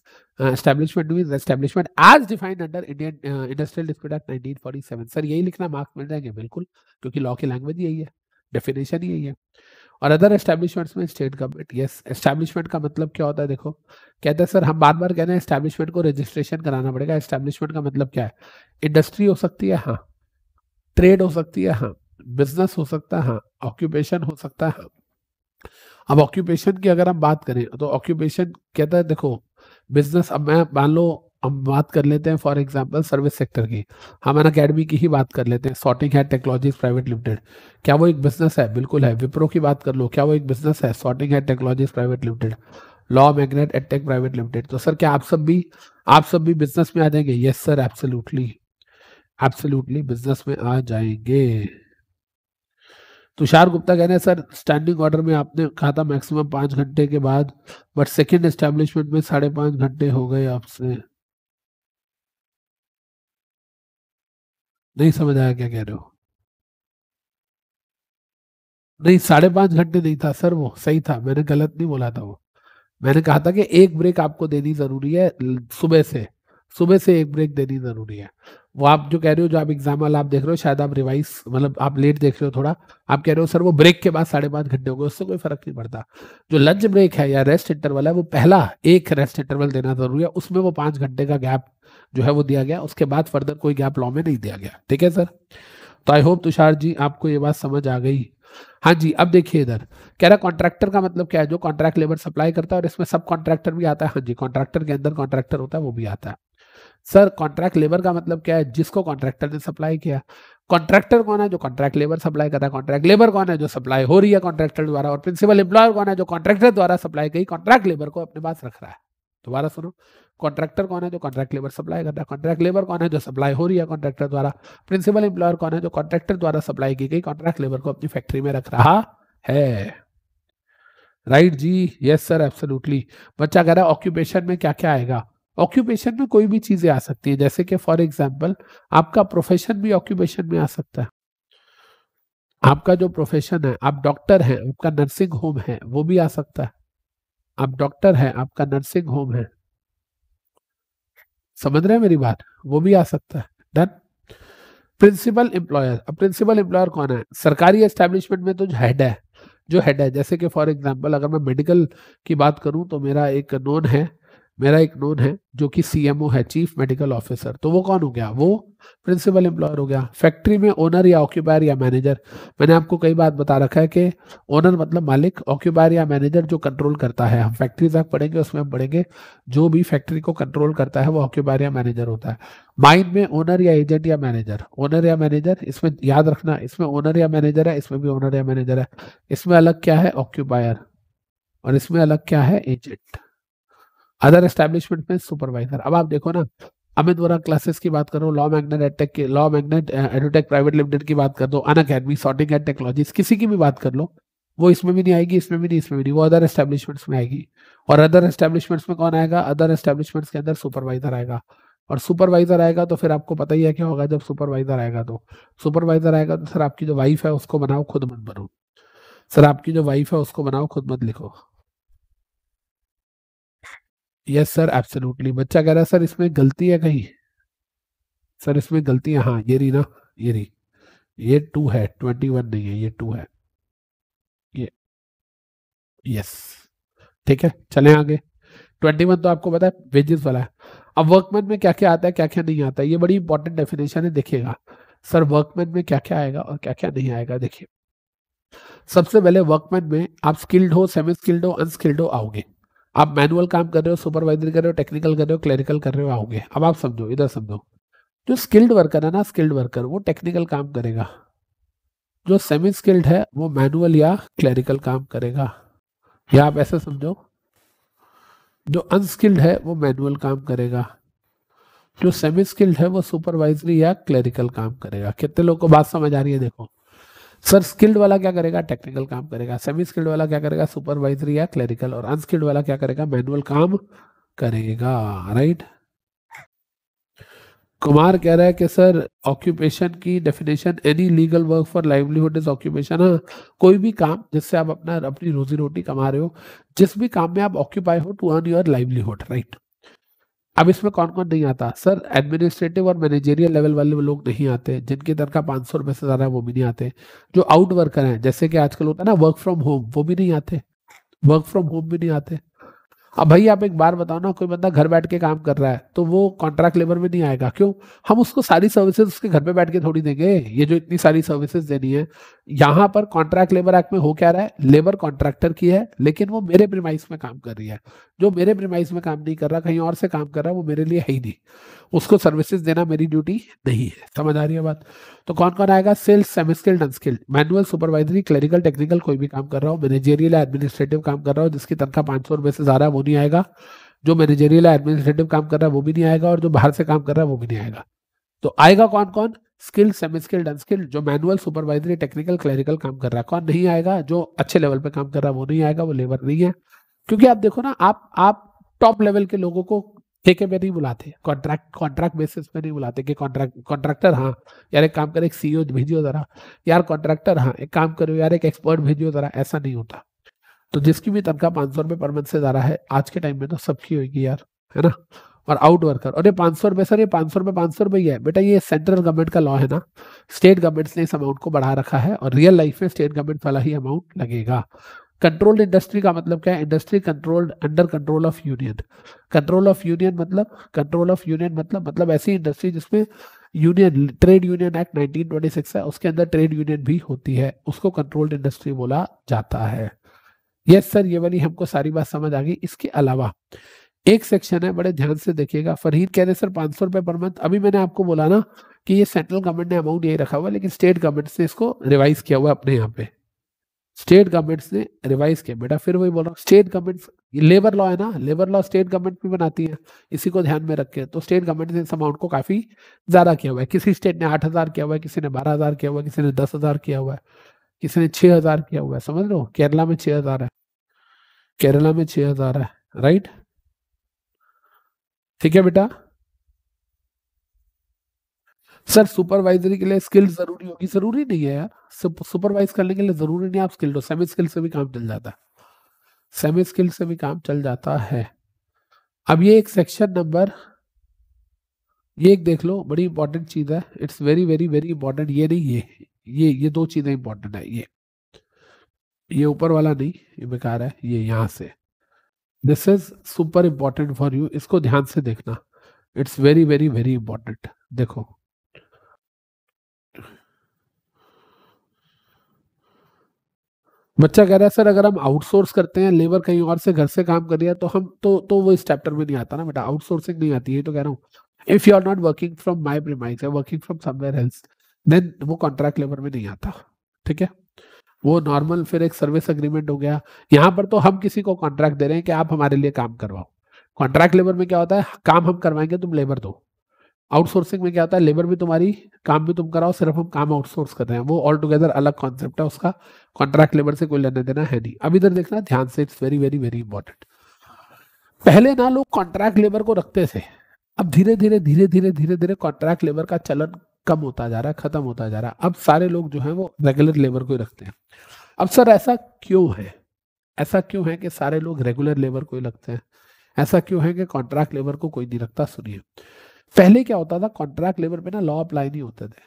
establishment mean establishment as defined under Indian industrial dispute act 1947 sir यही लिखना मार्क्स मिल जाएंगे बिल्कुल क्योंकि लॉ की लैंग्वेज यही है डेफिनेशन यही है और अदर एस्टेब्लिशमेंट्स में स्टेट गवर्नमेंट यस एस्टेब्लिशमेंट का मतलब क्या होता है देखो कहते हैं सर हम बार बार कह रहे हैं एस्टेब्लिशमेंट को रजिस्ट्रेशन कराना पड़ेगा एस्टेब्लिशमेंट का मतलब क्या है इंडस्ट्री हो सकती है हाँ ट्रेड हो सकती है हाँ बिजनेस हो सकता है हाँ ऑक्यूपेशन हो सकता है हाँ अब ऑक्यूपेशन की अगर हम बात करें तो ऑक्यूपेशन कहता है देखो बिजनेस अब मैं मान लो हम बात कर लेते हैं फॉर एग्जाम्पल सर्विस सेक्टर की हम एन अकेडमी की ही बात कर लेते हैं Sorting Hat Technologies Private Limited क्या वो एक बिजनेस है बिल्कुल है विप्रो की बात कर लो क्या वो एक बिजनेस है Sorting Hat Technologies Private Limited Law Magnet Tech Private Limited तो सर क्या आप सब भी आप सब भी बिजनेस में आ जाएंगे yes sir absolutely absolutely business में आ जाएंगे तुषार गुप्ता कह रहे हैं सर स्टैंडिंग ऑर्डर में आपने कहा था मैक्सिमम पांच घंटे के बाद बट सेकेंड एस्टेब्लिशमेंट में साढ़े पांच घंटे हो गए आपसे नहीं समझ आया क्या कह रहे हो नहीं साढ़े पांच घंटे नहीं था सर वो सही था मैंने गलत नहीं बोला था वो मैंने कहा था कि एक ब्रेक आपको देनी जरूरी है सुबह से सुबह से एक ब्रेक देनी जरूरी है वो आप जो कह रहे हो जो आप एग्जाम वाला आप देख रहे हो शायद आप रिवाइज मतलब आप लेट देख रहे हो थोड़ा आप कह रहे हो सर वो ब्रेक के बाद साढ़े पाँच घंटे हो गए उससे कोई फर्क नहीं पड़ता जो लंच ब्रेक है या रेस्ट इंटरवल है वो पहला एक रेस्ट इंटरवल देना जरूरी है उसमें वो पाँच घंटे का गैप जो है वो दिया गया उसके बाद फर्दर कोई गैप लॉ में नहीं दिया गया ठीक है सर तो आई होप तुषार जी आपको ये बात समझ आ गई हाँ जी अब देखिए इधर कह रहा कॉन्ट्रैक्टर का मतलब क्या है जो कॉन्ट्रैक्ट लेबर सप्लाई करता है और इसमें सब कॉन्ट्रैक्टर भी आता है हाँ जी कॉन्ट्रैक्टर के अंदर कॉन्ट्रैक्टर होता है वो भी आता है सर कॉन्ट्रैक्ट लेबर का मतलब क्या है जिसको कॉन्ट्रैक्टर ने सप्लाई किया कॉन्ट्रैक्टर कौन है जो कॉन्ट्रैक्ट लेबर सप्लाई कर रहा है कॉन्ट्रैक्ट लेबर कौन है जो सप्लाई हो रही है कॉन्ट्रैक्टर द्वारा और प्रिंसिपल एम्प्लॉयर कौन है जो कॉन्ट्रैक्टर द्वारा सप्लाई गई कॉन्ट्रैक्ट लेबर को अपने पास रख रहा है दोबारा सुनो कॉन्ट्रैक्टर कौन है जो कॉन्ट्रैक्ट लेबर सप्लाई कर रहा है कॉन्ट्रैक्ट लेबर कौन है जो सप्लाई हो रही है कॉन्ट्रैक्टर द्वारा प्रिंसिपल एम्प्लॉयर कौन है जो कॉन्ट्रैक्टर द्वारा सप्लाई की गई कॉन्ट्रैक्ट लेबर को अपनी फैक्ट्री में रख रहा है राइट जी यस सर एब्सोल्युटली बच्चा कह रहा है ऑक्यूपेशन में क्या क्या आएगा ऑक्यूपेशन में कोई भी चीजें आ सकती है जैसे कि फॉर एग्जाम्पल आपका प्रोफेशन भी ऑक्यूपेशन में आ सकता है आपका जो प्रोफेशन है आप डॉक्टर हैं आपका नर्सिंग होम है वो भी आ सकता है आप डॉक्टर हैं आपका नर्सिंग होम है समझ रहे हैं मेरी बात वो भी आ सकता है डन प्रिंसिपल एम्प्लॉयर अब प्रिंसिपल एम्प्लॉयर कौन है सरकारी एस्टेब्लिशमेंट में तो जो हेड है जो हेड है जैसे कि फॉर एग्जांपल अगर मैं मेडिकल की बात करूं तो मेरा एक नोन है मेरा एक नोन है जो कि सीएमओ है चीफ मेडिकल ऑफिसर तो वो कौन हो गया वो प्रिंसिपल एम्प्लॉयर हो गया फैक्ट्री में ओनर या ऑक्यूपायर या मैनेजर मैंने आपको कई बात बता रखा है कि ओनर मतलब मालिक ऑक्यूपायर या मैनेजर जो कंट्रोल करता है हम फैक्ट्री तक पढ़ेंगे उसमें हम पढ़ेंगे जो भी फैक्ट्री को कंट्रोल करता है वो ऑक्यूपायर या मैनेजर होता है माइंड में ओनर या एजेंट या मैनेजर ओनर या मैनेजर इसमें याद रखना इसमें ओनर या मैनेजर है इसमें भी ओनर या मैनेजर है इसमें अलग क्या है ऑक्यूपायर और इसमें अलग क्या है एजेंट अदर एस्टेब्लिशमेंट में सुपरवाइजर अब आप देखो ना अमित वोरा क्लासेस की बात करो लॉ मैग्नेट एडटेक की लॉ मैग्नेट एडोटेक प्राइवेट लिमिटेड की बात कर दो Unacademy sorting and technology किसी की भी बात कर लो वो इसमें भी नहीं आएगी इसमें भी नहीं इसमें भी नहीं वो अदर एस्टेब्लिशमेंट्स में आएगी और अदर एस्टेब्लिशमेंट्स में कौन आएगा अदर एस्टेब्लिशमेंट्स के अंदर सुपरवाइजर आएगा और सुपरवाइजर आएगा तो फिर आपको पता ही है क्या होगा जब सुपरवाइजर आएगा तो सुपरवाइजर आएगा तो सर आपकी जो वाइफ है उसको बनाओ खुद मत बनो सर आपकी जो वाइफ है उसको बनाओ खुद मत लिखो यस सर एब्सोल्युटली बच्चा कह रहा है सर इसमें गलती है कहीं सर इसमें गलती है हाँ ये रही ना ये रही ये टू है ट्वेंटी वन नहीं है ये टू है ये यस ठीक है चले आगे ट्वेंटी वन तो आपको पता है वेजेस वाला है अब वर्कमैन में क्या क्या आता है क्या क्या नहीं आता है ये बड़ी इंपॉर्टेंट डेफिनेशन है देखिएगा सर वर्कमैन में क्या क्या आएगा और क्या क्या नहीं आएगा देखिए सबसे पहले वर्कमैन में आप स्किल्ड हो सेमी स्किल्ड हो अनस्किल्ड हो आओगे आप मैनुअल काम कर रहे हो सुपरवाइजरी कर रहे हो टेक्निकल कर रहे हो क्लरिकल कर रहे हो आओगे अब आप समझो इधर समझो जो स्किल्ड वर्कर है ना स्किल्ड वर्कर वो टेक्निकल काम करेगा जो सेमी स्किल्ड है वो मैनुअल या क्लरिकल काम करेगा या आप ऐसे समझो जो अनस्किल्ड है वो मैनुअल काम करेगा जो सेमी स्किल्ड है वो सुपरवाइजरी या क्लरिकल काम करेगा कितने लोग को बात समझ आ रही है देखो सर स्किल्ड वाला क्या करेगा टेक्निकल काम करेगा सेमी स्किल्ड वाला क्या करेगा सुपरवाइजरी या क्लरिकल और अनस्किल्ड वाला क्या करेगा मैनुअल काम करेगा राइट कुमार कह रहा है कि सर ऑक्यूपेशन की definition any legal work for livelihood is occupation हाँ कोई भी काम जिससे आप अपना अपनी रोजी रोटी कमा रहे हो जिस भी काम में आप ऑक्यूपाई हो to earn your livelihood right अब इसमें कौन कौन नहीं आता सर एडमिनिस्ट्रेटिव और मैनेजेरियल लेवल वाले लोग नहीं आते जिनके तनख्वाह पाँच सौ रुपये से ज़्यादा है वो भी नहीं आते जो आउट वर्कर हैं जैसे कि आजकल होता है ना वर्क फ्रॉम होम वो भी नहीं आते वर्क फ्रॉम होम भी नहीं आते अब भाई आप एक बार बताओ ना कोई बंदा घर बैठ के काम कर रहा है तो वो कॉन्ट्रैक्ट लेबर में नहीं आएगा क्यों हम उसको सारी सर्विसेज उसके घर पे बैठ के थोड़ी देंगे ये जो इतनी सारी सर्विसेज देनी है यहां पर कॉन्ट्रैक्ट लेबर एक्ट में हो क्या रहा है लेबर कॉन्ट्रैक्टर की है लेकिन वो मेरे प्रिमाइस में काम कर रही है जो मेरे प्रिमाइस में काम नहीं कर रहा कहीं और से काम कर रहा है वो मेरे लिए है ही नहीं उसको सर्विसेज देना मेरी ड्यूटी नहीं है समझ आ रही है बात तो कौन कौन आएगा sales semiskilled unskilled manual supervisory clerical technical कोई भी काम कर रहा हो मैनेजेरियल एडमिनिस्ट्रेटिव काम कर रहा हो जिसकी तनख्वाह पांच सौ रुपए से ज़्यादा है वो नहीं आएगा जो मैनेजेरियल एडमिनिस्ट्रेटिव काम कर रहा है वो भी नहीं आएगा और जो बाहर से काम कर रहा है वो भी नहीं आएगा तो आएगा कौन कौन स्किल्ड सेमी स्किल्ड अनस्किल्ड जो मैनुअल सुपरवाइजरी टेक्निकल क्लरिकल काम कर रहा है कौन नहीं आएगा जो अच्छे लेवल पे काम कर रहा है वो नहीं आएगा वो लेबर नहीं है क्योंकि आप देखो ना आप आप टॉप लेवल के लोगों को ठेके पे नहीं बुलाते कॉन्ट्रैक्ट कॉन्ट्रैक्ट बेसिस पे नहीं बुलाते कि कॉन्ट्रैक्ट कॉन्ट्रैक्टर हाँ यार एक काम करे एक सीईओ भेजियो जरा यार कॉन्ट्रैक्टर हाँ एक काम करो यार एक एक्सपर्ट भेजियो जरा ऐसा नहीं होता तो जिसकी भी तनख्वाह पाँच सौ रुपये पर मंथ से ज़्यादा है आज के टाइम में तो सबकी होगी यार है ना और आउट वर्कर और ये पाँच सौ रुपये सर ये पाँच सौ रुपये पाँच सौ रुपये ही है बेटा ये सेंट्रल गवर्नमेंट का लॉ है ना स्टेट गवर्नमेंट्स ने इस अमाउंट को बढ़ा रखा है और रियल लाइफ में स्टेट गवर्नमेंट वाला ही अमाउंट लगेगा कंट्रोल्ड इंडस्ट्री का मतलब क्या है industry controlled under control of union control of union मतलब कंट्रोल ऑफ यूनियन मतलब मतलब ऐसी इंडस्ट्री जिसमें union trade union act nineteen twenty six है उसके अंदर ट्रेड यूनियन भी होती है उसको कंट्रोल्ड इंडस्ट्री बोला जाता है यस yes, सर ये वाली हमको सारी बात समझ आ गई इसके अलावा एक सेक्शन है बड़े ध्यान से देखिएगा फरीद कह रहे सर पाँच सौ रुपये पर मंथ अभी मैंने आपको बोला ना कि ये सेंट्रल गवर्नमेंट ने अमाउंट यही रखा हुआ लेकिन स्टेट गवर्नमेंट ने इसको रिवाइज किया हुआ अपने यहाँ पे स्टेट गवर्नमेंट्स ने रिवाइज किया बेटा फिर वही बोल रहा हूँ स्टेट गवर्नमेंट्स लेबर लॉ है ना लेबर लॉ स्टेट गवर्नमेंट भी बनाती है इसी को ध्यान में रखे तो स्टेट गवर्नमेंट ने इस अमाउंट को काफ़ी ज़्यादा किया हुआ है किसी स्टेट ने आठ हज़ार किया हुआ है किसी ने बारह हज़ार किया हुआ है किसी ने दस हज़ार किया हुआ है किसी ने छः हज़ार किया हुआ है समझ लो केरला में छः हज़ार है केरला में छः हज़ार है राइट ठीक है बेटा सर सुपरवाइजरी के लिए स्किल जरूरी होगी जरूरी नहीं है यार सुपरवाइज करने के लिए जरूरी नहीं आप स्किल दो सेमी स्किल से भी काम चल जाता है सेमी स्किल से भी काम चल जाता है अब ये एक सेक्शन नंबर ये एक देख लो बड़ी इंपॉर्टेंट चीज है it's very very very important ये नहीं ये ये ये दो चीजें इंपॉर्टेंट है ये ये ऊपर वाला नहीं ये बेकार है ये यहां से this is super important for you इसको ध्यान से देखना it's very very very important देखो बच्चा कह रहा है सर अगर हम आउटसोर्स करते हैं लेबर कहीं और से घर से काम कर रही है तो हम तो तो वो इस चैप्टर में नहीं आता ना बेटा आउटसोर्सिंग नहीं आती है तो कह रहा हूँ if you are not working from my premise working from somewhere else then वो कॉन्ट्रैक्ट लेबर में नहीं आता ठीक है वो नॉर्मल फिर एक सर्विस अग्रीमेंट हो गया यहाँ पर तो हम किसी को कॉन्ट्रैक्ट दे रहे हैं कि आप हमारे लिए काम करवाओ कॉन्ट्रैक्ट लेबर में क्या होता है काम हम करवाएंगे तुम लेबर दो आउटसोर्सिंग में क्या होता है लेबर भी तुम्हारी काम भी तुम कराओ सिर्फ हम काम आउटसोर्स कर रहे हैं वो ऑल टुगेदर अलग कॉन्सेप्ट है उसका कॉन्ट्रैक्ट लेबर से कोई लेना देना है नहीं अब इधर देखना ध्यान से it's very very very important पहले ना लोग कॉन्ट्रैक्ट लेबर को रखते थे अब धीरे धीरे धीरे धीरे धीरे धीरे कॉन्ट्रैक्ट लेबर का चलन कम होता जा रहा है खत्म होता जा रहा है अब सारे लोग जो है वो रेगुलर लेबर को ही रखते हैं अब सर ऐसा क्यों है ऐसा क्यों है कि सारे लोग रेगुलर लेबर को ही रखते हैं ऐसा क्यों है कि कॉन्ट्रैक्ट लेबर को कोई नहीं रखता सुनिए पहले क्या होता था कॉन्ट्रैक्ट लेबर पे ना लॉ अप्लाई नहीं होते थे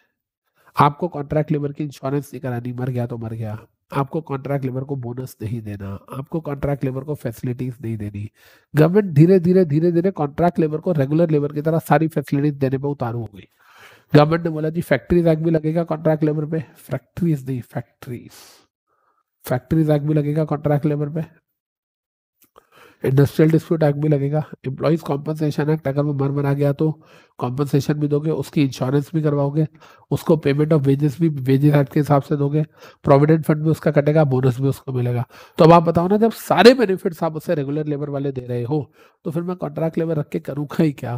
आपको कॉन्ट्रैक्ट लेबर की इंश्योरेंस नहीं करानी मर गया तो मर गया आपको कॉन्ट्रैक्ट लेबर को बोनस नहीं देना आपको कॉन्ट्रैक्ट लेबर को फैसिलिटीज नहीं देनी गवर्नमेंट धीरे धीरे धीरे धीरे कॉन्ट्रैक्ट लेबर को रेगुलर लेबर की तरह सारी फैसिलिटीज देने पर उतारू हो गई गवर्नमेंट ने बोला जी फैक्ट्रीज एक्ट भी लगेगा कॉन्ट्रैक्ट लेबर पे factories the factories factories act भी लगेगा कॉन्ट्रैक्ट लेबर पे इंडस्ट्रियल डिस्प्यूट एक्ट भी लगेगा एम्प्लॉयज कॉम्पनसेशन एक्ट अगर वो मर मर आ गया तो कॉम्पनसेशन भी दोगे उसकी इंश्योरेंस भी करवाओगे उसको पेमेंट ऑफ वेजेस भी वेजेस एक्ट के हिसाब से दोगे प्रोविडेंट फंड भी उसका कटेगा बोनस भी उसको मिलेगा तो अब आप बताओ ना जब सारे बेनिफिट्स आप उसे रेगुलर लेबर वाले दे रहे हो तो फिर मैं कॉन्ट्रैक्ट लेबर रख के करूँगा ही क्या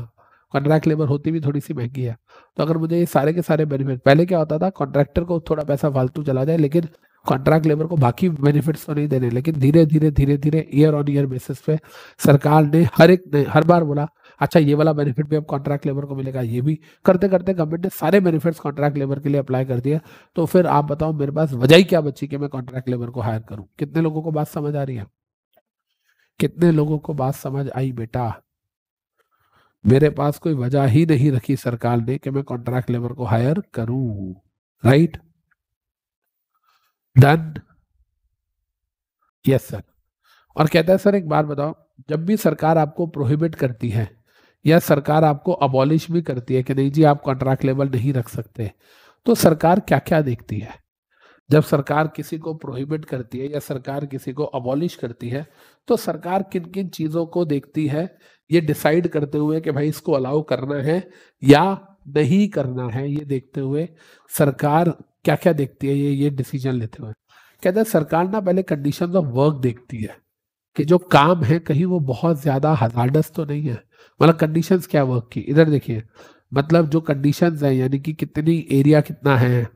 कॉन्ट्रैक्ट लेबर होती भी थोड़ी सी महंगी है तो अगर मुझे ये सारे के सारे बेनिफिट पहले क्या होता था कॉन्ट्रैक्टर को थोड़ा पैसा फालतू चला जाए लेकिन कॉन्ट्रैक्ट लेबर को बाकी बेनिफिट्स तो नहीं देने लेकिन धीरे धीरे धीरे धीरे ईयर ऑन ईयर बेसिस पे सरकार ने हर एक ने हर बार बोला अच्छा ये वाला बेनिफिट भी अब कॉन्ट्रैक्ट लेबर को मिलेगा ये भी करते करते गवर्नमेंट ने सारे बेनिफिट्स कॉन्ट्रैक्ट लेबर के लिए अप्लाई कर दिया तो फिर आप बताओ मेरे पास वजह ही क्या बची कि मैं कॉन्ट्रैक्ट लेबर को हायर करूँ कितने लोगों को बात समझ आ रही है कितने लोगों को बात समझ आई बेटा मेरे पास कोई वजह ही नहीं रखी सरकार ने कि मैं कॉन्ट्रैक्ट लेबर को हायर करूं राइट डन यस सर और कहता है सर एक बार बताओ जब भी सरकार आपको प्रोहिबिट करती है या सरकार आपको अबॉलिश भी करती है कि नहीं जी आप कॉन्ट्रैक्ट लेबर नहीं रख सकते तो सरकार क्या क्या देखती है जब सरकार किसी को प्रोहिबिट करती है या सरकार किसी को अबॉलिश करती है तो सरकार किन किन चीज़ों को देखती है ये डिसाइड करते हुए कि भाई इसको अलाउ करना है या नहीं करना है ये देखते हुए सरकार क्या क्या देखती है ये ये डिसीजन लेते हुए कहते हैं सरकार ना पहले कंडीशन ऑफ वर्क देखती है कि जो काम है कहीं वो बहुत ज्यादा हजारडस तो नहीं है मतलब कंडीशन क्या वर्क की इधर देखिए मतलब जो कंडीशन है यानी कि कितनी एरिया कितना है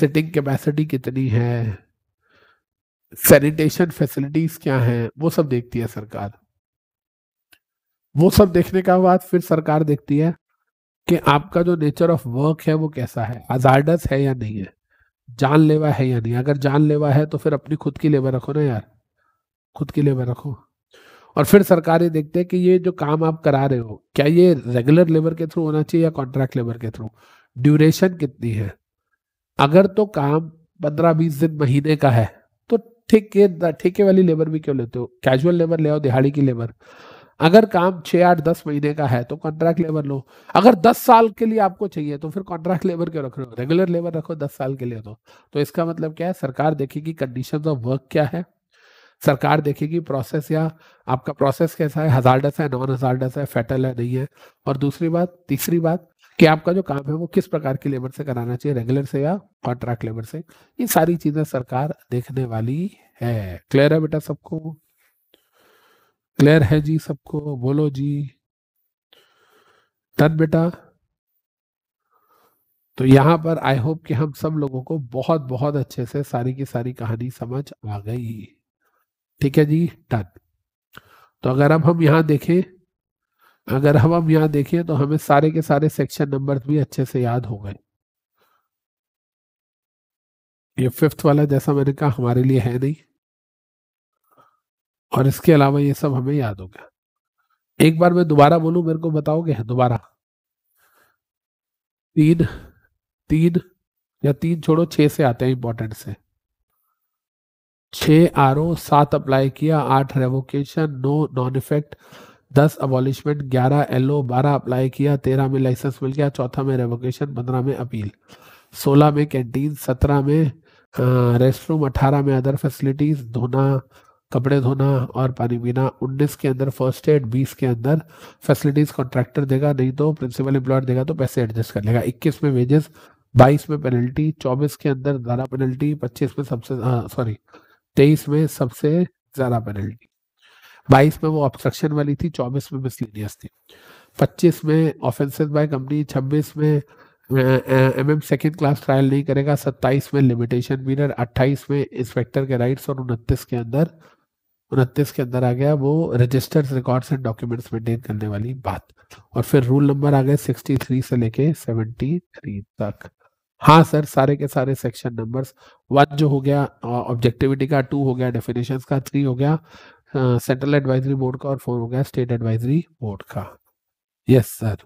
सिटिंग कैपेसिटी कितनी है सैनिटेशन फैसिलिटीज क्या हैं वो सब देखती है सरकार वो सब देखने का बाद फिर सरकार देखती है कि आपका जो नेचर ऑफ वर्क है वो कैसा है हजार्डस है या नहीं है जानलेवा है या नहीं अगर जानलेवा है तो फिर अपनी खुद की लेबर रखो ना यार खुद की लेबर रखो और फिर सरकार ये देखते हैं कि ये जो काम आप करा रहे हो क्या ये रेगुलर लेबर के थ्रू होना चाहिए या कॉन्ट्रैक्ट लेबर के थ्रू ड्यूरेशन कितनी है अगर तो काम पंद्रह बीस दिन महीने का है तो ठेके ठेके वाली लेबर भी क्यों लेते हो कैजुअल लेबर ले आओ दिहाड़ी की लेबर अगर काम छः आठ दस महीने का है तो कॉन्ट्रैक्ट लेबर लो अगर दस साल के लिए आपको चाहिए तो फिर कॉन्ट्रैक्ट लेबर क्यों रख रहे हो रेगुलर लेबर रखो दस साल के लिए तो तो इसका मतलब क्या है सरकार देखेगी कंडीशन ऑफ वर्क क्या है सरकार देखेगी प्रोसेस या आपका प्रोसेस कैसा है हजारडस है नॉन हजारडस है फेटल है नहीं है और दूसरी बात तीसरी बात कि आपका जो काम है वो किस प्रकार की लेबर से कराना चाहिए रेगुलर से या कॉन्ट्रैक्ट लेबर से ये सारी चीज़ें सरकार देखने वाली है क्लियर है बेटा सबको क्लियर है जी सबको बोलो जी तद बेटा तो यहाँ पर आई होप कि हम सब लोगों को बहुत बहुत अच्छे से सारी की सारी कहानी समझ आ गई ठीक है जी टन तो अगर अब हम यहाँ देखें अगर हम अब यहाँ देखें तो हमें सारे के सारे सेक्शन नंबर भी अच्छे से याद हो गए ये फिफ्थ वाला जैसा मैंने कहा हमारे लिए है नहीं और इसके अलावा ये सब हमें याद हो गया एक बार मैं दोबारा बोलू मेरे को बताओगे दोबारा तीन तीन या तीन छोड़ो छह से आते हैं इंपॉर्टेंट से छः आर ओ सात अप्लाई किया आठ रेवोकेशन नो नॉन इफेक्ट दस अबॉलिशमेंट ग्यारह एल ओ बारह अप्लाई किया तेरह में लाइसेंस मिल गया चौथा में रेवोकेशन पंद्रह में अपील सोलह में कैंटीन सत्रह में रेस्ट रूम अठारह में अदर फैसिलिटीज धोना कपड़े धोना और पानी पीना उन्नीस के अंदर फर्स्ट एड बीस के अंदर फैसिलिटीज कॉन्ट्रैक्टर देगा नहीं तो प्रिंसिपल एम्प्लॉयर देगा तो पैसे एडजस्ट कर लेगा इक्कीस में वेजेस बाईस में पेनल्टी चौबीस के अंदर ज़्यादा पेनल्टी पच्चीस में सबसे सॉरी तेईस में सबसे ज़्यादा पेनल्टी बाईस में वो ऑब्स्ट्रक्शन वाली थी चौबीस में मिसलिनियस थी पच्चीस में ऑफेंसेस बाय कंपनी छब्बीस में M M second class trial नहीं करेगा सत्ताईस में लिमिटेशन पीरियड अट्ठाईस में इंस्पेक्टर के राइट्स और उनतीस के अंदर उनतीस के अंदर आ गया वो registers records and documents maintain करने वाली बात और फिर रूल नंबर आ गए 63 से लेके 73 तक हाँ सर सारे के सारे सेक्शन नंबर्स वन जो हो गया ऑब्जेक्टिविटी का टू हो गया डेफिनेशन का थ्री हो गया सेंट्रल एडवाइजरी बोर्ड का और फोर हो गया स्टेट एडवाइजरी बोर्ड का यस सर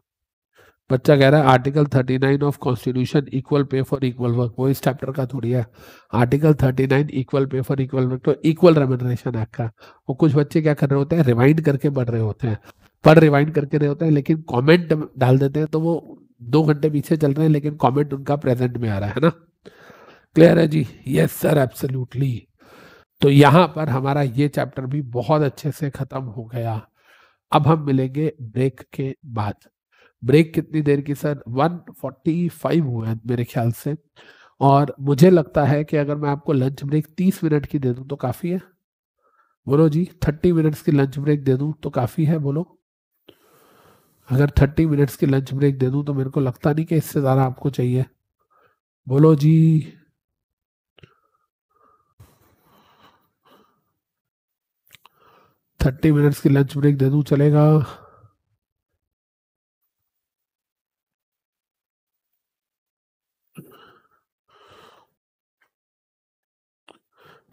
बच्चा कह रहा है article 39 of constitution equal pay for equal work वो इस चैप्टर का थोड़ी है article 39 equal pay for equal work तो इक्वल रेमनरेशन एक्ट का वो कुछ बच्चे क्या कर रहे होते हैं रिवाइंड करके पढ़ रहे होते हैं पढ़ रिवाइंड करके रहे होते हैं लेकिन कॉमेंट डाल देते हैं तो वो दो घंटे पीछे चल रहे हैं लेकिन कॉमेंट उनका प्रेजेंट में आ रहा है ना क्लियर है जी यस सर एब्सोल्यूटली तो यहाँ पर हमारा ये चैप्टर भी बहुत अच्छे से ख़त्म हो गया अब हम मिलेंगे ब्रेक के बाद ब्रेक कितनी देर की सर 145 हुआ है मेरे ख्याल से और मुझे लगता है कि अगर मैं आपको लंच ब्रेक 30 मिनट की दे दूं तो काफ़ी है बोलो जी 30 मिनट्स की लंच ब्रेक दे दूं तो काफ़ी है बोलो अगर 30 मिनट्स की लंच ब्रेक दे दूं तो मेरे को लगता नहीं कि इससे ज़्यादा आपको चाहिए बोलो जी थर्टी मिनट्स की लंच ब्रेक दे दूं चलेगा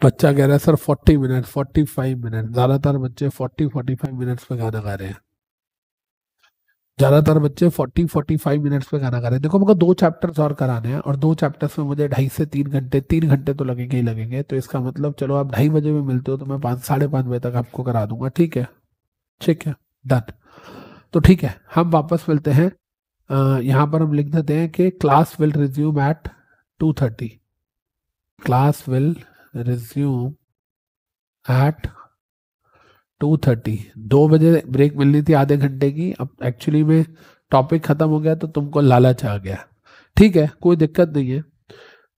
बच्चा कह रहा है sir forty minute forty five minute ज़्यादातर बच्चे फोर्टी फोर्टी फाइव मिनट्स पे गाना गा रहे हैं ज़्यादातर बच्चे फोर्टी फोर्टी फाइव मिनट्स पे गाना गा रहे हैं देखो मुझे दो चैप्टर्स और कराने हैं और दो चैप्टर्स में मुझे ढाई से तीन घंटे तीन घंटे तो लगेंगे ही लगेंगे तो इसका मतलब चलो आप ढाई बजे में मिलते हो तो मैं पाँच साढ़े पाँच बजे तक आपको करा दूंगा ठीक है ठीक है डन तो ठीक है हम वापस मिलते हैं यहाँ पर हम लिख देते हैं कि class will resume at two thirty class will resume at two thirty दो बजे ब्रेक मिलनी थी आधे घंटे की अब एक्चुअली में टॉपिक ख़त्म हो गया तो तुमको लालच आ गया ठीक है कोई दिक्कत नहीं है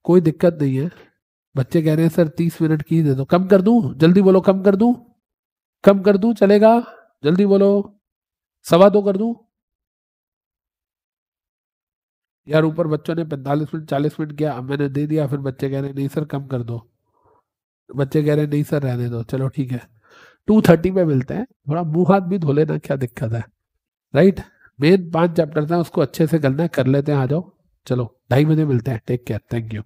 कोई दिक्कत नहीं है बच्चे कह रहे हैं सर तीस मिनट की दे दो कम कर दूं जल्दी बोलो कम कर दूं कम कर दूं चलेगा जल्दी बोलो सवा दो कर दूं यार ऊपर बच्चों ने पैंतालीस मिनट चालीस मिनट किया अब मैंने दे दिया फिर बच्चे कह रहे हैं नहीं सर कम कर दो बच्चे कह रहे नहीं सर रहने दो चलो ठीक है टू थर्टी में मिलते हैं थोड़ा मुंह हाथ भी धो लेना क्या दिक्कत है राइट मेन पांच चैप्टर हैं उसको अच्छे से करना कर लेते हैं आ जाओ चलो ढाई बजे मिलते हैं take care thank you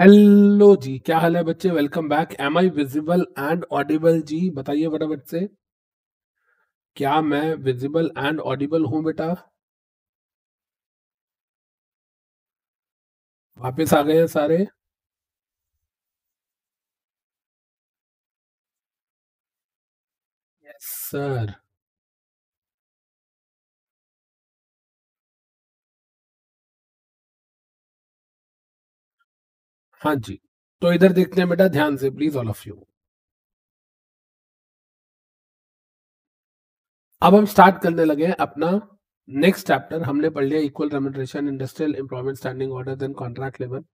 hello जी क्या हाल है बच्चे welcome back am I visible and audible जी बताइए फटाफट से क्या मैं विजिबल एंड ऑडिबल हूं बेटा वापस आ गए हैं सारे यस yes, सर हाँ जी तो इधर देखते हैं बेटा ध्यान से प्लीज ऑल ऑफ यू अब हम स्टार्ट करने लगे हैं अपना नेक्स्ट चैप्टर हमने पढ़ लिया equal remuneration industrial employment standing order then contract level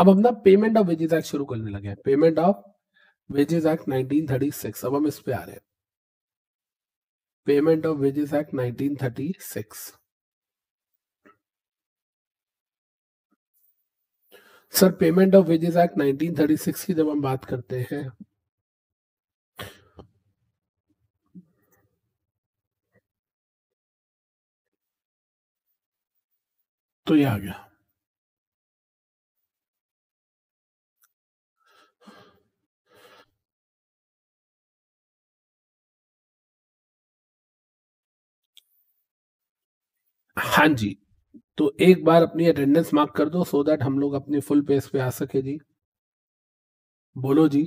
अब अपना पेमेंट ऑफ वेजेस एक्ट शुरू करने लगे हैं payment of wages act nineteen thirty six अब हम इस पे आ रहे हैं payment of wages act nineteen thirty six sir payment of wages act 1936 की जब हम बात करते हैं तो ये आ गया हाँ जी तो एक बार अपनी अटेंडेंस मार्क कर दो सो दैट हम लोग अपने फुल पेज पे आ सके जी बोलो जी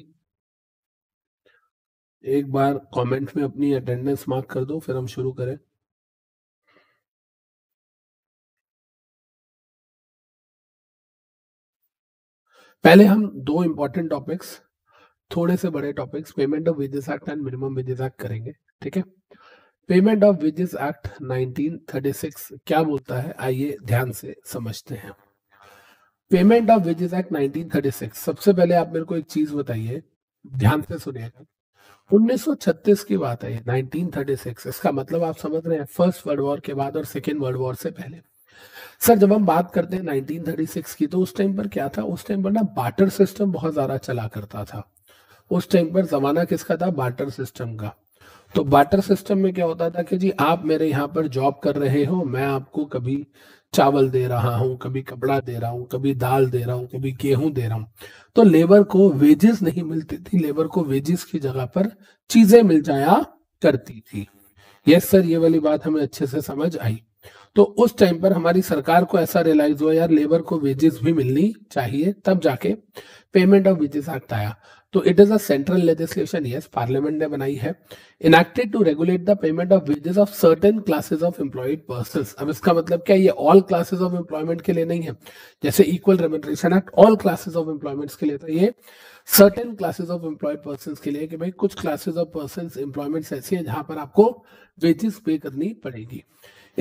एक बार कमेंट में अपनी अटेंडेंस मार्क कर दो फिर हम शुरू करें पहले हम दो इंपॉर्टेंट टॉपिक्स थोड़े से बड़े topics payment of wages act and minimum wages act करेंगे ठीक है पेमेंट ऑफ वेजेस एक्ट 1936 क्या बोलता है आइए ध्यान से समझते हैं पेमेंट ऑफ वेजेस एक्ट 1936 सबसे पहले आप मेरे को एक चीज बताइए ध्यान से सुनिएगा 1936 की बात है 1936 इसका मतलब आप समझ रहे हैं फर्स्ट वर्ल्ड वॉर के बाद और सेकेंड वर्ल्ड वॉर से पहले सर जब हम बात करते हैं 1936 की तो उस टाइम पर क्या था उस टाइम पर ना बाटर सिस्टम बहुत ज्यादा चला करता था उस टाइम पर जमाना किसका था बाटर सिस्टम का तो बाटर सिस्टम में क्या होता था कि जी आप मेरे यहाँ पर जॉब कर रहे हो मैं आपको कभी चावल दे रहा हूँ कभी कपड़ा दे रहा हूँ कभी दाल दे रहा हूँ कभी गेहूं दे रहा हूँ तो लेबर को वेजेस नहीं मिलती थी लेबर को वेजेस की जगह पर चीजें मिल जाया करती थी यस सर ये वाली बात हमें अच्छे से समझ आई तो उस टाइम पर हमारी सरकार को ऐसा रियलाइज हुआ यार लेबर को वेजेस भी मिलनी चाहिए तब जाके पेमेंट ऑफ वेजेस एक्ट आया तो it is a central legislation yes parliament ने बनाई है enacted to regulate the payment of wages of certain classes of employed person अब इसका मतलब क्या ये ऑल क्लासेस ऑफ एम्प्लॉयमेंट के लिए नहीं है जैसे equal remuneration act all classes of employment के लिए था तो ये certain classes of employed person के लिए कि भाई कुछ क्लासेस ऑफ पर्सन एम्प्लॉयमेंट्स ऐसी है जहां पर आपको वेजेस पे करनी पड़ेगी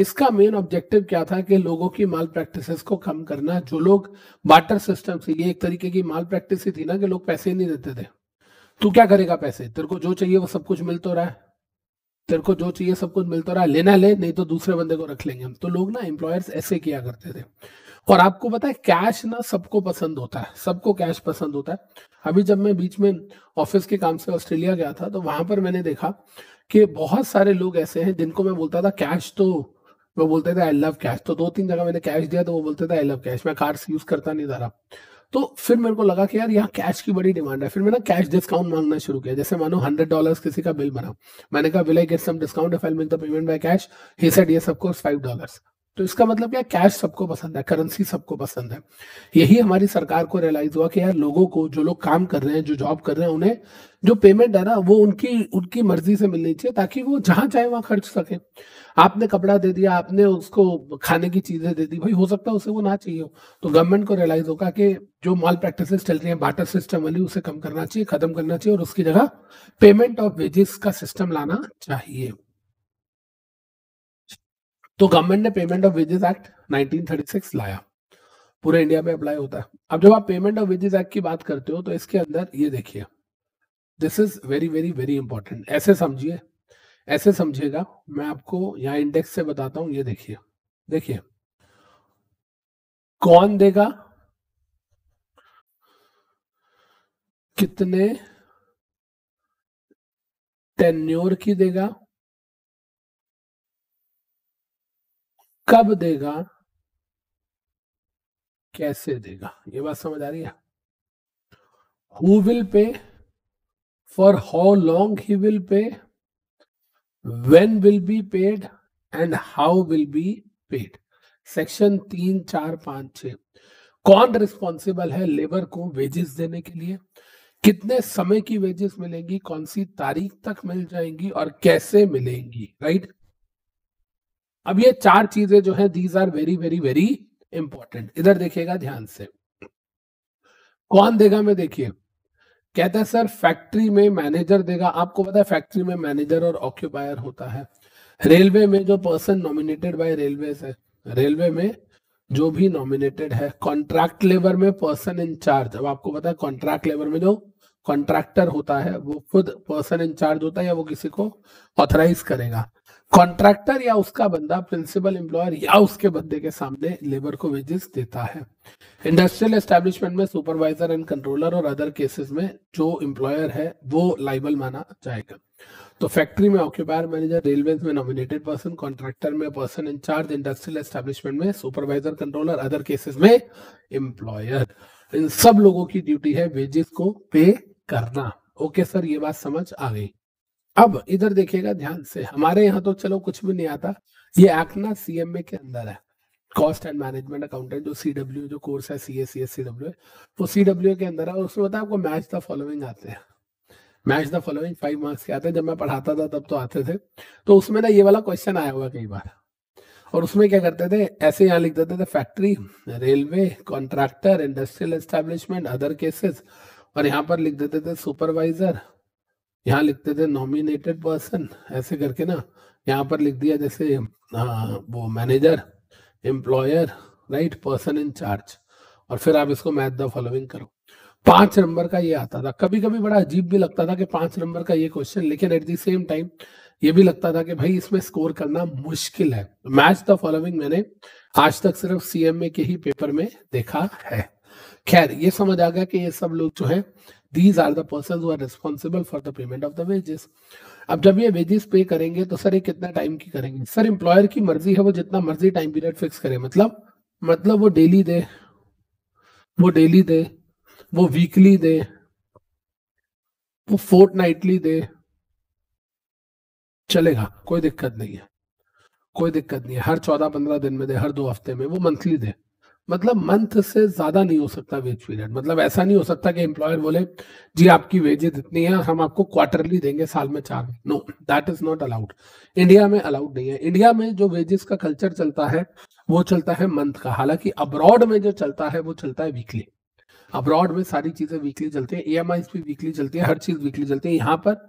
इसका मेन ऑब्जेक्टिव क्या था कि लोगों की माल प्रैक्टिस को कम करना जो लोग बाटर सिस्टम से ये एक तरीके की माल प्रैक्टिस ही थी ना कि लोग पैसे ही नहीं देते थे तू क्या करेगा पैसे तेरे को जो चाहिए वो सब कुछ मिल तो रहा है तेरे को जो चाहिए सब कुछ मिल तो रहा है लेना ले नहीं तो दूसरे बंदे को रख लेंगे हम तो लोग ना एम्प्लॉयर्स ऐसे किया करते थे और आपको पता है कैश ना सबको पसंद होता है सबको कैश पसंद होता है अभी जब मैं बीच में ऑफिस के काम से ऑस्ट्रेलिया गया था तो वहां पर मैंने देखा कि बहुत सारे लोग ऐसे हैं जिनको मैं बोलता था कैश तो वो बोलते थे आई लव कैश तो दो तीन जगह मैंने कैश दिया तो वो बोलते थे आई लव कैश मैं कार्ड्स यूज करता नहीं था तो फिर मेरे को लगा कि यार यहाँ कैश की बड़ी डिमांड है फिर मैंने कैश डिस्काउंट मांगना शुरू किया जैसे मानो हंड्रेड डॉलर किसी का बिल बना मैंने कहा will I get some discount if I make the payment by cash he said yes of course five dollars तो इसका मतलब क्या कैश सबको पसंद है करेंसी सबको पसंद है यही हमारी सरकार को रियलाइज हुआ कि यार लोगों को जो लोग काम कर रहे हैं जो जॉब कर रहे हैं उन्हें जो पेमेंट है ना वो उनकी उनकी मर्जी से मिलनी चाहिए ताकि वो जहाँ चाहे वहां खर्च सके आपने कपड़ा दे दिया आपने उसको खाने की चीजें दे दी भाई हो सकता है उसे वो ना चाहिए हो तो गवर्नमेंट को रियलाइज होगा कि जो मॉल प्रैक्टिस चल रही है बाटर सिस्टम वाली उसे कम करना चाहिए खत्म करना चाहिए और उसकी जगह पेमेंट ऑफ वेजेस का सिस्टम लाना चाहिए तो गवर्नमेंट ने पेमेंट ऑफ वेजेस एक्ट 1936 लाया पूरे इंडिया में अप्लाई होता है अब जब आप पेमेंट ऑफ वेजेस एक्ट की बात करते हो तो इसके अंदर ये देखिए this is very very very important ऐसे समझिए ऐसे समझिएगा मैं आपको यहाँ इंडेक्स से बताता हूँ ये देखिए देखिए कौन देगा कितने टेन्योर की देगा कब देगा कैसे देगा ये बात समझ आ रही है who will pay for how long he will pay when will be paid and how will be paid section तीन चार पांच छ कौन रिस्पॉन्सिबल है लेबर को वेजेस देने के लिए कितने समय की वेजेस मिलेंगी कौन सी तारीख तक मिल जाएंगी और कैसे मिलेंगी राइट right? अब ये चार चीजें जो है these are very very very important इधर देखिएगा ध्यान से कौन देगा मैं देखिए कहता है सर फैक्ट्री में मैनेजर देगा आपको पता है फैक्ट्री में मैनेजर और ऑक्यूपायर होता है रेलवे में जो पर्सन नॉमिनेटेड बाय रेलवे है रेलवे में जो भी नॉमिनेटेड है कॉन्ट्रैक्ट लेबर में पर्सन इंचार्ज अब आपको पता है कॉन्ट्रैक्ट लेबर में जो कॉन्ट्रैक्टर होता है वो खुद पर्सन इंचार्ज होता है या वो किसी को ऑथराइज करेगा कॉन्ट्रैक्टर या उसका बंदा प्रिंसिपल एम्प्लॉयर या उसके बंदे के सामने लेबर को वेजेस देता है इंडस्ट्रियल एस्टेब्लिशमेंट में सुपरवाइजर एंड कंट्रोलर और अदर केसेस में जो एम्प्लॉयर है वो लाइबल माना जाएगा तो फैक्ट्री में ऑक्यूपायर मैनेजर रेलवे में नॉमिनेटेड पर्सन कॉन्ट्रैक्टर में पर्सन इंचार्ज इंडस्ट्रियल एस्टेब्लिशमेंट में सुपरवाइजर कंट्रोलर अदर केसेस में एम्प्लॉयर इन सब लोगों की ड्यूटी है वेजेस को पे करना ओके सर ये बात समझ आ गई अब इधर देखिएगा ध्यान से हमारे यहाँ तो चलो कुछ भी नहीं आता ये एक्ट ना सीएमए के अंदर है कॉस्ट एंड मैनेजमेंट अकाउंटेंट जो सी डब्ल्यू जो कोर्स है C S C S C W वो सी डब्ल्यू के अंदर है और उसमें पता आपको मैच द फॉलोइंग आते हैं match the following five marks के आते हैं जब मैं पढ़ाता था तब तो आते थे तो उसमें ना ये वाला क्वेश्चन आया हुआ कई बार और उसमें क्या करते थे ऐसे यहाँ लिख देते थे factory railway contractor industrial establishment other cases और यहाँ पर लिख देते थे सुपरवाइजर यहाँ लिखते थे नॉमिनेटेड पर्सन ऐसे करके ना यहाँ पर लिख दिया जैसे आ, वो manager employer right person in charge और फिर आप इसको मैथ द फॉलोइंग करो पांच नंबर का ये आता था कभी कभी बड़ा अजीब भी लगता था कि पांच नंबर का ये क्वेश्चन लेकिन एट दी सेम टाइम ये भी लगता था कि भाई इसमें स्कोर करना मुश्किल है मैच द फॉलोइंग मैंने आज तक सिर्फ सीएमए के ही पेपर में देखा है खैर ये समझ आ गया कि ये सब लोग जो है these are the persons are responsible for the payment of the wages अब जब ये वेजेस पे करेंगे तो सर ये कितना टाइम की करेंगे सर एम्प्लॉयर की मर्जी है वो जितना मर्जी टाइम पीरियड फिक्स करे मतलब मतलब वो डेली दे वो डेली दे वो वीकली दे वो फोर्थ नाइटली दे चलेगा कोई दिक्कत नहीं है कोई दिक्कत नहीं है हर चौदह पंद्रह दिन में दे हर दो हफ्ते में वो मंथली दे मतलब मंथ से ज्यादा नहीं हो सकता वेज पीरियड मतलब ऐसा नहीं हो सकता कि एम्प्लॉयर बोले जी आपकी वेजेज इतनी है हम आपको क्वार्टरली देंगे साल में चार no that is not allowed India में अलाउड नहीं है इंडिया में जो वेजेस का कल्चर चलता है वो चलता है मंथ का हालांकि अब्रॉड में जो चलता है वो चलता है वीकली अब्रॉड में सारी चीजें वीकली चलती है ई एम भी वीकली चलती है हर चीज वीकली चलती है यहाँ पर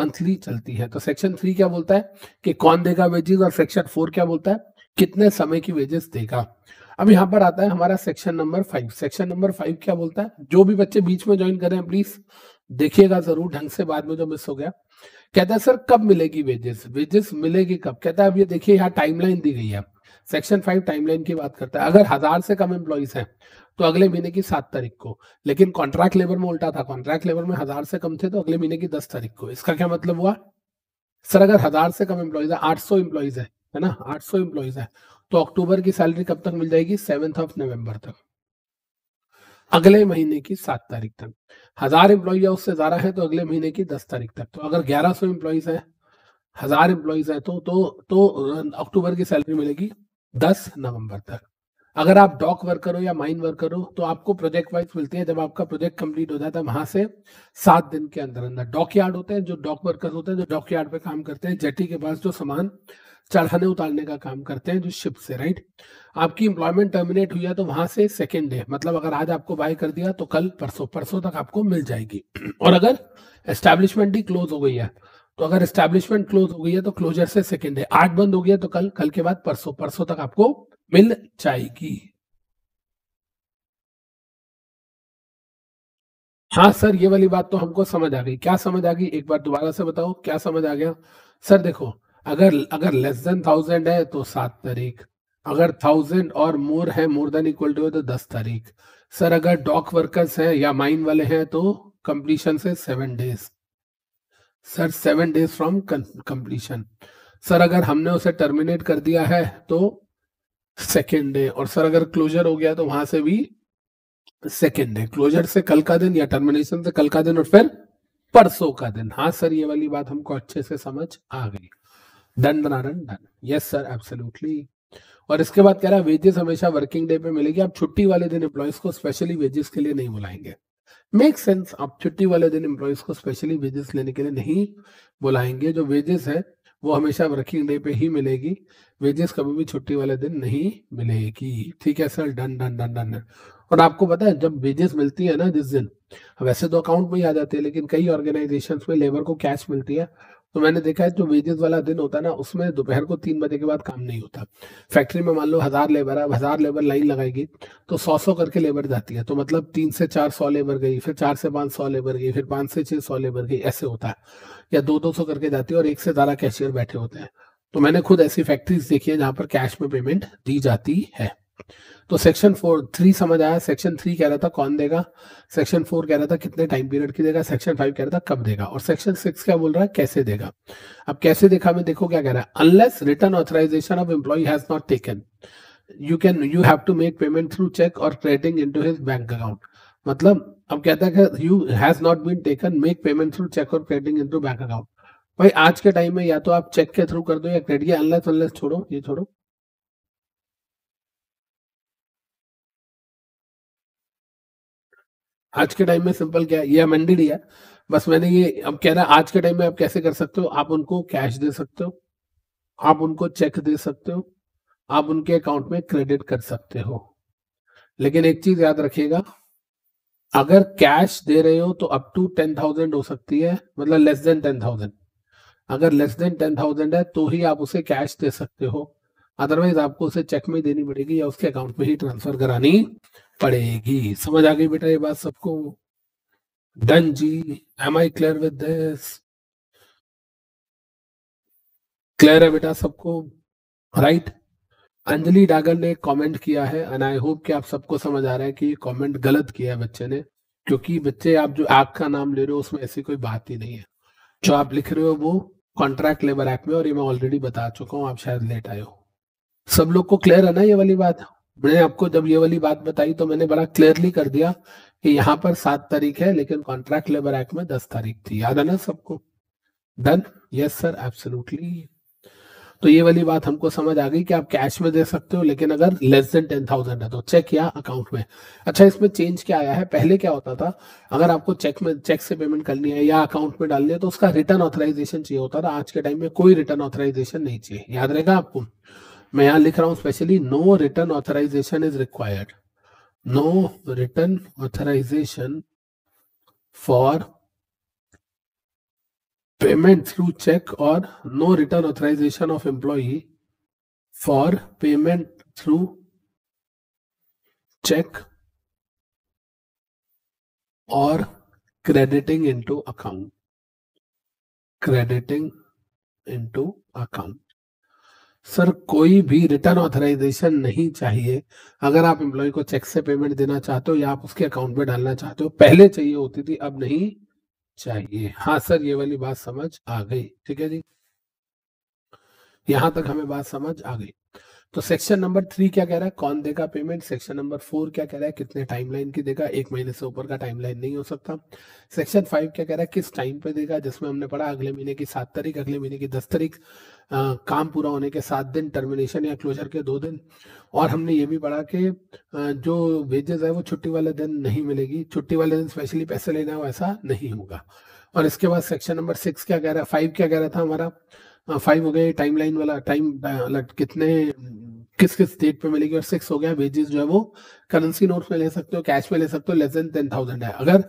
मंथली चलती है तो सेक्शन थ्री क्या बोलता है कि कौन देगा वेजेस और सेक्शन फोर क्या बोलता है कितने समय की वेजेस देगा अब यहाँ पर आता है हमारा section number five section number five क्या बोलता है जो भी बच्चे बीच में ज्वाइन करें प्लीज देखिएगा जरूर ढंग से बाद में जो मिस हो गया कहता है सर कब मिलेगी वेजेस वेजेस मिलेगी कब कहता है अब ये देखिए यहाँ टाइमलाइन दी गई है सेक्शन फाइव टाइमलाइन की बात करता है अगर हजार से कम एम्प्लॉइज है तो अगले महीने की सात तारीख को लेकिन कॉन्ट्रैक्ट लेबर में उल्टा था कॉन्ट्रैक्ट लेबर में हजार से कम थे तो अगले महीने की दस तारीख को इसका क्या मतलब हुआ सर अगर हजार से कम एम्प्लॉयज है आठ सौ एम्प्लॉइज है ना आठ सौ एम्प्लॉइज है तो अक्टूबर की सैलरी कब तक मिल जाएगी सेवेंथ ऑफ नवंबर तक अगले महीने की सात तारीख तक हजार एम्प्लॉय या उससे ज्यादा है तो अगले महीने की दस तारीख तक तो अगर ग्यारह सौ एम्प्लॉयज है हजार एम्प्लॉयज है तो तो तो अक्टूबर की सैलरी मिलेगी दस नवंबर तक अगर आप डॉक वर्कर हो या माइन वर्कर हो तो आपको प्रोजेक्ट वाइज मिलती है जब आपका प्रोजेक्ट कंप्लीट हो जाता है वहां से सात दिन के अंदर अंदर डॉक यार्ड होते हैं जो डॉक वर्कर होते हैं जो डॉक यार्ड पे काम करते हैं जेटी के पास जो सामान चढ़ाने उतारने का काम करते हैं जो शिप से राइट आपकी एम्प्लॉयमेंट टर्मिनेट हुई है तो वहां से सेकेंड डे मतलब अगर आज आपको बाय कर दिया तो कल परसों परसों तक आपको मिल जाएगी [clears throat] और अगर एस्टेब्लिशमेंट ही क्लोज हो गई है तो अगर एस्टेब्लिशमेंट क्लोज हो गई है तो क्लोजर से सेकेंड डे आठ बंद हो गया तो कल कल के बाद परसों परसों तक आपको मिल जाएगी हाँ सर ये वाली बात तो हमको समझ आ गई क्या समझ आ गई एक बार दोबारा से बताओ क्या समझ आ गया सर देखो अगर अगर लेस देन थाउजेंड है तो सात तारीख अगर थाउजेंड और मोर है मोर देन इक्वल टू है तो दस तारीख सर अगर डॉक वर्कर्स है या माइन वाले हैं तो कंप्लीशन से seven days sir seven days from completion sir अगर हमने उसे टर्मिनेट कर दिया है तो सेकेंड डे और सर अगर क्लोजर हो गया तो वहां से भी सेकेंड डे क्लोजर से कल का दिन या टर्मिनेशन से कल का दिन और फिर परसों का दिन हाँ सर ये वाली बात हमको अच्छे से समझ आ गई नारायण दंडनारंडन यस सर एब्सोल्युटली और इसके बाद कह रहा है वेजेस हमेशा वर्किंग डे पे मिलेगी आप छुट्टी वाले दिन एम्प्लॉयज को स्पेशली वेजेस के लिए नहीं बुलाएंगे मेक सेंस आप छुट्टी वाले दिन एम्प्लॉयज को स्पेशली वेजेस लेने के लिए नहीं बुलाएंगे जो वेजेस है वो हमेशा वर्किंग डे पे ही मिलेगी वेजेस कभी भी छुट्टी वाले दिन नहीं मिलेगी ठीक है sir done done done done और आपको पता है जब वेजेस मिलती है ना जिस दिन वैसे तो अकाउंट में ही आ जाती है लेकिन कई ऑर्गेनाइजेशंस में लेबर को कैश मिलती है तो मैंने देखा है जो वेजेस वाला दिन होता है ना उसमें दोपहर को तीन बजे के बाद काम नहीं होता फैक्ट्री में मान लो हजार लेबर है हजार लेबर लाइन लगाएगी तो सौ सौ करके लेबर जाती है तो मतलब तीन से चार सौ लेबर गई फिर चार से पांच सौ लेबर गई फिर पांच से छह सौ लेबर गई ऐसे होता है या दो दो सौ करके जाती है और एक से ज़्यादा कैशियर बैठे होते हैं तो मैंने खुद ऐसी फैक्ट्रीज देखी है जहाँ पर कैश में पेमेंट दी जाती है तो सेक्शन फोर थ्री समझ आया सेक्शन थ्री कह रहा था कौन देगा सेक्शन फोर कह रहा था कितने टाइम पीरियड की देगा सेक्शन फाइव कह रहा था कब देगा और सेक्शन सिक्स क्या बोल रहा है कैसे देगा अब कैसे देखा मैं देखो क्या कह रहा है unless written authorisation of employee has not taken you can you have to make payment through cheque और crediting to his bank account मतलब अब कहता है you has not been taken make payment through cheque और crediting to bank account भाई आज के time में या तो आप चेक के थ्रू कर दो या क्रेडिट अनलेस अनलेस छोड़ो ये छोड़ो आज के टाइम में सिंपल क्या है ये अमेंडेड ही है बस मैंने ये अब कह रहा है आज के टाइम में आप कैसे कर सकते हो आप उनको कैश दे सकते हो आप उनको चेक दे सकते हो आप उनके अकाउंट में क्रेडिट कर सकते हो लेकिन एक चीज याद रखिएगा अगर कैश दे रहे हो तो अप टू टेन थाउजेंड हो सकती है मतलब लेस देन टेन थाउजेंड अगर लेस देन टेन थाउजेंड है तो ही आप उसे कैश दे सकते हो अदरवाइज आपको उसे चेक में देनी पड़ेगी या उसके अकाउंट में ही ट्रांसफर करानी पड़ेगी समझ आ गई बेटा ये बात सबको डन जी am I clear with this clear है बेटा सबको राइट अंजलि डागर ने कमेंट किया है एंड आई होप कि आप सबको समझ आ रहा है कि ये कमेंट गलत किया है बच्चे ने क्योंकि बच्चे आप जो ऐप का नाम ले रहे हो उसमें ऐसी कोई बात ही नहीं है जो आप लिख रहे हो वो कॉन्ट्रैक्ट लेबर ऐप में और ये मैं ऑलरेडी बता चुका हूँ आप शायद लेट आए हो सब लोग को क्लियर है ना ये वाली बात मैंने आपको जब ये वाली बात बताई तो मैंने बड़ा क्लियरली कर दिया कि यहाँ पर सात तारीख है लेकिन कॉन्ट्रैक्ट लेबर एक्ट में दस तारीख थी याद है ना सबको डन यस सर एब्सोल्युटली तो ये वाली बात हमको समझ आ गई कि आप कैश में दे सकते हो लेकिन अगर लेस देन टेन थाउजेंड है तो चेक या अकाउंट में अच्छा इसमें चेंज क्या आया है पहले क्या होता था अगर आपको चेक में चेक से पेमेंट करनी है या अकाउंट में डालनी है तो उसका रिटर्न ऑथराइजेशन चाहिए होता था आज के टाइम में कोई रिटर्न ऑथराइजेशन नहीं चाहिए याद रहेगा आपको मैं यहाँ लिख रहा हूँ specially no return authorization is required no return authorization for payment through check or no written authorization of employee for payment through check or crediting into account crediting into account sir कोई भी return authorisation नहीं चाहिए अगर आप employ को check से payment देना चाहते हो या आप उसके अकाउंट में डालना चाहते हो पहले चाहिए होती थी अब नहीं चाहिए हाँ सर ये वाली बात समझ आ गई ठीक है जी यहां तक हमें बात समझ आ गई तो सेक्शन नंबर थ्री क्या कह रहा है कौन देगा पेमेंट सेक्शन नंबर फोर क्या कह रहा है कितने टाइमलाइन की देगा एक महीने से ऊपर का टाइमलाइन नहीं हो सकता सेक्शन फाइव क्या कह रहा है किस टाइम पे देगा जिसमें हमने पढ़ा अगले महीने की सात तारीख अगले महीने की दस तारीख काम पूरा होने के सात दिन टर्मिनेशन या क्लोजर के दो दिन और हमने ये भी पढ़ा कि जो वेजेस है वो छुट्टी वाले दिन नहीं मिलेगी छुट्टी वाले दिन स्पेशली पैसे लेना वैसा नहीं होगा और इसके बाद सेक्शन नंबर सिक्स क्या कह रहा है फाइव क्या कह रहा था हमारा फाइव हाँ, हो गए टाइम लाइन वाला टाइम कितने किस किस डेट पे मिलेगी और सिक्स हो गया वेजेस जो है वो करेंसी नोट में ले सकते हो कैश में ले सकते हो लेस देन टेन थाउजेंड है अगर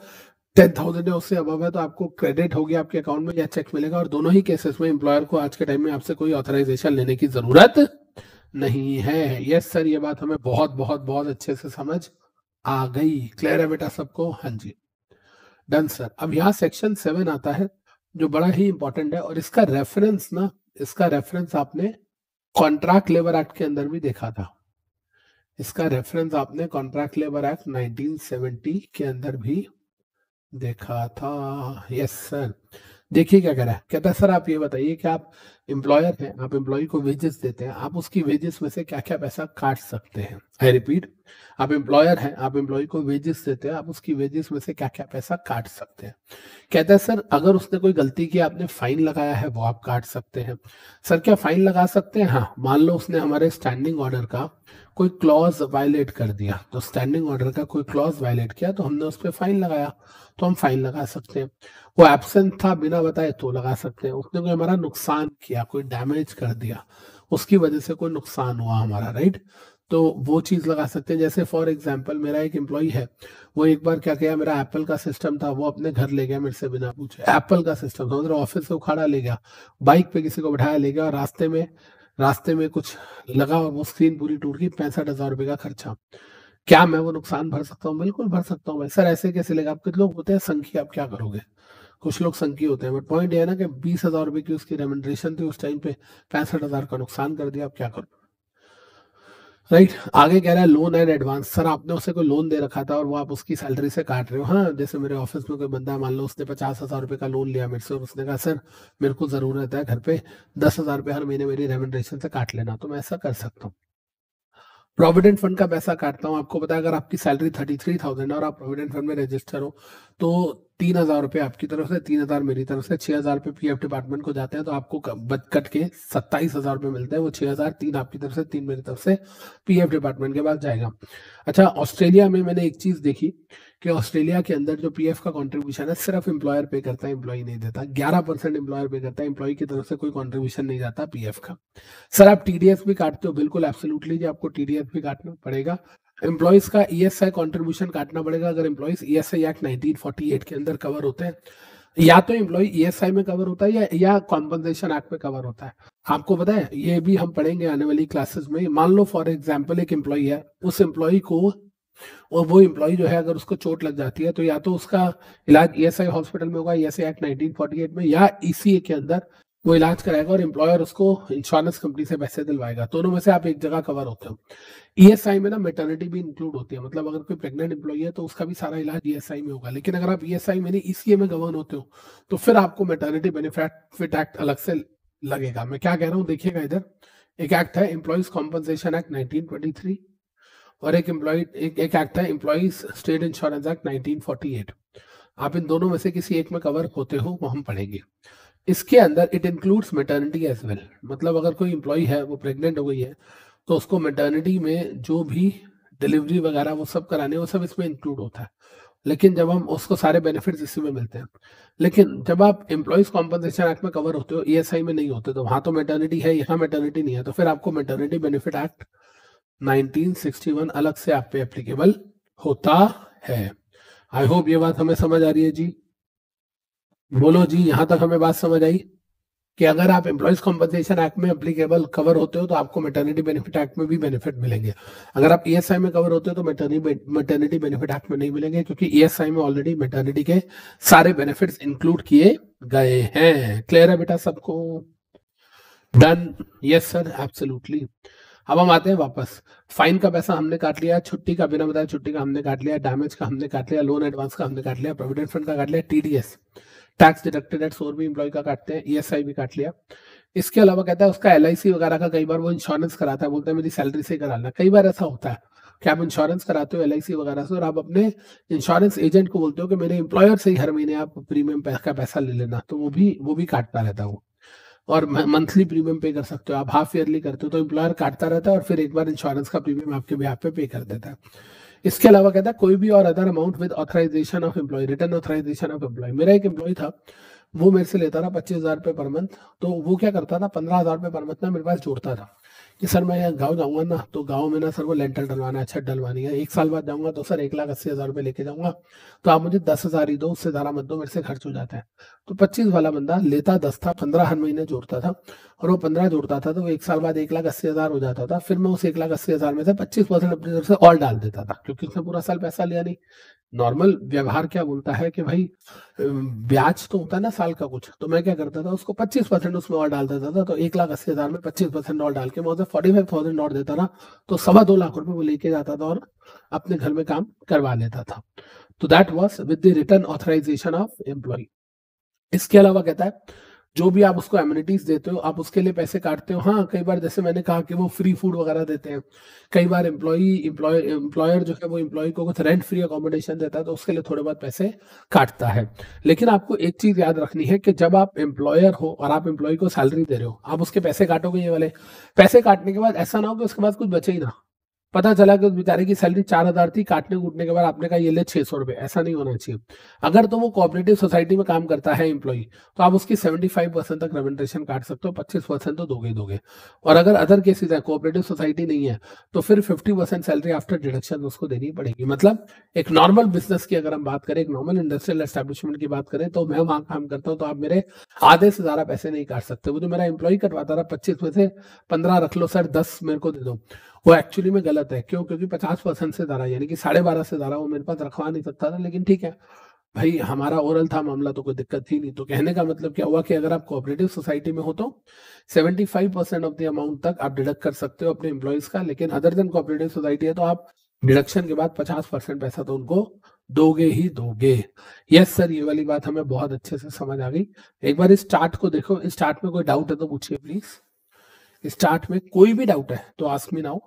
टेन थाउजेंड है उससे अब है तो आपको क्रेडिट हो गया आपके अकाउंट में या चेक मिलेगा और दोनों ही केसेस में एम्प्लॉयर को आज के टाइम में आपसे कोई ऑथराइजेशन लेने की जरूरत नहीं है यस सर ये बात हमें बहुत बहुत बहुत अच्छे से समझ आ गई क्लियर है बेटा सबको हाँ जी डन सर अब यहाँ सेक्शन सेवन आता है जो बड़ा ही इंपॉर्टेंट है और इसका रेफरेंस ना इसका रेफरेंस आपने कॉन्ट्रैक्ट लेबर एक्ट के अंदर भी देखा था इसका रेफरेंस आपने कॉन्ट्रैक्ट लेबर एक्ट 1970 के अंदर भी देखा था यस सर देखिए क्या कह रहा है कहता है सर आप ये बताइए कि आप एम्प्लॉयर है आप एम्प्लॉय को वेजेस देते हैं आप उसकी वेजेस में से क्या क्या पैसा काट सकते हैं आई रिपीट आप एम्प्लॉयर हैं आप एम्प्लॉय को वेजेस देते हैं आप उसकी वेजेस में से क्या क्या पैसा काट सकते हैं कहते हैं सर अगर उसने कोई गलती की आपने फाइन लगाया है वो आप काट सकते हैं सर क्या फाइन लगा सकते हैं हाँ मान लो उसने हमारे स्टैंडिंग ऑर्डर का कोई क्लॉज वायलेट कर दिया तो स्टैंडिंग ऑर्डर का कोई क्लॉज वायलेट किया तो हमने उस पर फाइन लगाया तो हम फाइन लगा सकते हैं वो एबसेंट था बिना बताए तो लगा सकते हैं उसने कोई हमारा नुकसान किया कोई डैमेज कर दिया उसकी वजह से कोई नुकसान हुआ हमारा राइट तो वो चीज़ लगा सकते हैं जैसे फॉर एग्जाम्पल मेरा एक एम्प्लॉय है वो एक बार क्या किया मेरा एप्पल का सिस्टम था वो अपने घर ले गया मेरे से बिना पूछे एप्पल का सिस्टम था मतलब ऑफिस से उखाड़ा ले गया बाइक पे किसी को बैठाया ले गया और रास्ते में रास्ते में कुछ लगा और वो स्क्रीन पूरी टूट गई पैंसठ हजार रुपये का खर्चा क्या मैं वो नुकसान भर सकता हूँ बिल्कुल भर सकता हूँ सर ऐसे कैसे लगे आप कुछ लोग होते हैं संखी आप क्या करोगे कुछ लोग संकी होते हैं बट पॉइंट ये है ना कि बीस हजार रुपए की उसकी रेमेंड्रेशन थी उस टाइम पे पैंसठ हजार का नुकसान कर दिया आप क्या करोगे राइट right? आगे कह रहा है लोन एंड एडवांस सर आपने उसे कोई लोन दे रखा था और वो आप उसकी सैलरी से काट रहे हो हाँ जैसे मेरे ऑफिस में कोई बंदा मान लो उसने पचास हज़ार रुपये का लोन लिया मेरे से और उसने कहा सर मेरे को ज़रूरत है घर पे दस हज़ार रुपये हर महीने मेरी रेमेंडेशन से काट लेना तो मैं ऐसा कर सकता हूँ प्रोविडेंट फंड का पैसा काटता हूँ आपको पता है अगर आपकी सैलरी थर्टी थ्री थाउजेंड है और आप प्रोविडेंट फंड में रजिस्टर हो तो तीन हजार रुपए आपकी तरफ से तीन हजार मेरी तरफ से छह हजार रुपए पी एफ डिपार्टमेंट को जाते हैं तो आपको बच कट के सत्ताईस हजार रुपए मिलते हैं वो छह हजार तीन आपकी तरफ से तीन मेरी तरफ से पी एफ डिपार्टमेंट के पास जाएगा अच्छा ऑस्ट्रेलिया में मैंने एक चीज देखी कि ऑस्ट्रेलिया के अंदर जो पीएफ का कंट्रीब्यूशन है सिर्फ एम्प्लॉयर पे करता है एम्प्लॉय नहीं देता ग्यारह परसेंट एम्प्लॉयर पे करता है एम्प्लॉय की तरफ से कोई कंट्रीब्यूशन नहीं जाता पीएफ का सर आप टीडीएस भी काटते हो बिल्कुल एब्सोल्युटली जी आपको टीडीएस भी काटना पड़ेगा एम्प्लॉयज का ई एस आई कॉन्ट्रीब्यूशन काटना पड़ेगा अगर employees E S I act nineteen forty eight के अंदर कवर होते हैं या तो एम्प्लॉय आई e में कवर होता है या या कॉम्पनसेशन एक्ट में कवर होता है आपको पता है ये भी हम पढ़ेंगे आने वाली क्लासेस में मान लो फॉर एग्जाम्पल एक एम्प्लॉय है उस एम्प्लॉय को और वो एम्प्लॉय जो है अगर उसको चोट लग जाती है तो या तो उसका इलाज ई एस आई हॉस्पिटल में होगा E S I act nineteen forty eight में या ई सी ए के अंदर वो इलाज कराएगा और एम्प्लॉयर उसको इंश्योरेंस कंपनी से पैसे दिलवाएगा दोनों में से आप एक जगह कवर होते हो ईएसआई e में ना मेटर्निटी भी इंक्लूड होती है मतलब अगर कोई प्रेग्नेंट एम्प्लॉई है तो उसका भी सारा इलाज ईएसआई e में होगा लेकिन अगर आप ईएसआई e में नहीं ईसीए में गवर्न होते हो तो फिर आपको मेटर्निटी बेनिफिट एक्ट अलग से लगेगा मैं क्या कह रहा हूँ देखिएगा इधर एक एक्ट है एम्प्लॉयज कॉम्पनसेशन एक्ट नाइनटीन और एक एम्प्लॉय एक, एक एक्ट है employees state insurance act nineteen आप इन दोनों में से किसी एक में कवर होते हो वो हम पढ़ेंगे इसके अंदर it includes maternity as well मतलब अगर कोई एम्प्लॉय है वो प्रेग्नेंट हो गई है तो उसको मेटर्निटी में जो भी डिलीवरी वगैरह वो सब कराने वो सब इसमें इंक्लूड होता है लेकिन जब हम उसको सारे बेनिफिट्स इसी में मिलते हैं लेकिन जब आप एम्प्लॉयज कॉम्पनसेशन एक्ट में कवर होते हो ई e में नहीं होते तो वहां तो मेटर्निटी है यहाँ मेटर्निटी नहीं है तो फिर आपको मेटर्निटी बेनिफिट एक्ट 1961 अलग से आप पे एप्लीकेबल होता है आई होप ये बात हमें समझ आ रही है जी बोलो जी यहाँ तक हमें बात समझ आई कि अगर आप एम्प्लॉयज कॉम्पनसेशन एक्ट में अप्लीकेबल कवर होते हो तो आपको मेटर्निटी बेनिफिट एक्ट में भी बेनिफिट मिलेंगे अगर आप ईएसआई e में कवर होते हो तो मेटर्निटी मेटर्निटी बेनिफिट एक्ट में नहीं मिलेंगे क्योंकि ईएसआई e में ऑलरेडी मेटर्निटी के सारे बेनिफिट्स इंक्लूड किए गए हैं क्लियर है बेटा सबको डन यस सर एब्सोल्युटली अब हम आते हैं वापस फाइन का पैसा हमने काट लिया छुट्टी का बिना बताया छुट्टी का हमने काट लिया डैमेज का हमने काट लिया लोन एडवांस का हमने काट लिया प्रोविडेंट फंड का काट लिया टीडीएस टैक्स डिडक्टेड एट सोर भी इम्प्लॉय का काटते हैं ईएसआई e भी काट लिया इसके अलावा कहता है उसका एल वगैरह का कई बार वो इंश्योरेंस कराता है बोलता है मेरी सैलरी से लेना कई बार ऐसा होता है कि आप इंश्योरेंस कराते हो एल वगैरह से और आप अपने इंश्योरेंस एजेंट को बोलते हो कि मेरे इंप्लॉयर से ही हर महीने आप प्रीमियम का पैसा ले लेना तो वो भी वो भी काटता रहता है वो और मंथली प्रीमियम पे कर सकते हो आप हाफ ईयरली करते हो तो इंप्लॉयर काटता रहता है और फिर एक बार इंश्योरेंस का प्रीमियम आपके बिहार पे पे कर देता है इसके अलावा कहता है कोई भी और other amount with authorization of employee return authorisation of employee मेरा एक एम्प्लॉय था वो मेरे से लेता था पच्चीस हजार रुपये पर मंथ तो वो क्या करता था पंद्रह हजार रुपये पर मंथ ना मेरे पास जोड़ता था कि सर मैं यहाँ गाँव जाऊँगा ना तो गाँव में ना सर वो लेंटर डलवाना है छत डलवानी है एक साल बाद जाऊँगा तो सर एक लाख अस्सी हज़ार रुपये लेके जाऊँगा तो आप मुझे दस हज़ार ही दो उससे ज़्यादा मत दो मेरे से खर्च हो जाता है तो पच्चीस वाला बंदा लेता दस था पंद्रह हर महीने जोड़ता था और वो पंद्रह जोड़ता था तो एक साल बाद एक लाख अस्सी हज़ार हो जाता था फिर मैं उस एक लाख अस्सी हज़ार में से पच्चीस परसेंट अपनी तरफ से और डाल देता था क्योंकि उसने पूरा साल पैसा लिया नहीं नॉर्मल व्यवहार क्या बोलता है कि भाई ब्याज तो होता है ना साल का कुछ तो मैं क्या करता था उसको पच्चीस परसेंट उसमें और डाल देता था तो एक लाख अस्सी हजार में पच्चीस परसेंट और डाल के मैं उसे फोर्टी फाइव थाउजेंड नोट देता ना तो सवा दो लाख रुपए वो लेके जाता था और अपने घर में काम करवा लेता था तो that was with the return authorisation of employee इसके अलावा कहता है जो भी आप उसको एम्यूनिटीज देते हो आप उसके लिए पैसे काटते हो हाँ कई बार जैसे मैंने कहा कि वो फ्री फूड वगैरह देते हैं कई बार एम्प्लॉई एम्प्लॉयर जो है वो एम्प्लॉय को कुछ रेंट फ्री अकोमोडेशन देता है तो उसके लिए थोड़े बहुत पैसे काटता है लेकिन आपको एक चीज याद रखनी है कि जब आप एम्प्लॉयर हो और आप एम्प्लॉय को सैलरी दे रहे हो आप उसके पैसे काटोगे ये वाले पैसे काटने के बाद ऐसा ना हो कि उसके बाद कुछ बचे ही ना पता चला कि उस बेचारे की सैलरी चार हजार थी काटने कूटने के बाद आपने कहा ये ले छह सौ रुपए ऐसा नहीं होना चाहिए अगर तो वो कोऑपरेटिव सोसाइटी में काम करता है एम्प्लॉई तो आप उसकी सेवेंटी फाइव परसेंट तक रेमेंट्रेशन काट सकते हो पच्चीस परसेंट तो दोगे दोगे और अगर अदर केसेज है कोऑपरेटिव सोसाइटी नहीं है तो फिर fifty percent salary after deduction उसको देनी पड़ेगी मतलब एक नॉर्मल बिजनेस की अगर हम बात करें एक नॉर्मल इंडस्ट्रियल एस्टेब्लिशमेंट की बात करें तो मैं वहां काम करता हूँ तो आप मेरे आधे से ज्यादा पैसे नहीं काट सकते वो जो मेरा एम्प्लॉय कटवाता था पच्चीस में से पंद्रह रख लो सर दस मेरे को दे दो वो एक्चुअली में गलत है क्यों क्योंकि पचास परसेंट से ज़्यादा यानी कि साढ़े बारह से ज़्यादा वो मेरे पास रखवा नहीं सकता था लेकिन ठीक है भाई हमारा ओरल था मामला तो कोई दिक्कत थी नहीं तो कहने का मतलब क्या हुआ कि अगर आप कोऑपरेटिव सोसाइटी में हो तो seventy five percent of the amount तक आप डिडक्ट कर सकते हो अपने एम्प्लॉयज का लेकिन अदर देन कोऑपरेटिव सोसाइटी है तो आप डिडक्शन के बाद पचास परसेंट पैसा तो उनको दोगे ही दोगे यस सर ये वाली बात हमें बहुत अच्छे से समझ आ गई एक बार इस चार्ट को देखो इस चार्ट में कोई डाउट है तो पूछिए प्लीज इस चार्ट में कोई भी डाउट है तो ask me now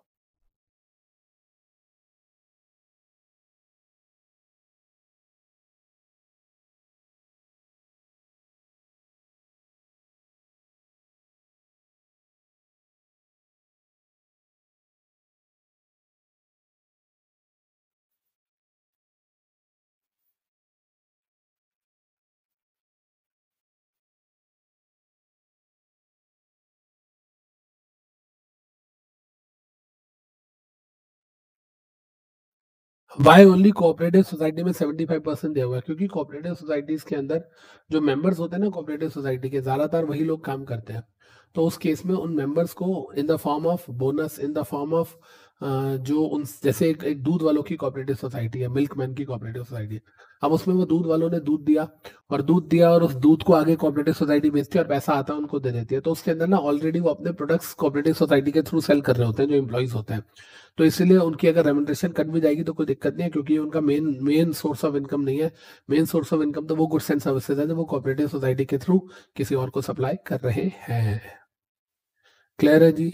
why only cooperative society में सेवेंटी फाइव परसेंट दिया हुआ है क्योंकि कोऑपरेटिव सोसाइटीज के अंदर जो मेंबर्स होते हैं ना कोऑपरेटिव सोसाइटी के ज़्यादातर वही लोग काम करते हैं तो उस केस में उन मेंबर्स को in the form of bonus in the form of जो उन जैसे एक, एक दूध वालों की कोऑपरेटिव सोसाइटी है मिल्कमैन की कोऑपरेटिव सोसाइटी है अब उसमें वो दूध वालों ने दूध दिया और दूध दिया और उस दूध को आगे कॉपरेटिव सोसाइटी बेचती है और पैसा आता है उनको दे देती है तो उसके अंदर ना ऑलरेडी वो अपने प्रोडक्ट्स कॉपरेटिव सोसाइटी के थ्रू सेल कर रहे होते हैं जो इम्प्लॉइज होते हैं तो इसलिए उनकी अगर रेमेंडेशन कट भी जाएगी तो कोई दिक्कत नहीं है क्योंकि उनका main main source of income नहीं है मेन सोर्स ऑफ इनकम तो वो गुड्स एंड सर्विसेज है जो वो कॉपरेटिव सोसाइटी के थ्रू किसी और को सप्लाई कर रहे हैं क्लियर है जी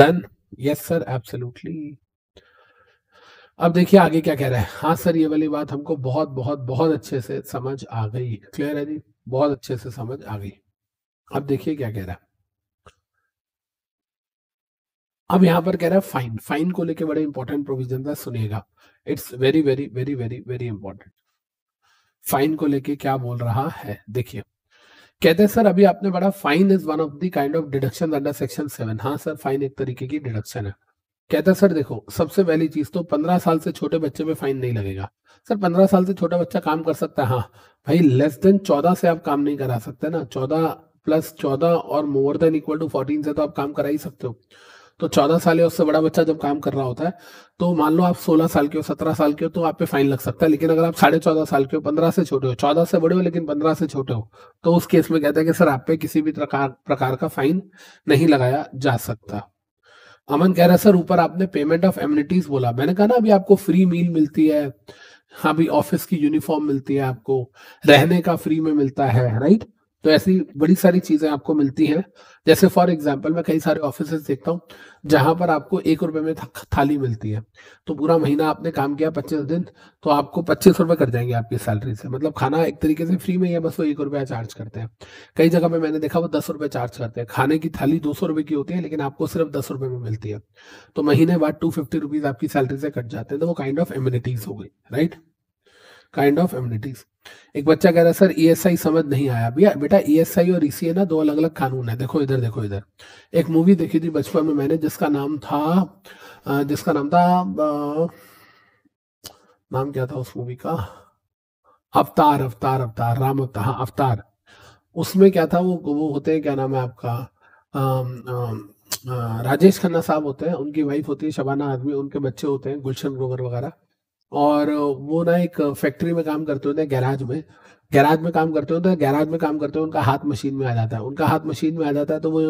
डन यस सर एब्सोल्युटली अब देखिए आगे क्या कह रहा है हाँ सर ये वाली बात हमको बहुत बहुत बहुत अच्छे से समझ आ गई क्लियर है जी बहुत अच्छे से समझ आ गई अब देखिए क्या कह रहा है अब यहां पर कह रहा है फाइन फाइन को लेके बड़े इंपॉर्टेंट प्रोविजन था सुनिएगा it's very very very very very important fine को लेके क्या बोल रहा है देखिए कहते हैं सर अभी आपने बड़ा fine is one of the kind of deduction under section seven हाँ सर फाइन एक तरीके की डिडक्शन है कहता सर देखो सबसे पहली चीज तो पंद्रह साल से छोटे बच्चे पे फाइन नहीं लगेगा सर पंद्रह साल से छोटा बच्चा काम कर सकता है हाँ भाई लेस देन चौदह से आप काम नहीं करा सकते ना चौदह प्लस चौदह और more than equal to fourteen से तो आप काम करा ही सकते हो तो चौदह साल या उससे बड़ा बच्चा जब काम कर रहा होता है तो मान लो आप सोलह साल के हो सत्रह साल के हो तो आप पे फाइन लग सकता है लेकिन अगर आप साढ़े चौदह साल के हो पंद्रह से छोटे हो चौदह से बड़े हो लेकिन पंद्रह से छोटे हो तो उस केस में कहते हैं कि सर आप पे किसी भी प्रकार प्रकार का फाइन नहीं लगाया जा सकता अमन कह रहा सर ऊपर आपने पेमेंट ऑफ एम्यूनिटीज बोला मैंने कहा ना अभी आपको फ्री मील मिलती है अभी ऑफिस की यूनिफॉर्म मिलती है आपको रहने का फ्री में मिलता है राइट तो ऐसी बड़ी सारी चीजें आपको मिलती है जैसे फॉर एग्जाम्पल मैं कई सारे ऑफिस देखता हूँ जहां पर आपको एक रुपए में था, थाली मिलती है तो पूरा महीना आपने काम किया पच्चीस दिन तो आपको पच्चीस रुपए कट जाएंगे आपकी सैलरी से मतलब खाना एक तरीके से फ्री में ही है बस वो एक रुपया चार्ज करते हैं कई जगह पे मैंने देखा वो दस रुपए चार्ज करते हैं खाने की थाली दो सौ रुपए की होती है लेकिन आपको सिर्फ दस रुपए में मिलती है तो महीने बाद टू फिफ्टी रुपीज आपकी सैलरी से कट जाते हैं तो वो काइंड ऑफ इम्यूनिटीज हो गई राइट काइंड ऑफ इम्यूनिटीज एक बच्चा कह रहा है सर ईएसआई e समझ नहीं आया भैया बेटा ईएसआई e और ईसीए e ना दो अलग अलग कानून है देखो इधर देखो इधर एक मूवी देखी थी बचपन में मैंने जिसका नाम था जिसका नाम था नाम क्या था उस मूवी का अवतार अवतार अवतार राम अवतार हाँ अवतार उसमें क्या था वो वो होते हैं क्या नाम है आपका राजेश खन्ना साहब होते हैं उनकी वाइफ होती है शबाना आदमी उनके बच्चे होते हैं गुलशन ग्रोवर वगैरह और वो ना एक फैक्ट्री में काम करते होते हैं गैराज में गैराज में काम करते होते हैं गैराज में काम करते हैं उनका हाथ मशीन में आ जाता है उनका हाथ मशीन में आ जाता है तो वो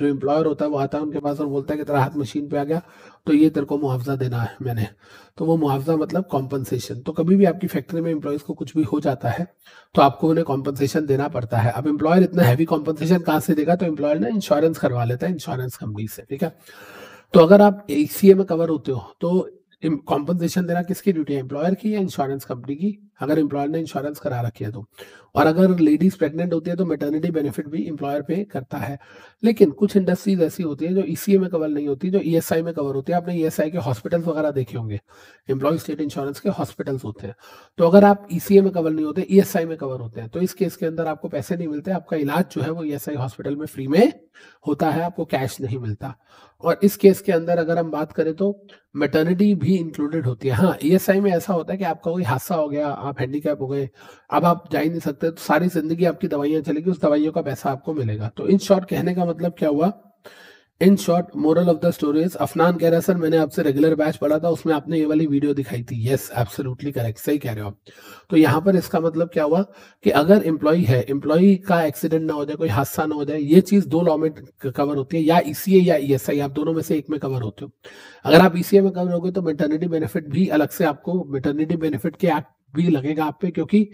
जो एम्प्लॉयर होता है वो आता है उनके पास और बोलता है कि तेरा हाथ मशीन पे आ गया तो ये तेरे को मुआवजा देना है मैंने तो वो मुआवजा मतलब कॉम्पनसेशन तो कभी भी आपकी फैक्ट्री में एम्प्लॉयज़ को कुछ भी हो जाता है तो आपको उन्हें कॉम्पनसेशन देना पड़ता है अब एम्प्लॉयर इतना हैवी कॉम्पनसेशन कहाँ से देगा तो एम्प्लॉयर ना इंश्योरेंस करवा लेता है इंश्योरेंस कंपनी से ठीक है तो अगर आप ए में कवर होते हो तो कॉम्पनसेशन देना किसकी ड्यूटी है एम्प्लॉयर की या इंश्योरेंस कंपनी की अगर एम्प्लॉयर ने इंश्योरेंस करा रखी है तो और अगर लेडीज प्रेग्नेंट होती है तो मेटर्निटी बेनिफिट भी एम्प्लॉयर पे करता है लेकिन कुछ इंडस्ट्रीज ऐसी होती है जो ई e में कवर नहीं होती जो ई e में कवर होती है आपने ई e के हॉस्पिटल वगैरह देखे होंगे एम्प्लॉय स्टेट इंश्योरेंस के हॉस्पिटल होते हैं तो अगर आप ई में कवर नहीं होते ई में कवर होते हैं तो इस केस के अंदर आपको पैसे नहीं मिलते आपका इलाज जो है वो ई हॉस्पिटल में फ्री में होता है आपको कैश नहीं मिलता और इस केस के अंदर अगर हम बात करें तो मेटर्निटी भी इंक्लूडेड होती है हाँ ईएसआई e में ऐसा होता है कि आपका कोई हादसा हो गया आप हैंडीकैप हो गए अब आप जा ही नहीं सकते तो सारी जिंदगी आपकी दवाइयाँ चलेगी उस दवाइयों का पैसा आपको मिलेगा तो इन शॉर्ट कहने का मतलब क्या हुआ in short moral of the stories Afnan कह रहा सर मैंने आपसे रेगुलर बैच पढ़ा था उसमें आपने ये वाली वीडियो दिखाई थी यस एब्सोल्युटली करेक्ट सही कह रहे हो आप तो यहाँ पर इसका मतलब क्या हुआ कि अगर एम्प्लॉई है एम्प्लॉई का एक्सीडेंट ना हो जाए कोई हादसा ना हो जाए ये चीज दो लॉ में कवर होती है या ई e या ई e आप दोनों में से एक में कवर होते हो अगर आप ई e में कवर हो तो मेटर्निटी बेनिफिट भी अलग से आपको मेटर्निटी बेनिफिट के एक्ट भी लगेगा आप पे क्योंकि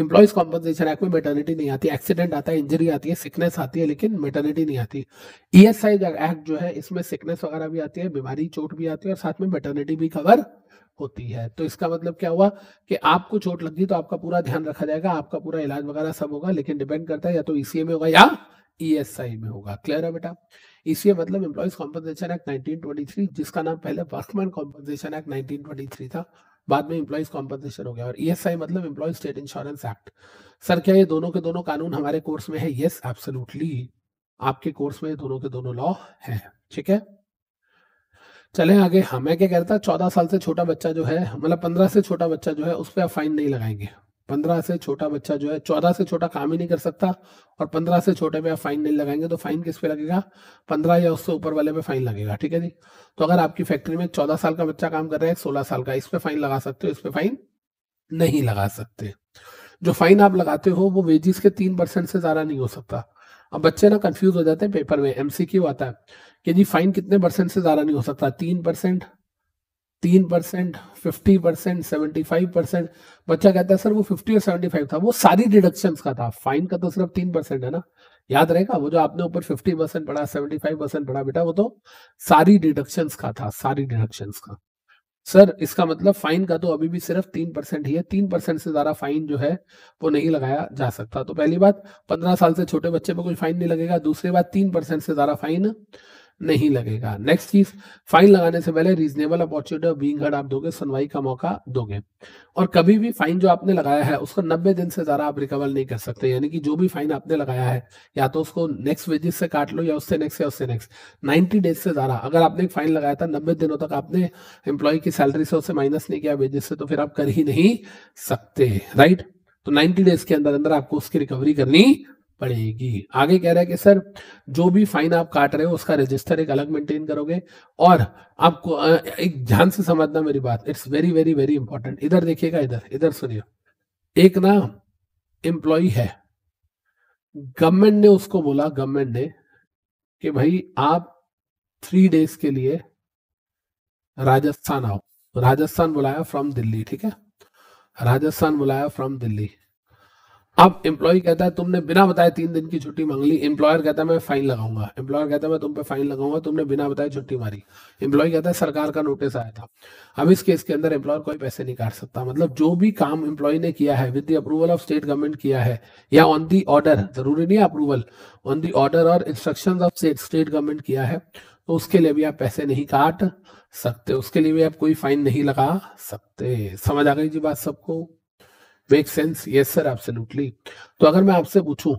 एम्प्लॉयज कॉम्पनसेशन एक्ट में मेटर्निटी नहीं आती एक्सीडेंट आता है इंजरी आती है सिकनेस आती है लेकिन मेटर्निटी नहीं आती ई एस आई एक्ट जो है इसमें सिकनेस वगैरह भी आती है बीमारी चोट भी आती है और साथ में मेटर्निटी भी कवर होती है तो इसका मतलब क्या हुआ कि आपको चोट लग गई तो आपका पूरा ध्यान रखा जाएगा आपका पूरा इलाज वगैरह सब होगा लेकिन डिपेंड करता है या तो ईसीए e e में होगा या ई एस आई में होगा क्लियर है बेटा ईसीए e मतलब employees compensation act nineteen twenty three जिसका नाम पहले workman compensation act nineteen twenty three था बाद में इम्प्लॉयज कॉम्पनसेशन हो गया और ईएसआई e मतलब employee state insurance act sir क्या ये दोनों के दोनों कानून हमारे कोर्स में है यस yes, एब्सोल्युटली आपके कोर्स में दोनों के दोनों लॉ है ठीक है चले आगे हमें हाँ, क्या कहता है चौदह साल से छोटा बच्चा जो है मतलब पंद्रह से छोटा बच्चा जो है उस पर आप फाइन नहीं लगाएंगे पंद्रह से छोटा बच्चा जो है चौदह से छोटा काम ही नहीं कर सकता और पंद्रह से छोटे पे आप फाइन नहीं लगाएंगे तो फाइन किस पे लगेगा पंद्रह या उससे ऊपर वाले पे फाइन लगेगा ठीक है जी तो अगर आपकी फैक्ट्री में चौदह साल का बच्चा काम कर रहा है सोलह साल का इस पे फाइन लगा सकते हो इस पे फाइन नहीं लगा सकते जो फाइन आप लगाते हो वो वेजिस के तीन परसेंट से ज्यादा नहीं हो सकता अब बच्चे ना कंफ्यूज हो जाते हैं पेपर में एमसीक्यू आता है कि जी फाइन कितने परसेंट से ज्यादा नहीं हो सकता तीन परसेंट तीन percent fifty percent seventy five percent बच्चा कहता है सर वो फिफ्टी और सेवेंटी फाइव था वो सारी डिडक्शन का था फाइन का तो सिर्फ तीन परसेंट है ना याद रहेगा वो जो आपने ऊपर फिफ्टी परसेंट पढ़ा सेवेंटी फाइव परसेंट पढ़ा बेटा वो तो सारी डिडक्शन का था सारी डिडक्शन का सर इसका मतलब फाइन का तो अभी भी सिर्फ तीन परसेंट ही है तीन परसेंट से ज्यादा फाइन जो है वो नहीं लगाया जा सकता तो पहली बात पंद्रह साल से छोटे बच्चे पे कोई फाइन नहीं लगेगा दूसरी बात तीन परसेंट से ज्यादा फाइन नहीं लगेगा नेक्स्ट चीज फाइन लगाने से पहले रीजनेबल अपॉर्चुनिटी और बींग हर्ड आप दोगे सुनवाई का मौका दोगे और कभी भी फाइन जो आपने लगाया है उसको नब्बे दिन से ज्यादा आप रिकवर नहीं कर सकते यानी कि जो भी फाइन आपने लगाया है या तो उसको नेक्स्ट वेजिस से काट लो या उससे नेक्स्ट या उससे नेक्स्ट नाइन्टी डेज से ज्यादा अगर आपने एक फाइन लगाया था नब्बे दिनों तक आपने एम्प्लॉय की सैलरी से उससे माइनस नहीं किया वेजिस से तो फिर आप कर ही नहीं सकते राइट तो 90 डेज के अंदर अंदर आपको उसकी रिकवरी करनी पड़ेगी आगे कह रहा है कि सर जो भी फाइन आप काट रहे हो उसका रजिस्टर एक अलग मेंटेन करोगे और आपको एक ध्यान से समझना मेरी बात it's very very very important इधर देखिएगा इधर इधर सुनिए एक ना एम्प्लॉय है गवर्नमेंट ने उसको बोला गवर्नमेंट ने कि भाई आप थ्री डेज के लिए राजस्थान आओ राजस्थान बुलाया फ्रॉम दिल्ली ठीक है राजस्थान बुलाया फ्रॉम दिल्ली अब एम्प्लॉय कहता है तुमने बिना बताए तीन दिन की छुट्टी मांग ली एम्प्लॉयर कहता है मैं फाइन लगाऊंगा एम्प्लॉयर कहता है मैं तुम पे फाइन लगाऊंगा तुमने बिना बताए छुट्टी मारी एम्प्लॉय कहता है सरकार का नोटिस आया था अब इस केस के अंदर एम्प्लॉयर कोई पैसे नहीं काट सकता मतलब जो भी काम एम्प्लॉय ने किया है with the approval of state government किया है या ऑन दी ऑर्डर जरूरी नहीं है अप्रूवल ऑन दी ऑर्डर और इंस्ट्रक्शन ऑफ स्टेट गवर्नमेंट किया है तो उसके लिए भी आप पैसे नहीं काट सकते उसके लिए भी आप कोई फाइन नहीं लगा सकते समझ आ गई जी बात सबको make sense yes sir absolutely तो अगर मैं आपसे पूछूं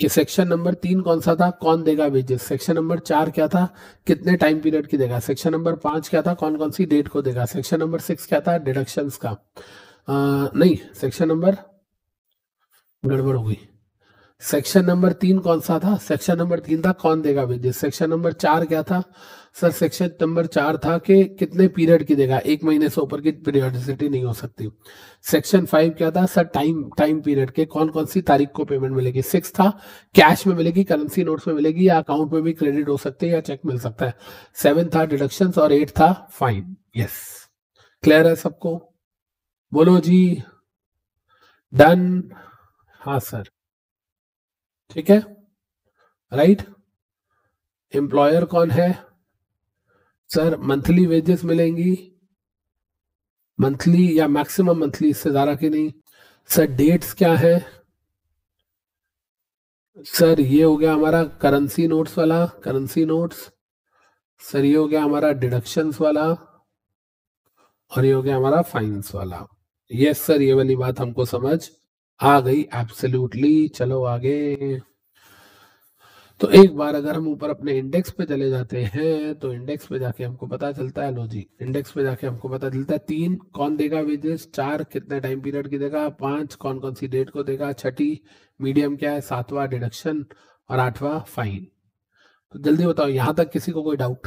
कि सेक्शन नंबर तीन कौन सा था कौन देगा वेजेस सेक्शन नंबर चार क्या था कितने टाइम पीरियड की देगा सेक्शन नंबर पांच क्या था कौन कौन सी डेट को देगा सेक्शन नंबर सिक्स क्या था डिडक्शन का आ, नहीं सेक्शन नंबर गड़बड़ हो गई सेक्शन नंबर तीन कौन सा था सेक्शन नंबर तीन था कौन देगा वेजेस सेक्शन नंबर चार क्या था सर सेक्शन नंबर चार था कि कितने पीरियड की देगा एक महीने से ऊपर की पीरियडिसिटी नहीं हो सकती सेक्शन फाइव क्या था सर टाइम टाइम पीरियड के कौन कौन सी तारीख को पेमेंट मिलेगी सिक्स था कैश में मिलेगी करेंसी नोट्स में मिलेगी या अकाउंट में भी क्रेडिट हो सकते हैं या चेक मिल सकता है सेवन था डिडक्शन और एट था फाइन यस क्लियर है सबको बोलो जी डन हाँ सर ठीक है राइट right? एम्प्लॉयर कौन है सर मंथली वेजेस मिलेंगी मंथली या मैक्सिमम मंथली इससे ज़्यादा की नहीं सर डेट्स क्या है सर ये हो गया हमारा करेंसी नोट्स वाला करेंसी नोट्स सर ये हो गया हमारा डिडक्शंस वाला और ये हो गया हमारा फाइनेंस वाला यस सर ये वाली बात हमको समझ आ गई एब्सोल्युटली चलो आगे तो एक बार अगर हम ऊपर अपने इंडेक्स पे चले जाते हैं तो इंडेक्स पे जाके हमको पता चलता है लो जी इंडेक्स पे जाके हमको पता चलता है तीन कौन देगा वेजेस चार कितने टाइम पीरियड की देगा पांच कौन कौन सी डेट को देगा छठी मीडियम क्या है सातवां डिडक्शन और आठवां फाइन तो जल्दी बताओ यहां तक किसी को कोई डाउट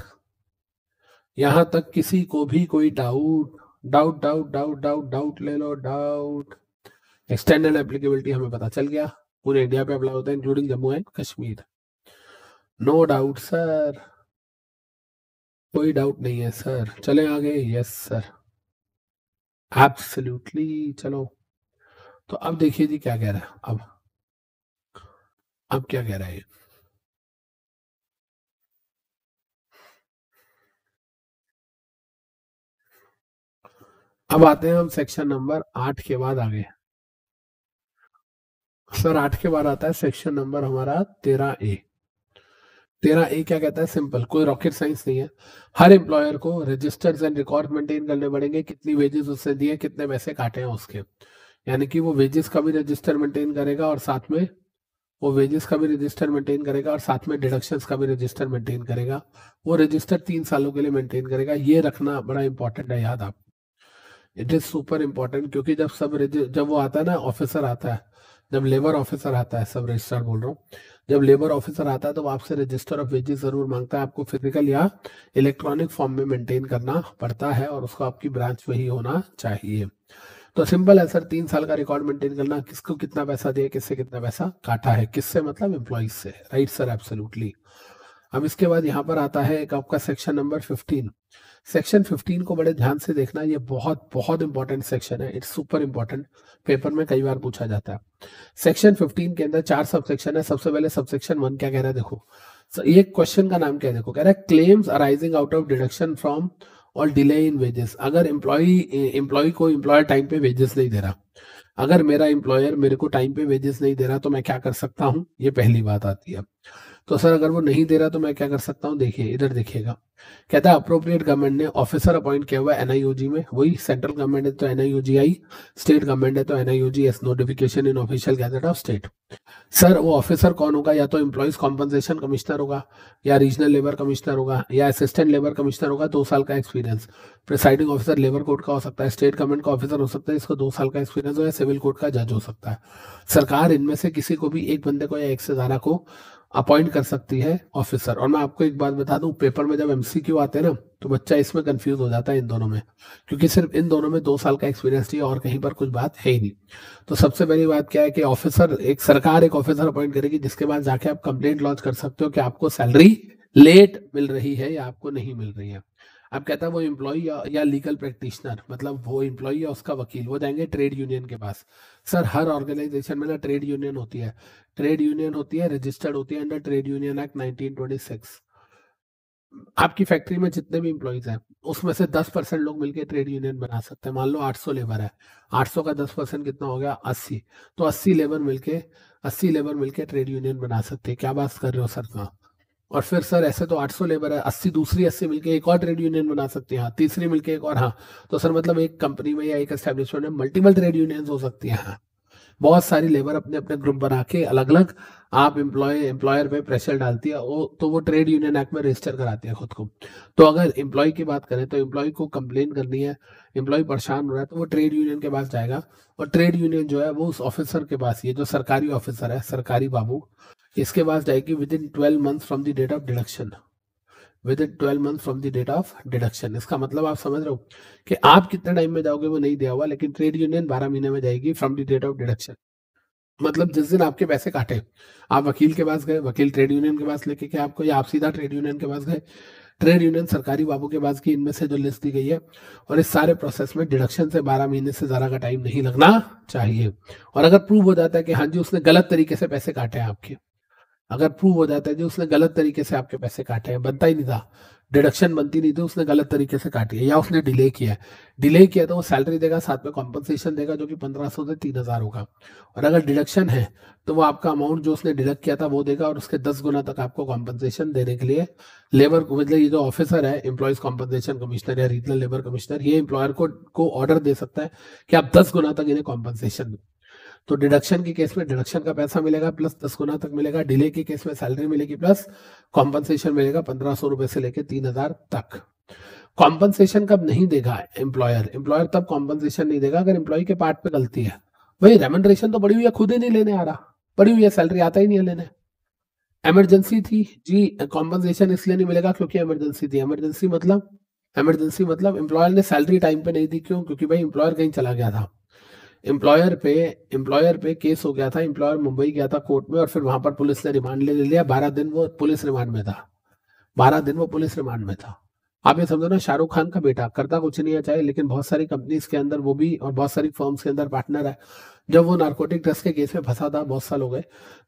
यहां तक किसी को भी कोई doubt doubt doubt doubt doubt doubt ले लो डाउट एक्सटेंडेड एप्लीकेबिलिटी हमें पता चल गया पूरे इंडिया पे अप्लाई होता है including Jammu and Kashmir no doubt sir कोई डाउट नहीं है सर चले आगे यस सर एब्सोल्युटली चलो तो अब देखिए जी क्या कह रहा है अब अब क्या कह रहा है ये अब आते हैं हम सेक्शन नंबर आठ के बाद आगे सर आठ के बाद आता है सेक्शन नंबर हमारा तेरह ए तेरा ए क्या कहता है सिंपल कोई रॉकेट साइंस नहीं है हर एम्प्लॉयर को रजिस्टर्स एंड रिकॉर्ड मेंटेन करने पड़ेंगे कितनी वेजेस उससे दिए कितने पैसे काटे हैं उसके यानी कि वो वेजेस का भी रजिस्टर मेंटेन करेगा और साथ में वो वेजेस का भी रजिस्टर मेंटेन करेगा और साथ में डिडक्शंस का भी रजिस्टर मेंटेन करेगा वो रजिस्टर तीन सालों के लिए मेंटेन करेगा ये रखना बड़ा इंपॉर्टेंट है याद आप इट इज सुपर इम्पोर्टेंट क्योंकि जब सब जब वो आता है ना ऑफिसर आता है जब लेबर ऑफिसर आता है सब रजिस्टर बोल रहा हूँ जब लेबर ऑफिसर आता है तो आपसे रजिस्टर ऑफ वेजेस जरूर मांगता है आपको फिजिकल या इलेक्ट्रॉनिक फॉर्म में मेंटेन करना पड़ता है और उसको आपकी ब्रांच में ही होना चाहिए तो सिंपल है सर तीन साल का रिकॉर्ड मेंटेन करना किसको कितना पैसा दिया किससे कितना पैसा काटा है किससे मतलब एम्प्लॉयज से राइट सर एब्सोल्युटली अब इसके बाद यहाँ पर आता है एक आपका सेक्शन नंबर फिफ्टीन सेक्शन 15 को बड़े ध्यान से देखना ये बहुत बहुत इंपॉर्टेंट सेक्शन है इट्स सुपर इंपॉर्टेंट पेपर में कई बार पूछा जाता है सेक्शन 15 के अंदर चार सब सेक्शन है सबसे पहले सब सेक्शन वन क्या कह रहा है देखो so, ये क्वेश्चन का नाम क्या है देखो कह रहा है claims arising out of deduction from और डिले इन वेजेस अगर एम्प्लॉय एम्प्लॉय को एम्प्लॉयर टाइम पे वेजेस नहीं दे रहा अगर मेरा एम्प्लॉयर मेरे को टाइम पे वेजेस नहीं दे रहा तो मैं क्या कर सकता हूँ ये पहली बात आती है तो सर अगर वो नहीं दे रहा तो मैं क्या कर सकता हूँ देखिए इधर देखिएगा कहता है अप्रोप्रिएट गवर्नमेंट ने ऑफिसर अपॉइंट किया हुआ है एनआईओजी में वही सेंट्रल गवर्नमेंट है तो एनआईओजी आई स्टेट गवर्नमेंट है तो NIOG S notification in official gazette of state sir वो ऑफिसर कौन होगा या तो एम्प्लॉयज कॉम्पनसेशन कमिश्नर होगा या रीजनल लेबर कमिश्नर होगा या असिस्टेंट लेबर कमिश्नर होगा दो साल का experience presiding officer labour court का हो सकता है स्टेट गवर्नमेंट का ऑफिसर हो सकता है इसको दो साल का एक्सपीरियंस हो या सिविल कोर्ट का जज हो सकता है सरकार इनमें से किसी को भी एक बंदे को या एक से ज्यादा को अपॉइंट कर सकती है ऑफिसर और मैं आपको एक बात बता दूं पेपर में जब एमसीक्यू आते हैं ना तो बच्चा इसमें कंफ्यूज हो जाता है इन दोनों में क्योंकि सिर्फ इन दोनों में दो साल का एक्सपीरियंस चाहिए और कहीं पर कुछ बात है ही नहीं तो सबसे पहली बात क्या है कि ऑफिसर एक सरकार एक ऑफिसर अपॉइंट करेगी जिसके बाद जाके आप कंप्लेंट लॉन्च कर सकते हो कि आपको सैलरी लेट मिल रही है या आपको नहीं मिल रही है अब कहता है वो एम्प्लॉय या, या लीगल प्रैक्टिशनर मतलब वो एम्प्लॉय या उसका वकील वो जाएंगे ट्रेड यूनियन के पास सर हर ऑर्गेनाइजेशन में ना ट्रेड यूनियन होती है ट्रेड यूनियन होती है रजिस्टर्ड होती है under trade union act six आपकी फैक्ट्री में जितने भी इम्प्लॉयज हैं उसमें से 10 परसेंट लोग मिलकर ट्रेड यूनियन बना सकते हैं मान लो 800 लेबर है 800 का 10 परसेंट कितना हो गया 80 तो 80 लेबर मिलके 80 लेबर मिलके ट्रेड यूनियन बना सकते हैं क्या बात कर रहे हो सर कहाँ तो और फिर सर ऐसे तो 800 लेबर है अस्सी दूसरी अस्सी मिलके एक और ट्रेड यूनियन बना सकते हैं हाँ, तीसरी मिलके एक और हाँ तो सर मतलब एक कंपनी में या एक एस्टेब्लिशमेंट में मल्टीपल ट्रेड यूनियन हो सकती है हाँ बहुत सारी लेबर अपने अपने ग्रुप बना के अलग अलग आप एम्प्लॉय एम्प्लॉयर पे प्रेशर डालती है तो वो ट्रेड यूनियन एक्ट में रजिस्टर कराती है खुद को तो अगर एम्प्लॉय की बात करें तो एम्प्लॉय को कंप्लेन करनी है एम्प्लॉय परेशान हो रहा है तो वो ट्रेड यूनियन के पास जाएगा और ट्रेड यूनियन जो है वो उस ऑफिसर के पास ये जो सरकारी ऑफिसर है सरकारी बाबू इसके पास जाएगी within twelve month from the date of deduction within twelve month from the date of deduction इसका मतलब आप समझ रहे हो कि आप कितने टाइम में जाओगे वो नहीं दिया हुआ लेकिन ट्रेड यूनियन बारह महीने में जाएगी from the date of deduction मतलब जिस दिन आपके पैसे काटे आप वकील के पास गए वकील ट्रेड यूनियन के पास लेके गए आपको या आप सीधा ट्रेड यूनियन के पास गए ट्रेड यूनियन सरकारी बाबू के पास की इनमें से जो लिस्ट दी गई है और इस सारे प्रोसेस में डिडक्शन से 12 महीने से ज़्यादा का टाइम नहीं लगना चाहिए और अगर प्रूव हो जाता है कि हाँ जी उसने गलत तरीके से पैसे काटे हैं आपके अगर प्रूव हो जाता है जो उसने गलत तरीके से आपके पैसे काटे हैं बनता ही नहीं था डिडक्शन बनती नहीं थी उसने गलत तरीके से काटी है या उसने डिले किया है डिले किया तो वो सैलरी देगा साथ में कॉम्पनसेशन देगा जो कि पंद्रह सौ से तीन हज़ार होगा और अगर डिडक्शन है तो वो आपका अमाउंट जो उसने डिडक्ट किया था वो देगा और उसके दस गुना तक आपको कॉम्पनसेशन देने के लिए लेबर मतलब ये जो ऑफिसर है एम्प्लॉयज़ कॉम्पनसेशन कमिश्नर या रीजनल लेबर कमिश्नर ये एम्प्लॉयर को को ऑर्डर दे सकता है कि आप दस गुना तक इन्हें कॉम्पनसेशन दो तो डिडक्शन के केस में डिडक्शन का पैसा मिलेगा प्लस दस गुना तक मिलेगा डिले के केस में सैलरी मिलेगी प्लस कॉम्पनसेशन मिलेगा पंद्रह सौ रुपए से लेकर तीन हजार तक कॉम्पनसेशन कब नहीं देगा एम्प्लॉयर एम्प्लॉयर तब कॉम्पनसेशन नहीं देगा अगर एम्प्लॉय के पार्ट पे गलती है भाई रेमेंड्रेशन तो बड़ी हुई है खुद ही नहीं लेने आ रहा बड़ी हुई है सैलरी आता ही नहीं है लेने एमरजेंसी थी जी कॉम्पनसेशन इसलिए नहीं मिलेगा क्योंकि एमरजेंसी थी एमरजेंसी मतलब एमरजेंसी मतलब एम्प्लॉयर ने सैलरी टाइम पे नहीं दी क्यों क्योंकि भाई एम्प्लॉयर कहीं चला गया था एम्प्लॉयर पे एम्प्लॉयर पे केस हो गया था एम्प्लॉयर मुंबई गया था कोर्ट में और फिर वहां पर पुलिस ने रिमांड ले लिया बारह दिन वो पुलिस रिमांड में था बारह दिन वो पुलिस रिमांड में था आप ये समझो ना शाहरुख खान का बेटा करता कुछ नहीं है चाहे लेकिन बहुत सारी कंपनीज के अंदर वो भी और बहुत सारी फर्म्स के अंदर पार्टनर है जब वो नार्कोटिक ड्रग्स के केस में फंसा था बहुत साल हो गए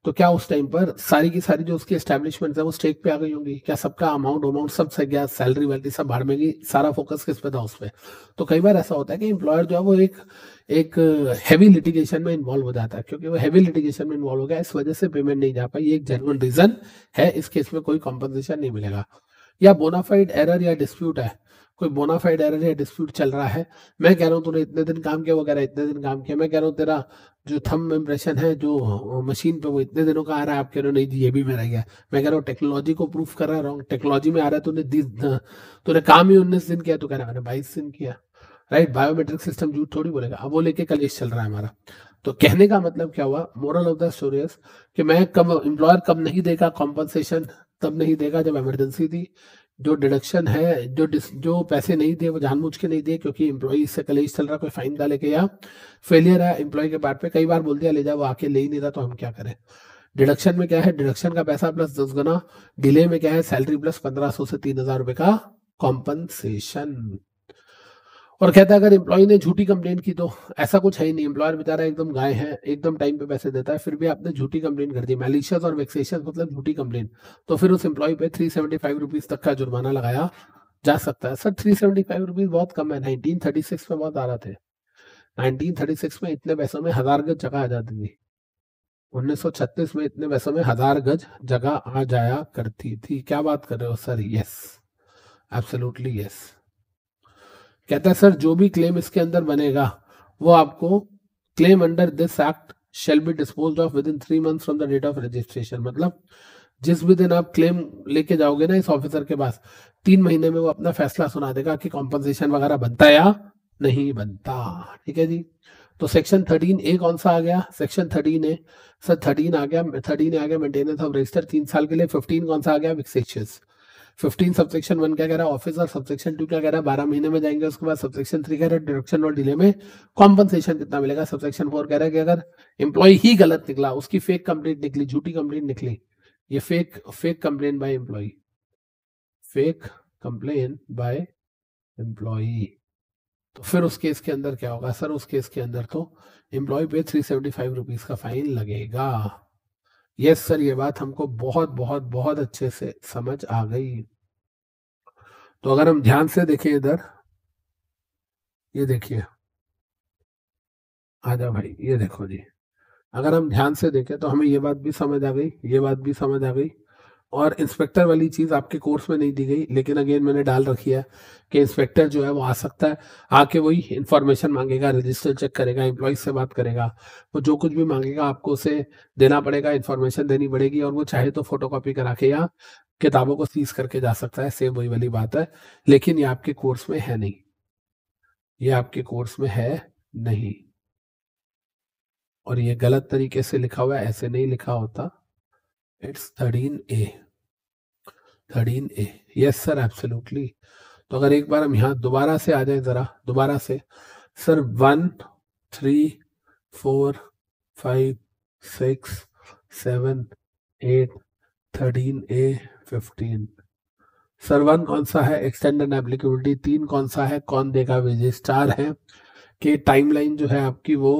तो क्या उस टाइम पर सारी की सारी जो उसकी एस्टेब्लिशमेंट है वो स्टेक पे आ गई होंगी क्या सबका अमाउंट अमाउंट सब सह गया सैलरी वैलरी सब भाड़ में गई सारा फोकस किस पे था उस पर तो कई बार ऐसा होता है कि एम्प्लॉयर जो है वो एक एक हैवी लिटिगेशन में इन्वॉल्व हो जाता है क्योंकि वो हैवी लिटिगेशन में इन्वॉल्व हो गया इस वजह से पेमेंट नहीं जा पाई ये एक जनरल रीजन है इस केस में कोई कॉम्पनसेशन नहीं मिलेगा या बोनाफाइड एरर या डिस्प्यूट है कोई बोनाफाइड एरर या डिस्प्यूट चल रहा है मैं कह रहा हूँ तूने इतने दिन काम किया वगैरह इतने दिन काम किया मैं कह रहा हूँ तेरा जो थम इम्प्रेशन है जो मशीन पे वो इतने दिनों का आ रहा है आप कह रहे हो नहीं जी ये भी मेरा गया मैं कह रहा हूँ टेक्नोलॉजी को प्रूफ कर रहा हूँ टेक्नोलॉजी में आ रहा है तूने तूने काम ही उन्नीस दिन किया तो कह रहा मैंने बाईस दिन किया राइट बायोमेट्रिक सिस्टम झूठ थोड़ी बोलेगा अब वो लेके कलेश चल रहा है हमारा तो कहने का मतलब क्या हुआ मोरल ऑफ द स्टोरी कि मैं कब एम्प्लॉयर कब नहीं देगा कॉम्पनसेशन तब नहीं देगा जब इमरजेंसी थी जो डिडक्शन है जो जो पैसे नहीं दिए वो जानबूझ के नहीं दिए क्योंकि एम्प्लॉई इससे कलेज चल रहा कोई फाइन डाले के या फेलियर है एम्प्लॉय के पार्ट पे कई बार बोल दिया ले जाओ वो आके ले ही नहीं रहा तो हम क्या करें डिडक्शन में क्या है डिडक्शन का पैसा प्लस दस गुना डिले में क्या है सैलरी प्लस पंद्रह सौ से तीन हजार रुपए का कॉम्पनसेशन और कहता है अगर एम्प्लॉय ने झूठी कंप्लेंट की तो ऐसा कुछ है ही नहीं एम्प्लॉयर बेचारा एकदम गाय है एकदम टाइम पे पैसे देता है फिर भी आपने झूठी कंप्लेंट कर दी मैलिशियस और वेक्सेशियस मतलब झूठी कंप्लेंट तो फिर उस एम्प्लॉय पे थ्री सेवेंटी फाइव रुपीज तक का जुर्माना लगाया जा सकता है sir three seventy five rupees बहुत कम है नाइनटीन थर्टी सिक्स में बहुत आ रहा थे नाइनटीन थर्टी सिक्स में इतने पैसों में हजार गज जगह आ जाती थी उन्नीस सौ छत्तीस में इतने पैसों में हजार गज जगह आ जाया करती थी क्या बात कर रहे हो सर यस एब्सोल्युटली यस कहता है सर जो भी क्लेम इसके अंदर बनेगा वो आपको claim under this act shall be dispose of within three month from the date of registration मतलब जिस भी दिन आप क्लेम लेके जाओगे ना इस ऑफिसर के पास तीन महीने में वो अपना फैसला सुना देगा कि कॉम्पनसेशन वगैरह बनता या नहीं बनता ठीक है जी तो सेक्शन थर्टीन ए कौन सा आ गया section thirteen A sir thirteen आ गया थर्टीन आ गया मेंटेनेंस ऑफ रजिस्टर तीन साल के लिए फिफ्टीन कौन सा आ गया विक्सेशियस फिफ्टीन सब्सेक्शन वन क्या कह रहा है ऑफिस और सब्सेक्शन टू क्या कह रहा है बारह महीने में जाएंगे उसके बाद सब्सेक्शन थ्री कह रहा है डिडक्शन और डिले में कॉम्पनसेशन कितना मिलेगा सब्सेक्शन फोर कह रहा है कि अगर एम्प्लॉय ही गलत निकला उसकी फेक कंप्लेंट निकली झूठी कंप्लेंट निकली ये fake fake complain by employee fake complain by employee तो फिर उस केस के अंदर क्या होगा सर उस केस के अंदर तो एम्प्लॉय पे थ्री सेवेंटी फाइव रुपीज का फाइन लगेगा यस yes, सर ये बात हमको बहुत बहुत बहुत अच्छे से समझ आ गई तो अगर हम ध्यान से देखें इधर ये देखिए आजा भाई ये देखो जी अगर हम ध्यान से देखें तो हमें ये बात भी समझ आ गई ये बात भी समझ आ गई और इंस्पेक्टर वाली चीज़ आपके कोर्स में नहीं दी गई लेकिन अगेन मैंने डाल रखी है कि इंस्पेक्टर जो है वो आ सकता है आके वही इंफॉर्मेशन मांगेगा रजिस्टर चेक करेगा एम्प्लॉय से बात करेगा वो जो कुछ भी मांगेगा आपको उसे देना पड़ेगा इन्फॉर्मेशन देनी पड़ेगी और वो चाहे तो फोटो कॉपी करा के या किताबों को सीज करके जा सकता है सेम वही वाली बात है लेकिन ये आपके कोर्स में है नहीं ये आपके कोर्स में है नहीं और ये गलत तरीके से लिखा हुआ है ऐसे नहीं लिखा होता it's thirteen A thirteen A yes sir absolutely तो अगर एक बार हम यहाँ दोबारा से आ जाए ज़रा दोबारा से sir one three four five six seven eight thirteen A fifteen sir one कौन सा है एक्सटेंड एंड एप्लीकेबिलिटी तीन कौन सा है कौन देगा विजय स्टार है कि टाइमलाइन जो है आपकी वो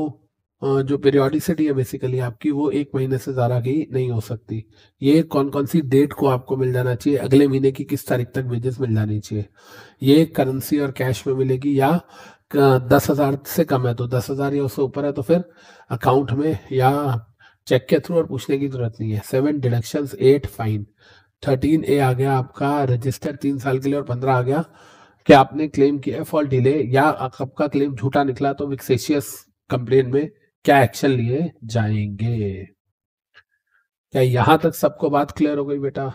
जो पीरियोडिसिटी है बेसिकली आपकी वो एक महीने से ज़्यादा की नहीं हो सकती ये कौन कौन सी डेट को आपको मिल जाना चाहिए अगले महीने की किस तारीख तक वेजेस मिल जानी चाहिए ये करेंसी और कैश में मिलेगी या दस हज़ार से कम है तो दस हज़ार या उससे ऊपर है तो फिर अकाउंट में या चेक के थ्रू और पूछने की जरूरत नहीं है seven deductions eight fine thirteen A आ गया आपका रजिस्टर तीन साल के लिए और पंद्रह आ गया कि आपने क्लेम किया फॉर डिले या आपका क्लेम झूठा निकला तो विक्सेशियस कंप्लेन में क्या एक्शन लिए जाएंगे क्या यहां तक सबको बात क्लियर हो गई बेटा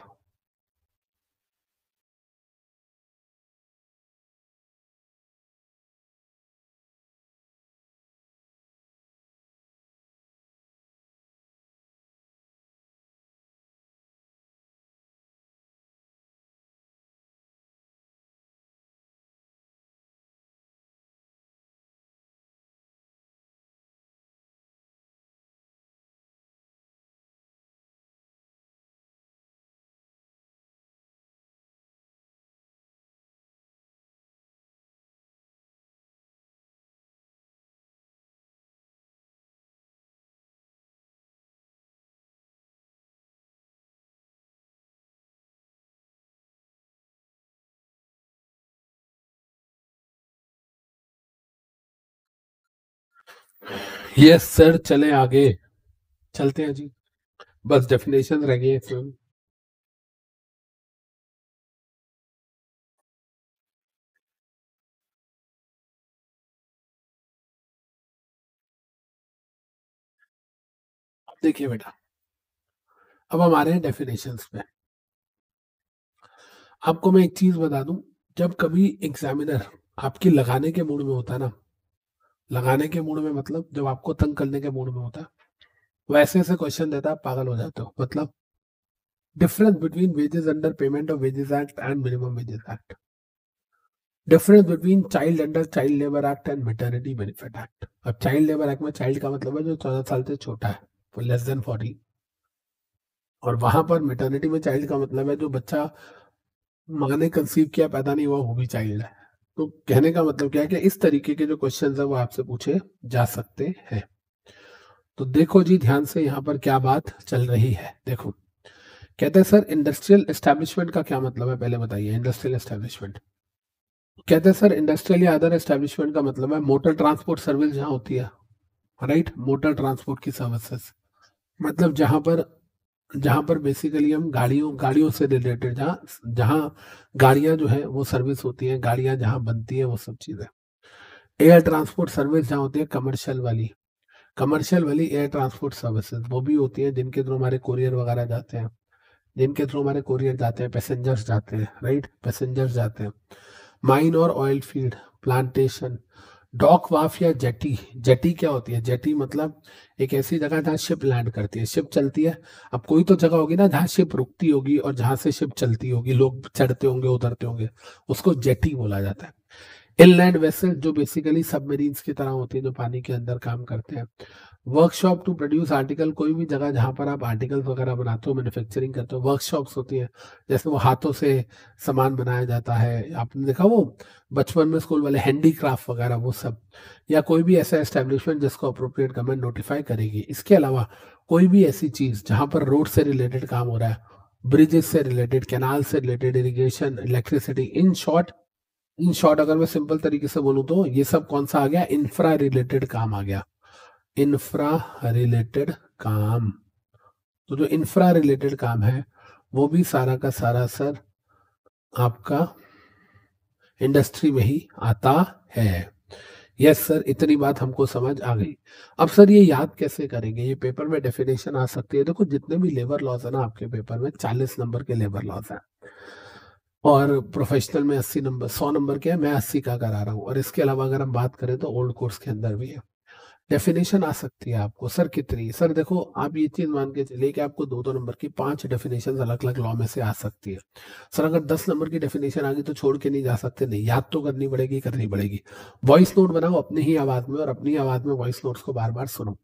यस सर चले आगे चलते हैं जी बस डेफिनेशन रह गए है फिल्म देखिए बेटा अब हम आ रहे हैं डेफिनेशंस पे आपको मैं एक चीज बता दूं जब कभी एग्जामिनर आपकी लगाने के मूड में होता ना लगाने के मूड में मतलब जब आपको तंग करने के मूड में होता वैसे ऐसे क्वेश्चन देता है पागल हो जाते हो मतलब difference between wages under payment of wages act and minimum wages act difference between child under child labour act and maternity benefit act अब चाइल्ड लेबर एक्ट में चाइल्ड का मतलब है जो चौदह साल से छोटा है वो लेस देन फोर्टी और वहां पर मेटर्निटी में चाइल्ड का मतलब है जो बच्चा माँ कंसीव किया पैदा नहीं हुआ वो भी चाइल्ड है तो कहने का मतलब क्या है कि इस तरीके के जो क्वेश्चन है वो आपसे पूछे जा सकते हैं तो देखो जी ध्यान से यहाँ पर क्या बात चल रही है देखो कहते हैं सर इंडस्ट्रियल एस्टेब्लिशमेंट का क्या मतलब है पहले बताइए इंडस्ट्रियल एस्टेब्लिशमेंट कहते हैं सर इंडस्ट्रियल या अदर एस्टेब्लिशमेंट का मतलब है मोटर ट्रांसपोर्ट सर्विस जहाँ होती है राइट मोटर ट्रांसपोर्ट की सर्विसेज मतलब जहां पर जहाँ पर बेसिकली हम गाड़ियों गाड़ियों से रिलेटेड जहाँ जहाँ गाड़ियाँ जो है वो सर्विस होती हैं गाड़ियाँ जहाँ बनती हैं वो सब चीज़ें एयर ट्रांसपोर्ट सर्विस जहाँ होती है कमर्शियल वाली कमर्शियल वाली एयर ट्रांसपोर्ट सर्विसेज वो भी होती हैं जिनके थ्रू हमारे कुरियर वगैरह जाते हैं जिनके थ्रू हमारे कुरियर जाते हैं पैसेंजर्स जाते हैं राइट पैसेंजर्स जाते हैं माइन और ऑयल फील्ड प्लांटेशन डॉक वाफ या जेटी जेटी क्या होती है जेटी मतलब एक ऐसी जगह जहाँ शिप लैंड करती है शिप चलती है अब कोई तो जगह होगी ना जहाँ शिप रुकती होगी और जहां से शिप चलती होगी लोग चढ़ते होंगे उतरते होंगे उसको जेटी बोला जाता है इनलैंड वेसल जो बेसिकली सबमरीन्स की तरह होती है जो पानी के अंदर काम करते हैं वर्कशॉप टू प्रोड्यूस आर्टिकल कोई भी जगह जहाँ पर आप आर्टिकल वगैरह बनाते हो मैन्युफैक्चरिंग करते हो वर्कशॉप्स होती हैं जैसे वो हाथों से सामान बनाया जाता है आपने देखा वो बचपन में स्कूल वाले हैंडीक्राफ्ट वगैरह वो सब या कोई भी ऐसा एस्टेब्लिशमेंट जिसको अप्रोप्रिएट गवर्नमेंट नोटिफाई करेगी इसके अलावा कोई भी ऐसी चीज़ जहाँ पर रोड से रिलेटेड काम हो रहा है ब्रिजेस से रिलेटेड कैनाल से related irrigation electricity in short in short अगर मैं सिंपल तरीके से बोलूँ तो ये सब कौन सा आ गया इंफ्रा रिलेटेड काम आ गया इंफ्रा रिलेटेड काम तो जो इंफ्रा रिलेटेड काम है वो भी सारा का सारा सर आपका इंडस्ट्री में ही आता है यस सर इतनी बात हमको समझ आ गई अब सर ये याद कैसे करेंगे ये पेपर में डेफिनेशन आ सकती है देखो जितने भी लेबर लॉज है ना आपके पेपर में चालीस नंबर के लेबर लॉज है और प्रोफेशनल में अस्सी नंबर सौ नंबर के है मैं अस्सी का करा रहा हूँ और इसके अलावा अगर हम बात करें तो ओल्ड कोर्स के अंदर भी है डेफिनेशन आ सकती है आपको सर कितनी सर देखो आप ये चीज मान के चलिए कि आपको दो दो नंबर की पांच डेफिनेशन अलग अलग लॉ में से आ सकती है सर अगर दस नंबर की डेफिनेशन आ गई तो छोड़ के नहीं जा सकते नहीं याद तो करनी पड़ेगी करनी पड़ेगी वॉइस नोट बनाओ अपनी ही आवाज में और अपनी आवाज में वॉइस नोट को बार बार सुनो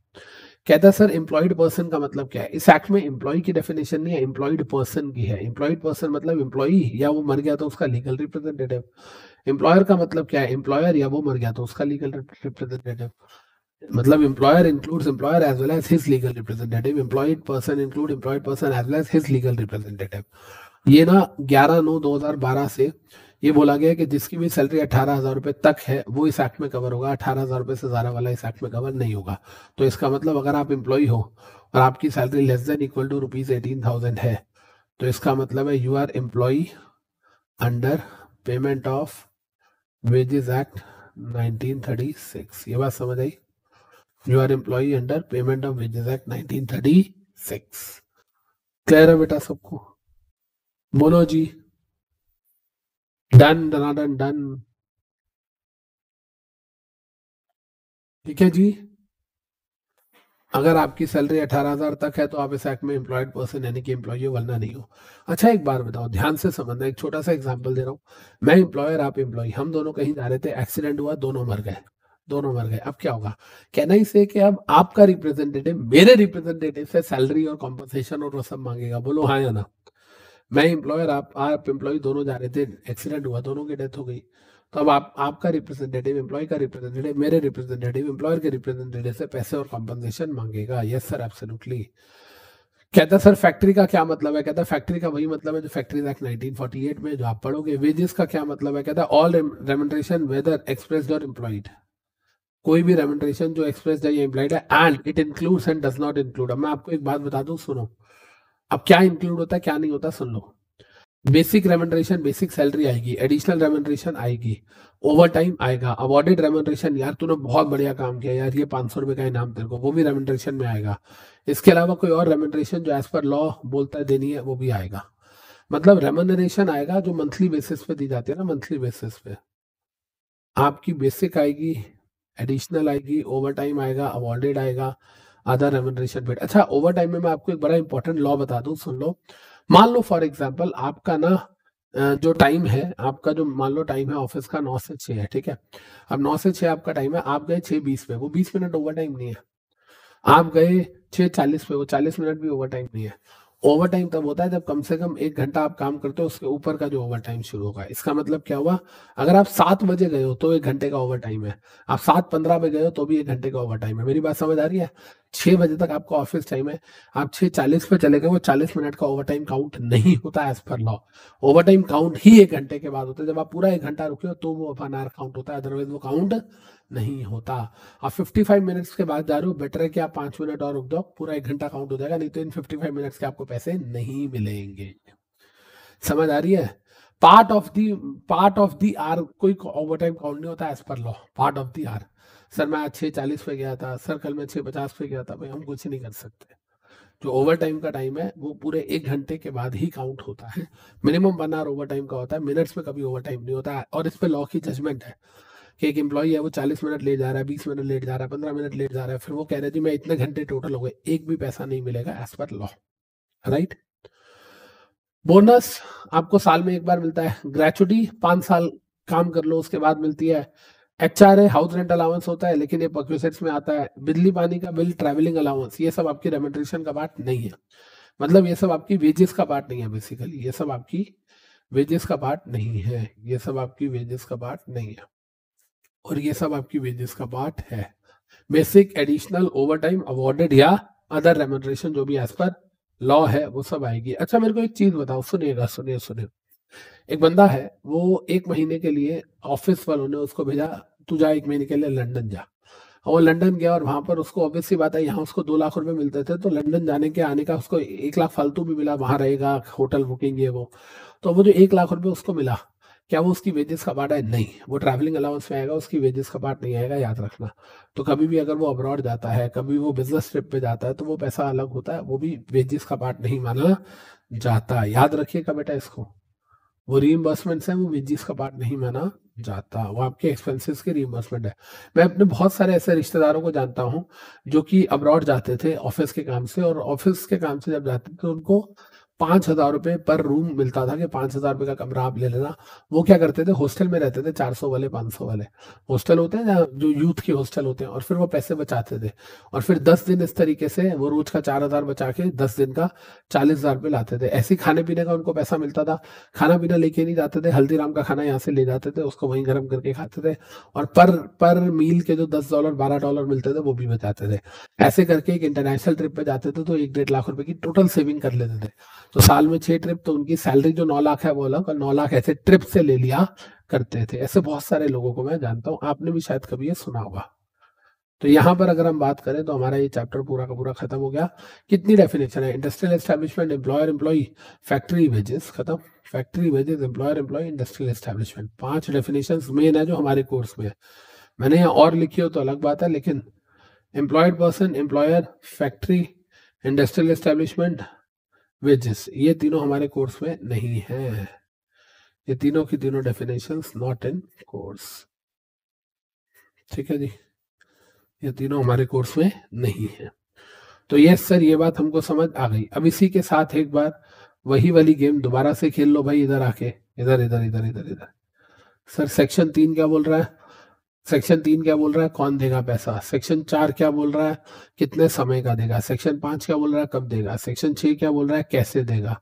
कहता सर एम्प्लॉयड पर्सन का मतलब क्या है इस एक्ट में एम्प्लॉय की डेफिनेशन नहीं है एम्प्लॉयड पर्सन की है एम्प्लॉयड पर्सन मतलब एम्प्लॉई या वो मर गया तो उसका लीगल रिप्रेजेंटेटिव एम्प्लॉयर का मतलब क्या है एम्प्लॉयर या वो मर गया तो उसका लीगल रिप्रेजेंटेटिव मतलब employer includes employer as well as his legal representative employed person include employed person as well as his legal representative ये ना ग्यारह नौ दो हजार बारह से ये बोला गया कि जिसकी भी सैलरी अठारह हजार रुपए तक है वो इस एक्ट में कवर होगा अठारह हजार रुपए से ज्यादा वाला इस एक्ट में कवर नहीं होगा तो इसका मतलब अगर आप एम्प्लॉय हो और आपकी salary less than equal to rupees eighteen thousand है तो इसका मतलब है you are employ under payment of wages act nineteen thirty six ये बात समझ आई You are employee under Payment of Wages Act 1936. Clear है बेटा सबको बोलो जी डन डनाडन डन ठीक है जी अगर आपकी सैलरी 18,000 तक है तो आप इस एक्ट में एम्प्लॉयड पर्सन यानी कि एम्प्लॉय वरना नहीं हो अच्छा एक बार बताओ ध्यान से समझना एक छोटा सा एग्जांपल दे रहा हूँ मैं एम्प्लॉयर आप एम्प्लॉय हम दोनों कहीं जा रहे थे एक्सीडेंट हुआ दोनों मर गए दोनों मर गए अब क्या होगा कहना ही से कि अब आपका रिप्रेजेंटेटिव मेरे रिप्रेजेंटेटिव से सैलरी और कॉम्पनसेशन और वो सब मांगेगा बोलो हाँ या ना मैं इंप्लॉयर आप आप एम्प्लॉय दोनों जा रहे थे एक्सीडेंट हुआ दोनों की डेथ हो गई तो अब आप आपका रिप्रेजेंटेटिव इंप्लॉय का रिप्रेजेंटेटिव मेरे रिप्रेजेंटेटिव इंप्लॉयर के रिप्रेजेंटेटिव से पैसे और कॉम्पनसेशन मांगेगा यस सर एब्सोल्युटली कहता सर फैक्ट्री का क्या मतलब है कहता फैक्ट्री का वही मतलब है जो फैक्ट्री एक्ट नाइनटीन 1948 में जो आप पढ़ोगे वेजेस का क्या मतलब है कहता ऑल रेमेंडेशन वेदर एक्सप्रेस और इम्प्लॉइड कोई भी रेमेंडेशन जो एक्सप्रेस या इम्प्लाइड है and it includes and does not include मैं आपको एक बात बता दूं सुनो अब क्या इंक्लूड होता है क्या नहीं होता सुन लो बेसिक रेमेंडेशन बेसिक सैलरी आएगी एडिशनल रेमेंडेशन आएगी ओवर टाइम आएगा अवॉर्डेड रेमेंडेशन यार तूने बहुत बढ़िया काम किया यार ये पांच सौ रुपए का इनाम तेरे को वो भी रेमेंडेशन में आएगा इसके अलावा कोई और रेमेंडेशन जो एज पर लॉ बोलता है देनी है वो भी आएगा मतलब रेमेंडेशन आएगा जो मंथली बेसिस पे दी जाती है ना मंथली बेसिस पे आपकी बेसिक आएगी एडिशनल आएगी ओवर टाइम आएगा अवॉर्डेड आएगा आधा रेमोनरेशन पेड अच्छा ओवर टाइम में मैं आपको एक बड़ा इंपॉर्टेंट लॉ बता दू सुन लो मान लो फॉर एग्जाम्पल आपका ना जो टाइम है आपका जो मान लो टाइम है ऑफिस का नौ से छह है ठीक है अब नौ से छह आपका टाइम है आप गए छह बीस पे वो बीस मिनट ओवर टाइम नहीं है आप गए छह चालीस पे वो चालीस मिनट भी ओवर टाइम नहीं है ओवर टाइम तब होता है जब कम से कम एक घंटा आप काम करते हो उसके ऊपर का जो ओवर टाइम शुरू होगा इसका मतलब क्या हुआ अगर आप सात बजे गए हो तो एक घंटे का ओवर टाइम है आप सात पंद्रह पे गए हो तो भी एक घंटे का ओवर टाइम है मेरी बात समझ आ रही है छह बजे तक आपका ऑफिस टाइम है आप छह चालीस पे चले गए वो चालीस मिनट का ओवर टाइम काउंट नहीं होता as per law over time count ही एक घंटे के बाद होता है जब आप पूरा एक घंटा रुके हो तो वो अपन आर काउंट होता है अदरवाइज वो काउंट नहीं होता आप 55 मिनट्स के बाद दारू बेटर है कि आप पांच मिनट और रुक जाओ पूरा एक घंटा काउंट हो जाएगा नहीं तो इन 55 मिनट्स के आपको पैसे नहीं मिलेंगे समझ आ रही है part of the part of the hour कोई ओवर टाइम काउंट नहीं होता as per law part of the hour sir मैं आज छः चालीस पे गया था सर कल मैं छह पचास पे गया था भाई हम कुछ नहीं कर सकते जो ओवर टाइम का टाइम है वो पूरे एक घंटे के बाद ही काउंट होता है minimum one hour over time का होता है मिनट्स में कभी ओवर टाइम नहीं होता है और इस पर लॉ की जजमेंट है कि एक एम्प्लॉई है वो चालीस मिनट लेट जा रहा है बीस मिनट लेट जा रहा है पंद्रह मिनट लेट जा रहा है फिर वो कह रहे है जी मैं इतने घंटे टोटल हो गए एक भी पैसा नहीं मिलेगा as per law right bonus आपको साल में एक बार मिलता है ग्रेचुटी पांच साल काम कर लो उसके बाद मिलती है एच आर है हाउस रेंट अलाउंस होता है लेकिन ये पॉक्यूसेट्स में आता है बिजली पानी का बिल ट्रैवलिंग अलाउंस ये सब आपकी रेमेंट्रेशन का पार्ट नहीं है मतलब ये सब आपकी वेजेस का पार्ट नहीं है बेसिकली ये सब आपकी वेजेस का पार्ट नहीं है ये सब आपकी वेजेस का पार्ट नहीं है और ये सब आपकी वेजेस का पार्ट है basic additional over time awarded या अदर रेमोनरेशन जो भी एज पर लॉ है वो सब आएगी अच्छा मेरे को एक चीज बताओ सुनिएगा सुनिए सुनिए एक बंदा है वो एक महीने के लिए ऑफिस वालों ने उसको भेजा तू जा एक महीने के लिए लंदन जा और वो लंदन गया और वहां पर उसको ऑब्वियस सी बात है यहाँ उसको दो लाख रुपए मिलते थे तो लंदन जाने के आने का उसको एक लाख फालतू भी मिला वहां रहेगा होटल बुकिंग ये वो तो वो जो एक लाख रुपए उसको मिला क्या वो उसकी वेजेस का पार्ट है नहीं वो ट्रैवलिंग अलाउंस में आएगा उसकी वेजेस का पार्ट नहीं आएगा याद रखना तो कभी भी अगर वो अब्रॉड जाता है कभी वो बिजनेस ट्रिप पे जाता है तो वो पैसा अलग होता है वो भी वेजेस का पार्ट नहीं माना जाता याद रखिएगा बेटा इसको वो रीइम्बर्समेंट्स हैं वो वेजेस का पार्ट नहीं माना जाता वो आपके एक्सपेंसेस के रीइम्बर्समेंट है मैं अपने बहुत सारे ऐसे रिश्तेदारों को जानता हूँ जो कि अब्रॉड जाते थे ऑफिस के काम से और ऑफिस के काम से जब जाते थे तो उनको पांच हजार रुपये पर रूम मिलता था कि पांच हजार रुपए का कमरा आप ले लेना वो क्या करते थे हॉस्टल में रहते थे चार सौ वाले पाँच सौ वाले हॉस्टल होते हैं जहाँ जो यूथ के हॉस्टल होते हैं और फिर वो पैसे बचाते थे और फिर दस दिन इस तरीके से वो रोज का चार हजार बचा के दस दिन का चालीस हजार रुपये लाते थे ऐसे खाने पीने का उनको पैसा मिलता था खाना पीना लेके नहीं जाते थे हल्दीराम का खाना यहाँ से ले जाते थे उसको वहीं गर्म करके खाते थे और पर पर मील के जो दस डॉलर बारह डॉलर मिलते थे वो भी बचाते थे ऐसे करके एक इंटरनेशनल ट्रिप पे जाते थे तो एक डेढ़ लाख रुपए की टोटल सेविंग कर लेते थे तो साल में छह ट्रिप तो उनकी सैलरी जो नौ लाख है वो अलग और नौ लाख ऐसे ट्रिप से ले लिया करते थे ऐसे बहुत सारे लोगों को मैं जानता हूँ आपने भी शायद कभी ये सुना होगा तो यहाँ पर अगर हम बात करें तो हमारा ये चैप्टर पूरा का पूरा खत्म हो गया कितनी डेफिनेशन है industrial establishment employer employee factory wages खत्म factory wages employer employ industrial establishment पांच डेफिनेशन मेन है जो हमारे कोर्स में है मैंने यहाँ और लिखी हो तो अलग बात है लेकिन employed person employer factory industrial establishment wages ये तीनों हमारे कोर्स में नहीं है ये तीनों की तीनों डेफिनेशन नॉट इन कोर्स ठीक है जी ये तीनों हमारे कोर्स में नहीं है तो यस सर ये बात हमको समझ आ गई अब इसी के साथ एक बार वही वाली गेम दोबारा से खेल लो भाई इधर आके इधर इधर इधर इधर इधर सर सेक्शन तीन क्या बोल रहा है सेक्शन तीन क्या बोल रहा है कौन देगा पैसा सेक्शन चार क्या बोल रहा है कितने समय का देगा सेक्शन पांच क्या बोल रहा है कब देगा सेक्शन छह क्या बोल रहा है कैसे देगा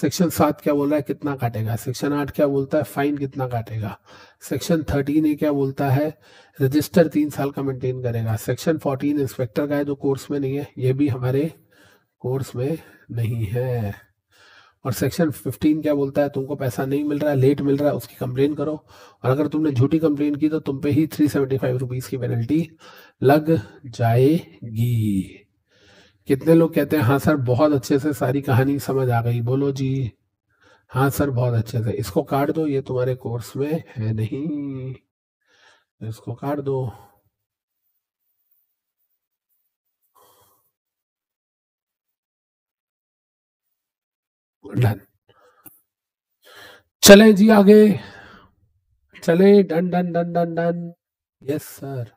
सेक्शन सात क्या बोल रहा है कितना काटेगा सेक्शन आठ क्या बोलता है फाइन कितना काटेगा सेक्शन थर्टीन ए क्या बोलता है रजिस्टर तीन साल का मेंटेन करेगा सेक्शन फोर्टीन इंस्पेक्टर का है जो कोर्स में नहीं है ये भी हमारे कोर्स में नहीं है और सेक्शन 15 क्या बोलता है तुमको पैसा नहीं मिल रहा है लेट मिल रहा है उसकी कंप्लेन करो और अगर तुमने झूठी कंप्लेन की तो तुम पे ही थ्री सेवेंटी फाइव रुपीज की पेनल्टी लग जाएगी कितने लोग कहते हैं हाँ सर बहुत अच्छे से सारी कहानी समझ आ गई बोलो जी हाँ सर बहुत अच्छे से इसको काट दो ये तुम्हारे कोर्स में है नहीं इसको काट दो डन चले जी आगे चले done done done done done yes sir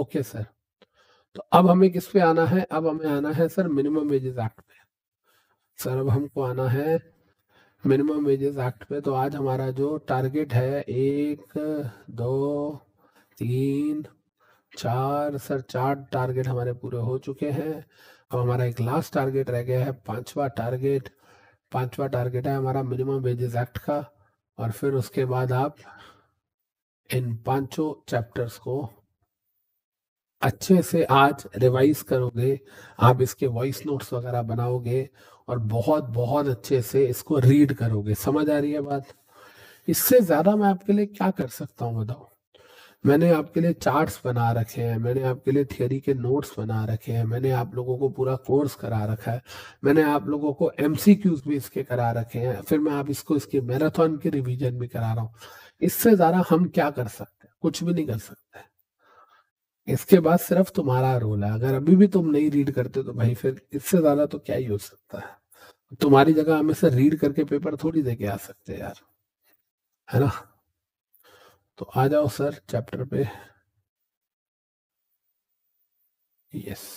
okay sir तो अब हमें किस पे आना है अब हमें आना है सर मिनिमम वेजेस एक्ट पे सर अब हमको आना है मिनिमम वेजेस एक्ट पे तो आज हमारा जो टारगेट है एक दो तीन चार सर चार टारगेट हमारे पूरे हो चुके हैं अब तो हमारा एक लास्ट टारगेट रह गया है पांचवा टारगेट पांचवा टारगेट है हमारा मिनिमम वेजेस एक्ट का और फिर उसके बाद आप इन पांचों चैप्टर्स को अच्छे से आज रिवाइज करोगे आप इसके वॉइस नोट्स वगैरह बनाओगे और बहुत बहुत अच्छे से इसको रीड करोगे समझ आ रही है बात इससे ज्यादा मैं आपके लिए क्या कर सकता हूँ बताओ मैंने आपके लिए चार्ट्स बना रखे हैं मैंने आपके लिए थियोरी के नोट्स बना रखे हैं मैंने आप लोगों को पूरा कोर्स करा रखा है मैंने आप लोगों को एम भी इसके करा रखे हैं फिर मैं आप इसको इसके मैराथन के रिविजन भी करा रहा हूँ इससे ज़्यादा हम क्या कर सकते हैं कुछ भी नहीं कर सकते इसके बाद सिर्फ तुम्हारा रोल है अगर अभी भी तुम नहीं रीड करते तो भाई फिर इससे ज़्यादा तो क्या ही हो सकता है तुम्हारी जगह हमें से रीड करके पेपर थोड़ी दे के आ सकते हैं यार है ना तो आ जाओ सर चैप्टर पे यस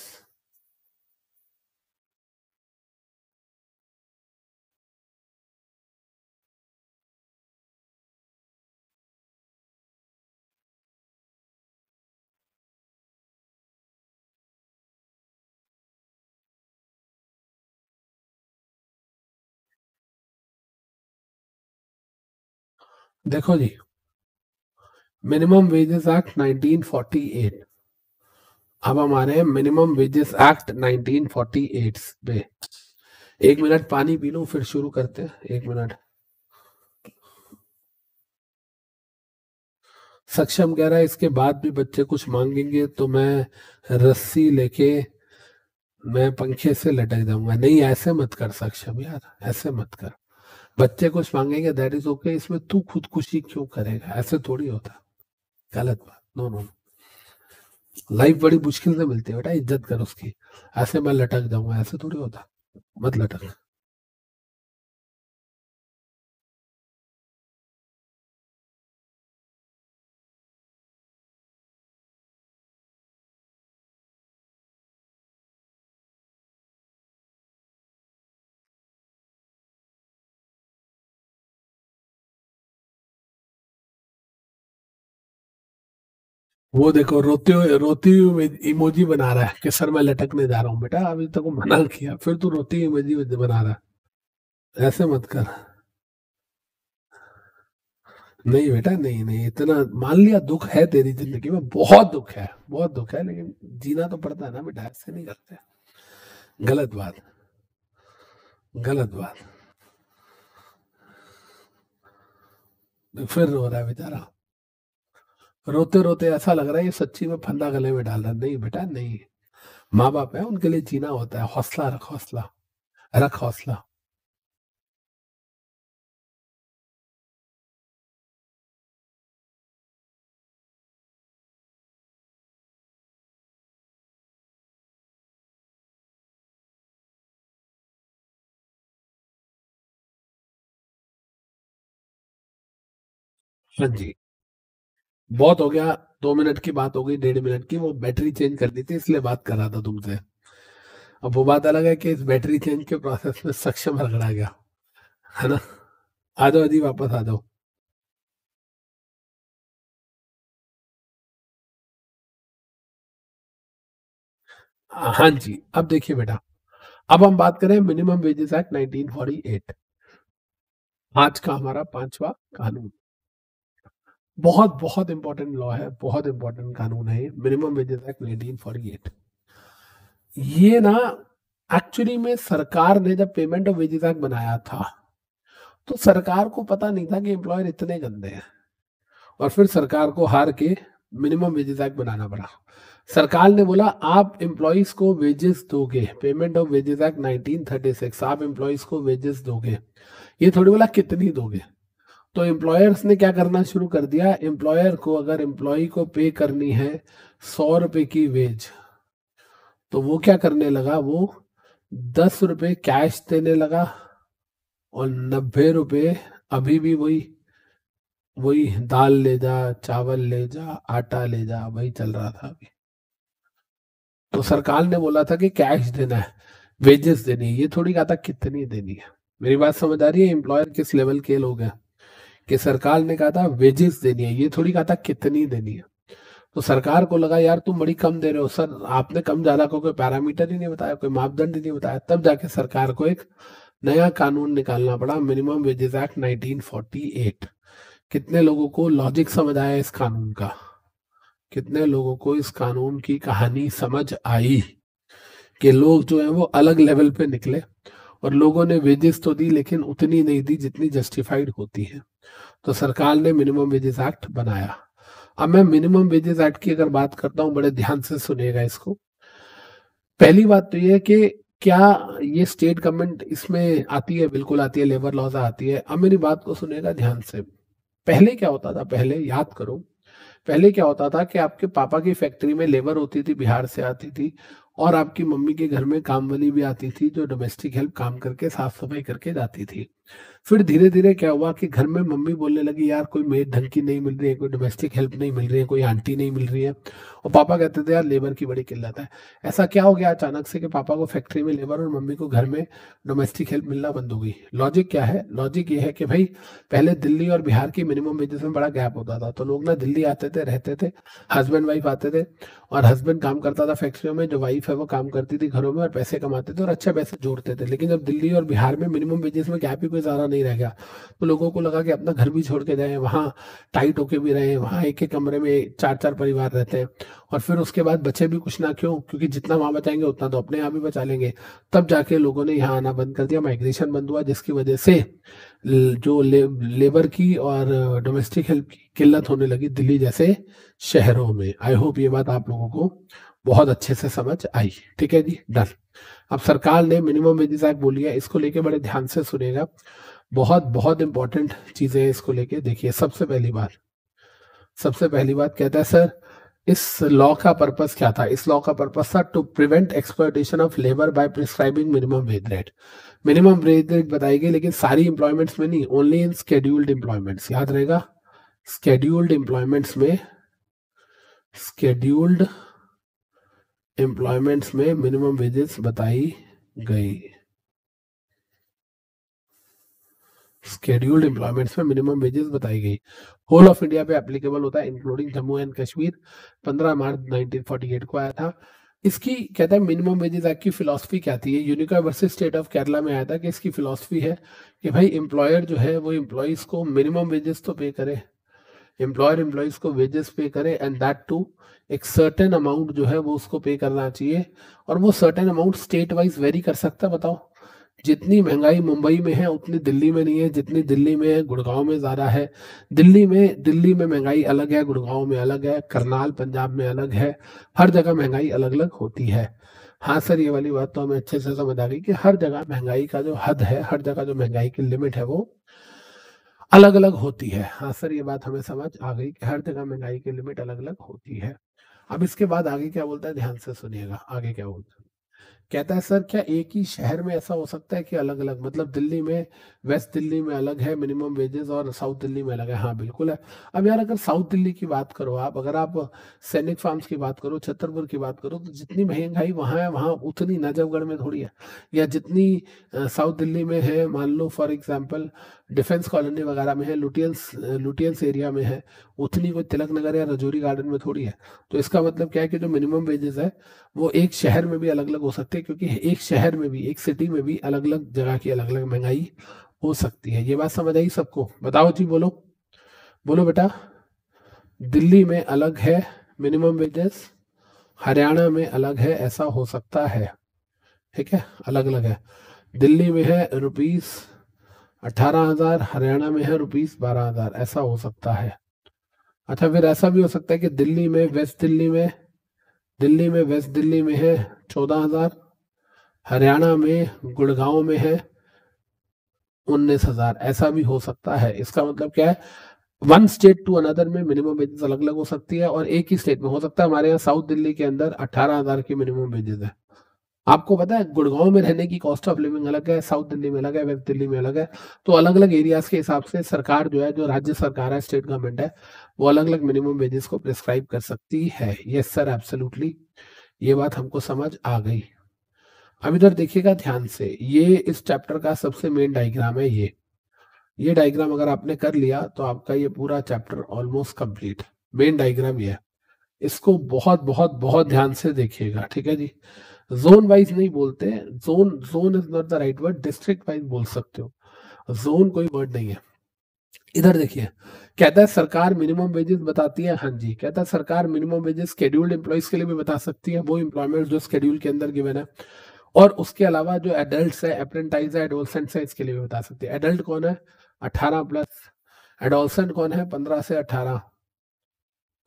देखो जी मिनिमम वेजेस एक्ट 1948 अब हम आ रहे हैं मिनिमम वेजेस एक्ट 1948 पे एक मिनट पानी पी लो फिर शुरू करते हैं एक मिनट सक्षम कह रहा है इसके बाद भी बच्चे कुछ मांगेंगे तो मैं रस्सी लेके मैं पंखे से लटक जाऊंगा नहीं ऐसे मत कर सक्षम यार ऐसे मत कर बच्चे कुछ मांगेंगे दैट इज ओके इसमें तू खुदकुशी क्यों करेगा ऐसे थोड़ी होता गलत बात नो नो लाइफ बड़ी मुश्किल से मिलती है बेटा इज्जत कर उसकी ऐसे मैं लटक जाऊंगा ऐसे थोड़ी होता मत लटकना वो देखो रोते हुए रोती हुई इमोजी बना रहा है कि सर मैं लटकने जा रहा हूँ बेटा अभी तक मना किया फिर तू रोती हुई इमोजी बना रहा है ऐसे मत कर नहीं बेटा नहीं नहीं इतना मान लिया दुख है तेरी जिंदगी में बहुत दुख है बहुत दुख है लेकिन जीना तो पड़ता है ना बेटा ऐसे नहीं करते गलत बात गलत बात फिर रो रहा है बेचारा रोते रोते ऐसा लग रहा है ये सच्ची में फंदा गले में डाल रहा नहीं बेटा नहीं माँ बाप है उनके लिए जीना होता है हौसला रख हौसला रख हौसला हाँ जी बहुत हो गया दो मिनट की बात हो गई डेढ़ मिनट की वो बैटरी चेंज करनी थी इसलिए बात कर रहा था तुमसे अब वो बात अलग है कि इस बैटरी चेंज के प्रोसेस में सक्षम रगड़ा गया है ना आ जाओ अजी वापस आ जाओ हाँ जी अब देखिए बेटा अब हम बात करें मिनिमम वेजेस एक्ट 1948 आज का हमारा पांचवा कानून बहुत बहुत इंपॉर्टेंट लॉ है बहुत इंपॉर्टेंट कानून है मिनिमम वेजेस एक्ट एट ये ना एक्चुअली में सरकार ने जब पेमेंट ऑफ वेजेस एक्ट बनाया था तो सरकार को पता नहीं था कि एम्प्लॉयर इतने गंदे हैं और फिर सरकार को हार के मिनिमम वेजेस एक्ट बनाना पड़ा सरकार ने बोला आप एम्प्लॉयज को वेजेस दोगे पेमेंट ऑफ वेजेस एक्ट 1936 आप एम्प्लॉयज को वेजेस दोगे ये थोड़ी बोला कितनी दोगे तो एम्प्लॉयर्स ने क्या करना शुरू कर दिया एम्प्लॉयर को अगर एम्प्लॉय को पे करनी है सौ रुपए की वेज तो वो क्या करने लगा वो दस रुपये कैश देने लगा और नब्बे रुपए अभी भी वही वही दाल ले जा चावल ले जा आटा ले जा वही चल रहा था अभी तो सरकार ने बोला था कि कैश देना है वेजेस देनी है ये थोड़ी कहा था कितनी देनी है मेरी बात समझ आ रही है एम्प्लॉयर किस लेवल के लोग हैं कि सरकार ने कहा था वेजेस देनी है ये थोड़ी कहा था कितनी देनी है तो सरकार को लगा यार तुम बड़ी कम दे रहे हो सर आपने कम ज्यादा को कोई पैरामीटर ही नहीं बताया कोई मापदंड ही नहीं बताया तब जाके सरकार को एक नया कानून निकालना पड़ा मिनिमम वेजेस एक्ट नाइनटीन कितने लोगों को लॉजिक समझ आया इस कानून का कितने लोगों को इस कानून की कहानी समझ आई कि लोग जो है वो अलग लेवल पे निकले और लोगों ने वेजेस तो दी लेकिन उतनी नहीं दी जितनी जस्टिफाइड होती है तो सरकार ने मिनिमम वेजेस एक्ट बनाया अब मैं मिनिमम वेजेस एक्ट की अगर बात करता हूं बड़े ध्यान से सुनेगा इसको पहली बात तो यह है कि क्या ये स्टेट गवर्नमेंट इसमें आती है बिल्कुल आती है लेबर लॉज आती है अब मेरी बात को सुनेगा ध्यान से पहले क्या होता था पहले याद करो पहले क्या होता था कि आपके पापा की फैक्ट्री में लेबर होती थी बिहार से आती थी और आपकी मम्मी के घर में काम वाली भी आती थी जो डोमेस्टिक हेल्प काम करके साफ सफाई करके जाती थी फिर धीरे धीरे क्या हुआ कि घर में मम्मी बोलने लगी यार कोई मेड ढंग की नहीं मिल रही है कोई डोमेस्टिक हेल्प नहीं मिल रही है कोई आंटी नहीं मिल रही है और पापा कहते थे यार लेबर की बड़ी किल्लत है ऐसा क्या हो गया अचानक से कि पापा को फैक्ट्री में लेबर और मम्मी को घर में डोमेस्टिक हेल्प मिलना बंद हो गई लॉजिक क्या है लॉजिक ये है कि भाई पहले दिल्ली और बिहार की मिनिमम वेजेस में बड़ा गैप होता था तो लोग ना दिल्ली आते थे रहते थे हस्बैंड वाइफ आते थे और हस्बैंड काम करता था फैक्ट्रियों में जो वाइफ है वो काम करती थी घरों में और पैसे कमाते थे और अच्छा पैसे जोड़ते थे लेकिन जब दिल्ली और बिहार में मिनिमम वेजेस में गैप ही कोई ज़्यादा नहीं रह गया तो लोगों को लगा कि अपना घर भी छोड़ के जाए वहाँ टाइट होके भी रहे वहाँ एक एक कमरे में चार चार परिवार रहते हैं और फिर उसके बाद बचे भी कुछ ना क्यों क्योंकि जितना वहाँ बचाएंगे उतना तो अपने यहाँ भी बचा लेंगे तब जाके लोगों ने यहाँ आना बंद कर दिया माइग्रेशन बंद हुआ जिसकी वजह से जो ले, लेबर की और डोमेस्टिक हेल्प की किल्लत होने लगी दिल्ली जैसे शहरों में आई होप ये बात आप लोगों को बहुत अच्छे से समझ आई ठीक है जी डन अब सरकार ने मिनिमम वेजेस एक्ट बोली है इसको लेके बड़े ध्यान से सुनेगा बहुत बहुत इंपॉर्टेंट चीज़ें इसको लेके देखिए सबसे पहली बात सबसे पहली बात कहता है सर इस लॉ का पर्पस क्या था इस लॉ का पर्पस था to prevent exportation of labour by prescribing minimum wage rate minimum wage rate बताई गई लेकिन सारी इंप्लॉयमेंट्स में नहीं ओनली इन स्केड्यूल्ड इंप्लॉयमेंट याद रहेगा स्केड्यूल्ड इंप्लॉयमेंट्स में स्केड्यूल्ड एम्प्लॉयमेंट्स में मिनिमम वेजेस बताई गई स्केड्यूल्ड एम्प्लॉयमेंट्स में मिनिमम वेजेस बताई गई होल ऑफ इंडिया पे एप्लीकेबल होता है इंक्लूडिंग जम्मू एंड कश्मीर 15 मार्च 1948 को आया था इसकी कहता है मिनिमम वेजेस एक्ट की फिलोसफी क्या थी यूनिका वर्सेज स्टेट ऑफ केरला में आया था कि इसकी फिलोसफी है कि भाई एम्प्लॉयर जो है वो एम्प्लॉयज को मिनिमम वेजेस तो पे करे एम्प्लॉयर एम्प्लॉयज को वेजेस पे करे एंड दैट टू एक सर्टेन अमाउंट जो है वो उसको पे करना चाहिए और वो certain amount state wise vary कर सकता है बताओ जितनी महंगाई मुंबई में है उतनी दिल्ली में नहीं है जितनी दिल्ली में है गुड़गांव में ज़्यादा है दिल्ली में दिल्ली में महंगाई अलग है गुड़गांव में अलग है करनाल पंजाब में अलग है हर जगह महंगाई अलग अलग होती है हाँ सर ये वाली बात तो हमें अच्छे से समझ आ गई कि हर जगह महंगाई का जो हद है हर जगह जो महंगाई की लिमिट है वो अलग अलग होती है हाँ सर ये बात हमें समझ आ गई कि हर जगह महंगाई की लिमिट अलग अलग होती है अब इसके बाद आगे क्या बोलता है ध्यान से सुनिएगा आगे क्या बोलता है कहता है सर क्या एक ही शहर में ऐसा हो सकता है कि अलग अलग मतलब दिल्ली में वेस्ट दिल्ली में अलग है मिनिमम वेजेस और साउथ दिल्ली में अलग है हाँ बिल्कुल है अब यार अगर साउथ दिल्ली की बात करो आप अगर आप सैनिक फार्म्स की बात करो छतरपुर की बात करो तो जितनी महंगाई वहाँ है वहाँ उतनी नजफगढ़ में थोड़ी है या जितनी साउथ दिल्ली में है मान लो फॉर एग्जाम्पल डिफेंस कॉलोनी वगैरह में है लुटियंस लुटियंस एरिया में है उतनी कोई तिलक नगर या रजौरी गार्डन में थोड़ी है तो इसका मतलब क्या है कि जो मिनिमम वेजेस है वो एक शहर में भी अलग अलग हो सकते हैं क्योंकि एक शहर में भी एक सिटी में भी अलग अलग जगह की अलग अलग महंगाई हो सकती है ये बात समझ आई सबको बताओ जी बोलो बोलो बेटा दिल्ली में अलग है मिनिमम वेजेस हरियाणा में अलग है ऐसा हो सकता है ठीक है अलग अलग है दिल्ली में है रुपीस अठारह हजार हरियाणा में है रुपीस बारह हजार ऐसा हो सकता है अच्छा फिर ऐसा भी हो सकता है कि दिल्ली में वेस्ट दिल्ली में दिल्ली में वेस्ट दिल्ली में है चौदह हजार हरियाणा में गुड़गांव में है उन्नीस हजार ऐसा भी हो सकता है इसका मतलब क्या है वन स्टेट टू अनदर में मिनिमम वेजेस अलग अलग हो सकती है और एक ही स्टेट में हो सकता है हमारे यहाँ साउथ दिल्ली के अंदर अठारह हजार की मिनिमम वेजेस है आपको पता है गुड़गांव में रहने की कॉस्ट ऑफ लिविंग अलग है साउथ दिल्ली में अलग है वेस्ट दिल्ली में अलग है तो अलग अलग एरियाज के हिसाब से सरकार जो है जो राज्य सरकार है स्टेट गवर्नमेंट है वो अलग अलग मिनिमम वेजेस को प्रिस्क्राइब कर सकती है यस सर एब्सोल्युटली ये बात हमको समझ आ गई अब इधर देखिएगा ध्यान से ये इस चैप्टर का सबसे मेन डायग्राम है ये ये डायग्राम अगर आपने कर लिया तो आपका ये पूरा chapter almost complete main diagram ये है इसको बहुत बहुत बहुत ध्यान से देखिएगा ठीक है जी जोन वाइज नहीं बोलते zone zone is not the right word district wise बोल सकते हो जोन कोई वर्ड नहीं है इधर देखिए कहता है सरकार मिनिमम वेजेस बताती है हाँ जी कहता है सरकार मिनिमम वेजेस स्केड्यूल्ड एम्प्लॉयज के लिए भी बता सकती है वो एम्प्लॉयमेंट जो स्केड्यूल के अंदर गिवन है और उसके अलावा जो एडल्ट है अप्रेंटाइज है एडोलसेंट है इसके लिए भी बता सकते हैं एडल्ट कौन है अठारह प्लस एडोलसेंट कौन है पंद्रह से अठारह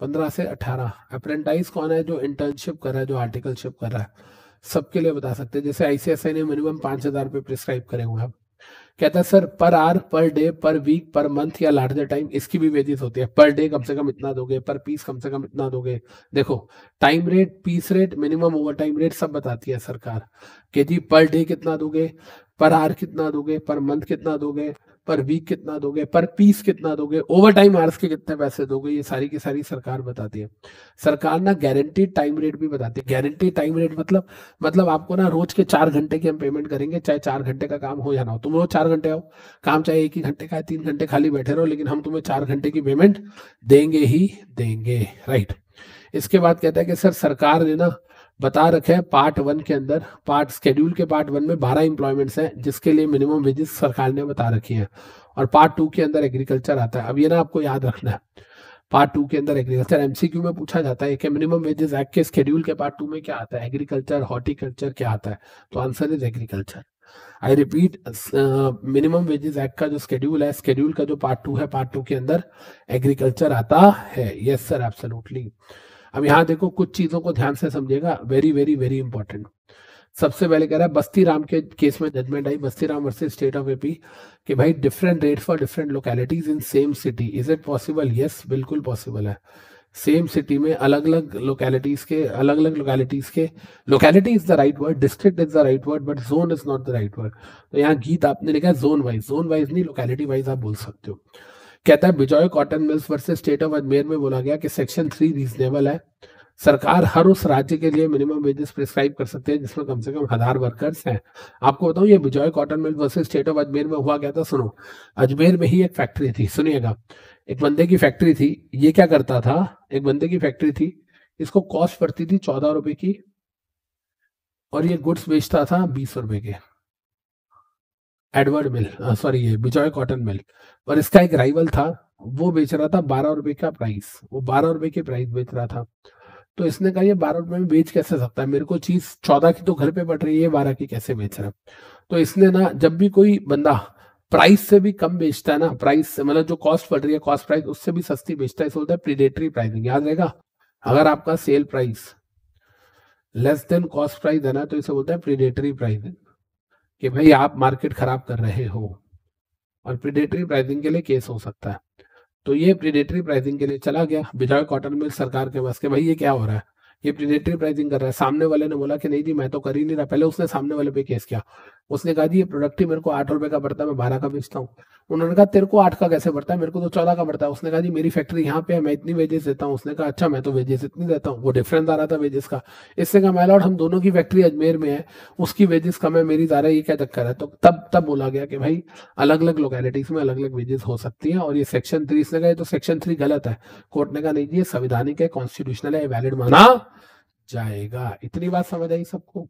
पंद्रह से अठारह अप्रेंटाइज कौन है जो इंटर्नशिप कर रहा है जो आर्टिकलशिप कर रहा है सबके लिए बता सकते हैं जैसे आईसीएसआई ने मिनिमम पांच हज़ार रुपये प्रिस्क्राइब करे हुए हैं कहता है सर पर आर पर डे पर वीक पर मंथ या लार्जर टाइम इसकी भी वेजेस होती है पर डे कम से कम इतना दोगे पर पीस कम से कम इतना दोगे देखो time rate piece rate minimum over time rate सब बताती है सरकार कि जी पर डे कितना दोगे पर आर कितना दोगे पर मंथ कितना दोगे पर वीक कितना दोगे पर पीस कितना दोगे ओवर टाइम आर्स के कितने पैसे दोगे ये सारी की सारी सरकार बताती है सरकार ना गारंटीड टाइम रेट भी बताती है गारंटी टाइम रेट मतलब मतलब आपको ना रोज के चार घंटे की हम पेमेंट करेंगे चाहे चार घंटे का काम हो या ना हो तुम रोज चार घंटे आओ काम चाहे एक ही घंटे का तीन घंटे खाली बैठे रहो लेकिन हम तुम्हें चार घंटे की पेमेंट देंगे ही देंगे राइट इसके बाद कहता है कि सर सरकार ने ना बता रखे हैं पार्ट वन के अंदर पार्ट स्केड्यूल के पार्ट वन में बारह इंप्लॉयमेंट्स हैं जिसके लिए मिनिमम वेजेस सरकार ने बता रखी है और पार्ट टू के अंदर एग्रीकल्चर आता है अब ये ना आपको याद रखना है पार्ट टू के अंदर एग्रीकल्चर एमसीक्यू में पूछा जाता है कि मिनिमम वेजेस एक्ट के स्केड्यूल के पार्ट टू में क्या आता है एग्रीकल्चर हॉर्टिकल्चर क्या आता है तो answer is agriculture I repeat minimum wages act का जो स्केड्यूल है स्केड्यूल का जो पार्ट टू है पार्ट टू के अंदर एग्रीकल्चर आता है यस सर एब्सोल्युटली अब यहां देखो कुछ चीजों को ध्यान से समझेगा वेरी वेरी वेरी इंपॉर्टेंट सबसे पहले कह रहा है बस्ती राम के केस में जजमेंट आई Basti Ram versus state of AP कि भाई different rate for different localities in same city is it possible yes बिल्कुल पॉसिबल है सेम सिटी में अलग अलग लोकेलिटीज के अलग अलग लोकेलिटीज के locality is the right word district is the right word but zone is not the right word तो यहाँ गीत आपने लिखा है जोन वाइज जोन वाइज नहीं लोकेलिटी वाइज आप बोल सकते हो कहता है Bijay cotton mills versus state of Ajmer में बोला गया कि सेक्शन थ्री रीजनेबल है सरकार हर उस राज्य के लिए मिनिमम वेजेस प्रिस्क्राइब कर सकते हैं जिसमें कम से कम हजार वर्कर्स हैं आपको बताऊं ये Bijay cotton mill versus state of Ajmer में हुआ क्या था सुनो अजमेर में ही एक फैक्ट्री थी सुनिएगा एक बंदे की फैक्ट्री थी ये क्या करता था एक बंदे की फैक्ट्री थी इसको कॉस्ट पड़ती थी चौदह रुपए की और ये गुड्स बेचता था बीस रुपए के एडवर्ड मिल सॉरी ये बिजॉय कॉटन मिल और इसका एक राइवल था वो बेच रहा था बारह रुपए का प्राइस वो बारह रुपए के प्राइस बेच रहा था तो इसने कहा ये बारह रुपए में बेच कैसे सकता है मेरे को चीज चौदह की तो घर पे बट रही है बारह की कैसे बेच रहा तो इसने ना जब भी कोई बंदा प्राइस से भी कम बेचता है ना प्राइस से मतलब जो कॉस्ट पड़ रही है कॉस्ट प्राइस उससे भी सस्ती बेचता है इसे बोलता है प्रीडेटरी प्राइसिंग याद रहेगा अगर आपका sale price less than cost price है ना तो इसे बोलता है प्रीडेटरी प्राइसिंग कि भाई आप मार्केट खराब कर रहे हो और प्रीडेटरी प्राइसिंग के लिए केस हो सकता है तो ये प्रीडेटरी प्राइसिंग के लिए चला गया बिजॉय कॉटन मिल सरकार के पास के भाई ये क्या हो रहा है ये प्रीडेटरी प्राइसिंग कर रहा है सामने वाले ने बोला कि नहीं जी मैं तो कर ही नहीं रहा पहले उसने सामने वाले पे केस किया उसने कहा ये प्रोडक्ट ही मेरे को आठ रुपए का पड़ता है मैं बारह का बेचता हूँ उन्होंने कहा तेरे को आठ का कैसे पड़ता है मेरे को तो चौदह का पड़ता है उसने कहा जी मेरी फैक्ट्री यहाँ पे है मैं इतनी वेजेस देता हूँ उसने कहा अच्छा मैं तो वेजेस इतनी देता हूँ वो डिफरेंस आ रहा था वेजेस का इससे कहा माइलॉर्ड हम दोनों की फैक्ट्री अजमेर में है उसकी वेजेस कम है मेरी ज़्यादा ये क्या चक्कर है तो तब तब बोला गया कि भाई अलग अलग लोकेलिटीज में अलग अलग वेजेस हो सकती है और ये सेक्शन थ्री इसने कहा तो सेक्शन थ्री गलत है कोर्ट ने कहा नहीं जी संवैधानिक है कॉन्स्टिट्यूशनल है वैलिड माना जाएगा इतनी बात समझ आई सबको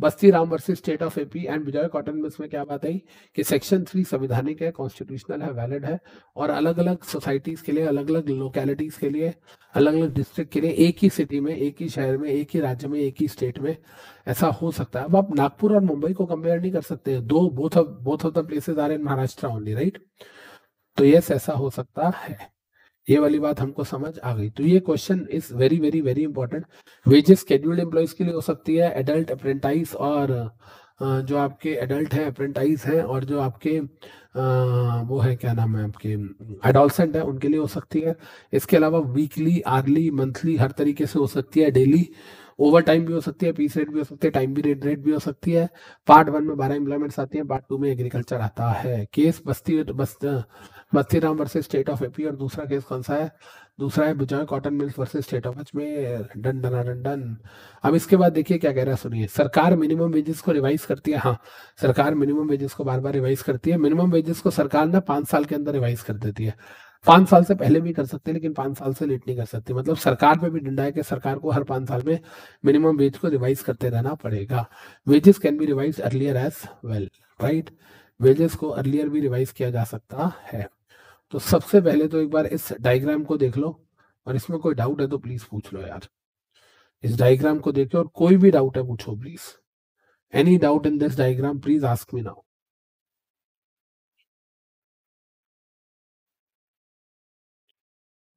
Basti Ram versus state of AP and Vijay cotton में इसमें क्या बात आई कि सेक्शन थ्री संविधानिक है कॉन्स्टिट्यूशनल है वैलिड है और अलग अलग सोसाइटीज के लिए अलग अलग लोकेलिटीज के लिए अलग अलग डिस्ट्रिक्ट के लिए एक ही सिटी में एक ही शहर में एक ही राज्य में एक ही स्टेट में ऐसा हो सकता है अब आप नागपुर और मुंबई को कंपेयर नहीं कर सकते दो both of both of the places are in Maharashtra only right तो यस ऐसा हो सकता है ये वाली बात हमको समझ आ गई तो ये question is very very very important wages scheduled employees के लिए हो सकती है एडल्ट अप्रेंटाइज और जो आपके एडल्ट है अप्रेंटाइज है और जो आपके वो है क्या नाम है आपके एडोलसेंट है उनके लिए हो सकती है इसके अलावा वीकली आर्ली मंथली हर तरीके से हो सकती है डेली ओवर टाइम भी हो सकती है पीस रेट भी हो सकती है टाइम भी रेट रेट भी हो सकती है पार्ट वन में बारह एम्प्लॉयमेंट्स आती है पार्ट टू में एग्रीकल्चर आता है case Basti Basti Ram versus state of AP और दूसरा केस कौन सा है दूसरा है Bijay cotton mills versus state of Ajmer done done done done अब इसके बाद देखिए क्या कह रहा है सुनिए सरकार मिनिमम वेजेस को रिवाइज करती है हाँ सरकार मिनिमम वेजेस को बार बार रिवाइज करती है मिनिमम वेजेस को सरकार ना पांच साल के अंदर रिवाइज कर देती है पांच साल से पहले भी कर सकते हैं लेकिन पांच साल से लेट नहीं कर सकते मतलब सरकार पे भी डंडा है कि सरकार को हर पांच साल में मिनिमम वेज को रिवाइज करते रहना पड़ेगा wages can be revise earlier as well right wages को अर्लियर भी रिवाइज किया जा सकता है तो सबसे पहले तो एक बार इस डायग्राम को देख लो और इसमें कोई डाउट है तो प्लीज पूछ लो यार इस डायग्राम को देखो और कोई भी डाउट है पूछो please any doubt in this diagram please ask me now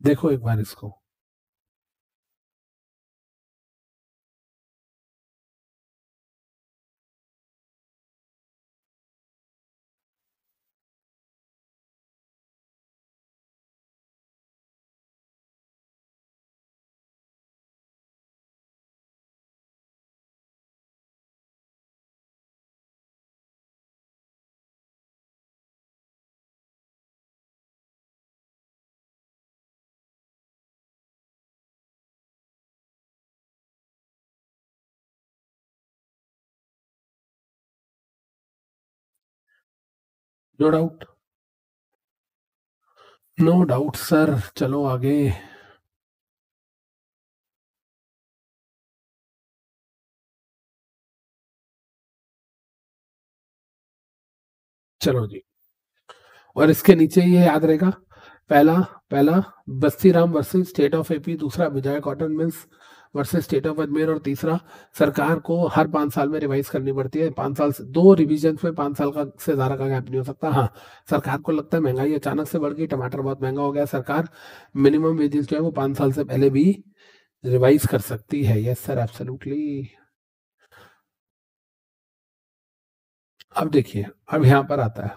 देखो एक बार इसको no doubt no doubt sir चलो आगे चलो जी और इसके नीचे ये याद रहेगा पहला पहला Basti Ram versus state of AP दूसरा Vijay cotton means versus state of Ajmer और तीसरा सरकार को हर पाँच साल में रिवाइज करनी पड़ती है पाँच साल से दो रिविजन में पाँच साल का से ज़्यादा का गैप नहीं हो सकता हाँ सरकार को लगता है महंगाई अचानक से बढ़ गई टमाटर बहुत महंगा हो गया सरकार मिनिमम वेजेस जो है वो पाँच साल से पहले भी रिवाइज कर सकती है यस सर एब्सोल्युटली अब देखिए अब यहाँ पर आता है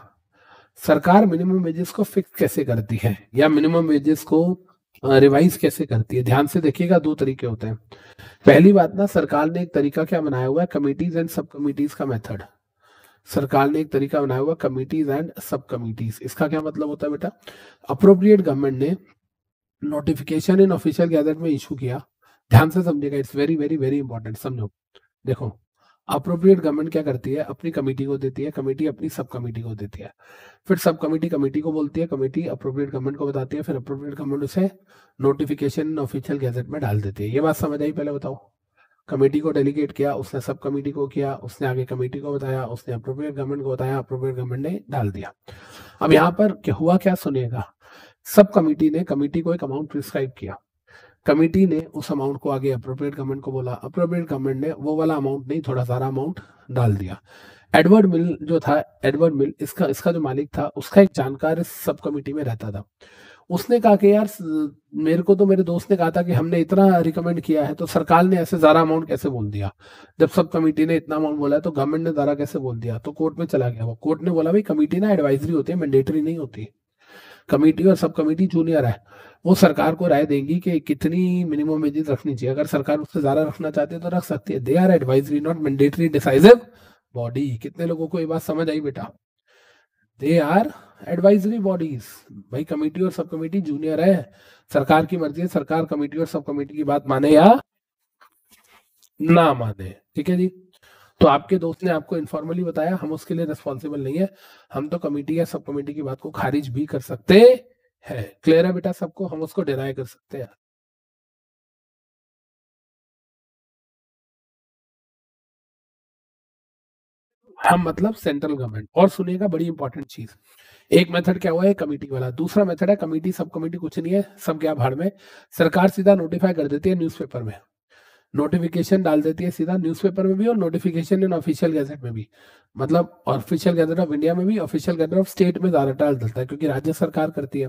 सरकार मिनिमम वेजेस को फिक्स कैसे करती है या मिनिमम वेजेस को रिवाइज कैसे करती है ध्यान से देखिएगा दो तरीके होते हैं पहली बात ना सरकार ने एक तरीका क्या बनाया हुआ है कमिटीज एंड सब कमिटीज का मेथड सरकार ने एक तरीका बनाया हुआ कमिटीज एंड सब कमिटीज इसका क्या मतलब होता है बेटा अप्रोप्रिएट गवर्नमेंट ने नोटिफिकेशन इन ऑफिशियल गैजेट में इशू किया ध्यान से समझेगा it's very very very important समझो देखो अप्रोप्रिएट गवर्नमेंट क्या करती है अपनी कमेटी को देती है कमेटी अपनी सब कमेटी को देती है फिर सब कमेटी कमेटी को बोलती है कमेटी अप्रोप्रिएट गवर्नमेंट को बताती है फिर अप्रोप्रिएट गवर्नमेंट उसे नोटिफिकेशन ऑफिशियल गैजेट में डाल देती है ये बात समझ आई पहले बताओ कमेटी को डेलीगेट किया उसने सब कमेटी को किया उसने आगे कमेटी को बताया उसने अप्रोप्रिएट गवर्नमेंट को बताया अप्रोप्रिएट गवर्नमेंट ने डाल दिया अब यहाँ पर क्या हुआ क्या सुनिएगा सब कमेटी ने कमेटी को एक अमाउंट प्रिस्क्राइब किया कमेटी ने उस अमाउंट को आगे अप्रोप्रिएट गवर्नमेंट को बोला अप्रोप्रिएट गवर्नमेंट ने वो वाला अमाउंट नहीं थोड़ा सारा अमाउंट डाल दिया एडवर्ड मिल जो था एडवर्ड मिल इसका इसका जो मालिक था उसका एक जानकार इस सब कमेटी में रहता था उसने कहा कि यार मेरे को तो मेरे दोस्त ने कहा था कि हमने इतना रिकमेंड किया है तो सरकार ने ऐसे ज़्यादा अमाउंट कैसे बोल दिया जब सब कमेटी ने इतना अमाउंट बोला है तो गवर्नमेंट ने ज़्यादा कैसे बोल दिया तो कोर्ट में चला गया वो कोर्ट ने बोला भाई कमेटी ना एडवाइजरी होती है मैंडेटरी नहीं होती है कमेटी और सब कमेटी जूनियर है वो सरकार को राय देगी कि कितनी मिनिमम वेजेस रखनी चाहिए अगर सरकार उससे ज्यादा रखना चाहती है तो रख सकती है they are advisory not mandatory decisive body कितने लोगों को ये बात समझ आई बेटा दे आर एडवाइजरी बॉडीज भाई कमेटी और सब कमेटी जूनियर है सरकार की मर्जी है सरकार कमेटी और सब कमेटी की बात माने या ना माने ठीक है जी तो आपके दोस्त ने आपको इन्फॉर्मली बताया हम उसके लिए रिस्पॉन्सिबल नहीं है हम तो कमेटी या सब कमेटी की बात को खारिज भी कर सकते हैं क्लियर है बेटा सबको हम उसको डिनाई कर सकते हैं हम मतलब सेंट्रल गवर्नमेंट और सुनिएगा बड़ी इंपॉर्टेंट चीज एक मेथड क्या हुआ है कमेटी वाला दूसरा मेथड है कमेटी सब कमेटी कुछ नहीं है सब क्या भाड़ में सरकार सीधा नोटिफाई कर देती है न्यूज़पेपर में नोटिफिकेशन डाल देती है सीधा न्यूज़पेपर में भी और नोटिफिकेशन इन ऑफिशियल गैजेट में भी मतलब ऑफिशियल गैजेट ऑफ इंडिया में भी ऑफिशियल गैजेट ऑफ स्टेट में ज़्यादा डाल देता है क्योंकि राज्य सरकार करती है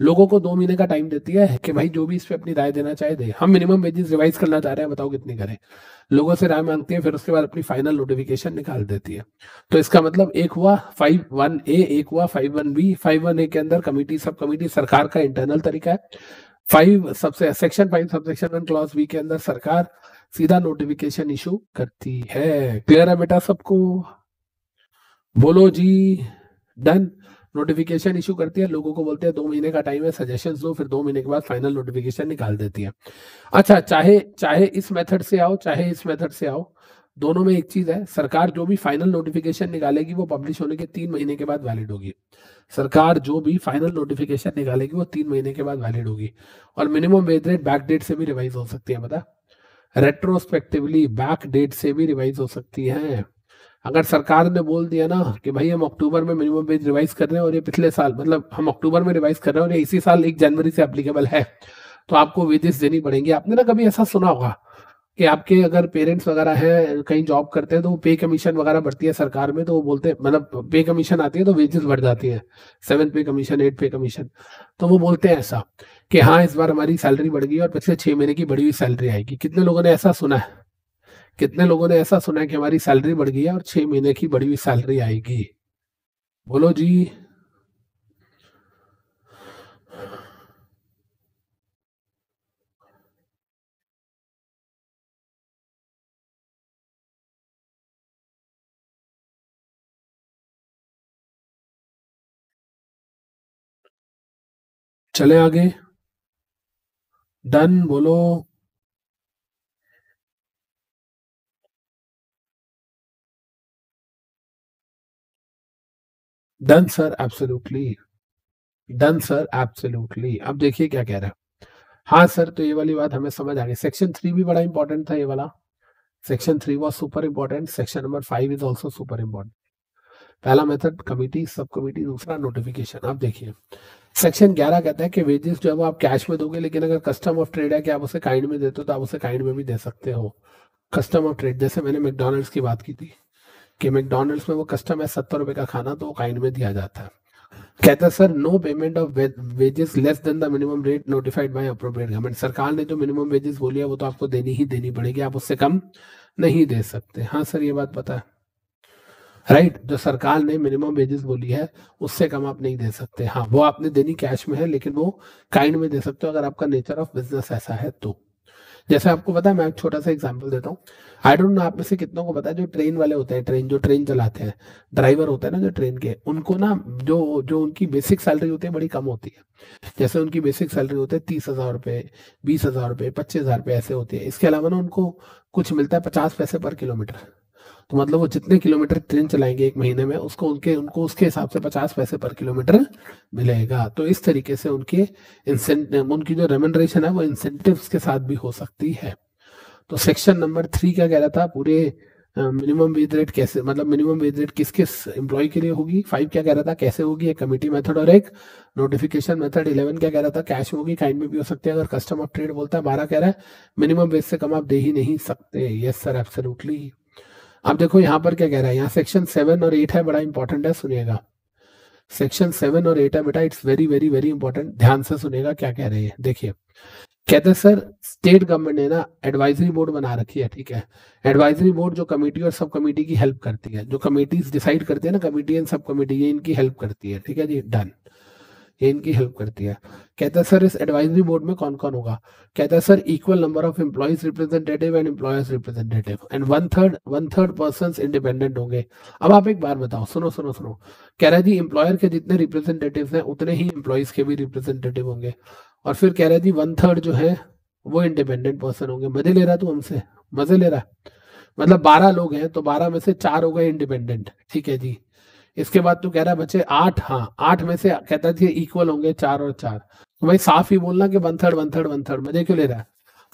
लोगों को दो महीने का टाइम देती है कि भाई जो भी इस पर अपनी राय देना चाहे दे हम मिनिमम वेजेस रिवाइज करना चाह रहे हैं बताओ कितनी करें लोगों से राय मांगती है फिर उसके बाद अपनी फाइनल नोटिफिकेशन निकाल देती है तो इसका मतलब एक हुआ फाइव वन ए एक हुआ five one B five one A के अंदर कमेटी सब कमेटी सरकार का इंटरनल तरीका है फाइव सबसे section five subsection one clause B के अंदर सरकार सीधा नोटिफिकेशन इशू करती है क्लियर है बेटा सबको बोलो जी डन नोटिफिकेशन इशू करती है लोगों को बोलते हैं दो महीने का टाइम है सजेशन दो फिर दो महीने के बाद फाइनल नोटिफिकेशन निकाल देती है अच्छा चाहे चाहे इस मेथड से आओ चाहे इस मेथड से आओ दोनों में एक चीज है सरकार जो भी फाइनल नोटिफिकेशन निकालेगी वो पब्लिश होने के तीन महीने के बाद वैलिड होगी सरकार जो भी फाइनल नोटिफिकेशन निकालेगी वो तीन महीने के बाद वैलिड होगी और minimum wage rate back date से भी रिवाइज हो सकती है बता रेट्रोस्पेक्टिवली बैक डेट से भी रिवाइज हो सकती है अगर सरकार ने बोल दिया ना कि भाई हम अक्टूबर में मिनिमम वेज रिवाइज कर रहे हैं और ये पिछले साल मतलब हम अक्टूबर में रिवाइज कर रहे हैं और ये इसी साल एक जनवरी से अप्लीकेबल है तो आपको वेजेस देनी पड़ेंगी आपने ना कभी ऐसा सुना होगा कि आपके अगर पेरेंट्स वगैरह हैं कहीं जॉब करते हैं तो पे कमीशन वगैरह बढ़ती है सरकार में तो वो बोलते हैं मतलब पे कमीशन आती है तो वेजेस बढ़ जाती है सेवन पे कमीशन एट पे कमीशन तो वो बोलते हैं ऐसा कि हाँ इस बार हमारी सैलरी बढ़ गई और पिछले छह महीने की बढ़ी हुई सैलरी आएगी कितने लोगों ने ऐसा सुना है कितने लोगों ने ऐसा सुना है कि हमारी सैलरी बढ़ गई है और छह महीने की बढ़ी हुई सैलरी आएगी बोलो जी चले आगे डन बोलो done sir absolutely done sir absolutely अब देखिए क्या कह रहा है हाँ सर तो ये वाली बात हमें समझ आ गई सेक्शन थ्री भी बड़ा इंपॉर्टेंट था ये वाला section three was super important section number five is also super important पहला मेथड कमेटी सब कमिटी दूसरा नोटिफिकेशन आप देखिए सेक्शन 11 कहता है कि वेजेस जो है वो आप कैश में दोगे लेकिन अगर कस्टम ऑफ ट्रेड है कि आप उसे काइंड में देते हो तो आप उसे काइंड में भी दे सकते हो कस्टम ऑफ ट्रेड जैसे मैंने मैकडोनल्ड्स की बात की थी कि मैकडोनल्ड्स में वो कस्टम है सत्तर रुपए का खाना तो वो काइंड में दिया जाता है कहता है sir no payment of wages less than the minimum rate notified by appropriate government सरकार ने जो मिनिमम वेजेस बोली है वो तो आपको देनी ही देनी पड़ेगी आप उससे कम नहीं दे सकते हाँ सर ये बात पता है राइट right? जो सरकार ने मिनिमम वेजेस बोली है उससे कम आप नहीं दे सकते हाँ वो आपने देनी कैश में है लेकिन वो काइंड में दे सकते हो अगर आपका नेचर ऑफ बिजनेस ऐसा है तो जैसे आपको पता है मैं एक छोटा सा एग्जाम्पल देता हूँ आई डोंट नो आप में से कितनों को पता है जो ट्रेन वाले होते हैं ट्रेन जो ट्रेन चलाते हैं ड्राइवर होते हैं ना जो ट्रेन के उनको ना जो जो उनकी बेसिक सैलरी होती है बड़ी कम होती है जैसे उनकी बेसिक सैलरी होती है तीस हज़ार रुपये बीस हज़ार रुपये पच्चीस हज़ार रुपये ऐसे होती है इसके अलावा ना उनको कुछ मिलता है पचास पैसे पर किलोमीटर तो मतलब वो जितने किलोमीटर ट्रेन चलाएंगे एक महीने में उसको उनके उनको उसके हिसाब से पचास पैसे पर किलोमीटर मिलेगा तो इस तरीके से उनके इंसेंटिव उनकी जो रेमेंडरेशन है वो इंसेंटिव के साथ भी हो सकती है तो सेक्शन नंबर थ्री क्या कह रहा था पूरे मिनिमम वेज रेट कैसे मतलब मिनिमम वेज रेट किस किस एम्प्लॉय के लिए होगी फाइव क्या कह रहा था कैसे होगी एक कमिटी मेथड और एक नोटिफिकेशन मेथड इलेवन क्या कह रहा था कैश होगी काइंड में भी हो सकती है अगर कस्टम ऑफ ट्रेड बोलता है बारह कह रहा है मिनिमम वेज से कम आप दे ही नहीं सकते यस सर एब्सोल्युटली अब देखो यहाँ पर क्या कह रहा है यहाँ सेक्शन सेवन और एट है बड़ा इंपॉर्टेंट है सुनिएगा सेक्शन सेवन और एट है बेटा it's very very very important ध्यान से सुनेगा क्या कह रहे हैं देखिए कहते सर स्टेट गवर्नमेंट ने ना एडवाइजरी बोर्ड बना रखी है ठीक है एडवाइजरी बोर्ड जो कमेटी और सब कमेटी की हेल्प करती है जो कमेटीज डिसाइड करती है ना कमेटी एंड सब कमेटी ये इनकी हेल्प करती है ठीक है जी डन ये इनकी हेल्प करती है कहता सर इस एडवाइजरी बोर्ड में कौन कौन होगा कहता sir equal number of employees representative and employers representative and one third one third person independent होंगे अब आप एक बार बताओ सुनो सुनो सुनो कह रहे है जी एम्प्लॉयर के जितने रिप्रेजेंटेटिव हैं उतने ही एम्प्लॉयज के भी रिप्रेजेंटेटिव होंगे और फिर कह रहे है जी वन थर्ड जो है वो इंडिपेंडेंट पर्सन होंगे मजे ले रहा तू हमसे मजे ले रहा मतलब बारह लोग हैं तो बारह में से चार हो गए इंडिपेंडेंट ठीक है जी इसके बाद तू कह रहा है बच्चे आठ हाँ आठ में से कहता थी इक्वल होंगे चार और चार तो भाई साफ ही बोलना कि one third one third one third मजे क्यों ले रहा है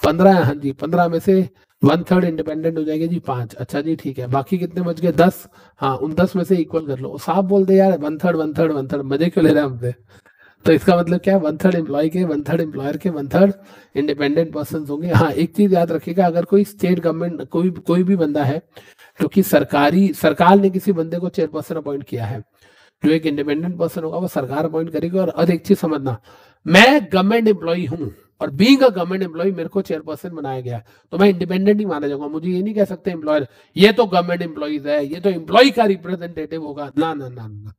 पंद्रह हाँ जी पंद्रह में से वन थर्ड इंडिपेंडेंट हो जाएगा जी पांच अच्छा जी ठीक है बाकी कितने बच गए दस हाँ उन दस में से इक्वल कर लो साफ बोल दे यार one third one third one third मजे क्यों ले रहे हैं हमसे तो इसका मतलब क्या है वन थर्ड एम्प्लॉय के वन थर्ड एम्प्लॉयर के वन थर्ड इंडिपेंडेंट पर्सन होंगे हाँ एक चीज याद रखिएगा अगर कोई स्टेट गवर्नमेंट कोई कोई भी बंदा है क्योंकि तो सरकारी सरकार ने किसी बंदे को चेयरपर्सन अपॉइंट किया है जो एक इंडिपेंडेंट पर्सन होगा वो सरकार अपॉइंट करेगी और अधिक चीज समझना मैं गवर्नमेंट एम्प्लॉई हूँ और बींग अ गवर्नमेंट एम्प्लॉय मेरे को चेयरपर्सन बनाया गया तो मैं इंडिपेंडेंट ही माना जाऊंगा मुझे ये नहीं कह सकते एम्प्लॉयर ये तो गवर्नमेंट एम्प्लॉयज है ये तो एम्प्लॉय का रिप्रेजेंटेटिव होगा ना ना ना ना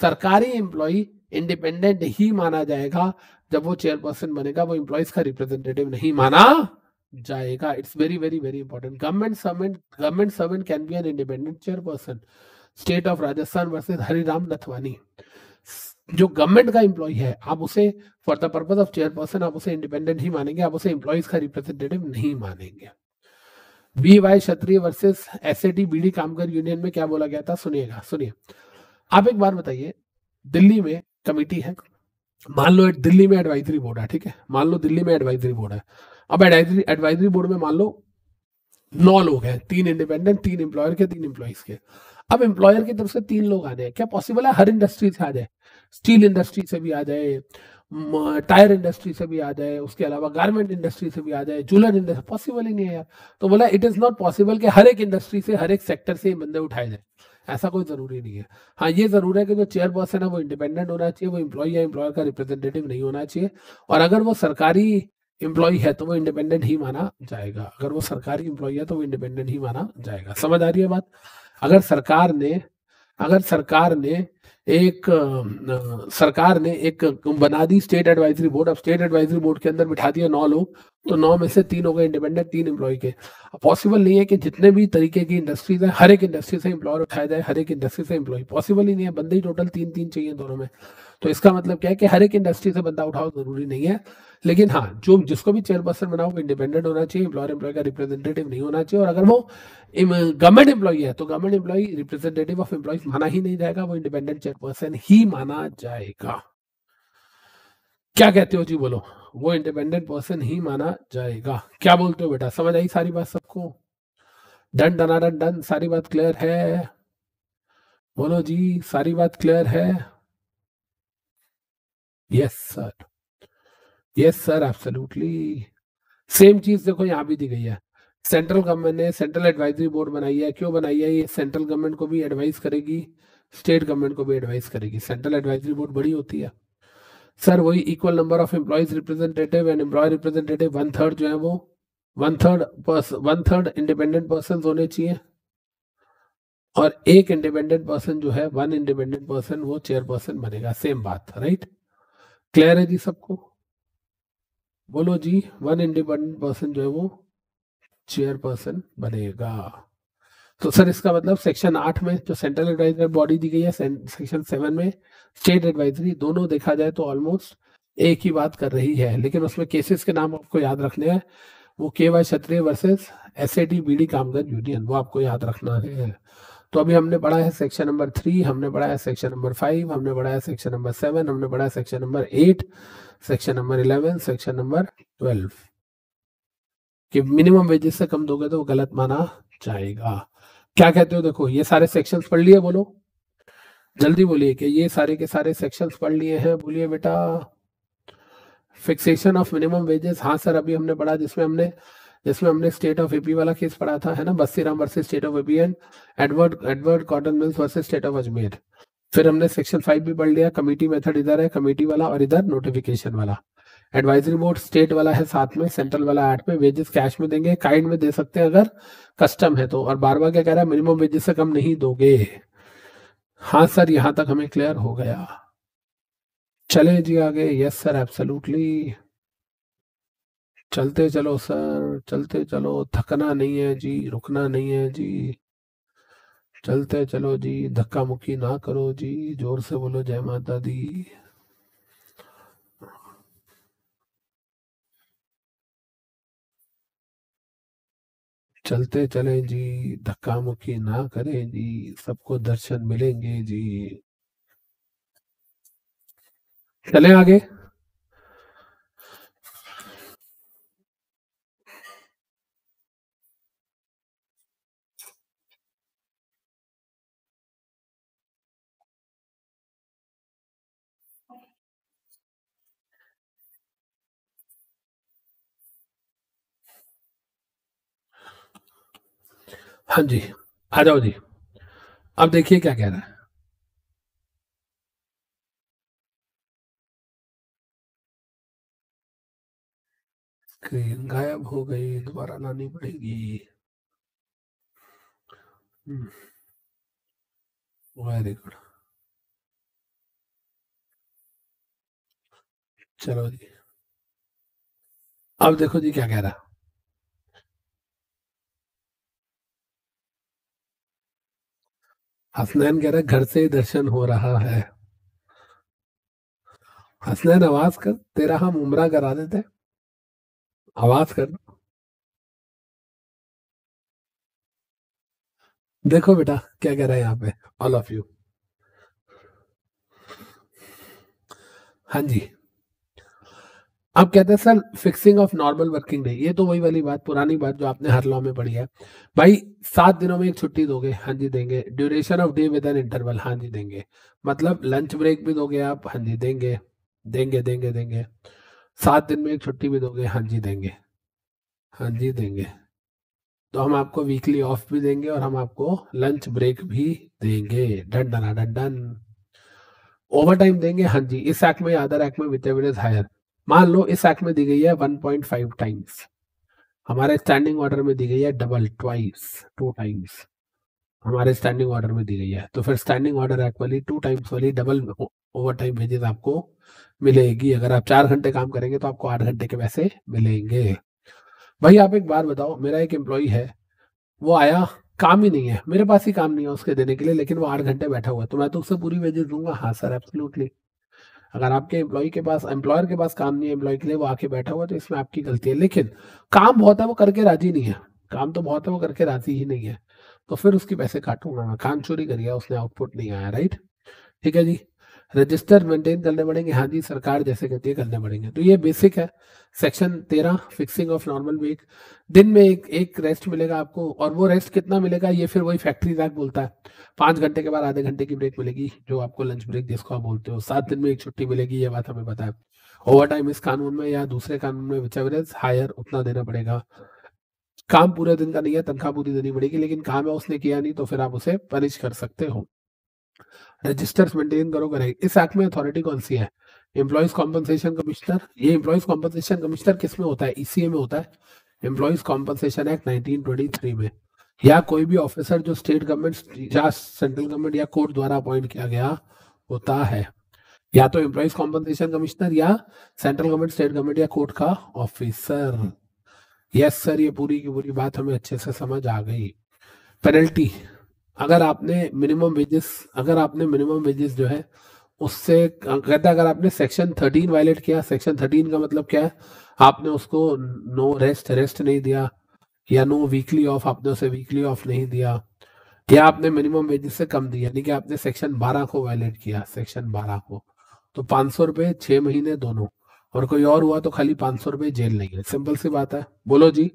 सरकारी एम्प्लॉय इंडिपेंडेंट ही माना जाएगा जब वो चेयरपर्सन बनेगा वो एम्प्लॉयज का रिप्रेजेंटेटिव नहीं माना जाएगा it's very very very important government servant government servant can be an independent chairperson state of Rajasthan versus Hariram Nathwani जो गवर्नमेंट का इंप्लॉय है आप उसे for the purpose of chairperson आप उसे इंडिपेंडेंट ही मानेंगे आप उसे इंप्लॉयज का रिप्रेजेंटेटिव नहीं मानेंगे B Y Kshatriya versus S A T B D Kamgar union में क्या बोला गया था सुनिएगा सुनिए आप एक बार बताइए दिल्ली में कमेटी है मान लो दिल्ली में एडवाइजरी बोर्ड है ठीक है मान लो दिल्ली में एडवाइजरी बोर्ड है अब एडवाइजरी एडवाइजरी बोर्ड में मान लो नौ लोग हैं तीन इंडिपेंडेंट तीन एम्प्लॉयर के तीन एम्प्लॉयज के अब एम्प्लॉयर की तरफ से तीन लोग आ जाए क्या पॉसिबल है हर इंडस्ट्री से आ जाए स्टील इंडस्ट्री से भी आ जाए टायर इंडस्ट्री से भी आ जाए उसके अलावा गारमेंट इंडस्ट्री से भी आ जाए जूलर इंडस्ट्री पॉसिबल ही नहीं है यार तो बोला इट इज नॉट पॉसिबल कि हर एक इंडस्ट्री से हर एक सेक्टर से बंदे उठाए जाए ऐसा कोई जरूरी नहीं है हाँ ये जरूर है कि जो चेयरपर्सन है वो इंडिपेंडेंट होना चाहिए वो इम्प्लॉय या एम्प्लॉयर का रिप्रेजेंटेटिव नहीं होना चाहिए और अगर वो सरकारी एम्प्लॉय है तो वो इंडिपेंडेंट ही माना जाएगा अगर वो सरकारी एम्प्लॉय है तो वो इंडिपेंडेंट ही माना जाएगा समझ आ रही है बात अगर सरकार ने अगर सरकार ने एक सरकार ने एक बना दी स्टेट एडवाइजरी बोर्ड अब स्टेट एडवाइजरी बोर्ड के अंदर बिठा दिया नौ लोग तो नौ में से तीन हो गए इंडिपेंडेंट तीन एम्प्लॉय के पॉसिबल नहीं है कि जितने भी तरीके की इंडस्ट्रीज है हर एक इंडस्ट्री से इंप्लॉय उठाया जाए हर एक इंडस्ट्री से इम्प्लॉय पॉसिबल ही नहीं है बंदे ही टोटल तीन तीन चाहिए दोनों में तो इसका मतलब क्या है कि हर एक इंडस्ट्री से बंदा उठाओ जरूरी नहीं है लेकिन हाँ जो जिसको भी चेयरपर्सन बनाओ वो इंडिपेंडेंट होना चाहिए एम्प्लॉयर एम्प्लॉय का रिप्रेजेंटेटिव नहीं होना चाहिए और अगर वो गवर्नमेंट एम्प्लॉय है तो government employ representative of employ माना ही नहीं जाएगा वो इंडिपेंडेंट चेयरपर्सन ही माना जाएगा क्या कहते हो जी बोलो वो इंडिपेंडेंट पर्सन ही माना जाएगा क्या बोलते हो बेटा समझ आई सारी बात सबको डन डना डन डन सारी बात क्लियर है बोलो जी सारी बात क्लियर है yes sir yes sir absolutely same चीज देखो यहाँ भी दी गई है सेंट्रल गवर्नमेंट ने सेंट्रल एडवाइजरी बोर्ड बनाई है क्यों बनाई है ये सेंट्रल गवर्नमेंट को भी एडवाइस करेगी स्टेट गवर्नमेंट को भी एडवाइस करेगी सेंट्रल एडवाइजरी बोर्ड बड़ी होती है सर वही equal number of employees representative and employ representative one third जो है वो one third one third independent person होने चाहिए और एक इंडिपेंडेंट पर्सन जो है वन इंडिपेंडेंट पर्सन वो चेयरपर्सन बनेगा सेम बात राइट क्लियर है जी सबको बोलो जी वन इंडिपेंडेंट पर्सन जो है वो चेयरपर्सन बनेगा तो सर इसका मतलब सेक्शन आठ में जो सेंट्रल एडवाइजरी बॉडी दी गई है सेक्शन सेवन में स्टेट एडवाइजरी दोनों देखा जाए तो ऑलमोस्ट एक ही बात कर रही है लेकिन उसमें केसेस के नाम आपको याद रखने हैं वो K Y Kshatriya versus S A D B D कामगंज यूनियन वो आपको याद रखना है तो अभी हमने पढ़ा है सेक्शन नंबर थ्री हमने पढ़ा है सेक्शन नंबर फाइव हमने पढ़ा है सेक्शन नंबर सेवन हमने पढ़ा है section number eight section number eleven section number twelve कि मिनिमम वेजेस से कम दोगे तो वो गलत माना जाएगा क्या कहते हो देखो ये सारे सेक्शंस पढ़ लिए बोलो जल्दी बोलिए कि ये सारे के सारे सेक्शंस पढ़ लिए हैं बोलिए बेटा फिक्सेशन ऑफ मिनिमम वेजेस हाँ सर अभी हमने पढ़ा जिसमें हमने जिसमें हमने स्टेट ऑफ एपी वाला केस पढ़ा था है ना Bassiram versus state of AP and Edward Edward cotton mills versus state of Ajmer फिर हमने सेक्शन फाइव भी पढ़ लिया कमेटी मेथड इधर है कमेटी वाला और इधर नोटिफिकेशन वाला एडवाइजरी बोर्ड स्टेट वाला है साथ में सेंट्रल वाला आठ में वेजेस कैश में देंगे काइंड में दे सकते हैं अगर कस्टम है तो और बार बार क्या कह रहा है मिनिमम वेजेस से कम नहीं दोगे हाँ सर यहां तक हमें क्लियर हो गया चले जी आगे यस सर एब्सोल्युटली चलते चलो सर चलते चलो थकना नहीं है जी रुकना नहीं है जी चलते चलो जी धक्का मुक्की ना करो जी जोर से बोलो जय माता दी चलते चले जी धक्का मुक्की ना करें जी सबको दर्शन मिलेंगे जी चले आगे हाँ जी आ जाओ जी अब देखिए क्या कह रहा है स्क्रीन गायब हो गई दोबारा लानी पड़ेगी हम्म। वेरी गुड चलो जी अब देखो जी क्या कह रहा हसनैन कह रहे घर से ही दर्शन हो रहा है हसनैन आवाज कर तेरा हम उमरा करा देते आवाज कर देखो बेटा क्या कह रहा है यहाँ पे ऑल ऑफ यू हाँ जी आप कहते हैं sir fixing of normal working day ये तो वही वाली बात पुरानी बात जो आपने हर लॉ में पढ़ी है भाई सात दिनों में एक छुट्टी दोगे हाँ जी देंगे duration of day with an interval हाँ जी देंगे मतलब लंच ब्रेक भी दोगे आप हाँ जी देंगे देंगे देंगे देंगे सात दिन में एक छुट्टी भी दोगे हाँ जी देंगे हाँ जी देंगे तो हम आपको वीकली ऑफ भी देंगे और हम आपको लंच ब्रेक भी देंगे done done done done over time देंगे हाँ जी इस एक्ट में अदर एक्ट में विच एवर इज हायर मान लो इस एक्ट में दी गई है 1.5 टाइम्स हमारे स्टैंडिंग ऑर्डर में दी गई है डबल ट्वाइस टू टाइम्स हमारे स्टैंडिंग ऑर्डर में दी गई है तो फिर स्टैंडिंग ऑर्डर एक्ट वाली टू टाइम्स वाली डबल ओवर टाइम वेजेस आपको मिलेगी अगर आप चार घंटे काम करेंगे तो आपको आठ घंटे के पैसे मिलेंगे भाई आप एक बार बताओ मेरा एक एम्प्लॉय है वो आया काम ही नहीं है मेरे पास ही काम नहीं है उसके देने के लिए लेकिन वो आठ घंटे बैठा हुआ है तो मैं तो उससे पूरी वेजेस दूंगा हाँ सर एब्सोल्युटली अगर आपके एम्प्लॉय के पास एम्प्लॉयर के पास काम नहीं है एम्प्लॉय के लिए वो आके बैठा हुआ तो इसमें आपकी गलती है लेकिन काम बहुत है वो करके राजी नहीं है काम तो बहुत है वो करके राजी ही नहीं है तो फिर उसके पैसे काटूंगा काम चोरी कर गया उसने आउटपुट नहीं आया राइट ठीक है जी रजिस्टर मेंटेन करने पड़ेंगे हाँ जी सरकार जैसे कहती है करने पड़ेंगे तो ये बेसिक है सेक्शन तेरह फिक्सिंग ऑफ नॉर्मल वेट दिन में एक एक रेस्ट मिलेगा आपको और वो रेस्ट कितना मिलेगा ये फिर वही फैक्ट्री रैक बोलता है पाँच घंटे के बाद आधे घंटे की ब्रेक मिलेगी जो आपको लंच ब्रेक जिसको आप बोलते हो सात दिन में एक छुट्टी मिलेगी ये बात हमें पता है ओवर टाइम इस कानून में या दूसरे कानून में विच एवरेज हायर उतना देना पड़ेगा काम पूरे दिन का नहीं है तनख्वाह पूरी देनी पड़ेगी लेकिन काम है उसने किया नहीं तो फिर आप उसे पनिश कर सकते हो रजिस्टर्स मेंटेन करो राइट इस एक्ट में अथॉरिटी कौन सी है एम्प्लॉयज कॉम्पनसेशन कमिश्नर ये एम्प्लॉयज कॉम्पनसेशन कमिश्नर किस में होता है ईसीए e में होता है एम्प्लॉयज कॉम्पनसेशन एक्ट 1923 में या कोई भी ऑफिसर जो स्टेट गवर्नमेंट या सेंट्रल गवर्नमेंट या कोर्ट द्वारा अपॉइंट किया गया होता है या तो एम्प्लॉयज कॉम्पनसेशन कमिश्नर या सेंट्रल गवर्नमेंट स्टेट गवर्नमेंट या कोर्ट का ऑफिसर यस सर ये पूरी की पूरी बात हमें अच्छे से समझ आ गई पेनल्टी अगर आपने मिनिमम वेजेस अगर आपने मिनिमम वेजेस जो है उससे कहते अगर आपने सेक्शन थर्टीन वायलेट किया सेक्शन थर्टीन का मतलब क्या है आपने उसको नो रेस्ट रेस्ट नहीं दिया या नो वीकली ऑफ आपने उसे वीकली ऑफ नहीं दिया या आपने मिनिमम वेजेस से कम दिया यानी कि आपने सेक्शन बारह को वायलेट किया सेक्शन बारह को तो पाँच सौ रुपये छः महीने दोनों और कोई और हुआ तो खाली पाँच सौ रुपये जेल नहीं है सिंपल सी बात है बोलो जी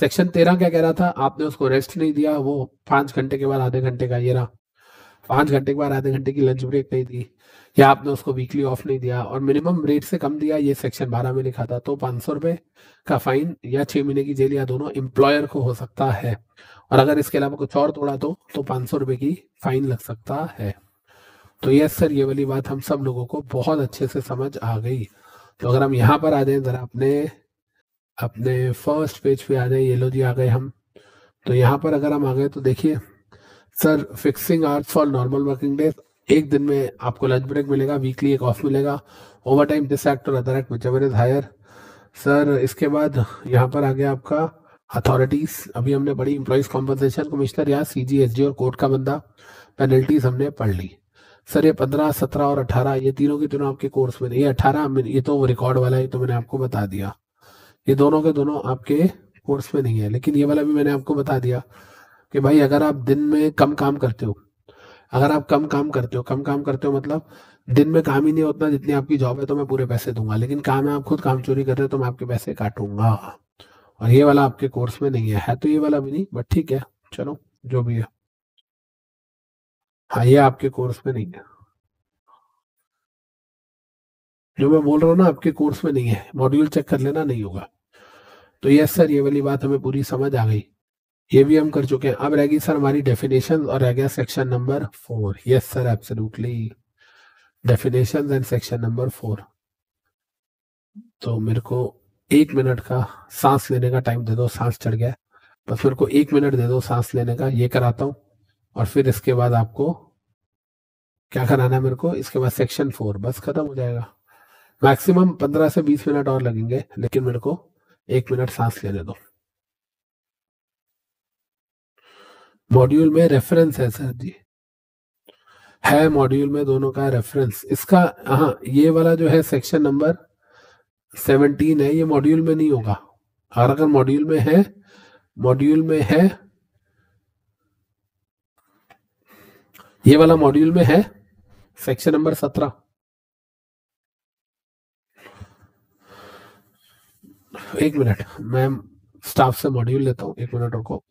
सेक्शन तेरह क्या कह रहा था आपने उसको रेस्ट नहीं दिया वो पांच घंटे के बाद आधे घंटे का ये रहा पांच घंटे के बाद आधे घंटे की लंच ब्रेक नहीं दी या आपने उसको वीकली ऑफ नहीं दिया और मिनिमम रेट से कम दिया ये सेक्शन बारह में लिखा था तो पांच सौ रुपए का फाइन या छह महीने की जेल या दोनों एम्प्लॉयर को हो सकता है और अगर इसके अलावा कुछ और तोड़ा तो तो पाँच सौ रुपए की फाइन लग सकता है तो यस सर ये वाली बात हम सब लोगों को बहुत अच्छे से समझ आ गई तो अगर हम यहाँ पर आ जाए ज़रा अपने अपने फर्स्ट पेज पे आ जाए ये लो जी आ गए हम तो यहाँ पर अगर हम आ गए तो देखिए sir fixing art for normal working days एक दिन में आपको लंच ब्रेक मिलेगा वीकली एक ऑफ मिलेगा ओवर टाइम दिस एक्ट और other act which ever is higher sir इसके बाद यहाँ पर आ गया आपका अथॉरिटीज अभी हमने बड़ी इम्प्लॉयज कॉम्पनसेशन कमिश्नर या सी जी एस जी और कोर्ट का बंदा पेनल्टीज हमने पढ़ ली सर ये पंद्रह सत्रह और अठारह ये तीनों के तीनों आपके कोर्स में ये अठारह ये तो रिकॉर्ड वाला है तो मैंने आपको बता दिया ये दोनों के दोनों आपके कोर्स में नहीं है लेकिन ये वाला भी मैंने आपको बता दिया कि भाई अगर आप दिन में कम काम करते हो अगर आप कम काम करते हो कम काम करते हो मतलब दिन में काम ही नहीं होता जितनी आपकी जॉब है तो मैं पूरे पैसे दूंगा लेकिन काम है आप खुद काम चोरी कर रहे हो तो मैं आपके पैसे काटूंगा और ये वाला आपके कोर्स में नहीं है, है तो ये वाला भी नहीं बट ठीक है चलो जो भी है हाँ ये आपके कोर्स में नहीं है जो मैं बोल रहा हूँ ना आपके कोर्स में नहीं है मॉड्यूल चेक कर लेना नहीं होगा तो यस सर ये वाली बात हमें पूरी समझ आ गई ये भी हम कर चुके हैं अब रह गई सर हमारी डेफिनेशन और रह गया section number four yes sir absolutely definition and section number four तो मेरे को एक मिनट का सांस लेने का टाइम दे दो सांस चढ़ गया बस मेरे को एक मिनट दे दो सांस लेने का ये कराता हूँ और फिर इसके बाद आपको क्या कराना है मेरे को इसके बाद सेक्शन फोर बस खत्म हो जाएगा मैक्सिमम पंद्रह से बीस मिनट और लगेंगे लेकिन मेरे को एक मिनट सांस लेने दो मॉड्यूल में रेफरेंस है सर जी है मॉड्यूल में दोनों का रेफरेंस इसका हाँ ये वाला जो है सेक्शन नंबर सेवनटीन है ये मॉड्यूल में नहीं होगा और अगर मॉड्यूल में है मॉड्यूल में है ये वाला मॉड्यूल में है सेक्शन नंबर सत्रह एक मिनट मैं स्टाफ से मॉड्यूल लेता हूँ एक मिनट रुको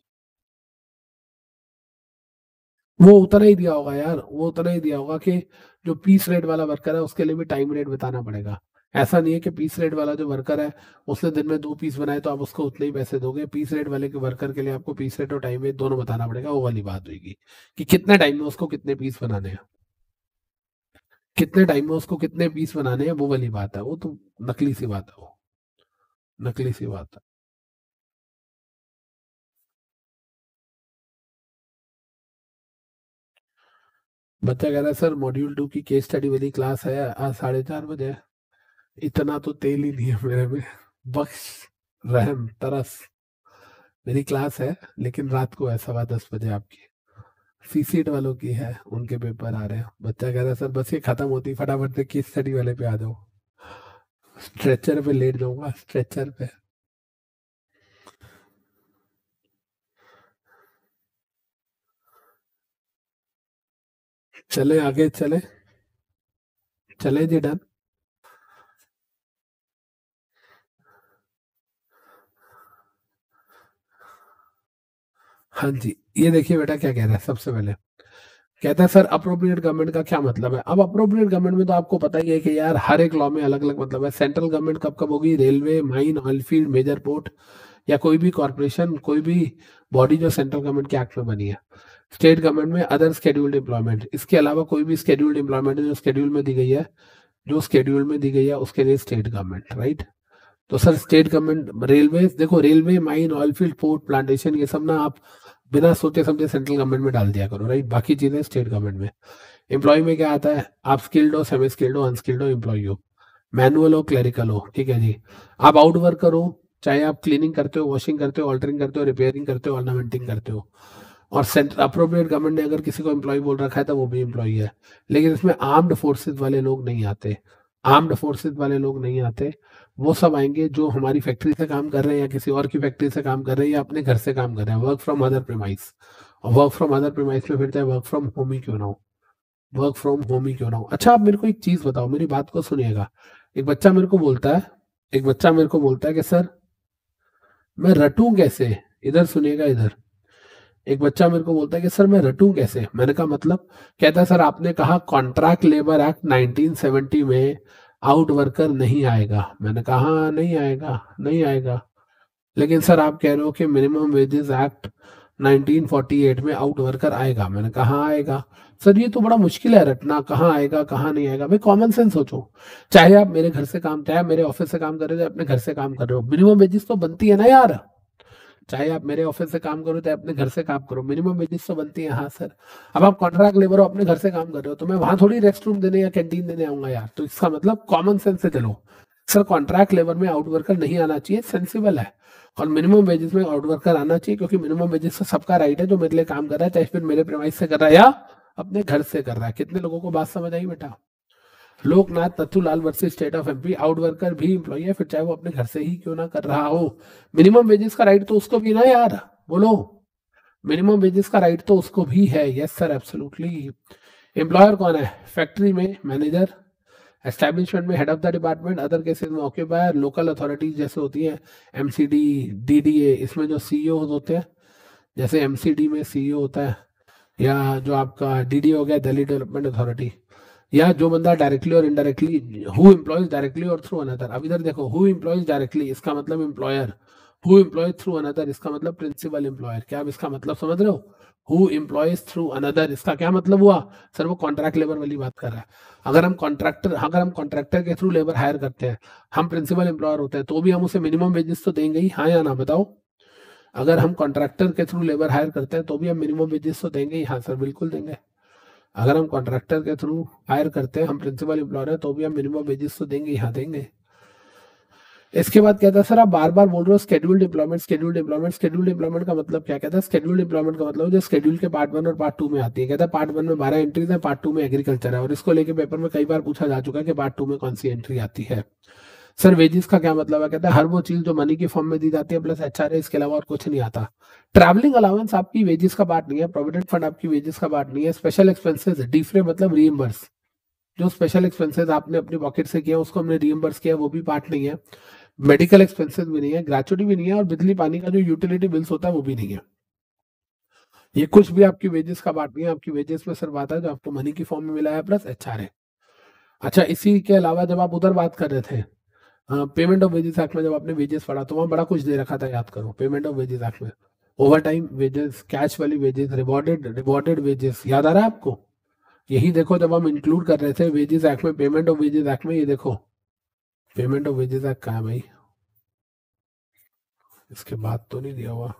वो उतना ही दिया होगा यार वो उतना ही दिया होगा कि जो पीस रेट वाला वर्कर है उसके लिए भी टाइम रेट बताना पड़ेगा ऐसा नहीं है कि पीस रेट वाला जो वर्कर है उसने दिन में दो पीस बनाए तो आप उसको उतने ही पैसे दोगे पीस रेट वाले के वर्कर के लिए आपको पीस रेट और टाइम रेट दोनों बताना पड़ेगा वो वाली बात होगी कि कितने टाइम में उसको कितने पीस बनाने हैं कितने टाइम में उसको कितने पीस बनाने हैं वो वाली बात है वो तो नकली सी बात है वो नकली सी बात है बच्चा कह रहा है सर मॉड्यूल टू की केस स्टडी वाली क्लास है आज साढ़े चार बजे इतना तो तेल ही नहीं है मेरे में बख्श रहम तरस मेरी क्लास है लेकिन रात को है सवा दस बजे आपकी सी सीट वालों की है उनके पेपर आ रहे हैं बच्चा कह रहा है सर बस ये खत्म होती फटाफट से केस स्टडी वाले पे आ जाओ स्ट्रेचर पे लेट जाऊंगा स्ट्रेचर पे चले आगे चले चले जी डन हाँ जी ये देखिए बेटा क्या कह रहा है सबसे पहले कहता है सर अप्रोप्रिएट गवर्नमेंट का क्या मतलब है अब अप्रोप्रिएट गवर्नमेंट में तो आपको पता ही है कि यार हर एक लॉ में अलग अलग मतलब है सेंट्रल गवर्नमेंट कब कब होगी railway mine oil field major port या कोई भी कॉरपोरेशन कोई भी बॉडी जो सेंट्रल गवर्नमेंट के एक्ट में बनी है स्टेट गवर्नमेंट में अदर स्केड्यूल्ड एम्प्लॉयमेंट इसके अलावा कोई भी स्केड्यूल्ड एम्प्लॉयमेंट जो स्केड्यूल में दी गई है जो स्केड्यूल में दी गई है उसके लिए स्टेट गवर्नमेंट राइट तो सर स्टेट गवर्नमेंट रेलवे देखो railway mine oil field port plantation ये सब ना आप बिना सोचे समझे सेंट्रल गवर्नमेंट में डाल दिया करो राइट बाकी चीजें स्टेट गवर्नमेंट में एम्प्लॉय में क्या आता है आप स्किल्ड हो सेमी स्किल्ड हो अनस्किल्ड हो एम्प्लॉय हो मैनुअल हो क्लरिकल हो ठीक है जी आप आउट वर्कर हो चाहे आप क्लीनिंग करते हो वॉशिंग करते हो ऑल्टरिंग करते हो रिपेयरिंग करते हो ऑर्नामेंटिंग करते हो और सेंट्रल अप्रोप्रिएट गवर्नमेंट ने अगर किसी को एम्प्लॉय बोल रखा है तो वो भी एम्प्लॉय है लेकिन इसमें आर्म्ड फोर्सेज वाले लोग नहीं आते आर्म्ड फोर्सेज वाले लोग नहीं आते वो सब आएंगे जो हमारी फैक्ट्री से काम कर रहे हैं या किसी और की फैक्ट्री से काम कर रहे हैं या अपने घर से काम कर रहे हैं वर्क फ्रॉम अदर प्रेमाइस और वर्क फ्रॉम अदर प्रेमाइस में फिर चाहे वर्क फ्रॉम होम ही क्यों ना हो वर्क फ्रॉम होम ही क्यों ना हो अच्छा आप मेरे को एक चीज बताओ मेरी बात को सुनिएगा एक बच्चा मेरे को बोलता है एक बच्चा मेरे को बोलता है कि सर मैं रटू कैसे इधर सुनिएगा इधर एक बच्चा मेरे को बोलता है कि सर मैं रटू कैसे मैंने कहा मतलब कहता है सर आपने कहा कॉन्ट्रैक्ट लेबर एक्ट 1970 में आउट वर्कर नहीं आएगा मैंने कहा हाँ, नहीं आएगा नहीं आएगा लेकिन सर आप कह रहे हो कि मिनिमम वेजेस एक्ट 1948 में आउट वर्कर आएगा मैंने कहा हाँ, आएगा सर ये तो बड़ा मुश्किल है रटना कहाँ आएगा कहाँ नहीं आएगा भाई कॉमन सेंस सोचो चाहे आप मेरे घर से काम चाहे मेरे ऑफिस से काम कर रहे हो अपने घर से काम कर रहे हो मिनिमम वेजेस तो बनती है ना यार चाहे आप मेरे ऑफिस से काम करो चाहे अपने घर से काम करो मिनिमम वेजेस तो बनती है हाँ सर अब आप कॉन्ट्रैक्ट लेबर हो अपने घर से काम कर रहे हो तो मैं वहां थोड़ी रेस्ट रूम देने या कैंटीन देने आऊंगा यार तो इसका मतलब कॉमन सेंस से चलो सर कॉन्ट्रैक्ट लेबर में आउट वर्कर नहीं आना चाहिए सेंसिबल है और मिनिमम वेजेस में आउट वर्कर आना चाहिए क्योंकि मिनिमम वेजेस तो सबका राइट है जो मेरे लिए काम कर रहा है चाहे फिर मेरे प्रवाइस से कर रहा है या अपने घर से कर रहा है कितने लोगों को बात समझ आई बेटा Loknath Tathulal versus state of MP out worker भी इम्प्लॉय है फिर चाहे वो अपने घर से ही क्यों ना कर रहा हो मिनिमम वेजेस का राइट तो उसको भी ना यार बोलो मिनिमम वेजेस का राइट तो उसको भी है यस सर एब्सोल्युटली एम्प्लॉयर कौन है फैक्ट्री में मैनेजर एस्टेब्लिशमेंट में head of the department other cases में ऑक्यूपायर लोकल अथॉरिटीज जैसे होती है M C D D D A इसमें जो सी e होते हैं जैसे एम सी डी में सी e होता है या जो आपका डी डी हो गया दिल्ली डेवलपमेंट अथॉरिटी या जो बंदा डायरेक्टली और इनडायरेक्टली हु इम्प्लॉयज डायरेक्टली और थ्रू अनदर अब इधर देखो हु इम्प्लॉयज डायरेक्टली इसका मतलब employer who employ through another इसका मतलब प्रिंसिपल इम्प्लॉयर क्या आप इसका मतलब समझ रहे हो हु इम्प्लॉयज थ्रू अनदर इसका क्या मतलब हुआ सर वो कॉन्ट्रैक्ट लेबर वाली बात कर रहा है अगर हम कॉन्ट्रैक्टर अगर हम कॉन्ट्रैक्टर के थ्रू लेबर हायर करते हैं हम प्रिंसिपल एम्प्लॉयर होते हैं तो भी हम उसे मिनिमम वेजेस तो देंगे ही हाँ या ना बताओ अगर हम कॉन्ट्रैक्टर के थ्रू लेबर हायर करते हैं तो भी हम मिनिमम वेजेस तो देंगे ही हाँ सर बिल्कुल देंगे अगर हम कॉन्ट्रैक्टर के थ्रू हायर करते हैं हम प्रिंसिपल इम्प्लॉयर है तो भी हम मिनिमम वेजेस तो देंगे यहाँ देंगे इसके बाद कहता है सर आप बार बार बोल रहे हो scheduled employment scheduled employment scheduled employment का मतलब क्या कहता है स्केड्यूल्ड इम्प्लॉयमेंट का मतलब जो स्केड्यूल के पार्ट वन और पार्ट टू में आती है कहता है पार्ट वन में बारह एंट्रीज है पार्ट टू में एग्रीकल्चर है और इसको लेकर पेपर में कई बार पूछा जा चुका है कि पार्ट टू में कौन सी एंट्री आती है सर वेजेस का क्या मतलब है कहते हैं हर वो चीज जो मनी के फॉर्म में दी जाती है प्लस एच आर इसके अलावा और कुछ नहीं आता ट्रैवलिंग अलाउंस आपकी वेजेस का पार्ट नहीं है प्रोविडेंट फंड आपकी वेजेस का पार्ट नहीं है स्पेशल एक्सपेंसेस डिफरे मतलब रीएम्बर्स जो स्पेशल एक्सपेंसेस आपने अपने पॉकेट से किया उसको हमने रीएम्बर्स किया वो भी पार्ट नहीं है मेडिकल एक्सपेंसेस भी नहीं है ग्रेचुटी भी नहीं है और बिजली पानी का जो यूटिलिटी बिल्स होता है वो भी नहीं है ये कुछ भी आपकी वेजेस का बात नहीं है आपकी वेजेस में सिर्फ आता है जो आपको मनी की फॉर्म में मिला है प्लस एच है अच्छा इसी के अलावा जब आप उधर बात कर रहे थे पेमेंट ऑफ वेजेस एक्ट में जब आपने वेजेस पढ़ा तो वहाँ बड़ा कुछ दे रखा था याद करो पेमेंट ऑफ वेजेस एक्ट में ओवर टाइम वेजेस कैश वाली वेजेस रिवॉर्डेड रिवॉर्डेड वेजेस याद आ रहा है आपको यही देखो जब हम इंक्लूड कर रहे थे वेजेस एक्ट में पेमेंट ऑफ वेजेस एक्ट में ये देखो पेमेंट ऑफ वेजेस एक्ट कहा है भाई इसके बाद तो नहीं दिया हुआ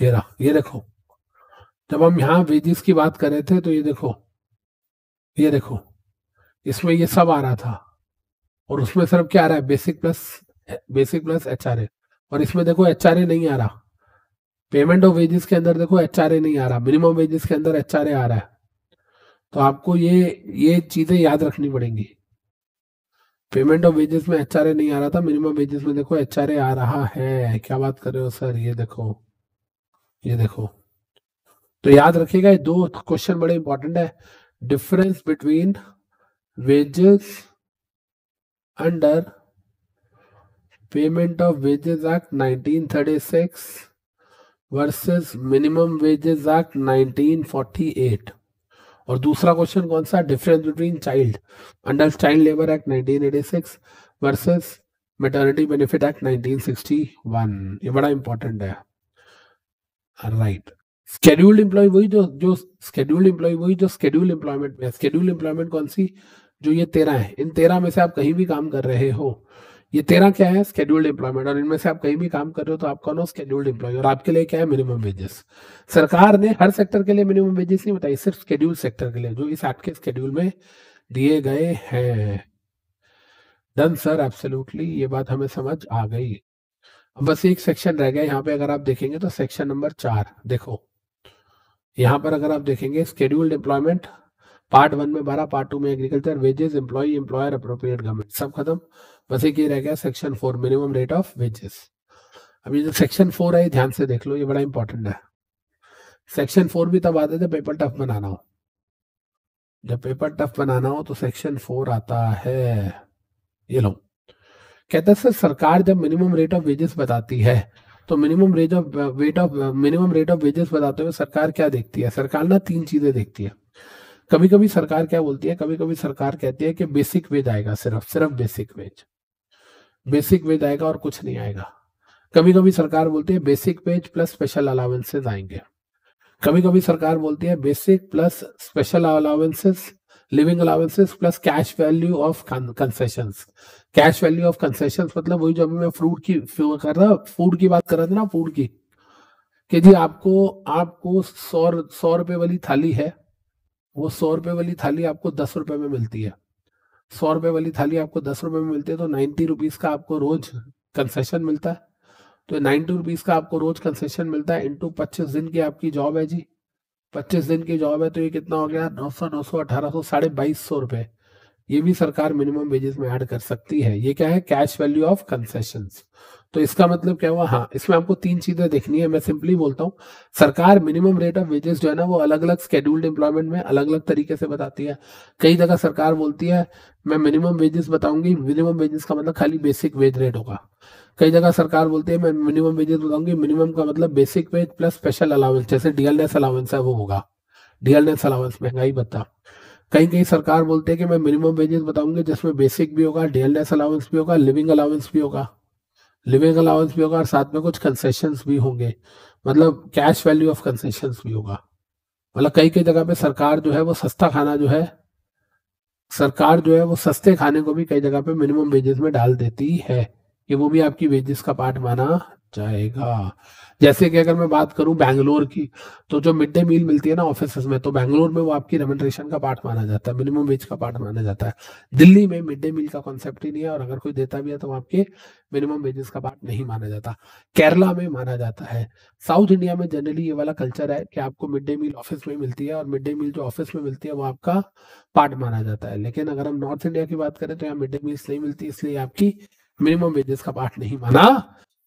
ये रहा ये देखो जब हम यहाँ वेजिस की बात कर रहे थे तो ये देखो ये देखो इसमें ये सब आ रहा था और उसमें सिर्फ क्या आ रहा है basic plus basic plus H और इसमें देखो एच नहीं आ रहा पेमेंट ऑफ वेजेस के अंदर देखो एच नहीं आ रहा मिनिमम वेजेस के अंदर एच आ रहा है तो आपको ये ये चीज़ें याद रखनी पड़ेंगी पेमेंट ऑफ वेजेस में एच नहीं आ रहा था मिनिमम वेजेस में देखो एच आ रहा है क्या बात कर रहे हो सर ये देखो ये देखो तो याद रखिएगा ये दो क्वेश्चन बड़े इंपॉर्टेंट है difference between wages under payment of wages act 1936 versus minimum wages act 1948 और दूसरा क्वेश्चन कौन सा difference between child under child labour act 1986 versus maternity benefit act 1961 ये बड़ा इंपॉर्टेंट है राइट right. स्केड्यूल्ड एम्प्लॉय वही जो जो स्केड्यूल्ड एम्प्लॉय वही जो स्केड्यूल एम्प्लॉयमेंट में स्केड्यूल एम्प्लॉयमेंट कौन सी जो ये तेरह है इन तेरह में से आप कहीं भी काम कर रहे हो ये तेरह क्या है स्केड्यूल्ड एम्प्लॉयमेंट और इनमें से आप कहीं भी काम कर रहे हो तो आप कौन हो स्केड्यूल्ड एम्प्लॉय और आपके लिए क्या है मिनिमम वेजेस सरकार ने हर सेक्टर के लिए मिनिमम वेजेस नहीं बताई सिर्फ स्केड्यूल सेक्टर के लिए जो इस एक्ट के स्केड्यूल में दिए गए हैं डन सर एब्सोल्युटली ये बात हमें समझ आ गई बस एक सेक्शन रह गया यहाँ पे अगर आप देखेंगे तो सेक्शन नंबर चार देखो यहाँ पर अगर आप देखेंगे स्केड्यूल्ड एम्प्लॉयमेंट पार्ट वन में बारह पार्ट टू में agriculture wages employ employer appropriate government सब खत्म बस एक ही रह गया section four minimum rate of wages अभी जो सेक्शन फोर है ध्यान से देख लो ये बड़ा इंपॉर्टेंट है सेक्शन फोर भी तब आते थे पेपर टफ बनाना हो जब पेपर टफ बनाना हो तो सेक्शन फोर आता है ये लो कहते सर सरकार जब मिनिमम रेट ऑफ वेजेस बताती है तो minimum rate of weight of minimum rate of wages बताते हुए सरकार क्या देखती है सरकार ना तीन चीजें देखती है कभी कभी सरकार क्या बोलती है कभी कभी सरकार कहती है कि बेसिक वेज आएगा सिर्फ सिर्फ बेसिक वेज बेसिक वेज आएगा और कुछ नहीं आएगा कभी कभी सरकार बोलती है basic wage plus special allowances आएंगे कभी कभी सरकार बोलती है basic plus special allowances living allowances plus cash value of concession cash value of concession मतलब वही जो अभी मैं फ्रूट की कर रहा फूड की बात कर रहा था ना फूड की कि जी आपको आपको सौ सौ रुपए वाली थाली है वो सौ रुपए वाली थाली आपको दस रुपए में मिलती है सौ रुपए वाली थाली आपको दस रुपए में मिलती है तो नाइन्टी रुपीज़ का आपको रोज कंसेशन मिलता है तो नाइन्टी रुपीज़ का आपको रोज कंसेशन मिलता है इंटू पच्चीस दिन की आपकी जॉब है जी पच्चीस दिन की जॉब है तो ये कितना हो गया नौ सौ नौ सौ अठारह सौ साढ़े बाईस सौ रुपए ये भी सरकार मिनिमम वेजेस में ऐड कर सकती है ये क्या है कैश वैल्यू ऑफ कंसेशन तो इसका मतलब क्या हुआ हाँ इसमें आपको तीन चीजें देखनी है मैं सिंपली बोलता हूँ सरकार मिनिमम रेट ऑफ वेजेस जो है ना वो अलग अलग स्केड्यूल्ड एम्प्लॉयमेंट में अलग अलग तरीके से बताती है कई जगह सरकार बोलती है मैं मिनिमम वेजेस बताऊंगी मिनिमम वेजेस का मतलब खाली बेसिक वेज रेट होगा कई जगह सरकार बोलती है मैं मिनिमम वेजेस बताऊंगी मिनिमम का मतलब basic wage plus special allowance जैसे डीएलएस अलाउंस है वो होगा डीएलएस अलाउंस महंगाई बता कहीं कहीं सरकार बोलते है कि मैं मिनिमम वेजेस बताऊंगी जिसमें बेसिक भी होगा डीएलएस अलाउंस भी होगा लिविंग अलाउंस भी होगा लिविंग अलाउंस भी होगा और साथ में कुछ कंसेशन भी होंगे मतलब कैश वैल्यू ऑफ कंसेशन भी होगा मतलब कई कई जगह पे सरकार जो है वो सस्ता खाना जो है सरकार जो है वो सस्ते खाने को भी कई जगह पे मिनिमम वेजेस में डाल देती है कि वो भी आपकी वेजेस का पार्ट माना जाएगा जैसे कि अगर मैं बात करूं बैंगलोर की तो जो मिड डे मील मिलती है ना ऑफिस में तो बैंगलोर में वो आपकी रेमेंड्रेशन का पार्ट माना जाता है मिनिमम वेज का पार्ट माना जाता है दिल्ली में मिड डे मील का कॉन्सेप्ट ही नहीं है और अगर कोई देता भी है तो आपके मिनिमम वेजेस का पार्ट नहीं माना जाता केरला में माना जाता है साउथ इंडिया में जनरली ये वाला कल्चर है कि आपको मिड डे मील ऑफिस में मिलती है और मिड डे मील जो ऑफिस में मिलती है वो आपका पार्ट माना जाता है लेकिन अगर हम नॉर्थ इंडिया की बात करें तो यहाँ मिड डे मील नहीं मिलती है इसलिए आपकी मिनिमम वेजेस का पार्ट नहीं माना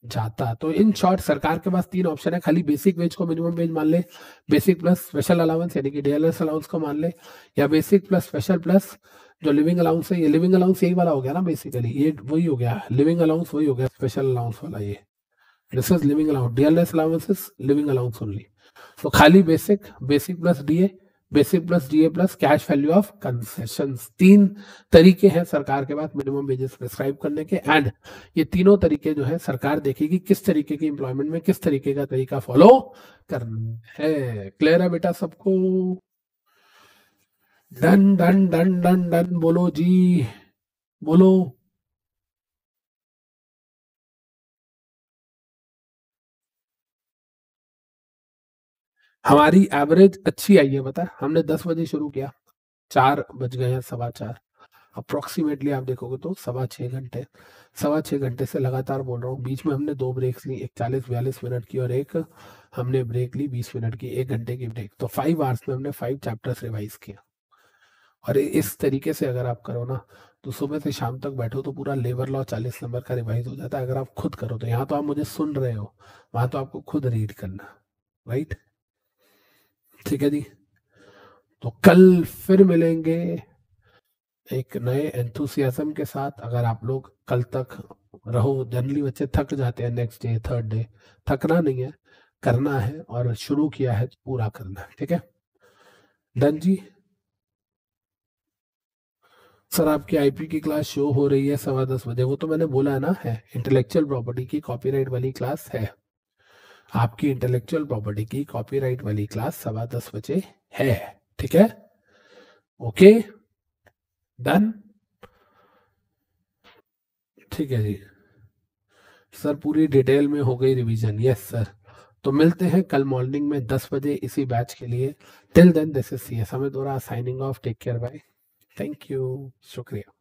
जाता तो इन शॉर्ट सरकार के पास तीन ऑप्शन है खाली बेसिक वेज को मिनिमम वेज मान ले बेसिक प्लस स्पेशल अलाउंस यानी कि डीएलएस अलाउंस को मान ले या बेसिक प्लस स्पेशल प्लस जो लिविंग अलाउंस है ये लिविंग अलाउंस यही वाला हो गया ना बेसिकली ये वही हो गया लिविंग अलाउंस वही हो गया स्पेशल अलाउंस वाला ये this is living allowance DLS allowance is living allowance only तो खाली basic basic plus DA basic plus DA plus cash value of concession तीन तरीके हैं सरकार के पास मिनिमम वेजेस प्रिस्क्राइब करने के एंड ये तीनों तरीके जो है सरकार देखेगी किस तरीके की एम्प्लॉयमेंट में किस तरीके का तरीका फॉलो करना है क्लियर है बेटा सबको done done done done done बोलो जी बोलो हमारी एवरेज अच्छी आई है बता हमने दस बजे शुरू किया चार बज गए हैं सवा चार अप्रोक्सीमेटली आप देखोगे तो सवा छः घंटे सवा छः घंटे से लगातार बोल रहा हूँ बीच में हमने दो ब्रेक ली एक चालीस बयालीस मिनट की और एक हमने ब्रेक ली बीस मिनट की एक घंटे की ब्रेक तो फाइव आवर्स में हमने फाइव चैप्टर्स रिवाइज किया और इस तरीके से अगर आप करो ना तो सुबह से शाम तक बैठो तो पूरा लेबर लॉ चालीस नंबर का रिवाइज हो जाता है अगर आप खुद करो तो यहाँ तो आप मुझे सुन रहे हो वहाँ तो आपको खुद रीड करना राइट ठीक है जी तो कल फिर मिलेंगे एक नए एंथुसियाजम के साथ अगर आप लोग कल तक रहो जनरली बच्चे थक जाते हैं नेक्स्ट डे थर्ड डे थकना नहीं है करना है और शुरू किया है तो पूरा करना है ठीक है डन जी सर आपकी आईपी की क्लास शो हो रही है सवा दस बजे वो तो मैंने बोला ना है इंटेलेक्चुअल प्रॉपर्टी की कॉपीराइट वाली क्लास है आपकी इंटेलेक्चुअल प्रॉपर्टी की कॉपीराइट वाली क्लास सवा दस बजे है ठीक है ओके डन ठीक है जी सर पूरी डिटेल में हो गई रिवीजन यस सर तो मिलते हैं कल मॉर्निंग में दस बजे इसी बैच के लिए till then this is C S हमें दोरा signing off take care bye thank you शुक्रिया